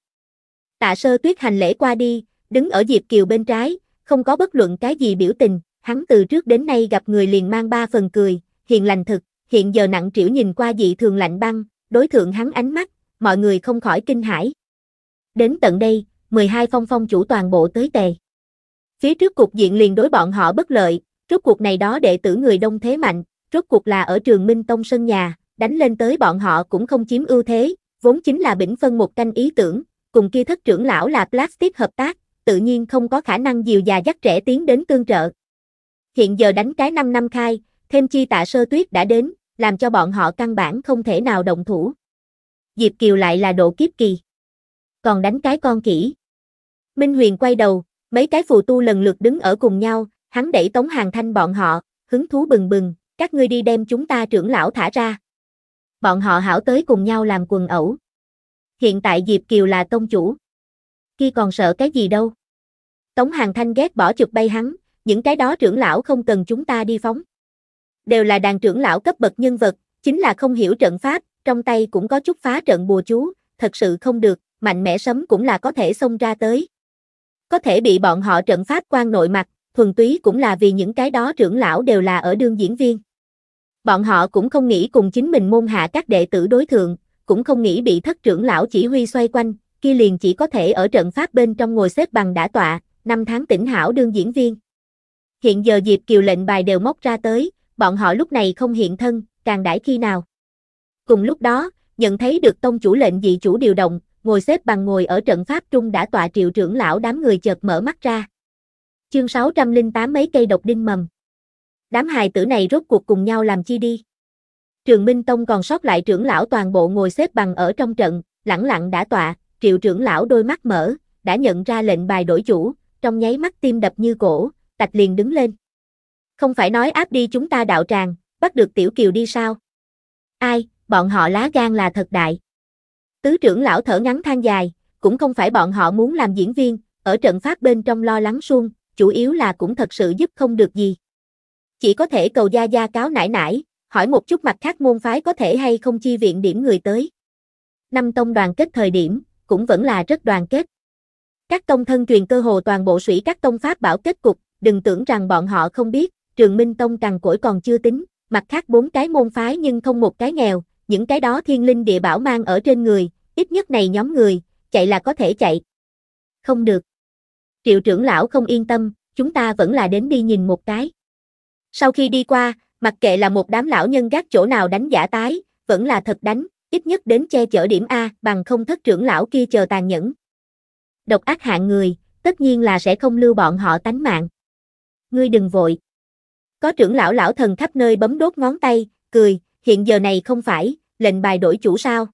Tạ sơ tuyết hành lễ qua đi, đứng ở Diệp Kiều bên trái, không có bất luận cái gì biểu tình, hắn từ trước đến nay gặp người liền mang ba phần cười, hiền lành thực, hiện giờ nặng trĩu nhìn qua dị thường lạnh băng, đối thượng hắn ánh mắt, mọi người không khỏi kinh hãi. Đến tận đây, 12 phong phong chủ toàn bộ tới tề. Phía trước cục diện liền đối bọn họ bất lợi, Rốt cuộc này đó đệ tử người đông thế mạnh, rốt cuộc là ở trường Minh Tông sân nhà, đánh lên tới bọn họ cũng không chiếm ưu thế, vốn chính là bỉnh phân một canh ý tưởng, cùng kia thất trưởng lão là Plastic hợp tác, tự nhiên không có khả năng dìu già dắt trẻ tiến đến tương trợ. Hiện giờ đánh cái 5 năm khai, thêm chi tạ sơ tuyết đã đến, làm cho bọn họ căn bản không thể nào động thủ. Diệp Kiều lại là độ kiếp kỳ. Còn đánh cái con kỹ. Minh Huyền quay đầu, mấy cái phù tu lần lượt đứng ở cùng nhau, Hắn đẩy Tống Hàng Thanh bọn họ, hứng thú bừng bừng, các ngươi đi đem chúng ta trưởng lão thả ra. Bọn họ hảo tới cùng nhau làm quần ẩu. Hiện tại Diệp Kiều là tông chủ. Khi còn sợ cái gì đâu. Tống Hàng Thanh ghét bỏ chụp bay hắn, những cái đó trưởng lão không cần chúng ta đi phóng. Đều là đàn trưởng lão cấp bậc nhân vật, chính là không hiểu trận pháp, trong tay cũng có chút phá trận bùa chú, thật sự không được, mạnh mẽ sấm cũng là có thể xông ra tới. Có thể bị bọn họ trận pháp quan nội mặt, thuần túy cũng là vì những cái đó trưởng lão đều là ở đương diễn viên. Bọn họ cũng không nghĩ cùng chính mình môn hạ các đệ tử đối thượng, cũng không nghĩ bị thất trưởng lão chỉ huy xoay quanh, kia liền chỉ có thể ở trận pháp bên trong ngồi xếp bằng đã tọa, năm tháng tỉnh hảo đương diễn viên. Hiện giờ dịp kiều lệnh bài đều móc ra tới, bọn họ lúc này không hiện thân, càng đãi khi nào. Cùng lúc đó, nhận thấy được tông chủ lệnh dị chủ điều động, ngồi xếp bằng ngồi ở trận pháp trung đã tọa triệu trưởng lão đám người chợt mở mắt ra. Chương 608 mấy cây độc đinh mầm. Đám hài tử này rốt cuộc cùng nhau làm chi đi? Trường Minh Tông còn sót lại trưởng lão toàn bộ ngồi xếp bằng ở trong trận, lẳng lặng đã tọa, triệu trưởng lão đôi mắt mở, đã nhận ra lệnh bài đổi chủ, trong nháy mắt tim đập như cổ, tạch liền đứng lên. Không phải nói áp đi chúng ta đạo tràng, bắt được tiểu kiều đi sao? Ai, bọn họ lá gan là thật đại. Tứ trưởng lão thở ngắn than dài, cũng không phải bọn họ muốn làm diễn viên, ở trận pháp bên trong lo lắng suông, chủ yếu là cũng thật sự giúp không được gì. Chỉ có thể cầu gia gia cáo nải nải, hỏi một chút mặt khác môn phái có thể hay không chi viện điểm người tới. Năm tông đoàn kết thời điểm, cũng vẫn là rất đoàn kết. Các tông thân truyền cơ hồ toàn bộ sủy các tông pháp bảo kết cục, đừng tưởng rằng bọn họ không biết, trường minh tông cằn cỗi còn chưa tính, mặt khác bốn cái môn phái nhưng không một cái nghèo, những cái đó thiên linh địa bảo mang ở trên người, ít nhất này nhóm người, chạy là có thể chạy. Không được triệu trưởng lão không yên tâm, chúng ta vẫn là đến đi nhìn một cái. Sau khi đi qua, mặc kệ là một đám lão nhân gác chỗ nào đánh giả tái, vẫn là thật đánh, ít nhất đến che chở điểm A bằng không thất trưởng lão kia chờ tàn nhẫn. Độc ác hạng người, tất nhiên là sẽ không lưu bọn họ tánh mạng. Ngươi đừng vội. Có trưởng lão lão thần khắp nơi bấm đốt ngón tay, cười, hiện giờ này không phải, lệnh bài đổi chủ sao?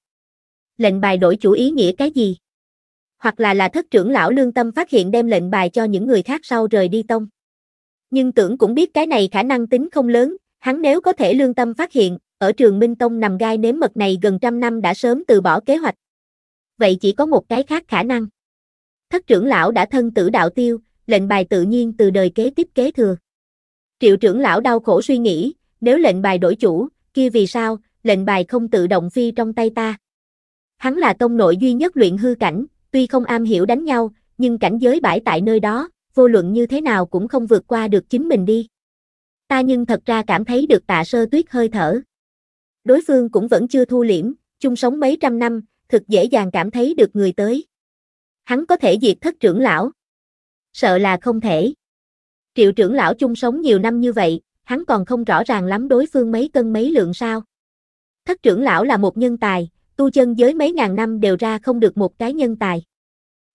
Lệnh bài đổi chủ ý nghĩa cái gì? hoặc là là thất trưởng lão lương tâm phát hiện đem lệnh bài cho những người khác sau rời đi tông. Nhưng tưởng cũng biết cái này khả năng tính không lớn, hắn nếu có thể lương tâm phát hiện, ở trường Minh Tông nằm gai nếm mật này gần trăm năm đã sớm từ bỏ kế hoạch. Vậy chỉ có một cái khác khả năng. Thất trưởng lão đã thân tử đạo tiêu, lệnh bài tự nhiên từ đời kế tiếp kế thừa. Triệu trưởng lão đau khổ suy nghĩ, nếu lệnh bài đổi chủ, kia vì sao, lệnh bài không tự động phi trong tay ta. Hắn là tông nội duy nhất luyện hư cảnh, Tuy không am hiểu đánh nhau, nhưng cảnh giới bãi tại nơi đó, vô luận như thế nào cũng không vượt qua được chính mình đi. Ta nhưng thật ra cảm thấy được tạ sơ tuyết hơi thở. Đối phương cũng vẫn chưa thu liễm, chung sống mấy trăm năm, thực dễ dàng cảm thấy được người tới. Hắn có thể diệt thất trưởng lão. Sợ là không thể. Triệu trưởng lão chung sống nhiều năm như vậy, hắn còn không rõ ràng lắm đối phương mấy cân mấy lượng sao. Thất trưởng lão là một nhân tài, tu chân giới mấy ngàn năm đều ra không được một cái nhân tài.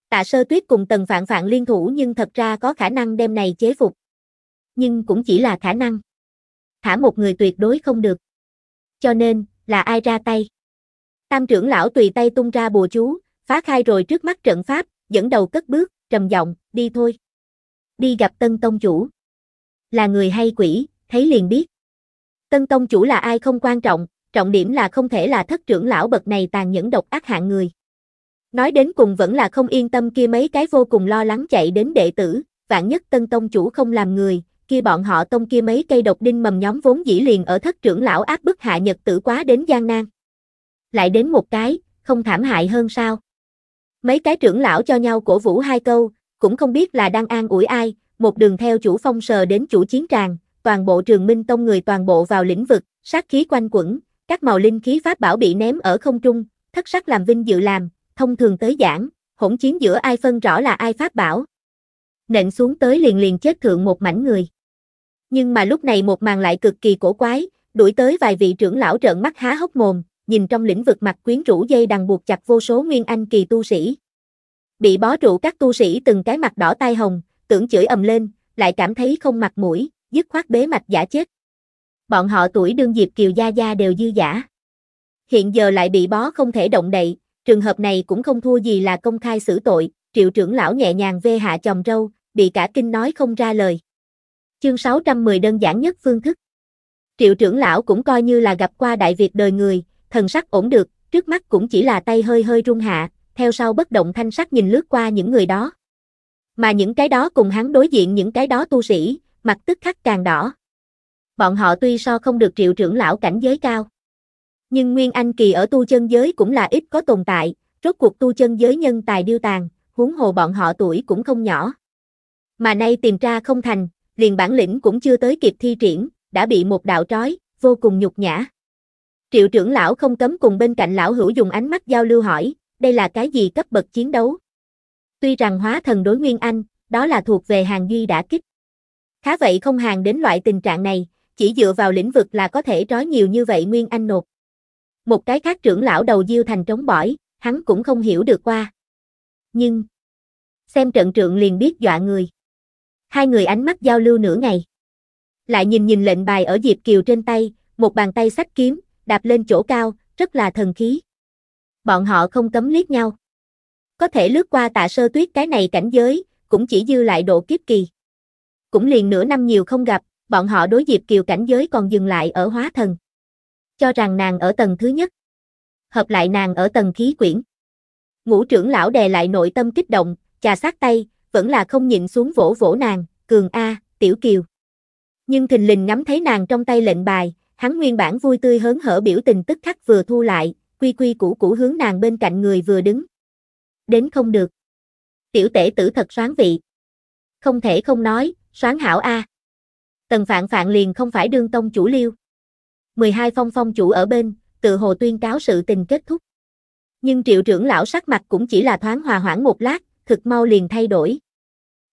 Tạ Sơ Tuyết cùng Tần Phạn Phạn liên thủ nhưng thật ra có khả năng đem này chế phục. Nhưng cũng chỉ là khả năng. Thả một người tuyệt đối không được. Cho nên, là ai ra tay? Tam trưởng lão tùy tay tung ra bùa chú, phá khai rồi trước mắt trận pháp, dẫn đầu cất bước, trầm giọng, đi thôi. Đi gặp Tân Tông Chủ. Là người hay quỷ, thấy liền biết. Tân Tông Chủ là ai không quan trọng, trọng điểm là không thể là thất trưởng lão bậc này tàn nhẫn độc ác hạng người. Nói đến cùng vẫn là không yên tâm kia mấy cái vô cùng lo lắng chạy đến đệ tử, vạn nhất tân tông chủ không làm người, kia bọn họ tông kia mấy cây độc đinh mầm nhóm vốn dĩ liền ở thất trưởng lão áp bức hạ nhật tử quá đến gian nan. Lại đến một cái, không thảm hại hơn sao? Mấy cái trưởng lão cho nhau cổ vũ hai câu, cũng không biết là đang an ủi ai, một đường theo chủ phong sờ đến chủ chiến tràng, toàn bộ trường minh tông người toàn bộ vào lĩnh vực, sát khí quanh quẩn, các màu linh khí pháp bảo bị ném ở không trung, thất sắc làm vinh dự làm, thông thường tới giảng, hỗn chiến giữa ai phân rõ là ai pháp bảo. Nện xuống tới liền liền chết thượng một mảnh người. Nhưng mà lúc này một màn lại cực kỳ cổ quái, đuổi tới vài vị trưởng lão trợn mắt há hốc mồm, nhìn trong lĩnh vực mặt quyến rũ dây đằng buộc chặt vô số nguyên anh kỳ tu sĩ. Bị bó trụ các tu sĩ từng cái mặt đỏ tai hồng, tưởng chửi ầm lên, lại cảm thấy không mặt mũi, dứt khoát bế mạch giả chết bọn họ tuổi đương Diệp Kiều Gia Gia đều dư giả. Hiện giờ lại bị bó không thể động đậy, trường hợp này cũng không thua gì là công khai xử tội, triệu trưởng lão nhẹ nhàng vê hạ chồng râu, bị cả kinh nói không ra lời. Chương 610 đơn giản nhất phương thức. Triệu trưởng lão cũng coi như là gặp qua đại việc đời người, thần sắc ổn được, trước mắt cũng chỉ là tay hơi hơi rung hạ, theo sau bất động thanh sắc nhìn lướt qua những người đó. Mà những cái đó cùng hắn đối diện những cái đó tu sĩ, mặt tức khắc càng đỏ bọn họ tuy so không được triệu trưởng lão cảnh giới cao. Nhưng Nguyên Anh Kỳ ở tu chân giới cũng là ít có tồn tại, rốt cuộc tu chân giới nhân tài điêu tàn, huống hồ bọn họ tuổi cũng không nhỏ. Mà nay tìm ra không thành, liền bản lĩnh cũng chưa tới kịp thi triển, đã bị một đạo trói, vô cùng nhục nhã. Triệu trưởng lão không cấm cùng bên cạnh lão hữu dùng ánh mắt giao lưu hỏi, đây là cái gì cấp bậc chiến đấu? Tuy rằng hóa thần đối Nguyên Anh, đó là thuộc về hàng duy đã kích. Khá vậy không hàng đến loại tình trạng này, chỉ dựa vào lĩnh vực là có thể trói nhiều như vậy Nguyên Anh nột. Một cái khác trưởng lão đầu diêu thành trống bỏi, hắn cũng không hiểu được qua. Nhưng, xem trận trượng liền biết dọa người. Hai người ánh mắt giao lưu nửa ngày. Lại nhìn nhìn lệnh bài ở Diệp Kiều trên tay, một bàn tay sách kiếm, đạp lên chỗ cao, rất là thần khí. Bọn họ không cấm liếc nhau. Có thể lướt qua tạ sơ tuyết cái này cảnh giới, cũng chỉ dư lại độ kiếp kỳ. Cũng liền nửa năm nhiều không gặp, bọn họ đối Diệp Kiều cảnh giới còn dừng lại ở hóa thần. Cho rằng nàng ở tầng thứ nhất. Hợp lại nàng ở tầng khí quyển. Ngũ trưởng lão đè lại nội tâm kích động, trà sát tay, vẫn là không nhịn xuống vỗ vỗ nàng, cường A, tiểu kiều. Nhưng thình lình ngắm thấy nàng trong tay lệnh bài, hắn nguyên bản vui tươi hớn hở biểu tình tức khắc vừa thu lại, quy quy củ củ hướng nàng bên cạnh người vừa đứng. Đến không được. Tiểu tể tử thật xoán vị. Không thể không nói, xoán hảo A. Tần Phạn Phạn liền không phải đương tông chủ liêu. 12 phong phong chủ ở bên, tự hồ tuyên cáo sự tình kết thúc. Nhưng triệu trưởng lão sắc mặt cũng chỉ là thoáng hòa hoãn một lát, thực mau liền thay đổi.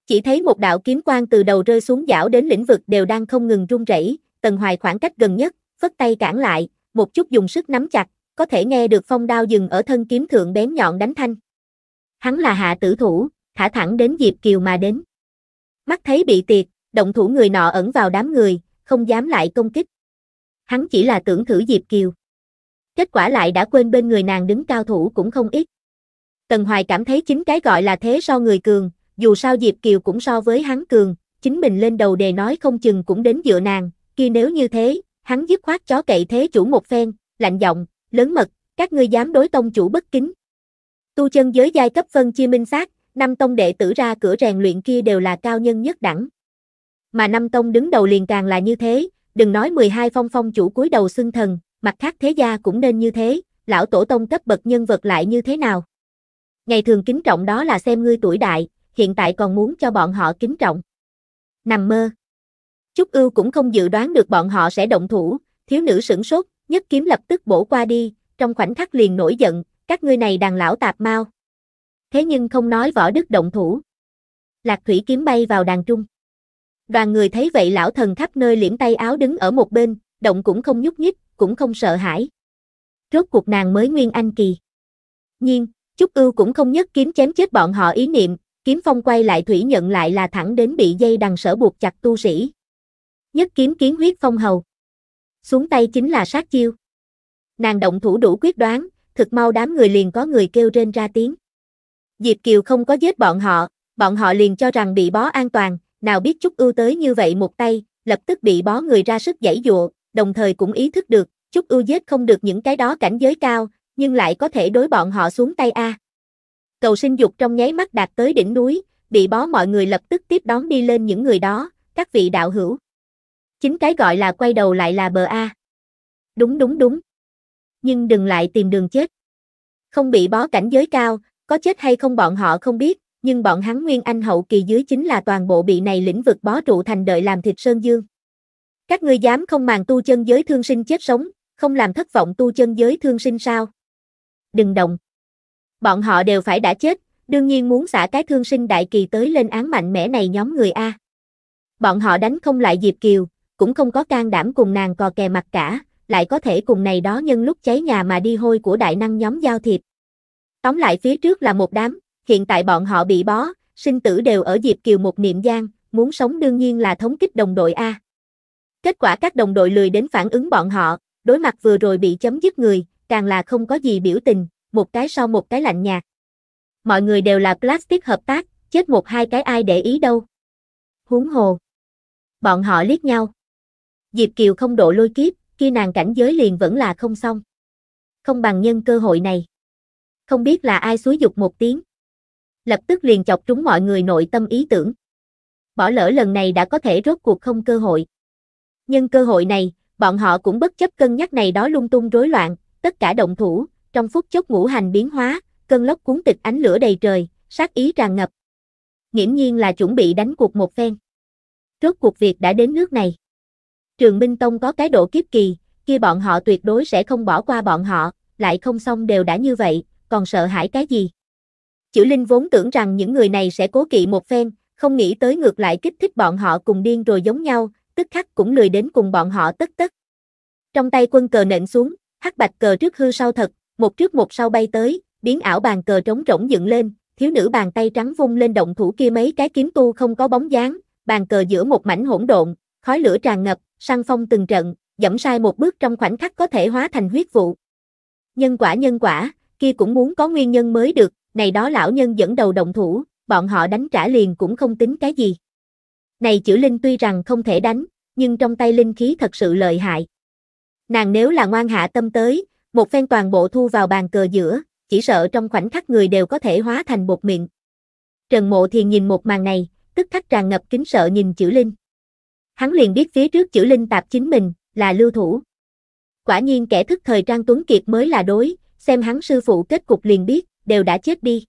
Chỉ thấy một đạo kiếm quang từ đầu rơi xuống dảo đến lĩnh vực đều đang không ngừng rung rẩy, tần hoài khoảng cách gần nhất, phất tay cản lại, một chút dùng sức nắm chặt, có thể nghe được phong đao dừng ở thân kiếm thượng bén nhọn đánh thanh. Hắn là hạ tử thủ, thả thẳng đến Diệp Kiều mà đến. Mắt thấy bị tiệt, động thủ người nọ ẩn vào đám người, không dám lại công kích. Hắn chỉ là tưởng thử Diệp Kiều. Kết quả lại đã quên bên người nàng đứng cao thủ cũng không ít. Tần Hoài cảm thấy chính cái gọi là thế so người cường, dù sao Diệp Kiều cũng so với hắn cường, chính mình lên đầu đề nói không chừng cũng đến dựa nàng, kia nếu như thế, hắn dứt khoát chó cậy thế chủ một phen, lạnh giọng, lớn mật, các ngươi dám đối tông chủ bất kính. Tu chân giới giai cấp phân chia minh xác, năm tông đệ tử ra cửa rèn luyện kia đều là cao nhân nhất đẳng mà năm tông đứng đầu liền càng là như thế, đừng nói 12 phong phong chủ cúi đầu xưng thần, mặt khác thế gia cũng nên như thế, lão tổ tông cấp bậc nhân vật lại như thế nào. Ngày thường kính trọng đó là xem ngươi tuổi đại, hiện tại còn muốn cho bọn họ kính trọng. Nằm mơ. Chúc ưu cũng không dự đoán được bọn họ sẽ động thủ, thiếu nữ sửng sốt, nhất kiếm lập tức bổ qua đi, trong khoảnh khắc liền nổi giận, các ngươi này đàn lão tạp mau. Thế nhưng không nói võ đức động thủ. Lạc thủy kiếm bay vào đàn trung. Đoàn người thấy vậy lão thần khắp nơi liễm tay áo đứng ở một bên, động cũng không nhúc nhích, cũng không sợ hãi. Rốt cuộc nàng mới nguyên anh kỳ. Nhiên, Chúc Ưu cũng không nhất kiếm chém chết bọn họ ý niệm, kiếm phong quay lại thủy nhận lại là thẳng đến bị dây đằng sở buộc chặt tu sĩ. Nhất kiếm kiến huyết phong hầu. Xuống tay chính là sát chiêu. Nàng động thủ đủ quyết đoán, thực mau đám người liền có người kêu rên ra tiếng. Diệp Kiều không có giết bọn họ, bọn họ liền cho rằng bị bó an toàn, nào biết Trúc Ưu tới như vậy một tay, lập tức bị bó người ra sức giãy dụa, đồng thời cũng ý thức được, Trúc Ưu giết không được những cái đó cảnh giới cao, nhưng lại có thể đối bọn họ xuống tay a. Cầu sinh dục trong nháy mắt đạt tới đỉnh núi, bị bó mọi người lập tức tiếp đón đi lên những người đó, các vị đạo hữu. Chính cái gọi là quay đầu lại là bờ a. Đúng đúng đúng. Nhưng đừng lại tìm đường chết. Không bị bó cảnh giới cao, có chết hay không bọn họ không biết, nhưng bọn hắn Nguyên Anh hậu kỳ dưới chính là toàn bộ bị này lĩnh vực bó trụ thành đợi làm thịt Sơn Dương. Các ngươi dám không màng tu chân giới thương sinh chết sống, không làm thất vọng tu chân giới thương sinh sao? Đừng động. Bọn họ đều phải đã chết, đương nhiên muốn xả cái thương sinh đại kỳ tới lên án mạnh mẽ này nhóm người A. Bọn họ đánh không lại Diệp Kiều, cũng không có can đảm cùng nàng cò kè mặt cả, lại có thể cùng này đó nhân lúc cháy nhà mà đi hôi của đại năng nhóm giao thiệp. Tóm lại phía trước là một đám, hiện tại bọn họ bị bó, sinh tử đều ở Diệp Kiều một niệm gian, muốn sống đương nhiên là thống kích đồng đội A. Kết quả các đồng đội lười đến phản ứng bọn họ, đối mặt vừa rồi bị chấm dứt người, càng là không có gì biểu tình, một cái sau một cái lạnh nhạt. Mọi người đều là plastic hợp tác, chết một hai cái ai để ý đâu. Huống hồ. Bọn họ liếc nhau. Diệp Kiều không độ lôi kiếp, kia nàng cảnh giới liền vẫn là không xong. Không bằng nhân cơ hội này. Không biết là ai xúi dục một tiếng lập tức liền chọc trúng mọi người nội tâm ý tưởng. Bỏ lỡ lần này đã có thể rốt cuộc không cơ hội. Nhưng cơ hội này, bọn họ cũng bất chấp cân nhắc này đó lung tung rối loạn, tất cả động thủ, trong phút chốc ngũ hành biến hóa, cơn lốc cuốn tịch ánh lửa đầy trời, sát ý tràn ngập. Nghiễm nhiên là chuẩn bị đánh cuộc một phen. Rốt cuộc việc đã đến nước này. Trường Minh Tông có cái độ kiếp kỳ, kia bọn họ tuyệt đối sẽ không bỏ qua bọn họ, lại không xong đều đã như vậy, còn sợ hãi cái gì. Chữ Linh vốn tưởng rằng những người này sẽ cố kỵ một phen, không nghĩ tới ngược lại kích thích bọn họ cùng điên rồi giống nhau, tức khắc cũng lười đến cùng bọn họ tất tất. Trong tay quân cờ nện xuống, hắc bạch cờ trước hư sau thật, một trước một sau bay tới, biến ảo bàn cờ trống rỗng dựng lên, thiếu nữ bàn tay trắng vung lên động thủ kia mấy cái kiếm tu không có bóng dáng, bàn cờ giữa một mảnh hỗn độn, khói lửa tràn ngập, săn phong từng trận, dẫm sai một bước trong khoảnh khắc có thể hóa thành huyết vụ. Nhân quả nhân quả, kia cũng muốn có nguyên nhân mới được, này đó lão nhân dẫn đầu động thủ, bọn họ đánh trả liền cũng không tính cái gì. Này chữ Linh tuy rằng không thể đánh, nhưng trong tay Linh khí thật sự lợi hại. Nàng nếu là ngoan hạ tâm tới, một phen toàn bộ thu vào bàn cờ giữa, chỉ sợ trong khoảnh khắc người đều có thể hóa thành bột miệng. Trần Mộ Thiền nhìn một màn này, tức khắc tràn ngập kính sợ nhìn chữ Linh. Hắn liền biết phía trước chữ Linh tạp chính mình, là lưu thủ. Quả nhiên kẻ thức thời Trang Tuấn Kiệt mới là đối, xem hắn sư phụ kết cục liền biết đều đã chết đi.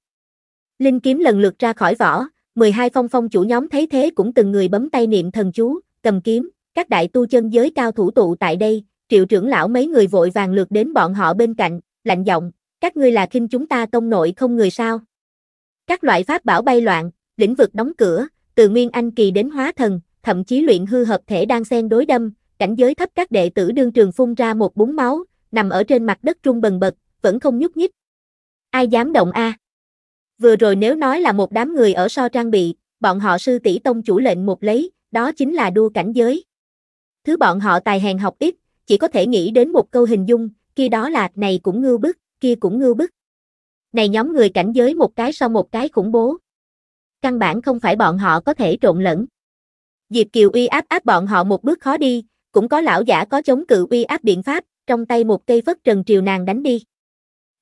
Linh kiếm lần lượt ra khỏi vỏ, 12 phong phong chủ nhóm thấy thế cũng từng người bấm tay niệm thần chú, cầm kiếm, các đại tu chân giới cao thủ tụ tại đây, triệu trưởng lão mấy người vội vàng lượt đến bọn họ bên cạnh, lạnh giọng, các ngươi là khinh chúng ta tông nội không người sao. Các loại pháp bảo bay loạn, lĩnh vực đóng cửa, từ nguyên anh kỳ đến hóa thần, thậm chí luyện hư hợp thể đang xen đối đâm, cảnh giới thấp các đệ tử đương trường phun ra một búng máu, nằm ở trên mặt đất trung bần bật, vẫn không nhúc nhích. Ai dám động a? À? Vừa rồi nếu nói là một đám người ở so trang bị, bọn họ sư tỷ tông chủ lệnh một lấy, đó chính là đua cảnh giới. Thứ bọn họ tài hèn học ít, chỉ có thể nghĩ đến một câu hình dung, kia đó là này cũng ngưu bức, kia cũng ngưu bức. Này nhóm người cảnh giới một cái sau một cái khủng bố. Căn bản không phải bọn họ có thể trộn lẫn. Diệp Kiều uy áp áp bọn họ một bước khó đi, cũng có lão giả có chống cự uy áp biện pháp, trong tay một cây phất trần triều nàng đánh đi.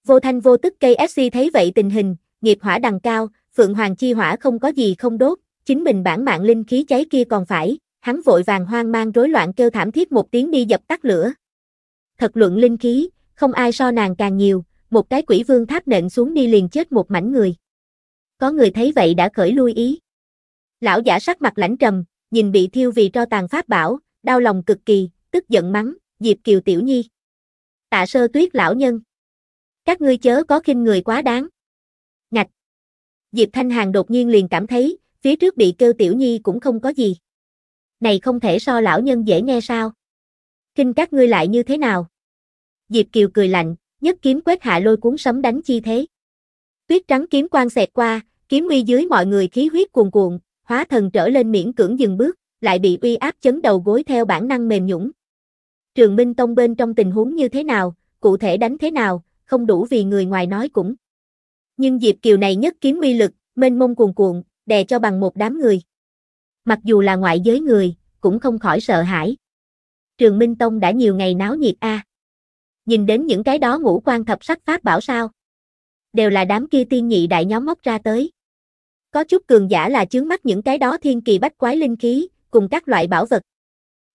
Vô thanh vô tức cây SC thấy vậy tình hình, nghiệp hỏa đằng cao, Phượng Hoàng chi hỏa không có gì không đốt, chính mình bản mạng linh khí cháy kia còn phải, hắn vội vàng hoang mang rối loạn kêu thảm thiết một tiếng đi dập tắt lửa. Thật luận linh khí, không ai so nàng càng nhiều, một cái quỷ vương tháp nện xuống đi liền chết một mảnh người. Có người thấy vậy đã khởi lui ý. Lão giả sắc mặt lãnh trầm, nhìn bị thiêu vì cho tàn pháp bảo, đau lòng cực kỳ, tức giận mắng, Diệp Kiều Tiểu Nhi. Tạ sơ tuyết lão nhân. Các ngươi chớ có khinh người quá đáng. Ngạch. Diệp Thanh Hàng đột nhiên liền cảm thấy, phía trước bị kêu tiểu nhi cũng không có gì. Này không thể so lão nhân dễ nghe sao? Kinh các ngươi lại như thế nào? Diệp Kiều cười lạnh, nhất kiếm quét hạ lôi cuốn sấm đánh chi thế. Tuyết trắng kiếm quang xẹt qua, kiếm uy dưới mọi người khí huyết cuồn cuộn, hóa thần trở lên miễn cưỡng dừng bước, lại bị uy áp chấn đầu gối theo bản năng mềm nhũng. Trường Minh Tông bên trong tình huống như thế nào, cụ thể đánh thế nào, không đủ vì người ngoài nói cũng. Nhưng Diệp Kiều này nhất kiếm uy lực, mênh mông cuồn cuộn, đè cho bằng một đám người. Mặc dù là ngoại giới người, cũng không khỏi sợ hãi. Trường Minh Tông đã nhiều ngày náo nhiệt a. À. Nhìn đến những cái đó ngũ quan thập sắc pháp bảo sao? Đều là đám kia tiên nhị đại nhóm móc ra tới. Có chút cường giả là chướng mắt những cái đó thiên kỳ bách quái linh khí, cùng các loại bảo vật.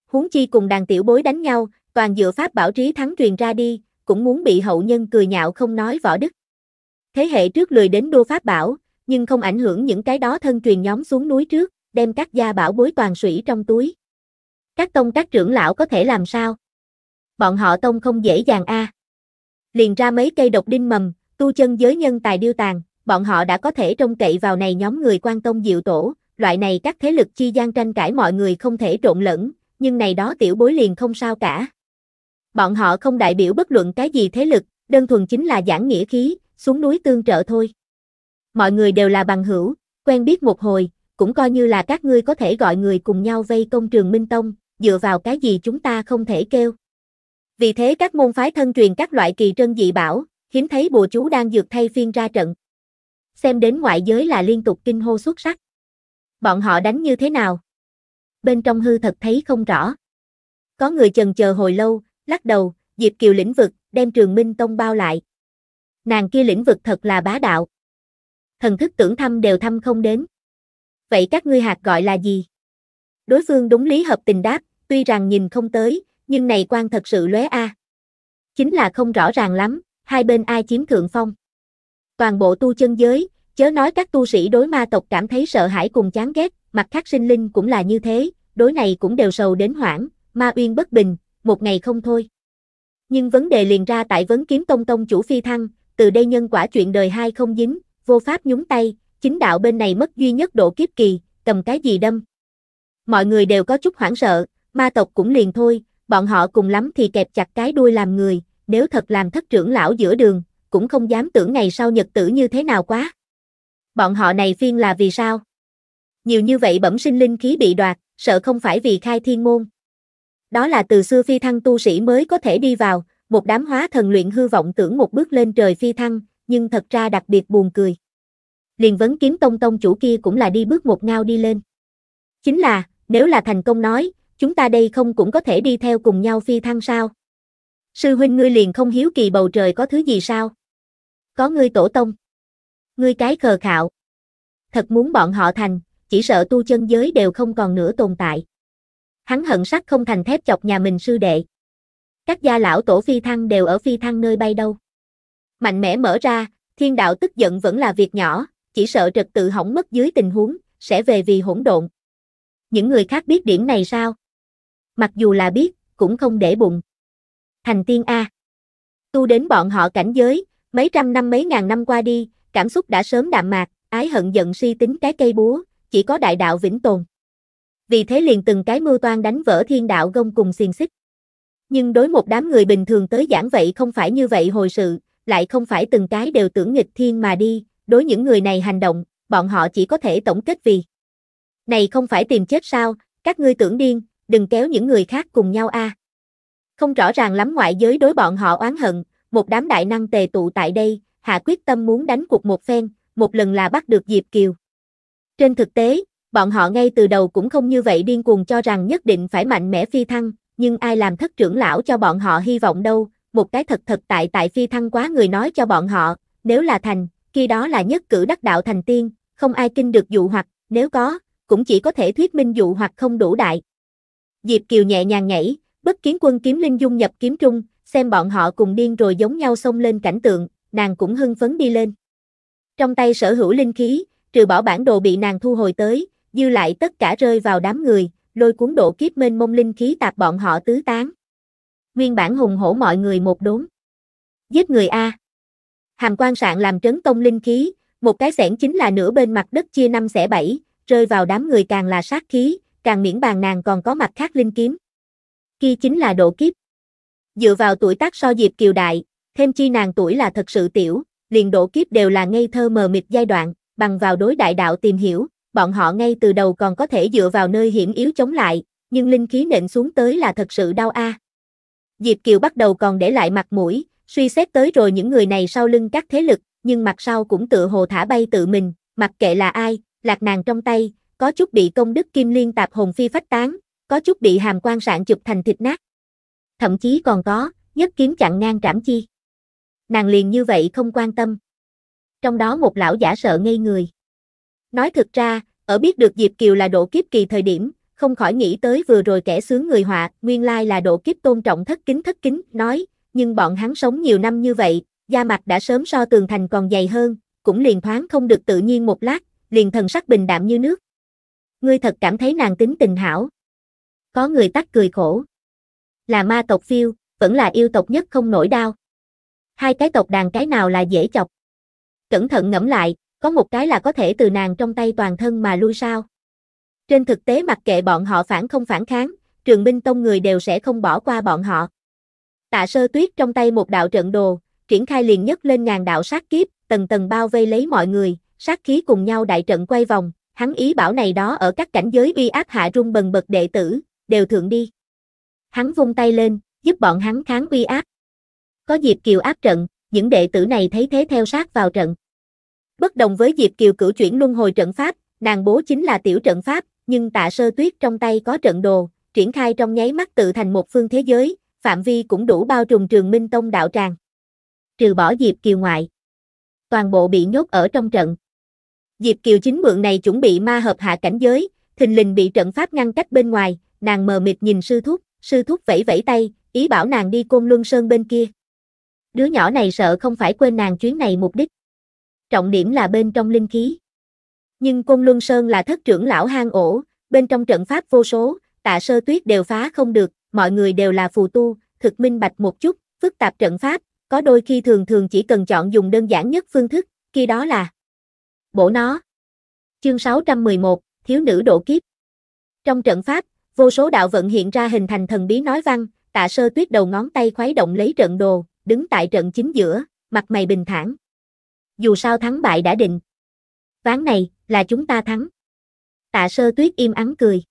Huống chi cùng đàn tiểu bối đánh nhau, toàn dựa pháp bảo trí thắng truyền ra đi, cũng muốn bị hậu nhân cười nhạo không nói võ đức. Thế hệ trước lười đến đô pháp bảo, nhưng không ảnh hưởng những cái đó thân truyền nhóm xuống núi trước, đem các gia bảo bối toàn sủy trong túi. Các tông các trưởng lão có thể làm sao? Bọn họ tông không dễ dàng a. Liền ra mấy cây độc đinh mầm, tu chân giới nhân tài điêu tàn, bọn họ đã có thể trông cậy vào này nhóm người quan tông diệu tổ, loại này các thế lực chi gian tranh cãi mọi người không thể trộn lẫn, nhưng này đó tiểu bối liền không sao cả bọn họ không đại biểu bất luận cái gì thế lực, đơn thuần chính là giảng nghĩa khí, xuống núi tương trợ thôi. Mọi người đều là bằng hữu, quen biết một hồi, cũng coi như là các ngươi có thể gọi người cùng nhau vây công trường Minh Tông, dựa vào cái gì chúng ta không thể kêu. Vì thế các môn phái thân truyền các loại kỳ trân dị bảo, hiếm thấy bùa chú đang dược thay phiên ra trận. Xem đến ngoại giới là liên tục kinh hô xuất sắc. Bọn họ đánh như thế nào? Bên trong hư thật thấy không rõ. Có người chần chờ hồi lâu, lắc đầu, Diệp Kiều lĩnh vực, đem Trường Minh Tông bao lại. Nàng kia lĩnh vực thật là bá đạo. Thần thức tưởng thăm đều thăm không đến. Vậy các ngươi hạt gọi là gì? Đối phương đúng lý hợp tình đáp, tuy rằng nhìn không tới, nhưng này quan thật sự lóe a. Chính là không rõ ràng lắm, hai bên ai chiếm thượng phong. Toàn bộ tu chân giới, chớ nói các tu sĩ đối ma tộc cảm thấy sợ hãi cùng chán ghét, mặt khác sinh linh cũng là như thế, đối này cũng đều sầu đến hoảng, ma uyên bất bình, một ngày không thôi. Nhưng vấn đề liền ra tại vấn kiếm tông tông chủ phi thăng, từ đây nhân quả chuyện đời hai không dính, vô pháp nhúng tay, chính đạo bên này mất duy nhất độ kiếp kỳ, cầm cái gì đâm. Mọi người đều có chút hoảng sợ, ma tộc cũng liền thôi, bọn họ cùng lắm thì kẹp chặt cái đuôi làm người, nếu thật làm thất trưởng lão giữa đường, cũng không dám tưởng ngày sau nhật tử như thế nào quá. Bọn họ này phiên là vì sao? Nhiều như vậy bẩm sinh linh khí bị đoạt, sợ không phải vì khai thiên môn. Đó là từ xưa phi thăng tu sĩ mới có thể đi vào, một đám hóa thần luyện hư vọng tưởng một bước lên trời phi thăng, nhưng thật ra đặc biệt buồn cười. Liền vấn kiếm tông tông chủ kia cũng là đi bước một ngao đi lên. Chính là, nếu là thành công nói, chúng ta đây không cũng có thể đi theo cùng nhau phi thăng sao? Sư huynh ngươi liền không hiếu kỳ bầu trời có thứ gì sao? Có ngươi tổ tông. Ngươi cái khờ khạo. Thật muốn bọn họ thành, chỉ sợ tu chân giới đều không còn nữa tồn tại hắn hận sắt không thành thép chọc nhà mình sư đệ. Các gia lão tổ phi thăng đều ở phi thăng nơi bay đâu. Mạnh mẽ mở ra, thiên đạo tức giận vẫn là việc nhỏ, chỉ sợ trật tự hỏng mất dưới tình huống, sẽ về vì hỗn độn. Những người khác biết điểm này sao? Mặc dù là biết, cũng không để bụng. Thành tiên A. Tu đến bọn họ cảnh giới, mấy trăm năm mấy ngàn năm qua đi, cảm xúc đã sớm đạm mạc, ái hận giận si tính cái cây búa, chỉ có đại đạo vĩnh tồn vì thế liền từng cái mưu toan đánh vỡ thiên đạo gông cùng xiềng xích. Nhưng đối một đám người bình thường tới giảng vậy không phải như vậy hồi sự, lại không phải từng cái đều tưởng nghịch thiên mà đi, đối những người này hành động, bọn họ chỉ có thể tổng kết vì. Này không phải tìm chết sao, các ngươi tưởng điên, đừng kéo những người khác cùng nhau a. Không rõ ràng lắm ngoại giới đối bọn họ oán hận, một đám đại năng tề tụ tại đây, hạ quyết tâm muốn đánh cuộc một phen, một lần là bắt được Diệp Kiều. Trên thực tế, bọn họ ngay từ đầu cũng không như vậy điên cuồng cho rằng nhất định phải mạnh mẽ phi thăng, nhưng ai làm thất trưởng lão cho bọn họ hy vọng đâu, một cái thật thật tại tại phi thăng quá người nói cho bọn họ, nếu là thành, khi đó là nhất cử đắc đạo thành tiên, không ai kinh được dụ hoặc, nếu có, cũng chỉ có thể thuyết minh dụ hoặc không đủ đại. Diệp Kiều nhẹ nhàng nhảy, bất kiến quân kiếm linh dung nhập kiếm trung, xem bọn họ cùng điên rồi giống nhau xông lên cảnh tượng, nàng cũng hưng phấn đi lên. Trong tay sở hữu linh khí, trừ bỏ bản đồ bị nàng thu hồi tới, dư lại tất cả rơi vào đám người, lôi cuốn độ kiếp mênh mông linh khí tạp bọn họ tứ tán. Nguyên bản hùng hổ mọi người một đốn. Giết người A. Hàm quan sạn làm trấn tông linh khí, một cái xẻng chính là nửa bên mặt đất chia năm xẻ bảy, rơi vào đám người càng là sát khí, càng miễn bàn nàng còn có mặt khác linh kiếm. Kia chính là độ kiếp. Dựa vào tuổi tác so dịp kiều đại, thêm chi nàng tuổi là thật sự tiểu, liền độ kiếp đều là ngây thơ mờ mịt giai đoạn, bằng vào đối đại đạo tìm hiểu, bọn họ ngay từ đầu còn có thể dựa vào nơi hiểm yếu chống lại, nhưng linh khí nện xuống tới là thật sự đau a. Diệp Kiều bắt đầu còn để lại mặt mũi, suy xét tới rồi những người này sau lưng các thế lực, nhưng mặt sau cũng tự hồ thả bay tự mình, mặc kệ là ai, lạc nàng trong tay, có chút bị công đức kim liên tạp hồn phi phách tán, có chút bị hàm quan sạn chụp thành thịt nát. Thậm chí còn có, nhất kiếm chặn ngang trảm chi. Nàng liền như vậy không quan tâm. Trong đó một lão giả sợ ngây người. Nói thực ra, ở biết được Diệp Kiều là độ kiếp kỳ thời điểm, không khỏi nghĩ tới vừa rồi kẻ sướng người họa, nguyên lai là độ kiếp tôn trọng thất kính thất kính, nói, nhưng bọn hắn sống nhiều năm như vậy, da mặt đã sớm so tường thành còn dày hơn, cũng liền thoáng không được tự nhiên một lát, liền thần sắc bình đạm như nước. Ngươi thật cảm thấy nàng tính tình hảo. Có người tắt cười khổ. Là ma tộc phiêu, vẫn là yêu tộc nhất không nổi đau. Hai cái tộc đàn cái nào là dễ chọc. Cẩn thận ngẫm lại, có một cái là có thể từ nàng trong tay toàn thân mà lui sao? Trên thực tế mặc kệ bọn họ phản không phản kháng, trường binh tông người đều sẽ không bỏ qua bọn họ. Tạ sơ tuyết trong tay một đạo trận đồ, triển khai liền nhất lên ngàn đạo sát kiếp, tầng tầng bao vây lấy mọi người, sát khí cùng nhau đại trận quay vòng, hắn ý bảo này đó ở các cảnh giới uy áp hạ rung bần bật đệ tử, đều thượng đi. Hắn vung tay lên, giúp bọn hắn kháng uy áp. Có dịp kiều áp trận, những đệ tử này thấy thế theo sát vào trận. Bất đồng với Diệp Kiều cử chuyển luân hồi trận pháp, nàng bố chính là tiểu trận pháp, nhưng tạ sơ tuyết trong tay có trận đồ, triển khai trong nháy mắt tự thành một phương thế giới, phạm vi cũng đủ bao trùm trường minh tông đạo tràng. Trừ bỏ Diệp Kiều ngoại. Toàn bộ bị nhốt ở trong trận. Diệp Kiều chính mượn này chuẩn bị ma hợp hạ cảnh giới, thình lình bị trận pháp ngăn cách bên ngoài, nàng mờ mịt nhìn sư thúc, sư thúc vẫy vẫy tay, ý bảo nàng đi côn luân sơn bên kia. Đứa nhỏ này sợ không phải quên nàng chuyến này mục đích trọng điểm là bên trong linh khí. Nhưng Côn Luân Sơn là thất trưởng lão hang ổ, bên trong trận pháp vô số, tạ sơ tuyết đều phá không được, mọi người đều là phù tu, thực minh bạch một chút, phức tạp trận pháp, có đôi khi thường thường chỉ cần chọn dùng đơn giản nhất phương thức, khi đó là bổ nó. Chương 611, Thiếu nữ độ kiếp. Trong trận pháp, vô số đạo vận hiện ra hình thành thần bí nói văn, tạ sơ tuyết đầu ngón tay khuấy động lấy trận đồ, đứng tại trận chính giữa, mặt mày bình thản, dù sao thắng bại đã định. Ván này, là chúng ta thắng. Tạ sơ tuyết im ắng cười.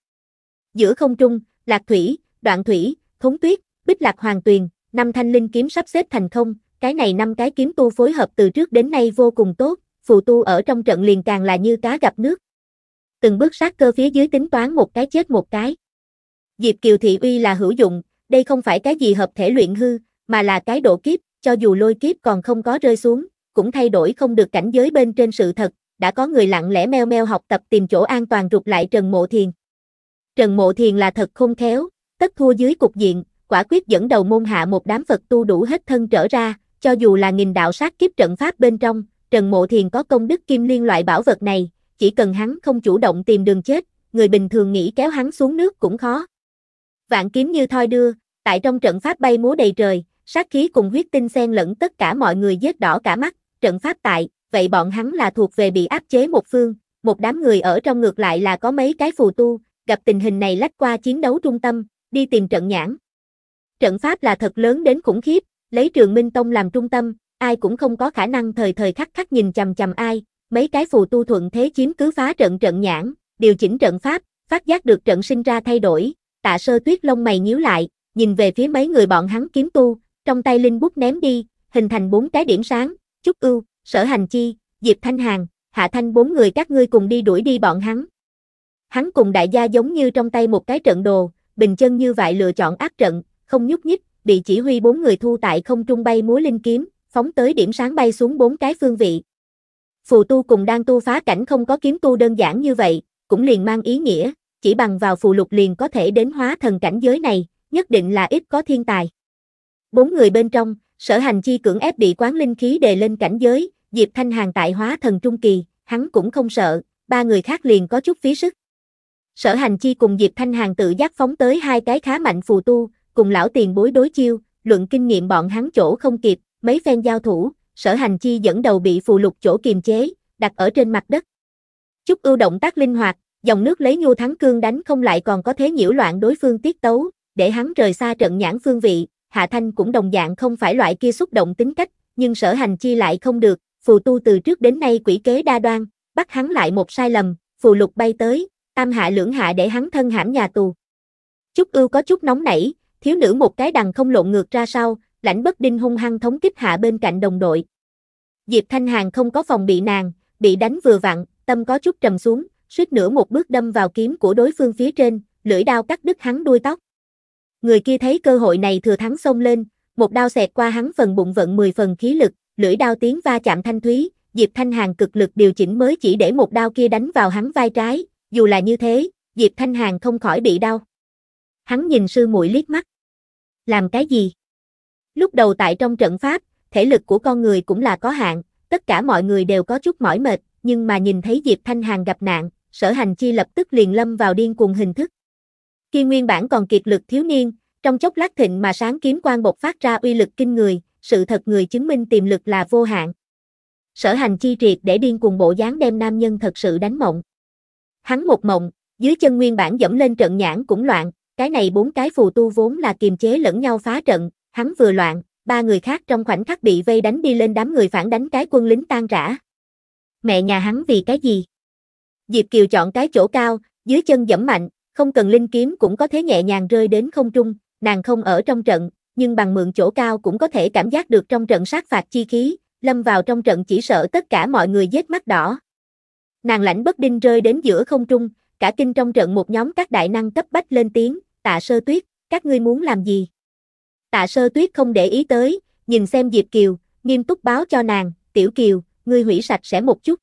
Giữa không trung, lạc thủy, đoạn thủy, thống tuyết, bích lạc hoàng tuyền, năm thanh linh kiếm sắp xếp thành không, cái này năm cái kiếm tu phối hợp từ trước đến nay vô cùng tốt, phù tu ở trong trận liền càng là như cá gặp nước. Từng bước sát cơ phía dưới tính toán một cái chết một cái. Diệp Kiều Thị Uy là hữu dụng, đây không phải cái gì hợp thể luyện hư, mà là cái độ kiếp, cho dù lôi kiếp còn không có rơi xuống, cũng thay đổi không được cảnh giới bên trên sự thật, đã có người lặng lẽ meo meo học tập tìm chỗ an toàn rụt lại Trần Mộ Thiền. Trần Mộ Thiền là thật không khéo, tất thua dưới cục diện, quả quyết dẫn đầu môn hạ một đám Phật tu đủ hết thân trở ra, cho dù là nghìn đạo sát kiếp trận pháp bên trong, Trần Mộ Thiền có công đức kim liên loại bảo vật này, chỉ cần hắn không chủ động tìm đường chết, người bình thường nghĩ kéo hắn xuống nước cũng khó. Vạn kiếm như thoi đưa, tại trong trận pháp bay múa đầy trời, sát khí cùng huyết tinh xen lẫn tất cả mọi người giết đỏ cả mắt, trận pháp tại, vậy bọn hắn là thuộc về bị áp chế một phương, một đám người ở trong ngược lại là có mấy cái phù tu, gặp tình hình này lách qua chiến đấu trung tâm, đi tìm trận nhãn. Trận pháp là thật lớn đến khủng khiếp, lấy trường Minh Tông làm trung tâm, ai cũng không có khả năng thời thời khắc khắc nhìn chằm chằm ai, mấy cái phù tu thuận thế chiếm cứ phá trận trận nhãn, điều chỉnh trận pháp, phát giác được trận sinh ra thay đổi, tạ sơ tuyết lông mày nhíu lại, nhìn về phía mấy người bọn hắn kiếm tu, trong tay Linh bút ném đi, hình thành bốn cái điểm sáng, Trúc Ưu, Sở Hành Chi, Diệp Thanh Hàng, Hạ Thanh bốn người các ngươi cùng đi đuổi đi bọn hắn. Hắn cùng đại gia giống như trong tay một cái trận đồ, bình chân như vậy lựa chọn ác trận, không nhúc nhích, bị chỉ huy bốn người thu tại không trung bay múa linh kiếm, phóng tới điểm sáng bay xuống bốn cái phương vị. Phù tu cùng đang tu phá cảnh không có kiếm tu đơn giản như vậy, cũng liền mang ý nghĩa, chỉ bằng vào phù lục liền có thể đến hóa thần cảnh giới này, nhất định là ít có thiên tài. Bốn người bên trong, sở hành chi cưỡng ép bị quán linh khí đề lên cảnh giới, Diệp Thanh Hàng tại hóa thần trung kỳ, hắn cũng không sợ, ba người khác liền có chút phí sức. Sở hành chi cùng Diệp Thanh Hàng tự giác phóng tới hai cái khá mạnh phù tu, cùng lão tiền bối đối chiêu, luận kinh nghiệm bọn hắn chỗ không kịp, mấy phen giao thủ, sở hành chi dẫn đầu bị phù lục chỗ kiềm chế, đặt ở trên mặt đất. Chút ưu động tác linh hoạt, dòng nước lấy nhu thắng cương đánh không lại còn có thế nhiễu loạn đối phương tiết tấu, để hắn rời xa trận nhãn phương vị, Hạ Thanh cũng đồng dạng không phải loại kia xúc động tính cách, nhưng sở hành chi lại không được, phù tu từ trước đến nay quỷ kế đa đoan, bắt hắn lại một sai lầm, phù lục bay tới, tam hạ lưỡng hạ để hắn thân hãm nhà tù. Chúc ưu có chút nóng nảy, thiếu nữ một cái đằng không lộn ngược ra sau, lãnh bất đinh hung hăng thống kích hạ bên cạnh đồng đội. Diệp Thanh Hàng không có phòng bị nàng, bị đánh vừa vặn, tâm có chút trầm xuống, suýt nữa một bước đâm vào kiếm của đối phương phía trên, lưỡi đao cắt đứt hắn đuôi tóc. Người kia thấy cơ hội này thừa thắng xông lên, một đao xẹt qua hắn phần bụng vận 10 phần khí lực, lưỡi đao tiếng va chạm thanh thúy, Diệp Thanh hàng cực lực điều chỉnh mới chỉ để một đao kia đánh vào hắn vai trái, dù là như thế, Diệp Thanh hàng không khỏi bị đau. Hắn nhìn sư muội liếc mắt. Làm cái gì? Lúc đầu tại trong trận pháp, thể lực của con người cũng là có hạn, tất cả mọi người đều có chút mỏi mệt, nhưng mà nhìn thấy Diệp Thanh hàng gặp nạn, sở hành chi lập tức liền lâm vào điên cuồng hình thức. Khi nguyên bản còn kiệt lực thiếu niên, trong chốc lát thịnh mà sáng kiếm quang bộc phát ra uy lực kinh người, sự thật người chứng minh tiềm lực là vô hạn. Sở hành chi triệt để điên cuồng bộ dáng đem nam nhân thật sự đánh mộng. Hắn một mộng, dưới chân nguyên bản dẫm lên trận nhãn cũng loạn, cái này bốn cái phù tu vốn là kiềm chế lẫn nhau phá trận, hắn vừa loạn, ba người khác trong khoảnh khắc bị vây đánh đi lên đám người phản đánh cái quân lính tan rã. Mẹ nhà hắn vì cái gì? Diệp Kiều chọn cái chỗ cao, dưới chân dẫm mạnh, không cần linh kiếm cũng có thể nhẹ nhàng rơi đến không trung, nàng không ở trong trận, nhưng bằng mượn chỗ cao cũng có thể cảm giác được trong trận sát phạt chi khí, lâm vào trong trận chỉ sợ tất cả mọi người giết mắt đỏ. Nàng lãnh bất đinh rơi đến giữa không trung, cả kinh trong trận một nhóm các đại năng cấp bách lên tiếng, tạ sơ tuyết, các ngươi muốn làm gì? Tạ sơ tuyết không để ý tới, nhìn xem Diệp Kiều, nghiêm túc báo cho nàng, tiểu Kiều, ngươi hủy sạch sẽ một chút.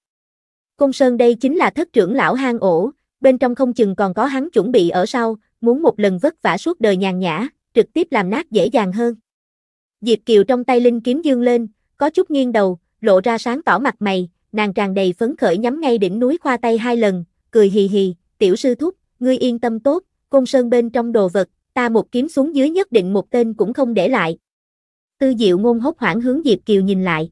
Công Sơn đây chính là thất trưởng lão hang ổ, bên trong không chừng còn có hắn chuẩn bị ở sau, muốn một lần vất vả suốt đời nhàn nhã, trực tiếp làm nát dễ dàng hơn. Diệp Kiều trong tay linh kiếm dương lên, có chút nghiêng đầu, lộ ra sáng tỏ mặt mày, nàng tràn đầy phấn khởi nhắm ngay đỉnh núi khoa tay hai lần, cười hì hì, tiểu sư thúc, ngươi yên tâm tốt, côn sơn bên trong đồ vật, ta một kiếm xuống dưới nhất định một tên cũng không để lại. Tư diệu ngôn hốt hoảng hướng Diệp Kiều nhìn lại.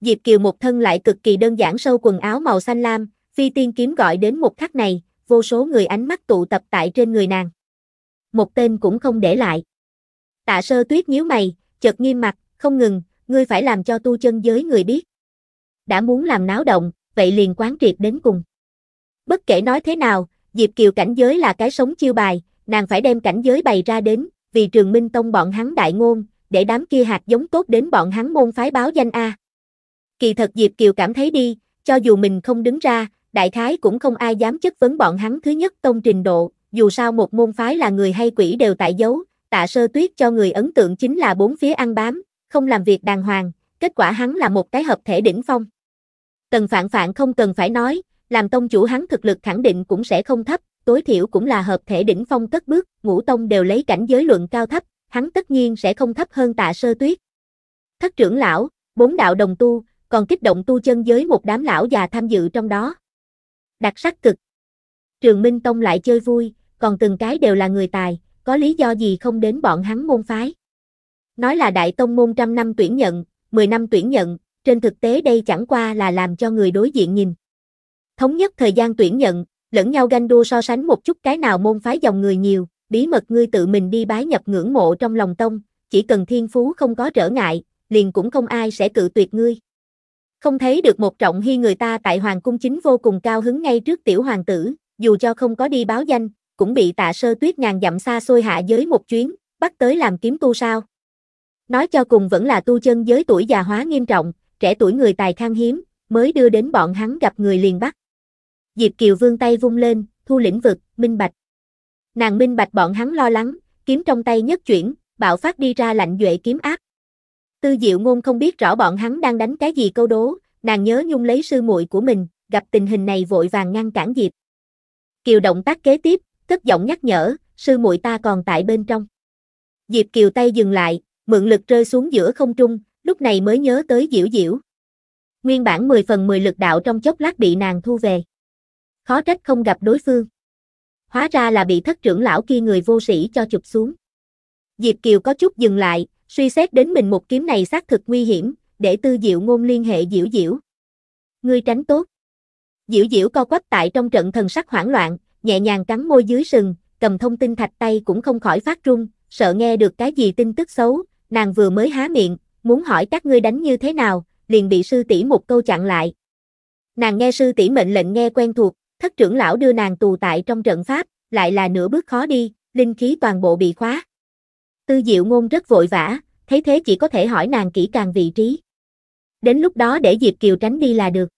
Diệp Kiều một thân lại cực kỳ đơn giản sâu quần áo màu xanh lam, Phi tiên kiếm gọi đến một khắc này, vô số người ánh mắt tụ tập tại trên người nàng. Một tên cũng không để lại. Tạ sơ tuyết nhíu mày, chợt nghiêm mặt, không ngừng, ngươi phải làm cho tu chân giới người biết. Đã muốn làm náo động, vậy liền quán triệt đến cùng. Bất kể nói thế nào, Diệp Kiều cảnh giới là cái sống chiêu bài, nàng phải đem cảnh giới bày ra đến, vì trường minh tông bọn hắn đại ngôn, để đám kia hạt giống tốt đến bọn hắn môn phái báo danh A. Kỳ thật Diệp Kiều cảm thấy đi, cho dù mình không đứng ra, đại khái cũng không ai dám chất vấn bọn hắn thứ nhất tông trình độ, dù sao một môn phái là người hay quỷ đều tại giấu, tạ sơ tuyết cho người ấn tượng chính là bốn phía ăn bám, không làm việc đàng hoàng, kết quả hắn là một cái hợp thể đỉnh phong. Tần phản phản không cần phải nói, làm tông chủ hắn thực lực khẳng định cũng sẽ không thấp, tối thiểu cũng là hợp thể đỉnh phong cất bước, ngũ tông đều lấy cảnh giới luận cao thấp, hắn tất nhiên sẽ không thấp hơn tạ sơ tuyết. Thất trưởng lão, bốn đạo đồng tu, còn kích động tu chân giới một đám lão già tham dự trong đó đặc sắc cực. Trường Minh Tông lại chơi vui, còn từng cái đều là người tài, có lý do gì không đến bọn hắn môn phái. Nói là đại tông môn trăm năm tuyển nhận, 10 năm tuyển nhận, trên thực tế đây chẳng qua là làm cho người đối diện nhìn. Thống nhất thời gian tuyển nhận, lẫn nhau ganh đua so sánh một chút cái nào môn phái dòng người nhiều, bí mật ngươi tự mình đi bái nhập ngưỡng mộ trong lòng tông, chỉ cần thiên phú không có trở ngại, liền cũng không ai sẽ cự tuyệt ngươi. Không thấy được một trọng hy người ta tại hoàng cung chính vô cùng cao hứng ngay trước tiểu hoàng tử, dù cho không có đi báo danh, cũng bị tạ sơ tuyết ngàn dặm xa xôi hạ giới một chuyến, bắt tới làm kiếm tu sao. Nói cho cùng vẫn là tu chân giới tuổi già hóa nghiêm trọng, trẻ tuổi người tài khan hiếm, mới đưa đến bọn hắn gặp người liền bắt. Diệp Kiều vương tay vung lên, thu lĩnh vực, minh bạch. Nàng minh bạch bọn hắn lo lắng, kiếm trong tay nhất chuyển, bạo phát đi ra lạnh duệ kiếm áp. Tư Diệu Ngôn không biết rõ bọn hắn đang đánh cái gì câu đố, nàng nhớ nhung lấy sư muội của mình, gặp tình hình này vội vàng ngăn cản Diệp. Kiều động tác kế tiếp, cất giọng nhắc nhở, sư muội ta còn tại bên trong. Diệp Kiều tay dừng lại, mượn lực rơi xuống giữa không trung, lúc này mới nhớ tới Diễu Diễu. Nguyên bản 10 phần 10 lực đạo trong chốc lát bị nàng thu về. Khó trách không gặp đối phương. Hóa ra là bị thất trưởng lão kia người vô sĩ cho chụp xuống. Diệp Kiều có chút dừng lại, Suy xét đến mình một kiếm này xác thực nguy hiểm, để tư diệu ngôn liên hệ diễu diễu. Ngươi tránh tốt. Diễu diễu co quắp tại trong trận thần sắc hoảng loạn, nhẹ nhàng cắn môi dưới sừng, cầm thông tin thạch tay cũng không khỏi phát run, sợ nghe được cái gì tin tức xấu, nàng vừa mới há miệng, muốn hỏi các ngươi đánh như thế nào, liền bị sư tỷ một câu chặn lại. Nàng nghe sư tỷ mệnh lệnh nghe quen thuộc, thất trưởng lão đưa nàng tù tại trong trận pháp, lại là nửa bước khó đi, linh khí toàn bộ bị khóa. Tư Diệu Ngôn rất vội vã, thấy thế chỉ có thể hỏi nàng kỹ càng vị trí. Đến lúc đó để Diệp Kiều tránh đi là được.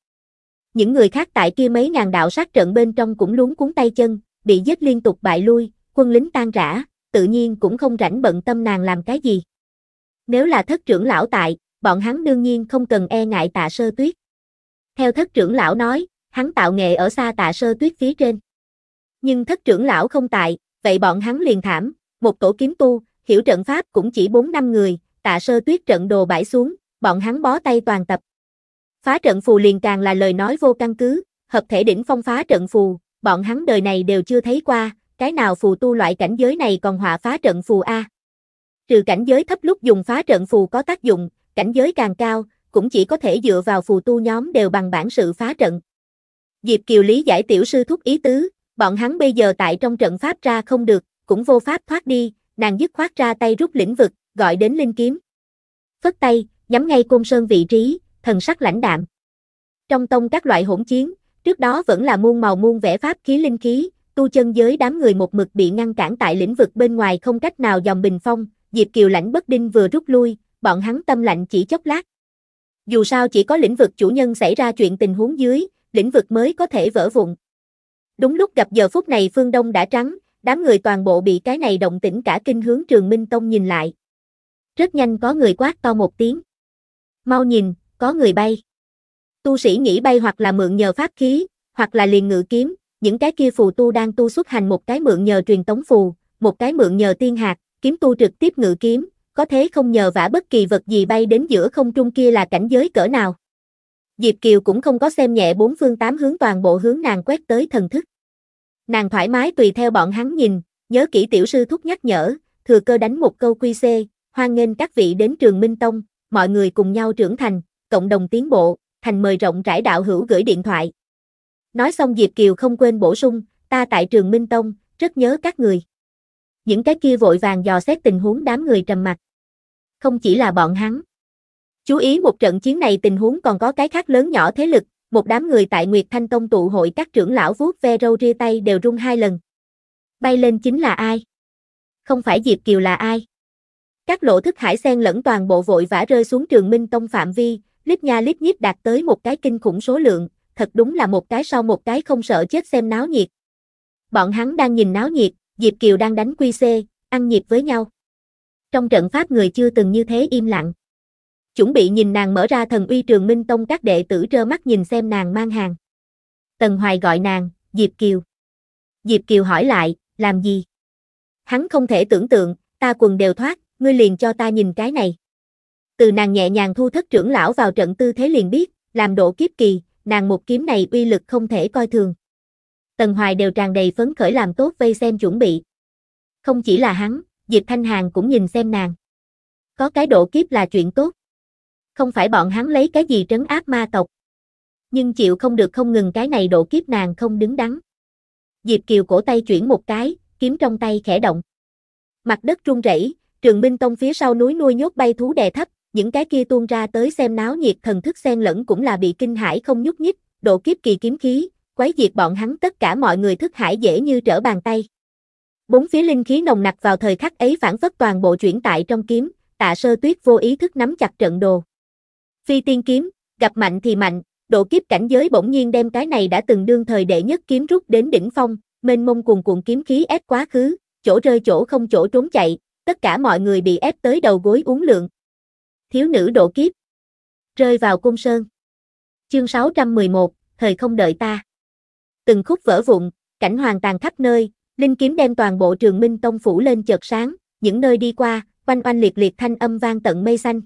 Những người khác tại kia mấy ngàn đạo sát trận bên trong cũng luống cuốn tay chân, bị giết liên tục bại lui, quân lính tan rã, tự nhiên cũng không rảnh bận tâm nàng làm cái gì. Nếu là thất trưởng lão tại, bọn hắn đương nhiên không cần e ngại tạ sơ tuyết. Theo thất trưởng lão nói, hắn tạo nghệ ở xa tạ sơ tuyết phía trên. Nhưng thất trưởng lão không tại, vậy bọn hắn liền thảm, một tổ kiếm tu, hiểu trận pháp cũng chỉ 4 năm người, tạ sơ tuyết trận đồ bãi xuống, bọn hắn bó tay toàn tập. Phá trận phù liền càng là lời nói vô căn cứ, hợp thể đỉnh phong phá trận phù, bọn hắn đời này đều chưa thấy qua, cái nào phù tu loại cảnh giới này còn họa phá trận phù A. Trừ cảnh giới thấp lúc dùng phá trận phù có tác dụng, cảnh giới càng cao, cũng chỉ có thể dựa vào phù tu nhóm đều bằng bản sự phá trận. Diệp Kiều lý giải tiểu sư thúc ý tứ, bọn hắn bây giờ tại trong trận pháp ra không được, cũng vô pháp thoát đi, nàng dứt khoát ra tay rút lĩnh vực, gọi đến linh kiếm. Phất tay, nhắm ngay côn sơn vị trí, thần sắc lãnh đạm. Trong tông các loại hỗn chiến, trước đó vẫn là muôn màu muôn vẻ pháp khí linh khí, tu chân giới đám người một mực bị ngăn cản tại lĩnh vực bên ngoài không cách nào dòng bình phong, Diệp Kiều lãnh bất đinh vừa rút lui, bọn hắn tâm lạnh chỉ chốc lát. Dù sao chỉ có lĩnh vực chủ nhân xảy ra chuyện tình huống dưới, lĩnh vực mới có thể vỡ vụn. Đúng lúc gặp giờ phút này phương Đông đã trắng, Đám người toàn bộ bị cái này động tĩnh cả kinh hướng trường Minh Tông nhìn lại. Rất nhanh có người quát to một tiếng. Mau nhìn, có người bay. Tu sĩ nghĩ bay hoặc là mượn nhờ pháp khí, hoặc là liền ngự kiếm, những cái kia phù tu đang tu xuất hành một cái mượn nhờ truyền tống phù, một cái mượn nhờ tiên hạt, kiếm tu trực tiếp ngự kiếm, có thế không nhờ vả bất kỳ vật gì bay đến giữa không trung kia là cảnh giới cỡ nào. Diệp Kiều cũng không có xem nhẹ bốn phương tám hướng toàn bộ hướng nàng quét tới thần thức. Nàng thoải mái tùy theo bọn hắn nhìn, nhớ kỹ tiểu sư thúc nhắc nhở, thừa cơ đánh một câu quy xê, hoan nghênh các vị đến trường Minh Tông, mọi người cùng nhau trưởng thành, cộng đồng tiến bộ, thành mời rộng rãi đạo hữu gửi điện thoại. Nói xong Diệp Kiều không quên bổ sung, ta tại trường Minh Tông, rất nhớ các người. Những cái kia vội vàng dò xét tình huống đám người trầm mặt. Không chỉ là bọn hắn. Chú ý một trận chiến này tình huống còn có cái khác lớn nhỏ thế lực, một đám người tại Nguyệt Thanh Tông tụ hội các trưởng lão vuốt ve râu ria tay đều rung hai lần. Bay lên chính là ai? Không phải Diệp Kiều là ai? Các lộ thức hải sen lẫn toàn bộ vội vã rơi xuống trường Minh Tông phạm vi, lít nha lít nhít đạt tới một cái kinh khủng số lượng, thật đúng là một cái sau một cái không sợ chết xem náo nhiệt. Bọn hắn đang nhìn náo nhiệt, Diệp Kiều đang đánh quy xê, ăn nhịp với nhau. Trong trận pháp người chưa từng như thế im lặng chuẩn bị nhìn nàng mở ra thần uy trường minh tông các đệ tử trơ mắt nhìn xem nàng mang hàng. Tần Hoài gọi nàng, Diệp Kiều. Diệp Kiều hỏi lại, làm gì? Hắn không thể tưởng tượng, ta quần đều thoát, ngươi liền cho ta nhìn cái này. Từ nàng nhẹ nhàng thu thất trưởng lão vào trận tư thế liền biết, làm độ kiếp kỳ, nàng một kiếm này uy lực không thể coi thường. Tần Hoài đều tràn đầy phấn khởi làm tốt vây xem chuẩn bị. Không chỉ là hắn, Diệp Thanh Hàng cũng nhìn xem nàng. Có cái độ kiếp là chuyện tốt không phải bọn hắn lấy cái gì trấn áp ma tộc. Nhưng chịu không được không ngừng cái này độ kiếp nàng không đứng đắn. Diệp Kiều cổ tay chuyển một cái, kiếm trong tay khẽ động. Mặt đất rung rẩy, trường minh tông phía sau núi nuôi nhốt bay thú đè thấp, những cái kia tuôn ra tới xem náo nhiệt thần thức xen lẫn cũng là bị kinh hãi không nhúc nhích, độ kiếp kỳ kiếm khí, quấy diệt bọn hắn tất cả mọi người thức hải dễ như trở bàn tay. Bốn phía linh khí nồng nặc vào thời khắc ấy phản phất toàn bộ chuyển tại trong kiếm, tạ sơ tuyết vô ý thức nắm chặt trận đồ. Phi tiên kiếm, gặp mạnh thì mạnh, độ kiếp cảnh giới bỗng nhiên đem cái này đã từng đương thời đệ nhất kiếm rút đến đỉnh phong, mênh mông cuồn cuộn kiếm khí ép quá khứ, chỗ rơi chỗ không chỗ trốn chạy, tất cả mọi người bị ép tới đầu gối uống lượng. Thiếu nữ độ kiếp. Rơi vào cung sơn. Chương 611, thời không đợi ta. Từng khúc vỡ vụn, cảnh hoàng tàn khắp nơi, linh kiếm đem toàn bộ trường minh tông phủ lên chợt sáng, những nơi đi qua, oanh oanh liệt liệt thanh âm vang tận mây xanh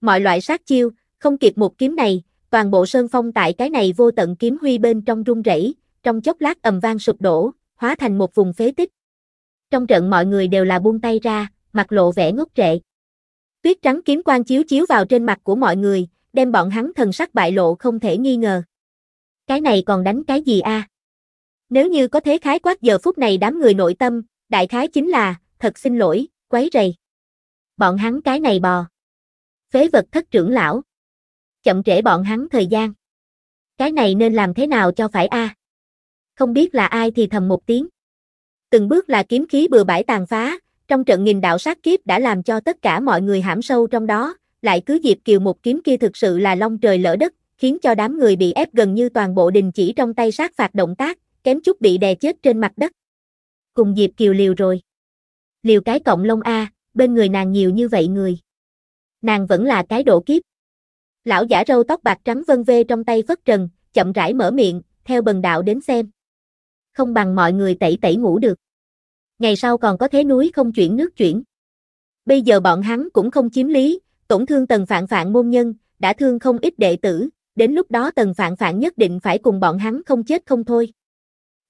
mọi loại sát chiêu, không kịp một kiếm này, toàn bộ sơn phong tại cái này vô tận kiếm huy bên trong rung rẩy, trong chốc lát ầm vang sụp đổ, hóa thành một vùng phế tích. Trong trận mọi người đều là buông tay ra, mặt lộ vẻ ngốc trệ. Tuyết trắng kiếm quang chiếu chiếu vào trên mặt của mọi người, đem bọn hắn thần sắc bại lộ không thể nghi ngờ. Cái này còn đánh cái gì a? Nếu như có thế khái quát giờ phút này đám người nội tâm, đại khái chính là, thật xin lỗi, quấy rầy. Bọn hắn cái này bò phế vật thất trưởng lão. Chậm trễ bọn hắn thời gian. Cái này nên làm thế nào cho phải a? Không biết là ai thì thầm một tiếng. Từng bước là kiếm khí bừa bãi tàn phá, trong trận nghìn đạo sát kiếp đã làm cho tất cả mọi người hãm sâu trong đó, lại cứ Diệp Kiều một kiếm kia thực sự là long trời lỡ đất, khiến cho đám người bị ép gần như toàn bộ đình chỉ trong tay sát phạt động tác, kém chút bị đè chết trên mặt đất. Cùng Diệp Kiều liều rồi. Liều cái cộng lông A, bên người nàng nhiều như vậy người nàng vẫn là cái độ kiếp. Lão giả râu tóc bạc trắng vân vê trong tay phất trần, chậm rãi mở miệng, theo bần đạo đến xem. Không bằng mọi người tẩy tẩy ngủ được. Ngày sau còn có thế núi không chuyển nước chuyển. Bây giờ bọn hắn cũng không chiếm lý, tổn thương tần phạn phạn môn nhân, đã thương không ít đệ tử, đến lúc đó tần phạn phạn nhất định phải cùng bọn hắn không chết không thôi.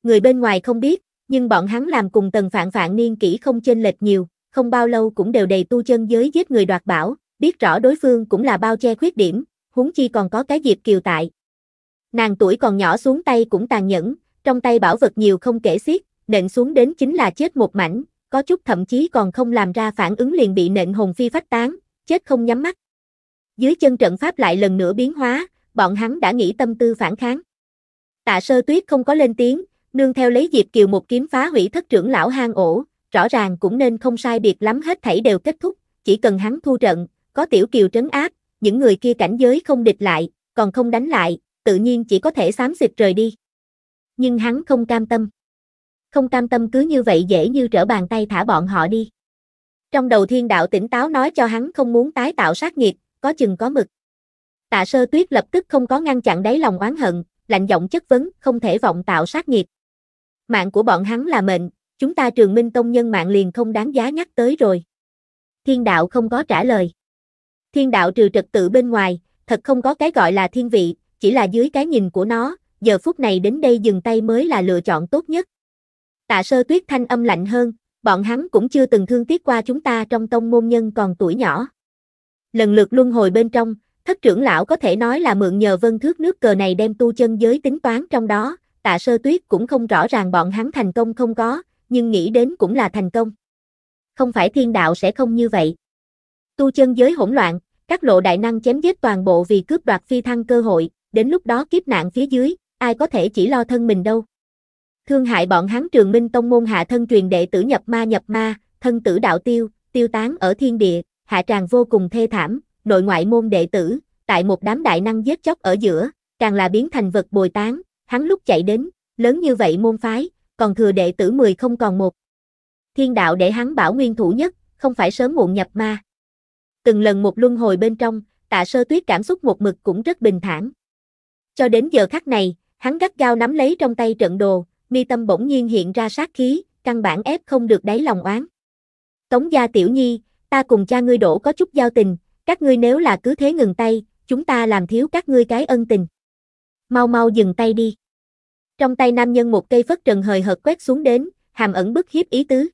Người bên ngoài không biết, nhưng bọn hắn làm cùng tần phạn phạn niên kỹ không chênh lệch nhiều, không bao lâu cũng đều đầy tu chân giới giết người đoạt bảo, biết rõ đối phương cũng là bao che khuyết điểm, huống chi còn có cái Diệp Kiều tại. Nàng tuổi còn nhỏ xuống tay cũng tàn nhẫn, trong tay bảo vật nhiều không kể xiết, nện xuống đến chính là chết một mảnh, có chút thậm chí còn không làm ra phản ứng liền bị nện hồn phi phách tán, chết không nhắm mắt. Dưới chân trận pháp lại lần nữa biến hóa, bọn hắn đã nghĩ tâm tư phản kháng. Tạ Sơ Tuyết không có lên tiếng, nương theo lấy Diệp Kiều một kiếm phá hủy thất trưởng lão hang ổ, rõ ràng cũng nên không sai biệt lắm hết thảy đều kết thúc, chỉ cần hắn thu trận, có tiểu kiều trấn áp, những người kia cảnh giới không địch lại, còn không đánh lại, tự nhiên chỉ có thể xám xịt rời đi. Nhưng hắn không cam tâm. Không cam tâm cứ như vậy dễ như trở bàn tay thả bọn họ đi. Trong đầu thiên đạo tỉnh táo nói cho hắn không muốn tái tạo sát nghiệp, có chừng có mực. Tạ sơ tuyết lập tức không có ngăn chặn đáy lòng oán hận, lạnh giọng chất vấn, không thể vọng tạo sát nghiệp. Mạng của bọn hắn là mệnh, chúng ta trường minh tông nhân mạng liền không đáng giá nhắc tới rồi. Thiên đạo không có trả lời. Thiên đạo trừ trật tự bên ngoài, thật không có cái gọi là thiên vị, chỉ là dưới cái nhìn của nó, giờ phút này đến đây dừng tay mới là lựa chọn tốt nhất. Tạ sơ tuyết thanh âm lạnh hơn, bọn hắn cũng chưa từng thương tiếc qua chúng ta trong tông môn nhân còn tuổi nhỏ. Lần lượt luân hồi bên trong, thất trưởng lão có thể nói là mượn nhờ vân thước nước cờ này đem tu chân giới tính toán trong đó, tạ sơ tuyết cũng không rõ ràng bọn hắn thành công không có, nhưng nghĩ đến cũng là thành công. Không phải thiên đạo sẽ không như vậy tu chân giới hỗn loạn, các lộ đại năng chém giết toàn bộ vì cướp đoạt phi thăng cơ hội, đến lúc đó kiếp nạn phía dưới, ai có thể chỉ lo thân mình đâu. Thương hại bọn hắn trường minh tông môn hạ thân truyền đệ tử nhập ma nhập ma, thân tử đạo tiêu, tiêu tán ở thiên địa, hạ tràng vô cùng thê thảm, nội ngoại môn đệ tử, tại một đám đại năng giết chóc ở giữa, càng là biến thành vật bồi tán, hắn lúc chạy đến, lớn như vậy môn phái, còn thừa đệ tử 10 không còn một. Thiên đạo để hắn bảo nguyên thủ nhất, không phải sớm muộn nhập ma từng lần một luân hồi bên trong, tạ sơ tuyết cảm xúc một mực cũng rất bình thản. Cho đến giờ khắc này, hắn gắt gao nắm lấy trong tay trận đồ, mi tâm bỗng nhiên hiện ra sát khí, căn bản ép không được đáy lòng oán. Tống gia tiểu nhi, ta cùng cha ngươi đổ có chút giao tình, các ngươi nếu là cứ thế ngừng tay, chúng ta làm thiếu các ngươi cái ân tình. Mau mau dừng tay đi. Trong tay nam nhân một cây phất trần hời hợt quét xuống đến, hàm ẩn bức hiếp ý tứ.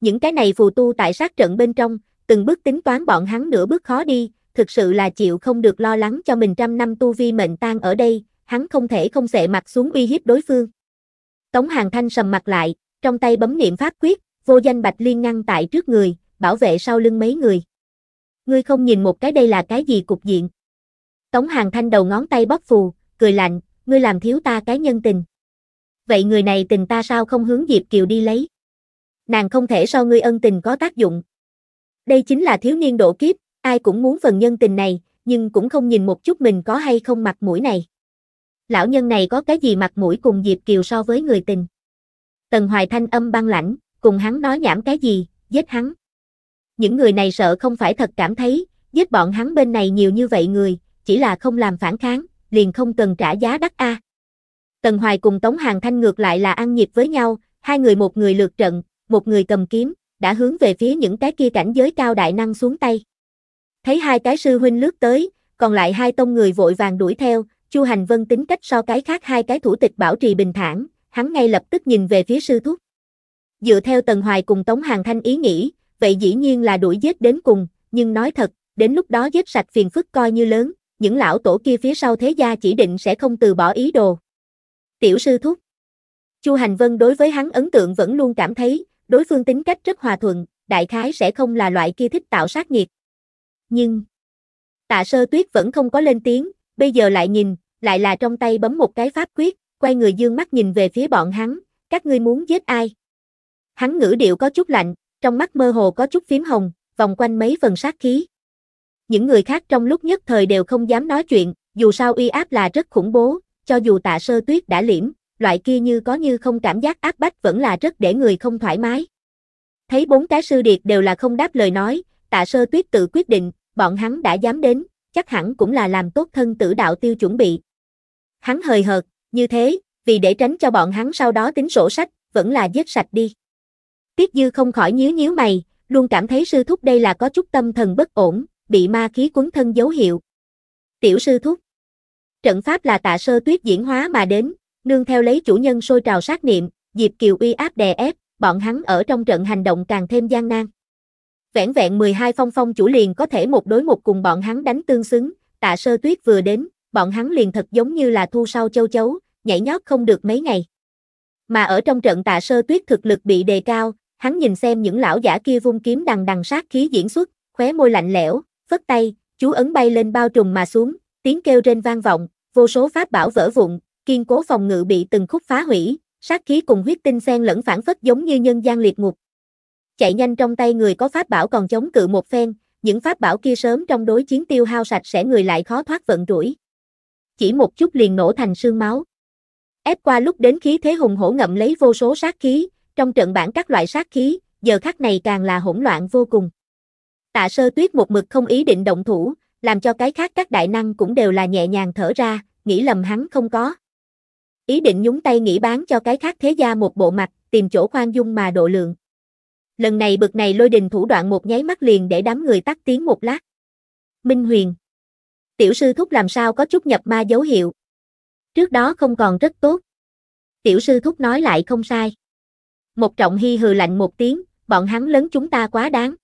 Những cái này phù tu tại sát trận bên trong, từng bước tính toán bọn hắn nửa bước khó đi, thực sự là chịu không được lo lắng cho mình trăm năm tu vi mệnh tan ở đây, hắn không thể không xệ mặt xuống uy hiếp đối phương. Tống Hàng Thanh sầm mặt lại, trong tay bấm niệm pháp quyết, vô danh bạch liên ngăn tại trước người, bảo vệ sau lưng mấy người. Ngươi không nhìn một cái đây là cái gì cục diện. Tống Hàng Thanh đầu ngón tay bóp phù, cười lạnh, ngươi làm thiếu ta cái nhân tình. Vậy người này tình ta sao không hướng Diệp Kiều đi lấy? Nàng không thể so ngươi ân tình có tác dụng, đây chính là thiếu niên độ kiếp, ai cũng muốn phần nhân tình này, nhưng cũng không nhìn một chút mình có hay không mặt mũi này. Lão nhân này có cái gì mặt mũi cùng Diệp Kiều so với người tình. Tần Hoài Thanh âm băng lãnh, cùng hắn nói nhảm cái gì, giết hắn. Những người này sợ không phải thật cảm thấy, giết bọn hắn bên này nhiều như vậy người, chỉ là không làm phản kháng, liền không cần trả giá đắt a. Tần Hoài cùng Tống Hàng Thanh ngược lại là ăn nhịp với nhau, hai người một người lượt trận, một người cầm kiếm, đã hướng về phía những cái kia cảnh giới cao đại năng xuống tay. Thấy hai cái sư huynh lướt tới, còn lại hai tông người vội vàng đuổi theo, Chu Hành Vân tính cách so cái khác hai cái thủ tịch bảo trì bình thản, hắn ngay lập tức nhìn về phía sư thúc. Dựa theo Tần Hoài cùng Tống Hàng Thanh ý nghĩ, vậy dĩ nhiên là đuổi giết đến cùng, nhưng nói thật, đến lúc đó giết sạch phiền phức coi như lớn, những lão tổ kia phía sau thế gia chỉ định sẽ không từ bỏ ý đồ. Tiểu sư thúc Chu Hành Vân đối với hắn ấn tượng vẫn luôn cảm thấy, đối phương tính cách rất hòa thuận, đại khái sẽ không là loại kia thích tạo sát nhiệt. Nhưng, tạ sơ tuyết vẫn không có lên tiếng, bây giờ lại nhìn, lại là trong tay bấm một cái pháp quyết, quay người dương mắt nhìn về phía bọn hắn, các ngươi muốn giết ai? Hắn ngữ điệu có chút lạnh, trong mắt mơ hồ có chút phím hồng, vòng quanh mấy phần sát khí. Những người khác trong lúc nhất thời đều không dám nói chuyện, dù sao uy áp là rất khủng bố, cho dù tạ sơ tuyết đã liễm, loại kia như có như không cảm giác áp bách vẫn là rất để người không thoải mái. Thấy bốn cái sư điệt đều là không đáp lời nói, tạ sơ tuyết tự quyết định, bọn hắn đã dám đến, chắc hẳn cũng là làm tốt thân tử đạo tiêu chuẩn bị. Hắn hời hợt, như thế, vì để tránh cho bọn hắn sau đó tính sổ sách, vẫn là giết sạch đi. Tiết dư không khỏi nhíu nhíu mày, luôn cảm thấy sư thúc đây là có chút tâm thần bất ổn, bị ma khí cuốn thân dấu hiệu. Tiểu sư thúc Trận pháp là tạ sơ tuyết diễn hóa mà đến, nương theo lấy chủ nhân sôi trào sát niệm, Diệp Kiều uy áp đè ép, bọn hắn ở trong trận hành động càng thêm gian nan. vẹn vẹn 12 phong phong chủ liền có thể một đối một cùng bọn hắn đánh tương xứng, tạ sơ tuyết vừa đến, bọn hắn liền thật giống như là thu sau châu chấu, nhảy nhót không được mấy ngày. Mà ở trong trận tạ sơ tuyết thực lực bị đề cao, hắn nhìn xem những lão giả kia vung kiếm đằng đằng sát khí diễn xuất, khóe môi lạnh lẽo, phất tay, chú ấn bay lên bao trùm mà xuống, tiếng kêu trên vang vọng, vô số pháp bảo vỡ vụn, kiên cố phòng ngự bị từng khúc phá hủy, sát khí cùng huyết tinh xen lẫn phản phất giống như nhân gian liệt ngục. Chạy nhanh trong tay người có pháp bảo còn chống cự một phen, những pháp bảo kia sớm trong đối chiến tiêu hao sạch sẽ người lại khó thoát vận rủi. Chỉ một chút liền nổ thành sương máu. Ép qua lúc đến khí thế hùng hổ ngậm lấy vô số sát khí, trong trận bản các loại sát khí, giờ khắc này càng là hỗn loạn vô cùng. Tạ sơ tuyết một mực không ý định động thủ, làm cho cái khác các đại năng cũng đều là nhẹ nhàng thở ra, nghĩ lầm hắn không có ý định nhúng tay nghĩ bán cho cái khác thế gia một bộ mặt, tìm chỗ khoan dung mà độ lượng. Lần này bực này lôi đình thủ đoạn một nháy mắt liền để đám người tắt tiếng một lát. Minh Huyền Tiểu sư thúc làm sao có chút nhập ma dấu hiệu. Trước đó không còn rất tốt. Tiểu sư thúc nói lại không sai. Một trọng hy hừ lạnh một tiếng, bọn hắn lớn chúng ta quá đáng.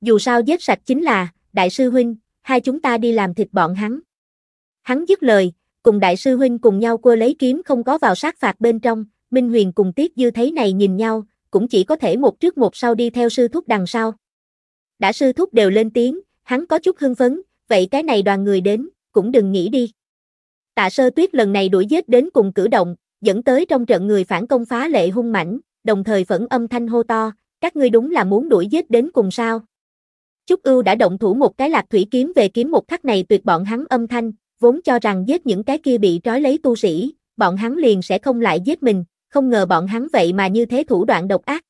Dù sao giết sạch chính là, đại sư huynh, hai chúng ta đi làm thịt bọn hắn. Hắn dứt lời, cùng đại sư huynh cùng nhau cua lấy kiếm không có vào sát phạt bên trong, Minh Huyền cùng Tiết Dư thấy này nhìn nhau, cũng chỉ có thể một trước một sau đi theo sư thúc đằng sau. Đã sư thúc đều lên tiếng, hắn có chút hưng phấn, vậy cái này đoàn người đến, cũng đừng nghĩ đi. Tạ sơ tuyết lần này đuổi giết đến cùng cử động, dẫn tới trong trận người phản công phá lệ hung mãnh, đồng thời phẫn âm thanh hô to, các ngươi đúng là muốn đuổi giết đến cùng sao. Chúc ưu đã động thủ một cái lạc thủy kiếm về kiếm một khắc này tuyệt bọn hắn âm thanh, vốn cho rằng giết những cái kia bị trói lấy tu sĩ, bọn hắn liền sẽ không lại giết mình, không ngờ bọn hắn vậy mà như thế thủ đoạn độc ác.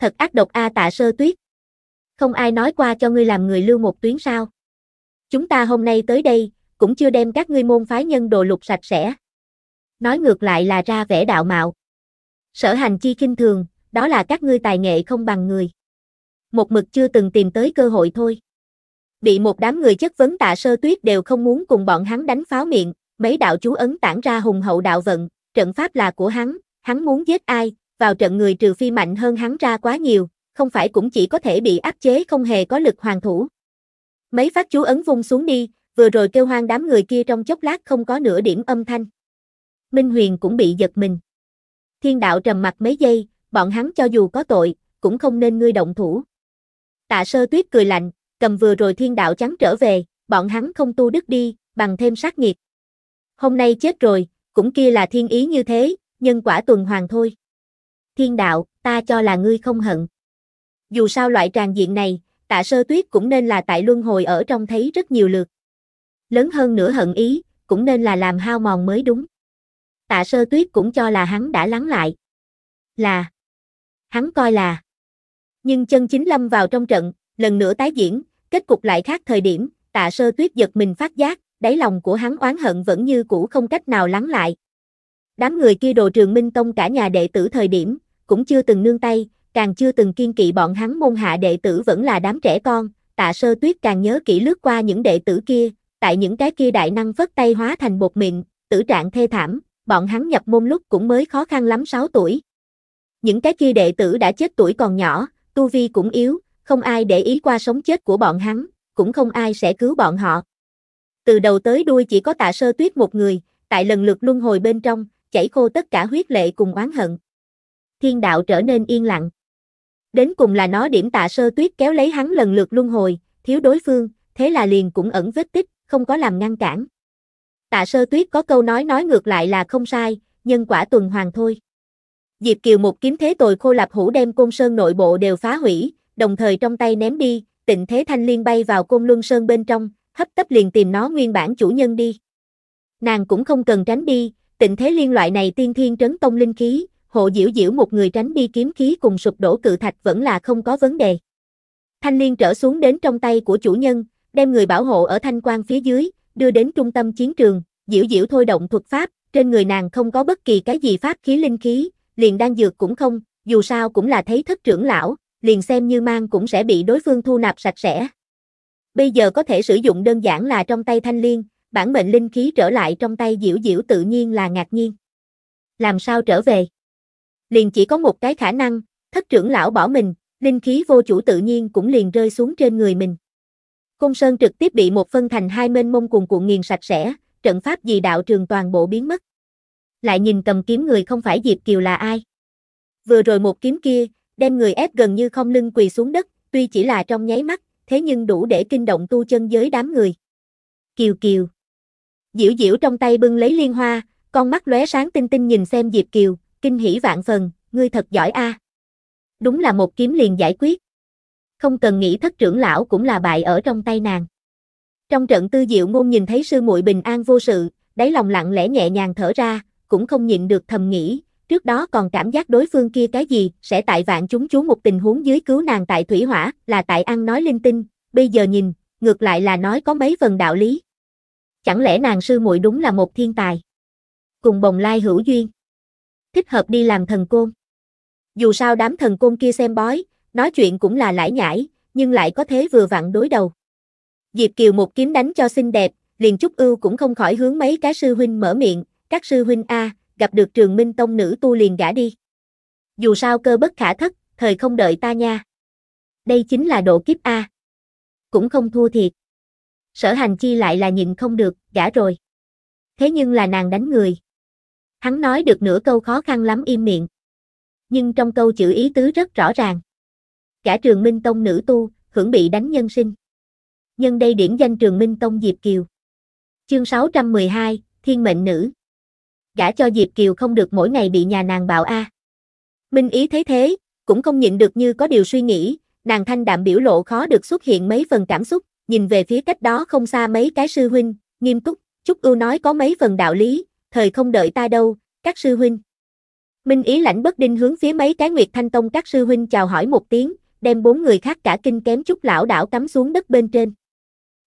Thật ác độc a tạ sơ tuyết. Không ai nói qua cho ngươi làm người lưu một tuyến sao. Chúng ta hôm nay tới đây, cũng chưa đem các ngươi môn phái nhân đồ lục sạch sẽ. Nói ngược lại là ra vẻ đạo mạo. Sở hành chi kinh thường, đó là các ngươi tài nghệ không bằng người. Một mực chưa từng tìm tới cơ hội thôi bị một đám người chất vấn tạ sơ tuyết đều không muốn cùng bọn hắn đánh pháo miệng, mấy đạo chú ấn tản ra hùng hậu đạo vận, trận pháp là của hắn, hắn muốn giết ai, vào trận người trừ phi mạnh hơn hắn ra quá nhiều, không phải cũng chỉ có thể bị áp chế không hề có lực hoàng thủ. Mấy phát chú ấn vung xuống đi, vừa rồi kêu hoang đám người kia trong chốc lát không có nửa điểm âm thanh. Minh Huyền cũng bị giật mình. Thiên đạo trầm mặt mấy giây, bọn hắn cho dù có tội, cũng không nên ngươi động thủ. Tạ sơ tuyết cười lạnh, cầm vừa rồi thiên đạo trắng trở về, bọn hắn không tu đức đi, bằng thêm sát nghiệp. Hôm nay chết rồi, cũng kia là thiên ý như thế, nhân quả tuần hoàn thôi. Thiên đạo, ta cho là ngươi không hận. Dù sao loại tràng diện này, tạ sơ tuyết cũng nên là tại luân hồi ở trong thấy rất nhiều lượt. Lớn hơn nữa hận ý, cũng nên là làm hao mòn mới đúng. Tạ sơ tuyết cũng cho là hắn đã lắng lại. Là. Hắn coi là. Nhưng chân chính lâm vào trong trận, lần nữa tái diễn, kết cục lại khác thời điểm, tạ sơ tuyết giật mình phát giác, đáy lòng của hắn oán hận vẫn như cũ không cách nào lắng lại. Đám người kia đồ trường minh tông cả nhà đệ tử thời điểm, cũng chưa từng nương tay, càng chưa từng kiên kỵ bọn hắn môn hạ đệ tử vẫn là đám trẻ con, tạ sơ tuyết càng nhớ kỹ lướt qua những đệ tử kia, tại những cái kia đại năng vất tay hóa thành bột miệng, tử trạng thê thảm, bọn hắn nhập môn lúc cũng mới khó khăn lắm 6 tuổi. Những cái kia đệ tử đã chết tuổi còn nhỏ, tu vi cũng yếu, không ai để ý qua sống chết của bọn hắn, cũng không ai sẽ cứu bọn họ. Từ đầu tới đuôi chỉ có tạ sơ tuyết một người, tại lần lượt luân hồi bên trong, chảy khô tất cả huyết lệ cùng oán hận. Thiên đạo trở nên yên lặng. Đến cùng là nó điểm tạ sơ tuyết kéo lấy hắn lần lượt luân hồi, thiếu đối phương, thế là liền cũng ẩn vết tích, không có làm ngăn cản. Tạ sơ tuyết có câu nói nói ngược lại là không sai, nhân quả tuần hoàn thôi. Diệp Kiều một kiếm thế tồi khô lạp hủ đem côn sơn nội bộ đều phá hủy, đồng thời trong tay ném đi, tịnh thế thanh liên bay vào côn luân sơn bên trong, hấp tấp liền tìm nó nguyên bản chủ nhân đi. Nàng cũng không cần tránh đi, tịnh thế liên loại này tiên thiên trấn tông linh khí, hộ diễu diễu một người tránh đi kiếm khí cùng sụp đổ cự thạch vẫn là không có vấn đề. Thanh liên trở xuống đến trong tay của chủ nhân, đem người bảo hộ ở thanh quan phía dưới, đưa đến trung tâm chiến trường, diễu diễu thôi động thuật pháp, trên người nàng không có bất kỳ cái gì pháp khí linh khí, liền đang dược cũng không, dù sao cũng là thấy thất trưởng lão, liền xem như mang cũng sẽ bị đối phương thu nạp sạch sẽ. Bây giờ có thể sử dụng đơn giản là trong tay thanh liên, bản mệnh linh khí trở lại trong tay diễu diễu tự nhiên là ngạc nhiên. Làm sao trở về? Liền chỉ có một cái khả năng, thất trưởng lão bỏ mình, linh khí vô chủ tự nhiên cũng liền rơi xuống trên người mình. Cung Sơn trực tiếp bị một phân thành hai mênh mông cuồn cuộn nghiền sạch sẽ, trận pháp gì đạo trường toàn bộ biến mất. Lại nhìn cầm kiếm người không phải Diệp Kiều là ai. Vừa rồi một kiếm kia, đem người ép gần như không lưng quỳ xuống đất, tuy chỉ là trong nháy mắt, thế nhưng đủ để kinh động tu chân giới đám người. Kiều Kiều Diễu Diễu trong tay bưng lấy liên hoa, con mắt lóe sáng tinh tinh nhìn xem Diệp Kiều, kinh hỉ vạn phần, ngươi thật giỏi a. À. Đúng là một kiếm liền giải quyết. Không cần nghĩ thất trưởng lão cũng là bại ở trong tay nàng. Trong trận tư diệu ngôn nhìn thấy sư muội bình an vô sự, đáy lòng lặng lẽ nhẹ nhàng thở ra, cũng không nhịn được thầm nghĩ, trước đó còn cảm giác đối phương kia cái gì, sẽ tại vạn chúng chú một tình huống dưới cứu nàng tại thủy hỏa, là tại ăn nói linh tinh, bây giờ nhìn, ngược lại là nói có mấy phần đạo lý. Chẳng lẽ nàng sư muội đúng là một thiên tài? Cùng bồng lai hữu duyên. Thích hợp đi làm thần côn. Dù sao đám thần côn kia xem bói, nói chuyện cũng là lãi nhải, nhưng lại có thế vừa vặn đối đầu. Diệp Kiều một kiếm đánh cho xinh đẹp, liền Trúc Ưu cũng không khỏi hướng mấy cái sư huynh mở miệng, các sư huynh A, gặp được trường minh tông nữ tu liền gả đi. Dù sao cơ bất khả thất, thời không đợi ta nha. Đây chính là độ kiếp A. Cũng không thua thiệt. Sở hành chi lại là nhịn không được, gả rồi. Thế nhưng là nàng đánh người. Hắn nói được nửa câu khó khăn lắm im miệng. Nhưng trong câu chữ ý tứ rất rõ ràng. Gả trường minh tông nữ tu, hưởng bị đánh nhân sinh. Nhân đây điển danh trường minh tông Diệp Kiều. Chương 612, Thiên mệnh nữ gả cho Diệp Kiều không được mỗi ngày bị nhà nàng bạo a. Minh Ý thấy thế, cũng không nhịn được như có điều suy nghĩ, nàng thanh đạm biểu lộ khó được xuất hiện mấy phần cảm xúc, nhìn về phía cách đó không xa mấy cái sư huynh, nghiêm túc, Trúc Ưu nói có mấy phần đạo lý, thời không đợi ta đâu, các sư huynh. Minh Ý lãnh bất đinh hướng phía mấy cái Nguyệt Thanh Tông các sư huynh chào hỏi một tiếng, đem bốn người khác cả kinh kém chút lão đảo cắm xuống đất bên trên.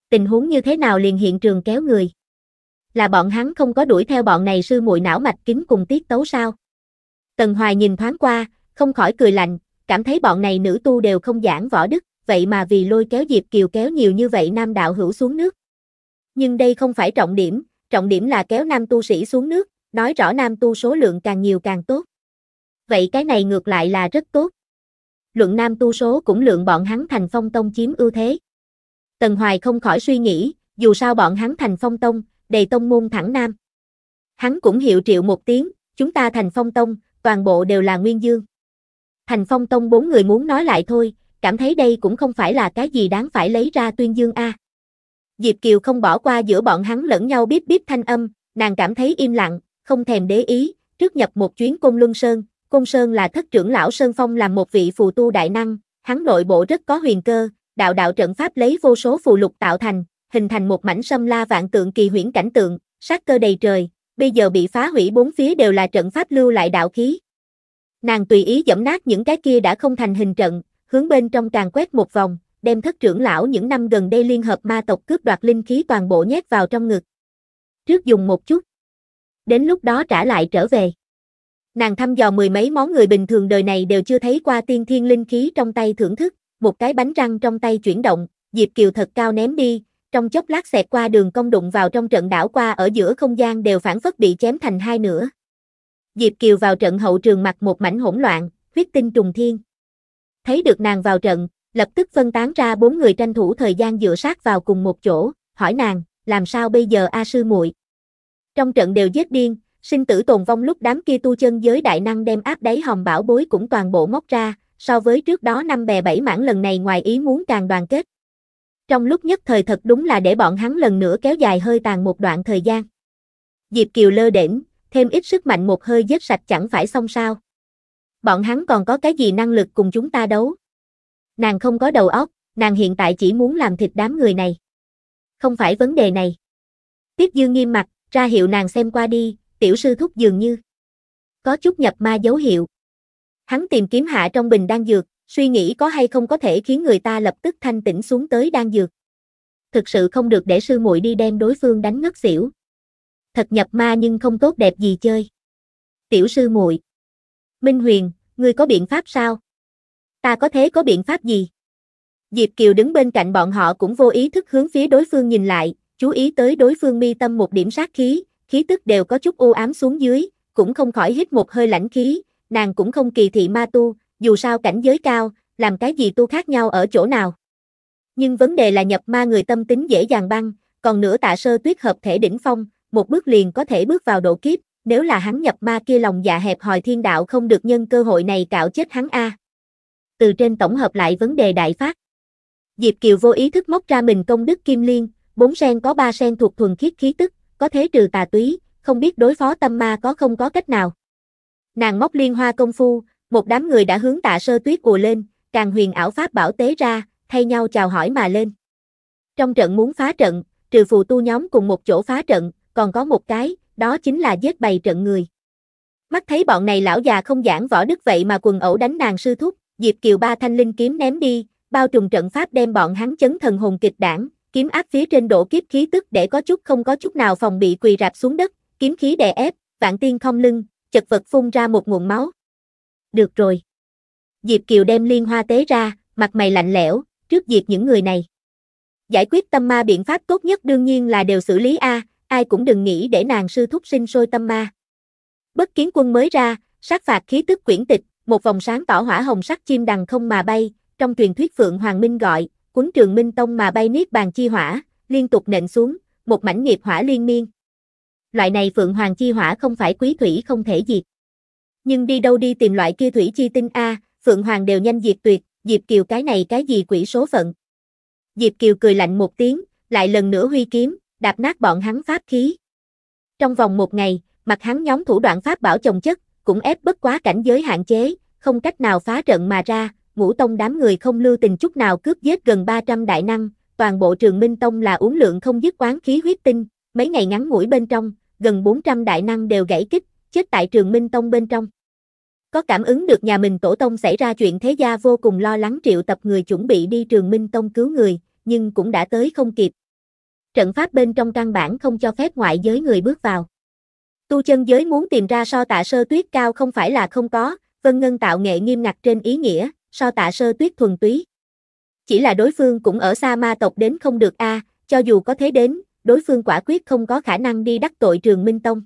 Tình huống như thế nào liền hiện trường kéo người là bọn hắn không có đuổi theo bọn này sư muội não mạch kính cùng tiết tấu sao. Tần Hoài nhìn thoáng qua, không khỏi cười lạnh, cảm thấy bọn này nữ tu đều không giảng võ đức, vậy mà vì lôi kéo Diệp Kiều kéo nhiều như vậy nam đạo hữu xuống nước. Nhưng đây không phải trọng điểm, trọng điểm là kéo nam tu sĩ xuống nước, nói rõ nam tu số lượng càng nhiều càng tốt. Vậy cái này ngược lại là rất tốt. Luận nam tu số cũng lượng bọn hắn thành phong tông chiếm ưu thế. Tần Hoài không khỏi suy nghĩ, dù sao bọn hắn thành phong tông, đầy tông môn thẳng nam. Hắn cũng hiệu triệu một tiếng, chúng ta thành phong tông, toàn bộ đều là nguyên dương. Thành phong tông bốn người muốn nói lại thôi, cảm thấy đây cũng không phải là cái gì đáng phải lấy ra tuyên dương a. À. Diệp Kiều không bỏ qua giữa bọn hắn lẫn nhau bíp bíp thanh âm, nàng cảm thấy im lặng, không thèm để ý, trước nhập một chuyến cung Luân Sơn, cung Sơn là thất trưởng lão Sơn Phong làm một vị phù tu đại năng, hắn nội bộ rất có huyền cơ, đạo đạo trận pháp lấy vô số phù lục tạo thành, hình thành một mảnh sâm la vạn tượng kỳ huyễn cảnh tượng, sát cơ đầy trời, bây giờ bị phá hủy bốn phía đều là trận pháp lưu lại đạo khí. Nàng tùy ý dẫm nát những cái kia đã không thành hình trận, hướng bên trong càng quét một vòng, đem thất trưởng lão những năm gần đây liên hợp ma tộc cướp đoạt linh khí toàn bộ nhét vào trong ngực. Trước dùng một chút. Đến lúc đó trả lại trở về. Nàng thăm dò mười mấy món người bình thường đời này đều chưa thấy qua tiên thiên linh khí trong tay thưởng thức, một cái bánh răng trong tay chuyển động, Diệp Kiều thật cao ném đi, trong chốc lát xẹt qua đường công đụng vào trong trận đảo qua ở giữa không gian đều phản phất bị chém thành hai nửa. Diệp Kiều vào trận hậu trường mặt một mảnh hỗn loạn, huyết tinh trùng thiên. Thấy được nàng vào trận, lập tức phân tán ra bốn người tranh thủ thời gian dựa sát vào cùng một chỗ, hỏi nàng, làm sao bây giờ A sư muội? Trong trận đều giết điên, sinh tử tồn vong lúc đám kia tu chân giới đại năng đem áp đáy hòm bảo bối cũng toàn bộ móc ra, so với trước đó năm bè bảy mảng lần này ngoài ý muốn càng đoàn kết. Trong lúc nhất thời thật đúng là để bọn hắn lần nữa kéo dài hơi tàn một đoạn thời gian. Diệp Kiều lơ đễnh, thêm ít sức mạnh một hơi giết sạch chẳng phải xong sao. Bọn hắn còn có cái gì năng lực cùng chúng ta đấu. Nàng không có đầu óc, nàng hiện tại chỉ muốn làm thịt đám người này. Không phải vấn đề này. Tiết Dương nghiêm mặt, ra hiệu nàng xem qua đi, tiểu sư thúc dường như. Có chút nhập ma dấu hiệu. Hắn tìm kiếm hạ trong bình đang dược, suy nghĩ có hay không có thể khiến người ta lập tức thanh tĩnh xuống tới đang dược. Thực sự không được để sư muội đi đem đối phương đánh ngất xỉu. Thật nhập ma nhưng không tốt đẹp gì chơi. Tiểu sư muội. Minh Huyền, ngươi có biện pháp sao? Ta có thế có biện pháp gì? Diệp Kiều đứng bên cạnh bọn họ cũng vô ý thức hướng phía đối phương nhìn lại, chú ý tới đối phương mi tâm một điểm sát khí, khí tức đều có chút u ám xuống dưới, cũng không khỏi hít một hơi lãnh khí, nàng cũng không kỳ thị ma tu, dù sao cảnh giới cao, làm cái gì tu khác nhau ở chỗ nào. Nhưng vấn đề là nhập ma người tâm tính dễ dàng băng, còn nữa tạ sơ tuyết hợp thể đỉnh phong, một bước liền có thể bước vào độ kiếp, nếu là hắn nhập ma kia lòng dạ hẹp hòi thiên đạo không được nhân cơ hội này cạo chết hắn a. Từ trên tổng hợp lại vấn đề đại phát. Diệp Kiều vô ý thức móc ra mình công đức kim liên, bốn sen có ba sen thuộc thuần khiết khí tức, có thế trừ tà túy, không biết đối phó tâm ma có không có cách nào. Nàng móc liên hoa công phu, một đám người đã hướng tạ sơ tuyết cùa lên, càng huyền ảo pháp bảo tế ra, thay nhau chào hỏi mà lên. Trong trận muốn phá trận, trừ phù tu nhóm cùng một chỗ phá trận, còn có một cái, đó chính là giết bày trận người. Mắt thấy bọn này lão già không giảng võ đức vậy mà quần ẩu đánh nàng sư thúc, Diệp Kiều ba thanh linh kiếm ném đi, bao trùm trận pháp đem bọn hắn chấn thần hồn kịch đảng, kiếm áp phía trên đổ kiếp khí tức để có chút không có chút nào phòng bị quỳ rạp xuống đất, kiếm khí đè ép, vạn tiên không lưng, chật vật phun ra một nguồn máu được rồi. Diệp Kiều đem liên hoa tế ra, mặt mày lạnh lẽo, trước diệt những người này. Giải quyết tâm ma biện pháp tốt nhất đương nhiên là đều xử lý A, ai cũng đừng nghĩ để nàng sư thúc sinh sôi tâm ma. Bất kiến quân mới ra, sát phạt khí tức quyển tịch, một vòng sáng tỏ hỏa hồng sắc chim đằng không mà bay, trong truyền thuyết Phượng Hoàng Minh gọi, cuốn trường Minh Tông mà bay niết bàn chi hỏa, liên tục nện xuống, một mảnh nghiệp hỏa liên miên. Loại này Phượng Hoàng chi hỏa không phải quý thủy không thể diệt nhưng đi đâu đi tìm loại kia thủy chi tinh a, Phượng Hoàng đều nhanh diệt tuyệt, Diệp Kiều cái này cái gì quỷ số phận. Diệp Kiều cười lạnh một tiếng, lại lần nữa huy kiếm, đạp nát bọn hắn pháp khí. Trong vòng một ngày, mặt hắn nhóm thủ đoạn pháp bảo chồng chất, cũng ép bất quá cảnh giới hạn chế, không cách nào phá trận mà ra, ngũ tông đám người không lưu tình chút nào cướp giết gần 300 đại năng, toàn bộ trường Minh Tông là uống lượng không dứt quán khí huyết tinh, mấy ngày ngắn ngủi bên trong, gần 400 đại năng đều gãy kích, chết tại trường Minh Tông bên trong. Có cảm ứng được nhà mình tổ tông xảy ra chuyện thế gia vô cùng lo lắng triệu tập người chuẩn bị đi trường Minh Tông cứu người, nhưng cũng đã tới không kịp. Trận pháp bên trong căn bản không cho phép ngoại giới người bước vào. Tu chân giới muốn tìm ra so tạ sơ tuyết cao không phải là không có, Vân Ngân tạo nghệ nghiêm ngặt trên ý nghĩa, so tạ sơ tuyết thuần túy. Chỉ là đối phương cũng ở xa ma tộc đến không được a cho dù có thế đến, đối phương quả quyết không có khả năng đi đắc tội trường Minh Tông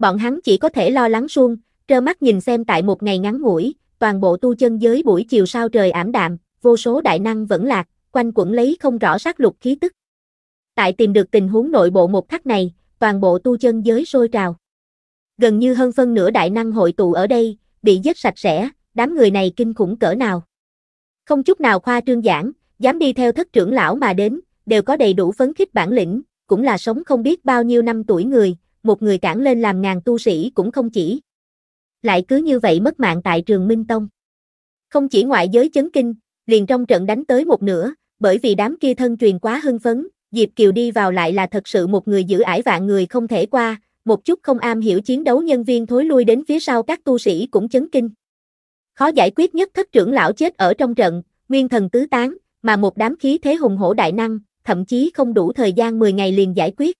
bọn hắn chỉ có thể lo lắng suông, trơ mắt nhìn xem tại một ngày ngắn ngủi, toàn bộ tu chân giới buổi chiều sao trời ảm đạm, vô số đại năng vẫn lạc, quanh quẩn lấy không rõ sát lục khí tức. Tại tìm được tình huống nội bộ một khắc này, toàn bộ tu chân giới sôi trào. Gần như hơn phân nửa đại năng hội tụ ở đây, bị giết sạch sẽ, đám người này kinh khủng cỡ nào. Không chút nào khoa trương giảng, dám đi theo thất trưởng lão mà đến, đều có đầy đủ phấn khích bản lĩnh, cũng là sống không biết bao nhiêu năm tuổi người, một người cản lên làm ngàn tu sĩ cũng không chỉ. Lại cứ như vậy mất mạng tại trường Minh Tông. Không chỉ ngoại giới chấn kinh, liền trong trận đánh tới một nửa, bởi vì đám kia thân truyền quá hưng phấn, Diệp Kiều đi vào lại là thật sự một người giữ ải vạn người không thể qua, một chút không am hiểu chiến đấu nhân viên thối lui đến phía sau các tu sĩ cũng chấn kinh. Khó giải quyết nhất thất trưởng lão chết ở trong trận, nguyên thần tứ tán, mà một đám khí thế hùng hổ đại năng, thậm chí không đủ thời gian 10 ngày liền giải quyết.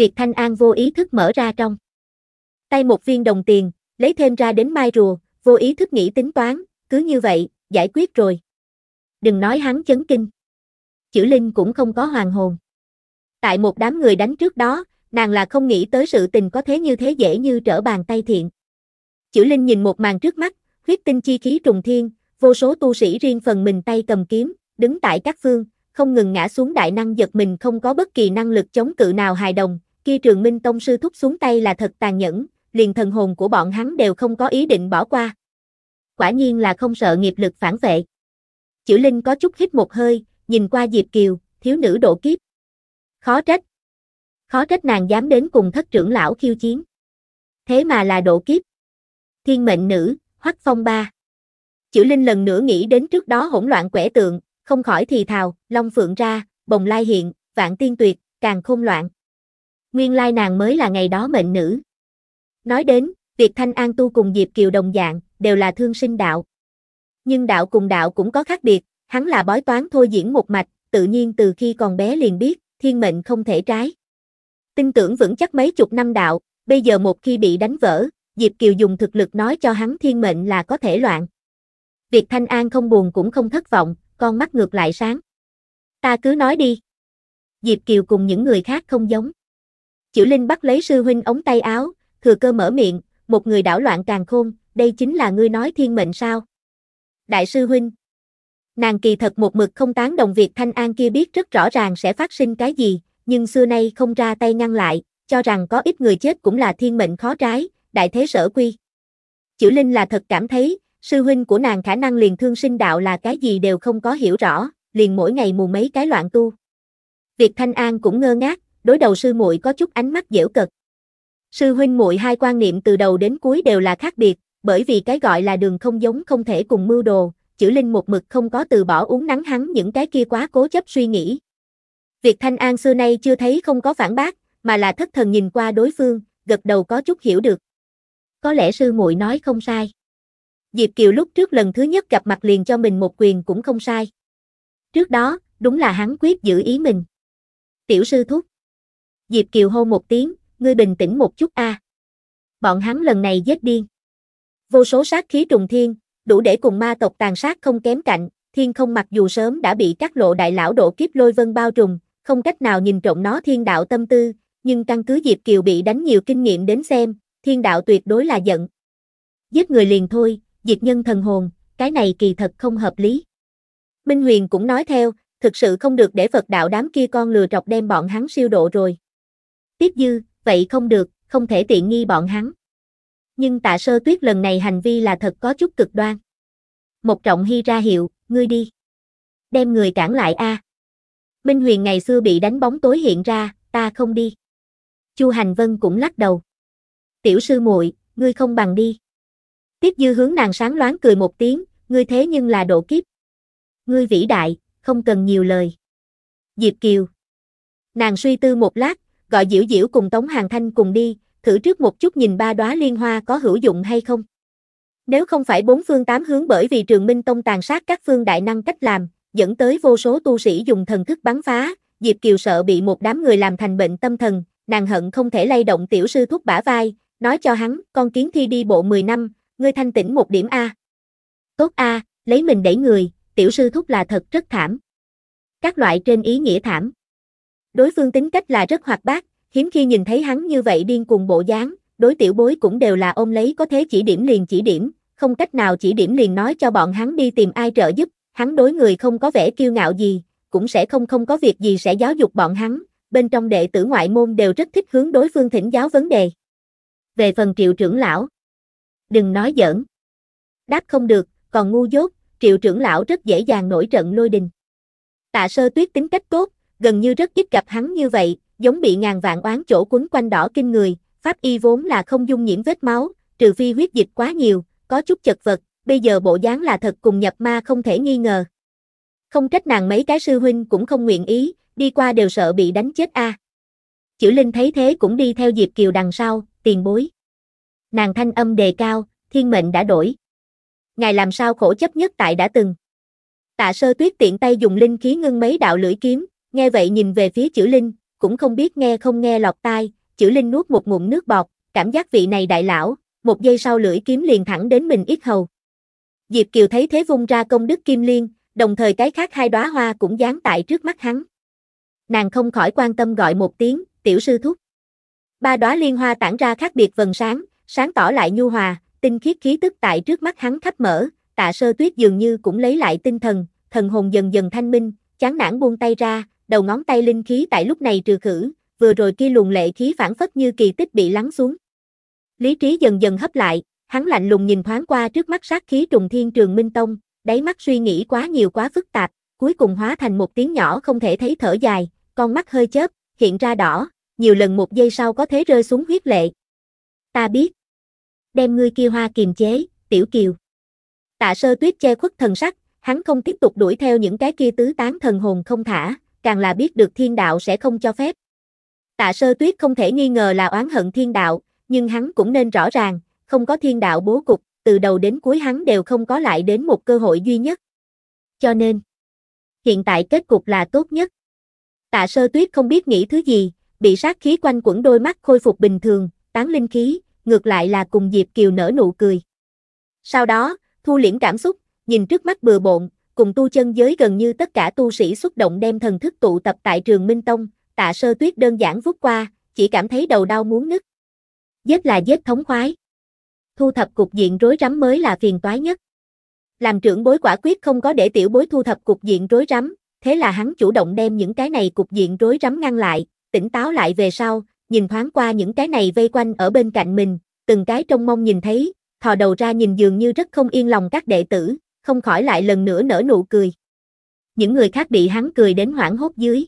Triệt Thanh An vô ý thức mở ra trong tay một viên đồng tiền, lấy thêm ra đến mai rùa, vô ý thức nghĩ tính toán, cứ như vậy, giải quyết rồi. Đừng nói hắn chấn kinh. Chữ Linh cũng không có hoàng hồn. Tại một đám người đánh trước đó, nàng là không nghĩ tới sự tình có thế như thế dễ như trở bàn tay thiện. Chữ Linh nhìn một màn trước mắt, huyết tinh chi khí trùng thiên, vô số tu sĩ riêng phần mình tay cầm kiếm, đứng tại các phương, không ngừng ngã xuống đại năng giật mình không có bất kỳ năng lực chống cự nào hài đồng, kia trường minh tông sư thúc xuống tay là thật tàn nhẫn, liền thần hồn của bọn hắn đều không có ý định bỏ qua. Quả nhiên là không sợ nghiệp lực phản vệ. Chữ Linh có chút hít một hơi, nhìn qua Diệp Kiều, thiếu nữ độ kiếp. Khó trách. Khó trách nàng dám đến cùng thất trưởng lão khiêu chiến. Thế mà là độ kiếp. Thiên mệnh nữ, hoắc phong ba. Chữ Linh lần nữa nghĩ đến trước đó hỗn loạn quẻ tượng, không khỏi thì thào, long phượng ra, bồng lai hiện, vạn tiên tuyệt, càng khôn loạn nguyên lai nàng mới là ngày đó mệnh nữ. Nói đến, việc Thanh An tu cùng Diệp Kiều đồng dạng, đều là thương sinh đạo. Nhưng đạo cùng đạo cũng có khác biệt, hắn là bói toán thôi diễn một mạch, tự nhiên từ khi còn bé liền biết, thiên mệnh không thể trái. Tin tưởng vững chắc mấy chục năm đạo, bây giờ một khi bị đánh vỡ, Diệp Kiều dùng thực lực nói cho hắn thiên mệnh là có thể loạn. Việc Thanh An không buồn cũng không thất vọng, con mắt ngược lại sáng. Ta cứ nói đi. Diệp Kiều cùng những người khác không giống. Kiểu Linh bắt lấy sư huynh ống tay áo, thừa cơ mở miệng, một người đảo loạn càng khôn, đây chính là ngươi nói thiên mệnh sao? Đại sư huynh. Nàng kỳ thật một mực không tán đồng việc Thanh An kia biết rất rõ ràng sẽ phát sinh cái gì, nhưng xưa nay không ra tay ngăn lại, cho rằng có ít người chết cũng là thiên mệnh khó trái, đại thế sở quy. Chữ Linh là thật cảm thấy, sư huynh của nàng khả năng liền thương sinh đạo là cái gì đều không có hiểu rõ, liền mỗi ngày mù mấy cái loạn tu. Việc Thanh An cũng ngơ ngác, đối đầu sư muội có chút ánh mắt dễu cợt. Sư huynh muội hai quan niệm từ đầu đến cuối đều là khác biệt, bởi vì cái gọi là đường không giống không thể cùng mưu đồ, chữ linh một mực không có từ bỏ uống nắng hắn những cái kia quá cố chấp suy nghĩ. Việc Thanh An xưa nay chưa thấy không có phản bác, mà là thất thần nhìn qua đối phương, gật đầu có chút hiểu được. Có lẽ sư muội nói không sai. Diệp Kiều lúc trước lần thứ nhất gặp mặt liền cho mình một quyền cũng không sai. Trước đó, đúng là hắn quyết giữ ý mình. Tiểu sư thúc. Diệp Kiều hô một tiếng, ngươi bình tĩnh một chút a. À. Bọn hắn lần này giết điên. Vô số sát khí trùng thiên, đủ để cùng ma tộc tàn sát không kém cạnh, thiên không mặc dù sớm đã bị các lộ đại lão độ kiếp lôi vân bao trùm, không cách nào nhìn trộm nó thiên đạo tâm tư, nhưng căn cứ Diệp Kiều bị đánh nhiều kinh nghiệm đến xem, thiên đạo tuyệt đối là giận. Giết người liền thôi, diệt nhân thần hồn, cái này kỳ thật không hợp lý. Minh Huyền cũng nói theo, thực sự không được để Phật đạo đám kia con lừa trọc đem bọn hắn siêu độ rồi. Tiếp dư, vậy không được, không thể tiện nghi bọn hắn. Nhưng tạ sơ tuyết lần này hành vi là thật có chút cực đoan. Một trọng hy ra hiệu, ngươi đi. Đem người cản lại a. À. Minh Huyền ngày xưa bị đánh bóng tối hiện ra, ta không đi. Chu Hành Vân cũng lắc đầu. Tiểu sư muội, ngươi không bằng đi. Tiếp dư hướng nàng sáng loáng cười một tiếng, ngươi thế nhưng là độ kiếp. Ngươi vĩ đại, không cần nhiều lời. Diệp Kiều. Nàng suy tư một lát, gọi Diễu Diễu cùng Tống Hàng Thanh cùng đi, thử trước một chút nhìn ba đóa liên hoa có hữu dụng hay không. Nếu không phải bốn phương tám hướng bởi vì Trường Minh Tông tàn sát các phương đại năng cách làm, dẫn tới vô số tu sĩ dùng thần thức bắn phá, Diệp Kiều sợ bị một đám người làm thành bệnh tâm thần, nàng hận không thể lay động tiểu sư thúc bả vai, nói cho hắn, con kiến thi đi bộ 10 năm, ngươi thanh tĩnh một điểm A. Tốt A, lấy mình đẩy người, tiểu sư thúc là thật rất thảm. Các loại trên ý nghĩa thảm. Đối phương tính cách là rất hoạt bát, hiếm khi nhìn thấy hắn như vậy điên cuồng bộ dáng, đối tiểu bối cũng đều là ôm lấy có thế chỉ điểm liền chỉ điểm, không cách nào chỉ điểm liền nói cho bọn hắn đi tìm ai trợ giúp, hắn đối người không có vẻ kiêu ngạo gì, cũng sẽ không không có việc gì sẽ giáo dục bọn hắn, bên trong đệ tử ngoại môn đều rất thích hướng đối phương thỉnh giáo vấn đề. Về phần triệu trưởng lão, đừng nói giỡn. Đáp không được, còn ngu dốt, triệu trưởng lão rất dễ dàng nổi trận lôi đình. Tạ sơ tuyết tính cách tốt, gần như rất ít gặp hắn như vậy, giống bị ngàn vạn oán chỗ quấn quanh đỏ kinh người, pháp y vốn là không dung nhiễm vết máu, trừ phi huyết dịch quá nhiều, có chút chật vật, bây giờ bộ dáng là thật cùng nhập ma không thể nghi ngờ. Không trách nàng mấy cái sư huynh cũng không nguyện ý, đi qua đều sợ bị đánh chết a. À. Chữ Linh thấy thế cũng đi theo Diệp Kiều đằng sau, tiền bối. Nàng thanh âm đề cao, thiên mệnh đã đổi. Ngài làm sao khổ chấp nhất tại đã từng. Tạ sơ tuyết tiện tay dùng linh khí ngưng mấy đạo lưỡi kiếm, Nghe vậy nhìn về phía chữ Linh, cũng không biết nghe không nghe lọt tai, chữ Linh nuốt một ngụm nước bọt, cảm giác vị này đại lão, một giây sau lưỡi kiếm liền thẳng đến mình ít hầu. Diệp Kiều thấy thế vung ra công đức kim liên, đồng thời cái khác hai đóa hoa cũng dán tại trước mắt hắn. Nàng không khỏi quan tâm gọi một tiếng, tiểu sư thúc. Ba đóa liên hoa tản ra khác biệt vần sáng, sáng tỏ lại nhu hòa, tinh khiết khí tức tại trước mắt hắn khắp mở, tạ sơ tuyết dường như cũng lấy lại tinh thần, thần hồn dần dần thanh minh, chán nản buông tay ra, đầu ngón tay linh khí tại lúc này trừ khử, vừa rồi kia luồng lệ khí phản phất như kỳ tích bị lắng xuống. Lý trí dần dần hấp lại, hắn lạnh lùng nhìn thoáng qua trước mắt sát khí trùng thiên trường minh tông, đáy mắt suy nghĩ quá nhiều quá phức tạp, cuối cùng hóa thành một tiếng nhỏ không thể thấy thở dài, con mắt hơi chớp, hiện ra đỏ, nhiều lần một giây sau có thế rơi xuống huyết lệ. Ta biết. Đem ngươi kia hoa kiềm chế, tiểu kiều. Tạ sơ tuyết che khuất thần sắc, hắn không tiếp tục đuổi theo những cái kia tứ tán thần hồn không thả, càng là biết được thiên đạo sẽ không cho phép. Tạ sơ tuyết không thể nghi ngờ là oán hận thiên đạo, nhưng hắn cũng nên rõ ràng, không có thiên đạo bố cục, từ đầu đến cuối hắn đều không có lại đến một cơ hội duy nhất. Cho nên, hiện tại kết cục là tốt nhất. Tạ sơ tuyết không biết nghĩ thứ gì, bị sát khí quanh quẩn đôi mắt khôi phục bình thường, tán linh khí, ngược lại là cùng Diệp Kiều nở nụ cười. Sau đó, thu liễm cảm xúc, nhìn trước mắt bừa bộn, cùng tu chân giới gần như tất cả tu sĩ xuất động đem thần thức tụ tập tại trường Minh Tông, tạ sơ tuyết đơn giản vút qua, chỉ cảm thấy đầu đau muốn nứt. Giết là giết thống khoái. Thu thập cục diện rối rắm mới là phiền toái nhất. Làm trưởng bối quả quyết không có để tiểu bối thu thập cục diện rối rắm, thế là hắn chủ động đem những cái này cục diện rối rắm ngăn lại, tỉnh táo lại về sau, nhìn thoáng qua những cái này vây quanh ở bên cạnh mình, từng cái trong mong nhìn thấy, thò đầu ra nhìn dường như rất không yên lòng các đệ tử, không khỏi lại lần nữa nở nụ cười. Những người khác bị hắn cười đến hoảng hốt dưới.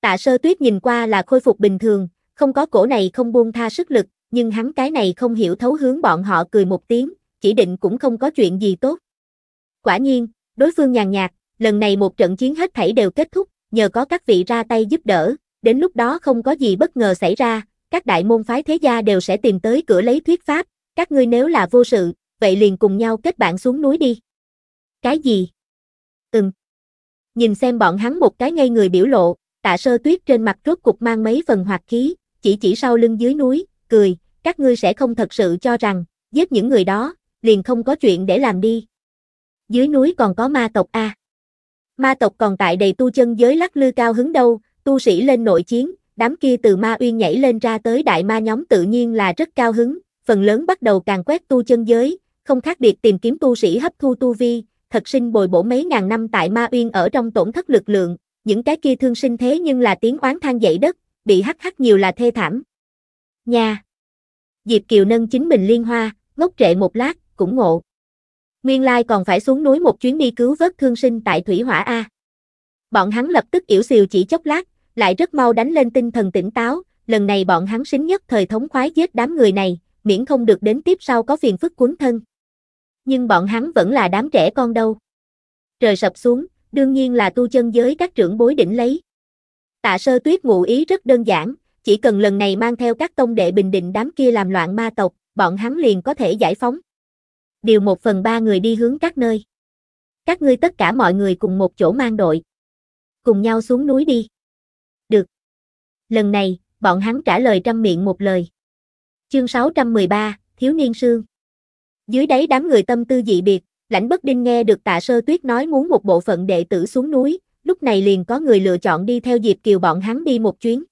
Tạ sơ tuyết nhìn qua là khôi phục bình thường, không có cổ này không buông tha sức lực, nhưng hắn cái này không hiểu thấu hướng bọn họ cười một tiếng, chỉ định cũng không có chuyện gì tốt. Quả nhiên, đối phương nhàn nhạt, lần này một trận chiến hết thảy đều kết thúc, nhờ có các vị ra tay giúp đỡ, đến lúc đó không có gì bất ngờ xảy ra, các đại môn phái thế gia đều sẽ tìm tới cửa lấy thuyết pháp, các ngươi nếu là vô sự, vậy liền cùng nhau kết bạn xuống núi đi. Cái gì? Ừm. Nhìn xem bọn hắn một cái ngây người biểu lộ, tạ sơ tuyết trên mặt rốt cục mang mấy phần hoạt khí, chỉ chỉ sau lưng dưới núi, cười, các ngươi sẽ không thật sự cho rằng, giết những người đó, liền không có chuyện để làm đi. Dưới núi còn có ma tộc A. Ma tộc còn tại đầy tu chân giới lắc lư cao hứng đâu, tu sĩ lên nội chiến, đám kia từ ma uyên nhảy lên ra tới đại ma nhóm tự nhiên là rất cao hứng, phần lớn bắt đầu càng quét tu chân giới, không khác biệt tìm kiếm tu sĩ hấp thu tu vi, thật sinh bồi bổ mấy ngàn năm tại Ma Uyên ở trong tổn thất lực lượng, những cái kia thương sinh thế nhưng là tiếng oán than dậy đất, bị hắc hắc nhiều là thê thảm. Nha! Diệp Kiều nâng chính mình liên hoa, ngốc trệ một lát, cũng ngộ. Nguyên lai còn phải xuống núi một chuyến đi cứu vớt thương sinh tại Thủy Hỏa A. Bọn hắn lập tức yểu xìu chỉ chốc lát, lại rất mau đánh lên tinh thần tỉnh táo, lần này bọn hắn xính nhất thời thống khoái giết đám người này, miễn không được đến tiếp sau có phiền phức cuốn thân nhưng bọn hắn vẫn là đám trẻ con đâu. Trời sập xuống, đương nhiên là tu chân giới các trưởng bối đỉnh lấy. Tạ sơ tuyết ngụ ý rất đơn giản, chỉ cần lần này mang theo các tông đệ bình định đám kia làm loạn ma tộc, bọn hắn liền có thể giải phóng. Điều một phần ba người đi hướng các nơi. Các ngươi tất cả mọi người cùng một chỗ mang đội. Cùng nhau xuống núi đi. Được. Lần này, bọn hắn trả lời trăm miệng một lời. Chương 613, Thiếu niên sương. Dưới đáy đám người tâm tư dị biệt, lãnh bất đinh nghe được tạ sơ tuyết nói muốn một bộ phận đệ tử xuống núi, lúc này liền có người lựa chọn đi theo Diệp Kiều bọn hắn đi một chuyến.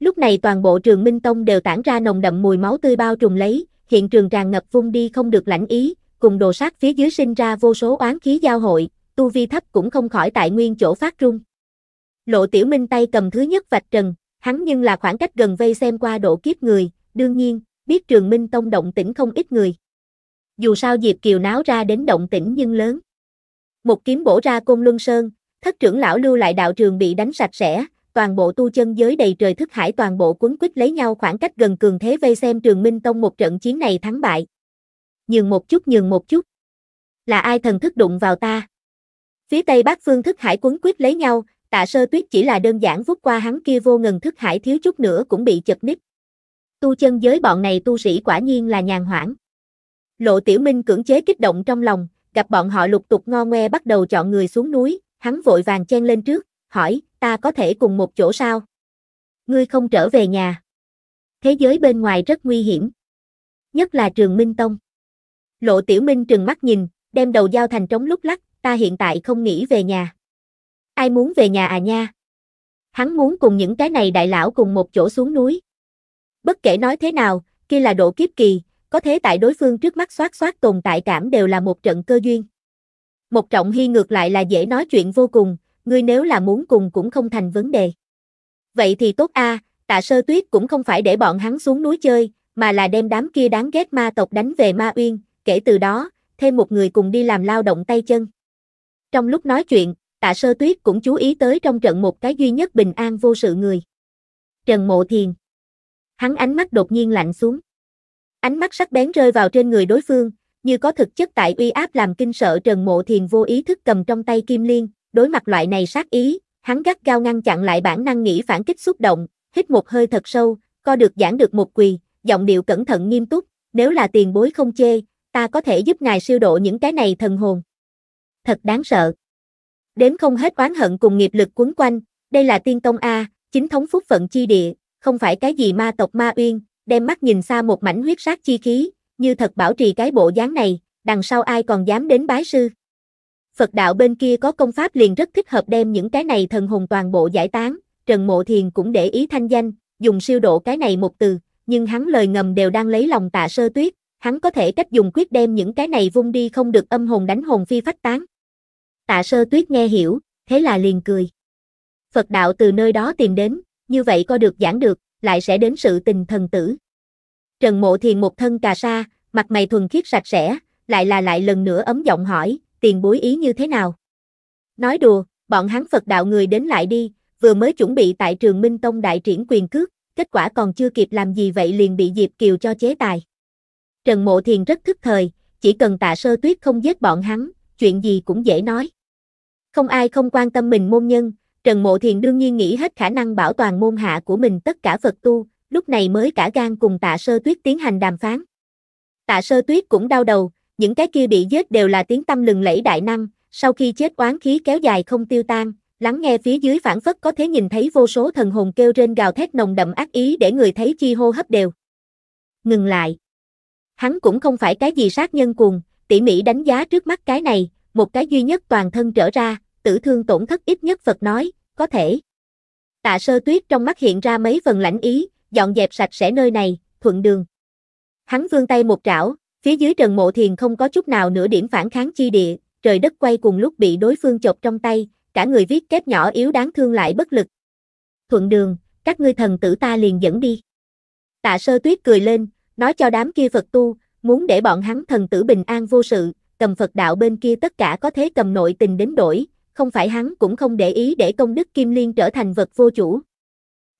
Lúc này toàn bộ trường Minh Tông đều tản ra nồng đậm mùi máu tươi bao trùm lấy, hiện trường tràn ngập vung đi không được lãnh ý, cùng đồ sát phía dưới sinh ra vô số oán khí giao hội, tu vi thấp cũng không khỏi tại nguyên chỗ phát trung Lộ Tiểu Minh tay cầm thứ nhất vạch trần, hắn nhưng là khoảng cách gần vây xem qua độ kiếp người, đương nhiên, biết trường Minh Tông động tĩnh không ít người dù sao Diệp Kiều náo ra đến động tĩnh nhưng lớn. Một kiếm bổ ra côn luân sơn, thất trưởng lão lưu lại đạo trường bị đánh sạch sẽ, toàn bộ tu chân giới đầy trời thức hải toàn bộ quấn quýt lấy nhau khoảng cách gần cường thế vây xem trường Minh Tông một trận chiến này thắng bại. Nhường một chút nhường một chút. Là ai thần thức đụng vào ta? Phía tây bắc phương thức hải quấn quýt lấy nhau, tạ sơ tuyết chỉ là đơn giản vút qua hắn kia vô ngần thức hải thiếu chút nữa cũng bị chật nít. Tu chân giới bọn này tu sĩ quả nhiên là nhàn hoãn. Lộ Tiểu Minh cưỡng chế kích động trong lòng, gặp bọn họ lục tục ngo ngoe bắt đầu chọn người xuống núi, hắn vội vàng chen lên trước, hỏi, ta có thể cùng một chỗ sao? Ngươi không trở về nhà. Thế giới bên ngoài rất nguy hiểm. Nhất là trường Minh Tông. Lộ Tiểu Minh trừng mắt nhìn, đem đầu giao thành trống lúc lắc, ta hiện tại không nghĩ về nhà. Ai muốn về nhà à nha? Hắn muốn cùng những cái này đại lão cùng một chỗ xuống núi. Bất kể nói thế nào, kia là độ kiếp kỳ, có thế tại đối phương trước mắt xoát xoát tồn tại cảm đều là một trận cơ duyên. Một trọng hy ngược lại là dễ nói chuyện vô cùng, ngươi nếu là muốn cùng cũng không thành vấn đề. Vậy thì tốt a, à, tạ sơ tuyết cũng không phải để bọn hắn xuống núi chơi, mà là đem đám kia đáng ghét ma tộc đánh về ma uyên, kể từ đó, thêm một người cùng đi làm lao động tay chân. Trong lúc nói chuyện, tạ sơ tuyết cũng chú ý tới trong trận một cái duy nhất bình an vô sự người. Trần Mộ Thiền. Hắn ánh mắt đột nhiên lạnh xuống. Ánh mắt sắc bén rơi vào trên người đối phương, như có thực chất tại uy áp làm kinh sợ Trần Mộ Thiền vô ý thức cầm trong tay kim liên, đối mặt loại này sát ý, hắn gắt gao ngăn chặn lại bản năng nghĩ phản kích xúc động, hít một hơi thật sâu, co được giãn được một quỳ, giọng điệu cẩn thận nghiêm túc, nếu là tiền bối không chê, ta có thể giúp ngài siêu độ những cái này thần hồn. Thật đáng sợ. Đếm không hết oán hận cùng nghiệp lực quấn quanh, đây là tiên tông A, chính thống phúc phận chi địa, không phải cái gì ma tộc ma uyên, đem mắt nhìn xa một mảnh huyết sát chi khí, như thật bảo trì cái bộ dáng này, đằng sau ai còn dám đến bái sư. Phật đạo bên kia có công pháp liền rất thích hợp đem những cái này thần hồn toàn bộ giải tán, Trần Mộ Thiền cũng để ý thanh danh, dùng siêu độ cái này một từ, nhưng hắn lời ngầm đều đang lấy lòng tạ sơ tuyết, hắn có thể cách dùng quyết đem những cái này vung đi không được âm hồn đánh hồn phi phách tán. Tạ sơ tuyết nghe hiểu, thế là liền cười. Phật đạo từ nơi đó tìm đến, như vậy có được giảng được, lại sẽ đến sự tình thần tử. Trần Mộ Thiền một thân cà sa, mặt mày thuần khiết sạch sẽ, lại là lại lần nữa ấm giọng hỏi, tiền bối ý như thế nào? Nói đùa, bọn hắn Phật đạo người đến lại đi, vừa mới chuẩn bị tại trường Minh Tông đại triển quyền cước, kết quả còn chưa kịp làm gì vậy liền bị Diệp Kiều cho chế tài. Trần Mộ Thiền rất thức thời, chỉ cần tạ sơ tuyết không giết bọn hắn, chuyện gì cũng dễ nói. Không ai không quan tâm mình môn nhân, Trần Mộ Thiền đương nhiên nghĩ hết khả năng bảo toàn môn hạ của mình tất cả Phật tu, lúc này mới cả gan cùng tạ sơ tuyết tiến hành đàm phán. Tạ sơ tuyết cũng đau đầu, những cái kia bị giết đều là tiếng tâm lừng lẫy đại năng, sau khi chết oán khí kéo dài không tiêu tan, lắng nghe phía dưới phản phất có thể nhìn thấy vô số thần hồn kêu rên gào thét nồng đậm ác ý để người thấy chi hô hấp đều. Ngừng lại. Hắn cũng không phải cái gì sát nhân cuồng, tỉ mỉ đánh giá trước mắt cái này, một cái duy nhất toàn thân trở ra, tử thương tổn thất ít nhất Phật nói, có thể. Tạ sơ tuyết trong mắt hiện ra mấy phần lãnh ý, dọn dẹp sạch sẽ nơi này, thuận đường. Hắn vươn tay một trảo, phía dưới trần mộ thiền không có chút nào nửa điểm phản kháng chi địa, trời đất quay cùng lúc bị đối phương chộp trong tay, cả người viết kép nhỏ yếu đáng thương lại bất lực. Thuận đường, các ngươi thần tử ta liền dẫn đi. Tạ sơ tuyết cười lên, nói cho đám kia Phật tu, muốn để bọn hắn thần tử bình an vô sự, cầm Phật đạo bên kia tất cả có thế cầm nội tình đến đổi, không phải hắn cũng không để ý để công đức kim liên trở thành vật vô chủ.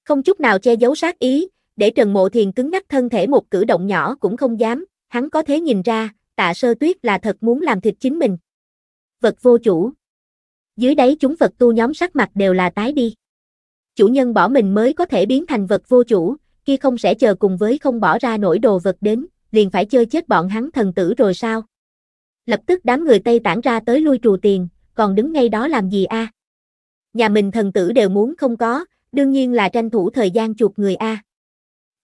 Không chút nào che giấu sát ý, để Trần Mộ Thiền cứng ngắc thân thể một cử động nhỏ cũng không dám, hắn có thể nhìn ra, tạ sơ tuyết là thật muốn làm thịt chính mình. Vật vô chủ. Dưới đáy chúng vật tu nhóm sắc mặt đều là tái đi. Chủ nhân bỏ mình mới có thể biến thành vật vô chủ, kia không sẽ chờ cùng với không bỏ ra nổi đồ vật đến, liền phải chơi chết bọn hắn thần tử rồi sao? Lập tức đám người Tây tản ra tới lui trù tiền, còn đứng ngay đó làm gì a? À? Nhà mình thần tử đều muốn không có, đương nhiên là tranh thủ thời gian chuột người a.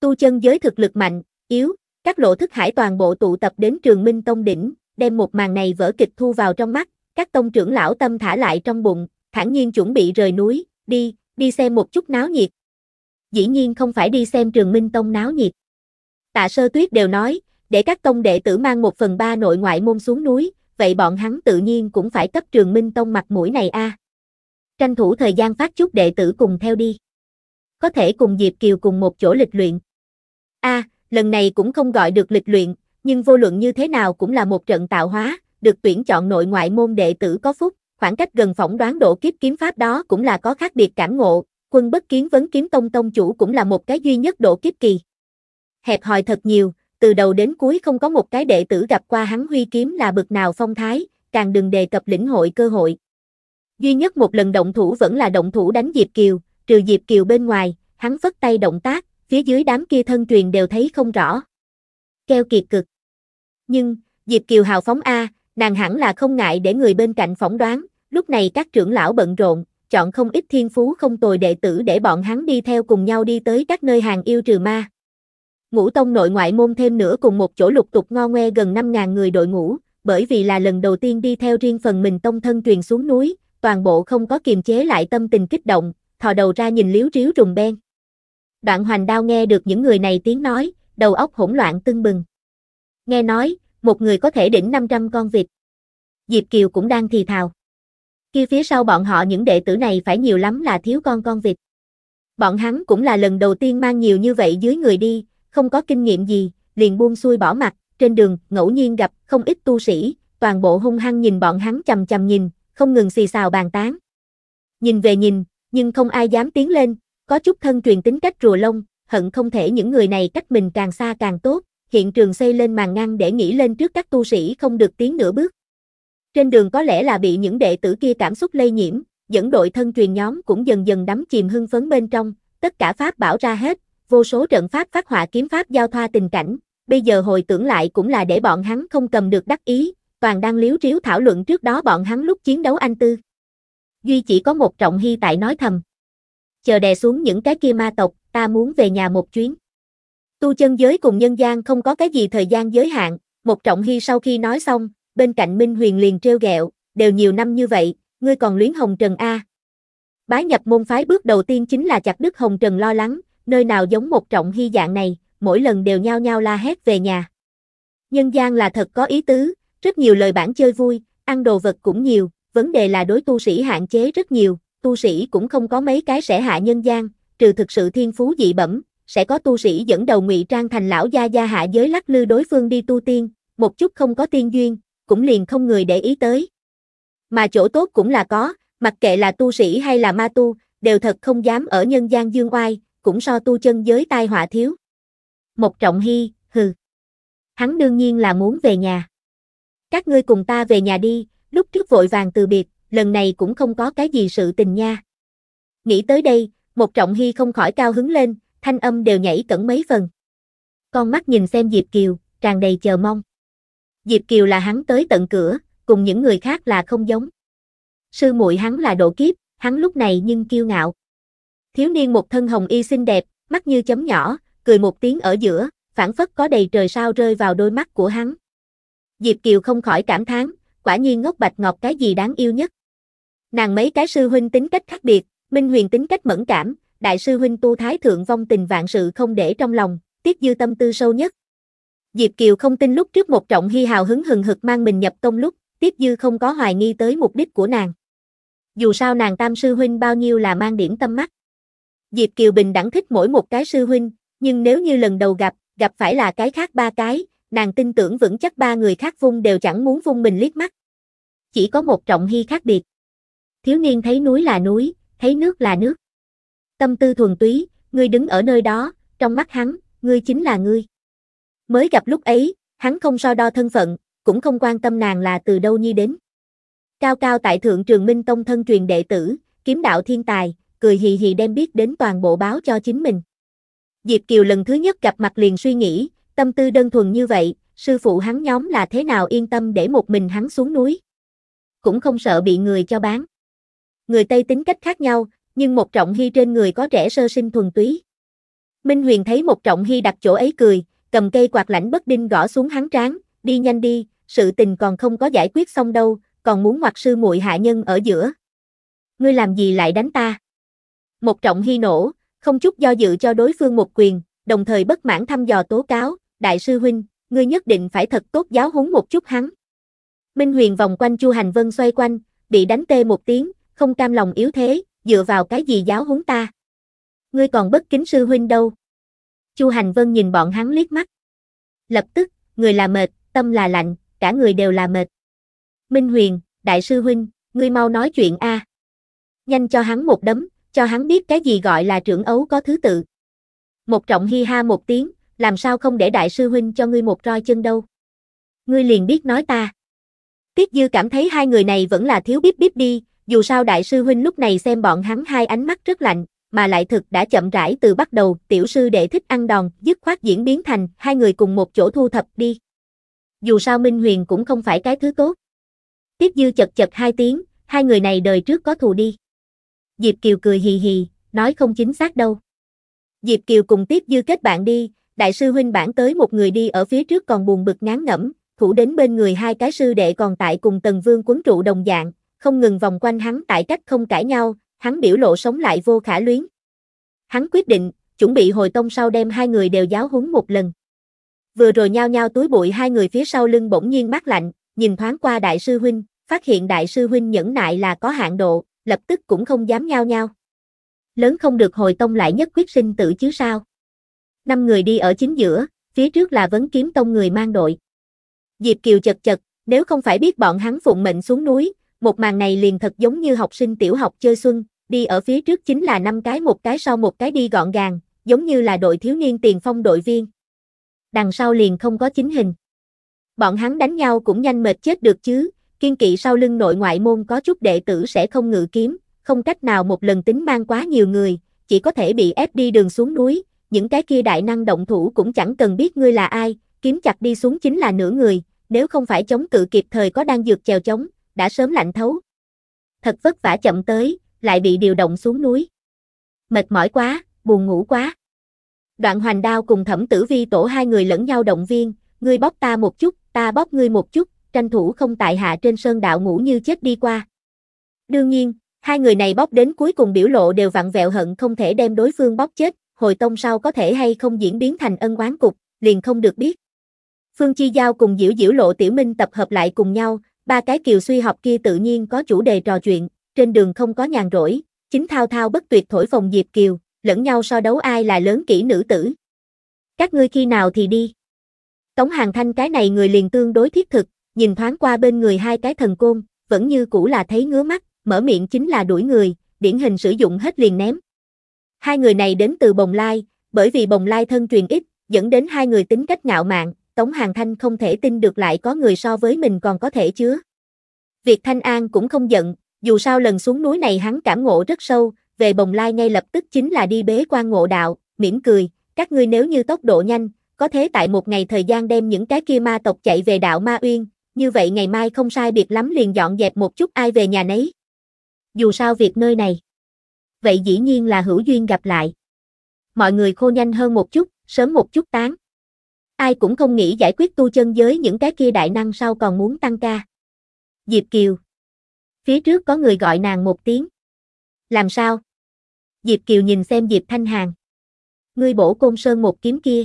Tu chân giới thực lực mạnh, yếu, các lộ thức hải toàn bộ tụ tập đến Trường Minh Tông đỉnh, đem một màn này vỡ kịch thu vào trong mắt, các tông trưởng lão tâm thả lại trong bụng, thản nhiên chuẩn bị rời núi, đi, đi xem một chút náo nhiệt. Dĩ nhiên không phải đi xem Trường Minh Tông náo nhiệt. Tạ Sơ Tuyết đều nói, để các tông đệ tử mang một phần ba nội ngoại môn xuống núi, vậy bọn hắn tự nhiên cũng phải cấp trường minh tông mặt mũi này a. À. Tranh thủ thời gian phát chút đệ tử cùng theo đi. Có thể cùng Diệp Kiều cùng một chỗ lịch luyện. A, lần này cũng không gọi được lịch luyện, nhưng vô luận như thế nào cũng là một trận tạo hóa, được tuyển chọn nội ngoại môn đệ tử có phúc, khoảng cách gần phỏng đoán độ kiếp kiếm pháp đó cũng là có khác biệt cảm ngộ, quân bất kiến vấn kiếm tông tông chủ cũng là một cái duy nhất độ kiếp kỳ. Hẹp hòi thật nhiều, từ đầu đến cuối không có một cái đệ tử gặp qua hắn huy kiếm là bực nào phong thái, càng đừng đề cập lĩnh hội cơ hội. Duy nhất một lần động thủ vẫn là động thủ đánh Diệp Kiều, trừ Diệp Kiều bên ngoài, hắn phất tay động tác, phía dưới đám kia thân truyền đều thấy không rõ. Keo kiệt cực. Nhưng, Diệp Kiều hào phóng A, nàng hẳn là không ngại để người bên cạnh phỏng đoán, lúc này các trưởng lão bận rộn, chọn không ít thiên phú không tồi đệ tử để bọn hắn đi theo cùng nhau đi tới các nơi hàng yêu trừ ma ngũ tông nội ngoại môn thêm nữa cùng một chỗ lục tục ngo ngoe gần 5.000 người đội ngũ, bởi vì là lần đầu tiên đi theo riêng phần mình tông thân truyền xuống núi, toàn bộ không có kiềm chế lại tâm tình kích động, thò đầu ra nhìn liếu riếu rùng ben. Đoạn hoành đao nghe được những người này tiếng nói, đầu óc hỗn loạn tưng bừng. Nghe nói, một người có thể đỉnh 500 con vịt. Diệp Kiều cũng đang thì thào. Khi phía sau bọn họ những đệ tử này phải nhiều lắm là thiếu con con vịt. Bọn hắn cũng là lần đầu tiên mang nhiều như vậy dưới người đi, không có kinh nghiệm gì, liền buông xuôi bỏ mặt, trên đường, ngẫu nhiên gặp, không ít tu sĩ, toàn bộ hung hăng nhìn bọn hắn chầm chầm nhìn, không ngừng xì xào bàn tán. Nhìn về nhìn, nhưng không ai dám tiến lên, có chút thân truyền tính cách rùa lông, hận không thể những người này cách mình càng xa càng tốt, hiện trường xây lên màn ngăn để nghĩ lên trước các tu sĩ không được tiến nửa bước. Trên đường có lẽ là bị những đệ tử kia cảm xúc lây nhiễm, dẫn đội thân truyền nhóm cũng dần dần đắm chìm hưng phấn bên trong, tất cả pháp bảo ra hết, vô số trận pháp phát họa kiếm pháp giao thoa tình cảnh, bây giờ hồi tưởng lại cũng là để bọn hắn không cầm được đắc ý, toàn đang liếu riếu thảo luận trước đó bọn hắn lúc chiến đấu anh tư. Duy chỉ có một trọng hy tại nói thầm. Chờ đè xuống những cái kia ma tộc, ta muốn về nhà một chuyến. Tu chân giới cùng nhân gian không có cái gì thời gian giới hạn, một trọng hy sau khi nói xong, bên cạnh Minh Huyền liền trêu ghẹo, đều nhiều năm như vậy, ngươi còn luyến Hồng Trần A. Bái nhập môn phái bước đầu tiên chính là chặt đứt Hồng Trần lo lắng, nơi nào giống một trọng hy dạng này, mỗi lần đều nhao nhao la hét về nhà. Nhân gian là thật có ý tứ, rất nhiều lời bản chơi vui, ăn đồ vật cũng nhiều, vấn đề là đối tu sĩ hạn chế rất nhiều, tu sĩ cũng không có mấy cái sẽ hạ nhân gian, trừ thực sự thiên phú dị bẩm, sẽ có tu sĩ dẫn đầu ngụy trang thành lão gia gia hạ giới lắc lư đối phương đi tu tiên, một chút không có tiên duyên, cũng liền không người để ý tới. Mà chỗ tốt cũng là có, mặc kệ là tu sĩ hay là ma tu, đều thật không dám ở nhân gian dương oai, cũng so tu chân giới tai họa thiếu. Một trọng hy, hừ. Hắn đương nhiên là muốn về nhà. Các ngươi cùng ta về nhà đi, lúc trước vội vàng từ biệt, lần này cũng không có cái gì sự tình nha. Nghĩ tới đây, một trọng hy không khỏi cao hứng lên, thanh âm đều nhảy cẩn mấy phần. Con mắt nhìn xem Diệp Kiều, tràn đầy chờ mong. Diệp Kiều là hắn tới tận cửa, cùng những người khác là không giống. Sư muội hắn là độ kiếp, hắn lúc này nhưng kiêu ngạo. Thiếu niên một thân hồng y xinh đẹp, mắt như chấm nhỏ, cười một tiếng ở giữa, phản phất có đầy trời sao rơi vào đôi mắt của hắn. Diệp Kiều không khỏi cảm thán, quả nhiên ngốc bạch ngọc cái gì đáng yêu nhất. Nàng mấy cái sư huynh tính cách khác biệt, Minh Huyền tính cách mẫn cảm, đại sư huynh tu thái thượng vong tình vạn sự không để trong lòng, tiết dư tâm tư sâu nhất. Diệp Kiều không tin lúc trước một trọng hy hào hứng hừng hực mang mình nhập tông lúc, tiết dư không có hoài nghi tới mục đích của nàng. Dù sao nàng tam sư huynh bao nhiêu là mang điểm tâm mắt. Diệp Kiều Bình đẳng thích mỗi một cái sư huynh, nhưng nếu như lần đầu gặp, gặp phải là cái khác ba cái, nàng tin tưởng vững chắc ba người khác vung đều chẳng muốn vung mình liếc mắt. Chỉ có một trọng hy khác biệt. Thiếu niên thấy núi là núi, thấy nước là nước. Tâm tư thuần túy, ngươi đứng ở nơi đó, trong mắt hắn, ngươi chính là ngươi. Mới gặp lúc ấy, hắn không so đo thân phận, cũng không quan tâm nàng là từ đâu nhi đến. Cao cao tại thượng trường Minh Tông thân truyền đệ tử, kiếm đạo thiên tài, cười hì hì đem biết đến toàn bộ báo cho chính mình. Diệp Kiều lần thứ nhất gặp mặt liền suy nghĩ, tâm tư đơn thuần như vậy, sư phụ hắn nhóm là thế nào yên tâm để một mình hắn xuống núi. Cũng không sợ bị người cho bán. Người Tây tính cách khác nhau, nhưng một trọng hy trên người có trẻ sơ sinh thuần túy. Minh Huyền thấy một trọng hy đặt chỗ ấy cười, cầm cây quạt lãnh bất đinh gõ xuống hắn trán, đi nhanh đi, sự tình còn không có giải quyết xong đâu, còn muốn ngoặt sư muội hạ nhân ở giữa. Ngươi làm gì lại đánh ta? Một trọng hy nổ, không chút do dự cho đối phương một quyền, đồng thời bất mãn thăm dò tố cáo, đại sư huynh, ngươi nhất định phải thật tốt giáo huấn một chút hắn. Minh Huyền vòng quanh Chu Hành Vân xoay quanh, bị đánh tê một tiếng, không cam lòng yếu thế, dựa vào cái gì giáo huấn ta? Ngươi còn bất kính sư huynh đâu? Chu Hành Vân nhìn bọn hắn liếc mắt. Lập tức, người là mệt, tâm là lạnh, cả người đều là mệt. Minh Huyền, đại sư huynh, ngươi mau nói chuyện a. À. Nhanh cho hắn một đấm, cho hắn biết cái gì gọi là trưởng ấu có thứ tự. Một trọng hi ha một tiếng, làm sao không để đại sư huynh cho ngươi một roi chân đâu. Ngươi liền biết nói ta. Tiết dư cảm thấy hai người này vẫn là thiếu biết biết đi, dù sao đại sư huynh lúc này xem bọn hắn hai ánh mắt rất lạnh, mà lại thực đã chậm rãi từ bắt đầu, tiểu sư đệ thích ăn đòn, dứt khoát diễn biến thành, hai người cùng một chỗ thu thập đi. Dù sao Minh Huyền cũng không phải cái thứ tốt. Tiếp dư chật chật hai tiếng, hai người này đời trước có thù đi. Diệp Kiều cười hì hì, nói không chính xác đâu. Diệp Kiều cùng tiếp dư kết bạn đi, đại sư huynh bản tới một người đi ở phía trước còn buồn bực ngán ngẩm, thủ đến bên người hai cái sư đệ còn tại cùng tần vương quấn trụ đồng dạng, không ngừng vòng quanh hắn tại cách không cãi nhau, hắn biểu lộ sống lại vô khả luyến. Hắn quyết định, chuẩn bị hồi tông sau đem hai người đều giáo huấn một lần. Vừa rồi nhao nhao túi bụi hai người phía sau lưng bỗng nhiên mát lạnh, nhìn thoáng qua đại sư huynh, phát hiện đại sư huynh nhẫn nại là có hạn độ, lập tức cũng không dám nhao nhao. Lớn không được hồi tông lại nhất quyết sinh tử chứ sao. Năm người đi ở chính giữa, phía trước là vấn kiếm tông người mang đội. Diệp Kiều chật chật, nếu không phải biết bọn hắn phụng mệnh xuống núi, một màn này liền thật giống như học sinh tiểu học chơi xuân, đi ở phía trước chính là năm cái một cái sau một cái đi gọn gàng, giống như là đội thiếu niên tiền phong đội viên. Đằng sau liền không có chính hình. Bọn hắn đánh nhau cũng nhanh mệt chết được chứ, kiên kỵ sau lưng nội ngoại môn có chút đệ tử sẽ không ngự kiếm, không cách nào một lần tính mang quá nhiều người, chỉ có thể bị ép đi đường xuống núi, những cái kia đại năng động thủ cũng chẳng cần biết ngươi là ai, kiếm chặt đi xuống chính là nửa người, nếu không phải chống cự kịp thời có đang dược chèo chống, đã sớm lạnh thấu. Thật vất vả chậm tới, lại bị điều động xuống núi. Mệt mỏi quá, buồn ngủ quá. Đoạn hoành đao cùng thẩm tử vi tổ hai người lẫn nhau động viên, ngươi bóp ta một chút, ta bóp ngươi một chút, tranh thủ không tại hạ trên sơn đạo ngủ như chết đi qua. Đương nhiên, hai người này bóc đến cuối cùng biểu lộ đều vặn vẹo hận không thể đem đối phương bóc chết, hồi tông sau có thể hay không diễn biến thành ân oán cục, liền không được biết. Phương Chi Giao cùng Diễu Diễu Lộ Tiểu Minh tập hợp lại cùng nhau, ba cái kiều suy học kia tự nhiên có chủ đề trò chuyện, trên đường không có nhàn rỗi, chính thao thao bất tuyệt thổi phồng Diệp Kiều, lẫn nhau so đấu ai là lớn kỹ nữ tử. Các ngươi khi nào thì đi? Tống Hàng Thanh cái này người liền tương đối thiết thực, nhìn thoáng qua bên người hai cái thần côn, vẫn như cũ là thấy ngứa mắt, mở miệng chính là đuổi người, điển hình sử dụng hết liền ném. Hai người này đến từ Bồng Lai, bởi vì Bồng Lai thân truyền ít, dẫn đến hai người tính cách ngạo mạn, Tống Hàng Thanh không thể tin được lại có người so với mình còn có thể chứa. Việc Thanh An cũng không giận, dù sao lần xuống núi này hắn cảm ngộ rất sâu, về Bồng Lai ngay lập tức chính là đi bế quan ngộ đạo, mỉm cười, các ngươi nếu như tốc độ nhanh, có thế tại một ngày thời gian đem những cái kia ma tộc chạy về đạo Ma Uyên, như vậy ngày mai không sai biệt lắm liền dọn dẹp một chút ai về nhà nấy. Dù sao việc nơi này. Vậy dĩ nhiên là hữu duyên gặp lại. Mọi người khô nhanh hơn một chút, sớm một chút tán. Ai cũng không nghĩ giải quyết tu chân giới những cái kia đại năng sau còn muốn tăng ca. Diệp Kiều. Phía trước có người gọi nàng một tiếng. Làm sao? Diệp Kiều nhìn xem Diệp Thanh Hàng. Ngươi bổ côn sơn một kiếm kia.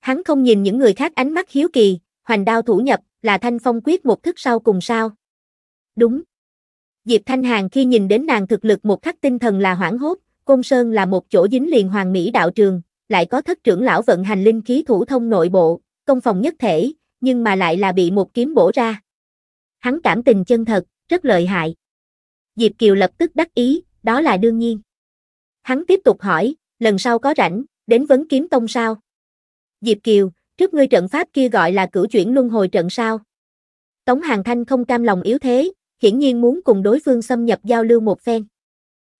Hắn không nhìn những người khác ánh mắt hiếu kỳ, hoành đao thủ nhập, là thanh phong quyết một thức sau cùng sao? Đúng. Diệp Thanh Hàng khi nhìn đến nàng thực lực một khắc tinh thần là hoảng hốt, Côn Sơn là một chỗ dính liền hoàng mỹ đạo trường, lại có thất trưởng lão vận hành linh khí thủ thông nội bộ, công phòng nhất thể, nhưng mà lại là bị một kiếm bổ ra. Hắn cảm tình chân thật, rất lợi hại. Diệp Kiều lập tức đắc ý, đó là đương nhiên. Hắn tiếp tục hỏi, lần sau có rảnh, đến vấn kiếm tông sao? Diệp Kiều, Trước ngươi trận pháp kia gọi là cửu chuyển luân hồi trận sao? Tống Hàng Thanh không cam lòng yếu thế, hiển nhiên muốn cùng đối phương xâm nhập giao lưu một phen.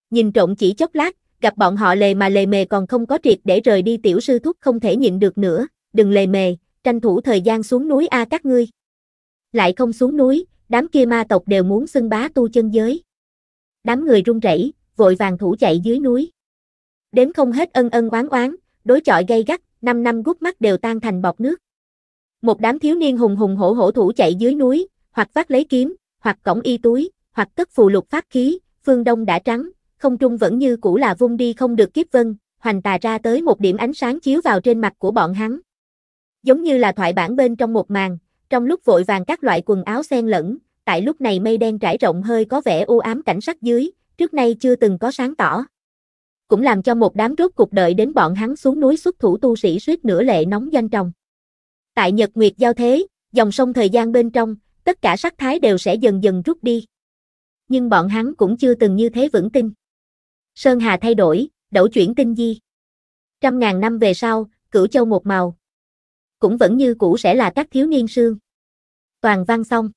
Nhìn trộn chỉ chốc lát, gặp bọn họ lề mà lề mề còn không có triệt để rời đi tiểu sư thúc không thể nhịn được nữa, đừng lề mề, tranh thủ thời gian xuống núi a các ngươi. Lại không xuống núi, đám kia ma tộc đều muốn xưng bá tu chân giới. Đám người run rẩy, vội vàng thủ chạy dưới núi. đếm không hết ân ân oán oán, đối chọi gay gắt, năm năm gút mắt đều tan thành bọt nước. Một đám thiếu niên hùng hùng hổ hổ thủ chạy dưới núi, hoặc vác lấy kiếm, hoặc cổng y túi, hoặc cất phù lục phát khí, phương đông đã trắng, không trung vẫn như cũ là vung đi không được kiếp vân, hoành tà ra tới một điểm ánh sáng chiếu vào trên mặt của bọn hắn. Giống như là thoại bản bên trong một màn, trong lúc vội vàng các loại quần áo xen lẫn, tại lúc này mây đen trải rộng hơi có vẻ u ám cảnh sắc dưới, trước nay chưa từng có sáng tỏ cũng làm cho một đám rốt cuộc đợi đến bọn hắn xuống núi xuất thủ tu sĩ suýt nửa lệ nóng danh tròng. Tại Nhật Nguyệt giao thế, dòng sông thời gian bên trong, tất cả sắc thái đều sẽ dần dần rút đi. Nhưng bọn hắn cũng chưa từng như thế vững tin. Sơn Hà thay đổi, đẩu chuyển tinh di. Trăm ngàn năm về sau, cửu châu một màu. Cũng vẫn như cũ sẽ là các thiếu niên sương. Toàn văn xong.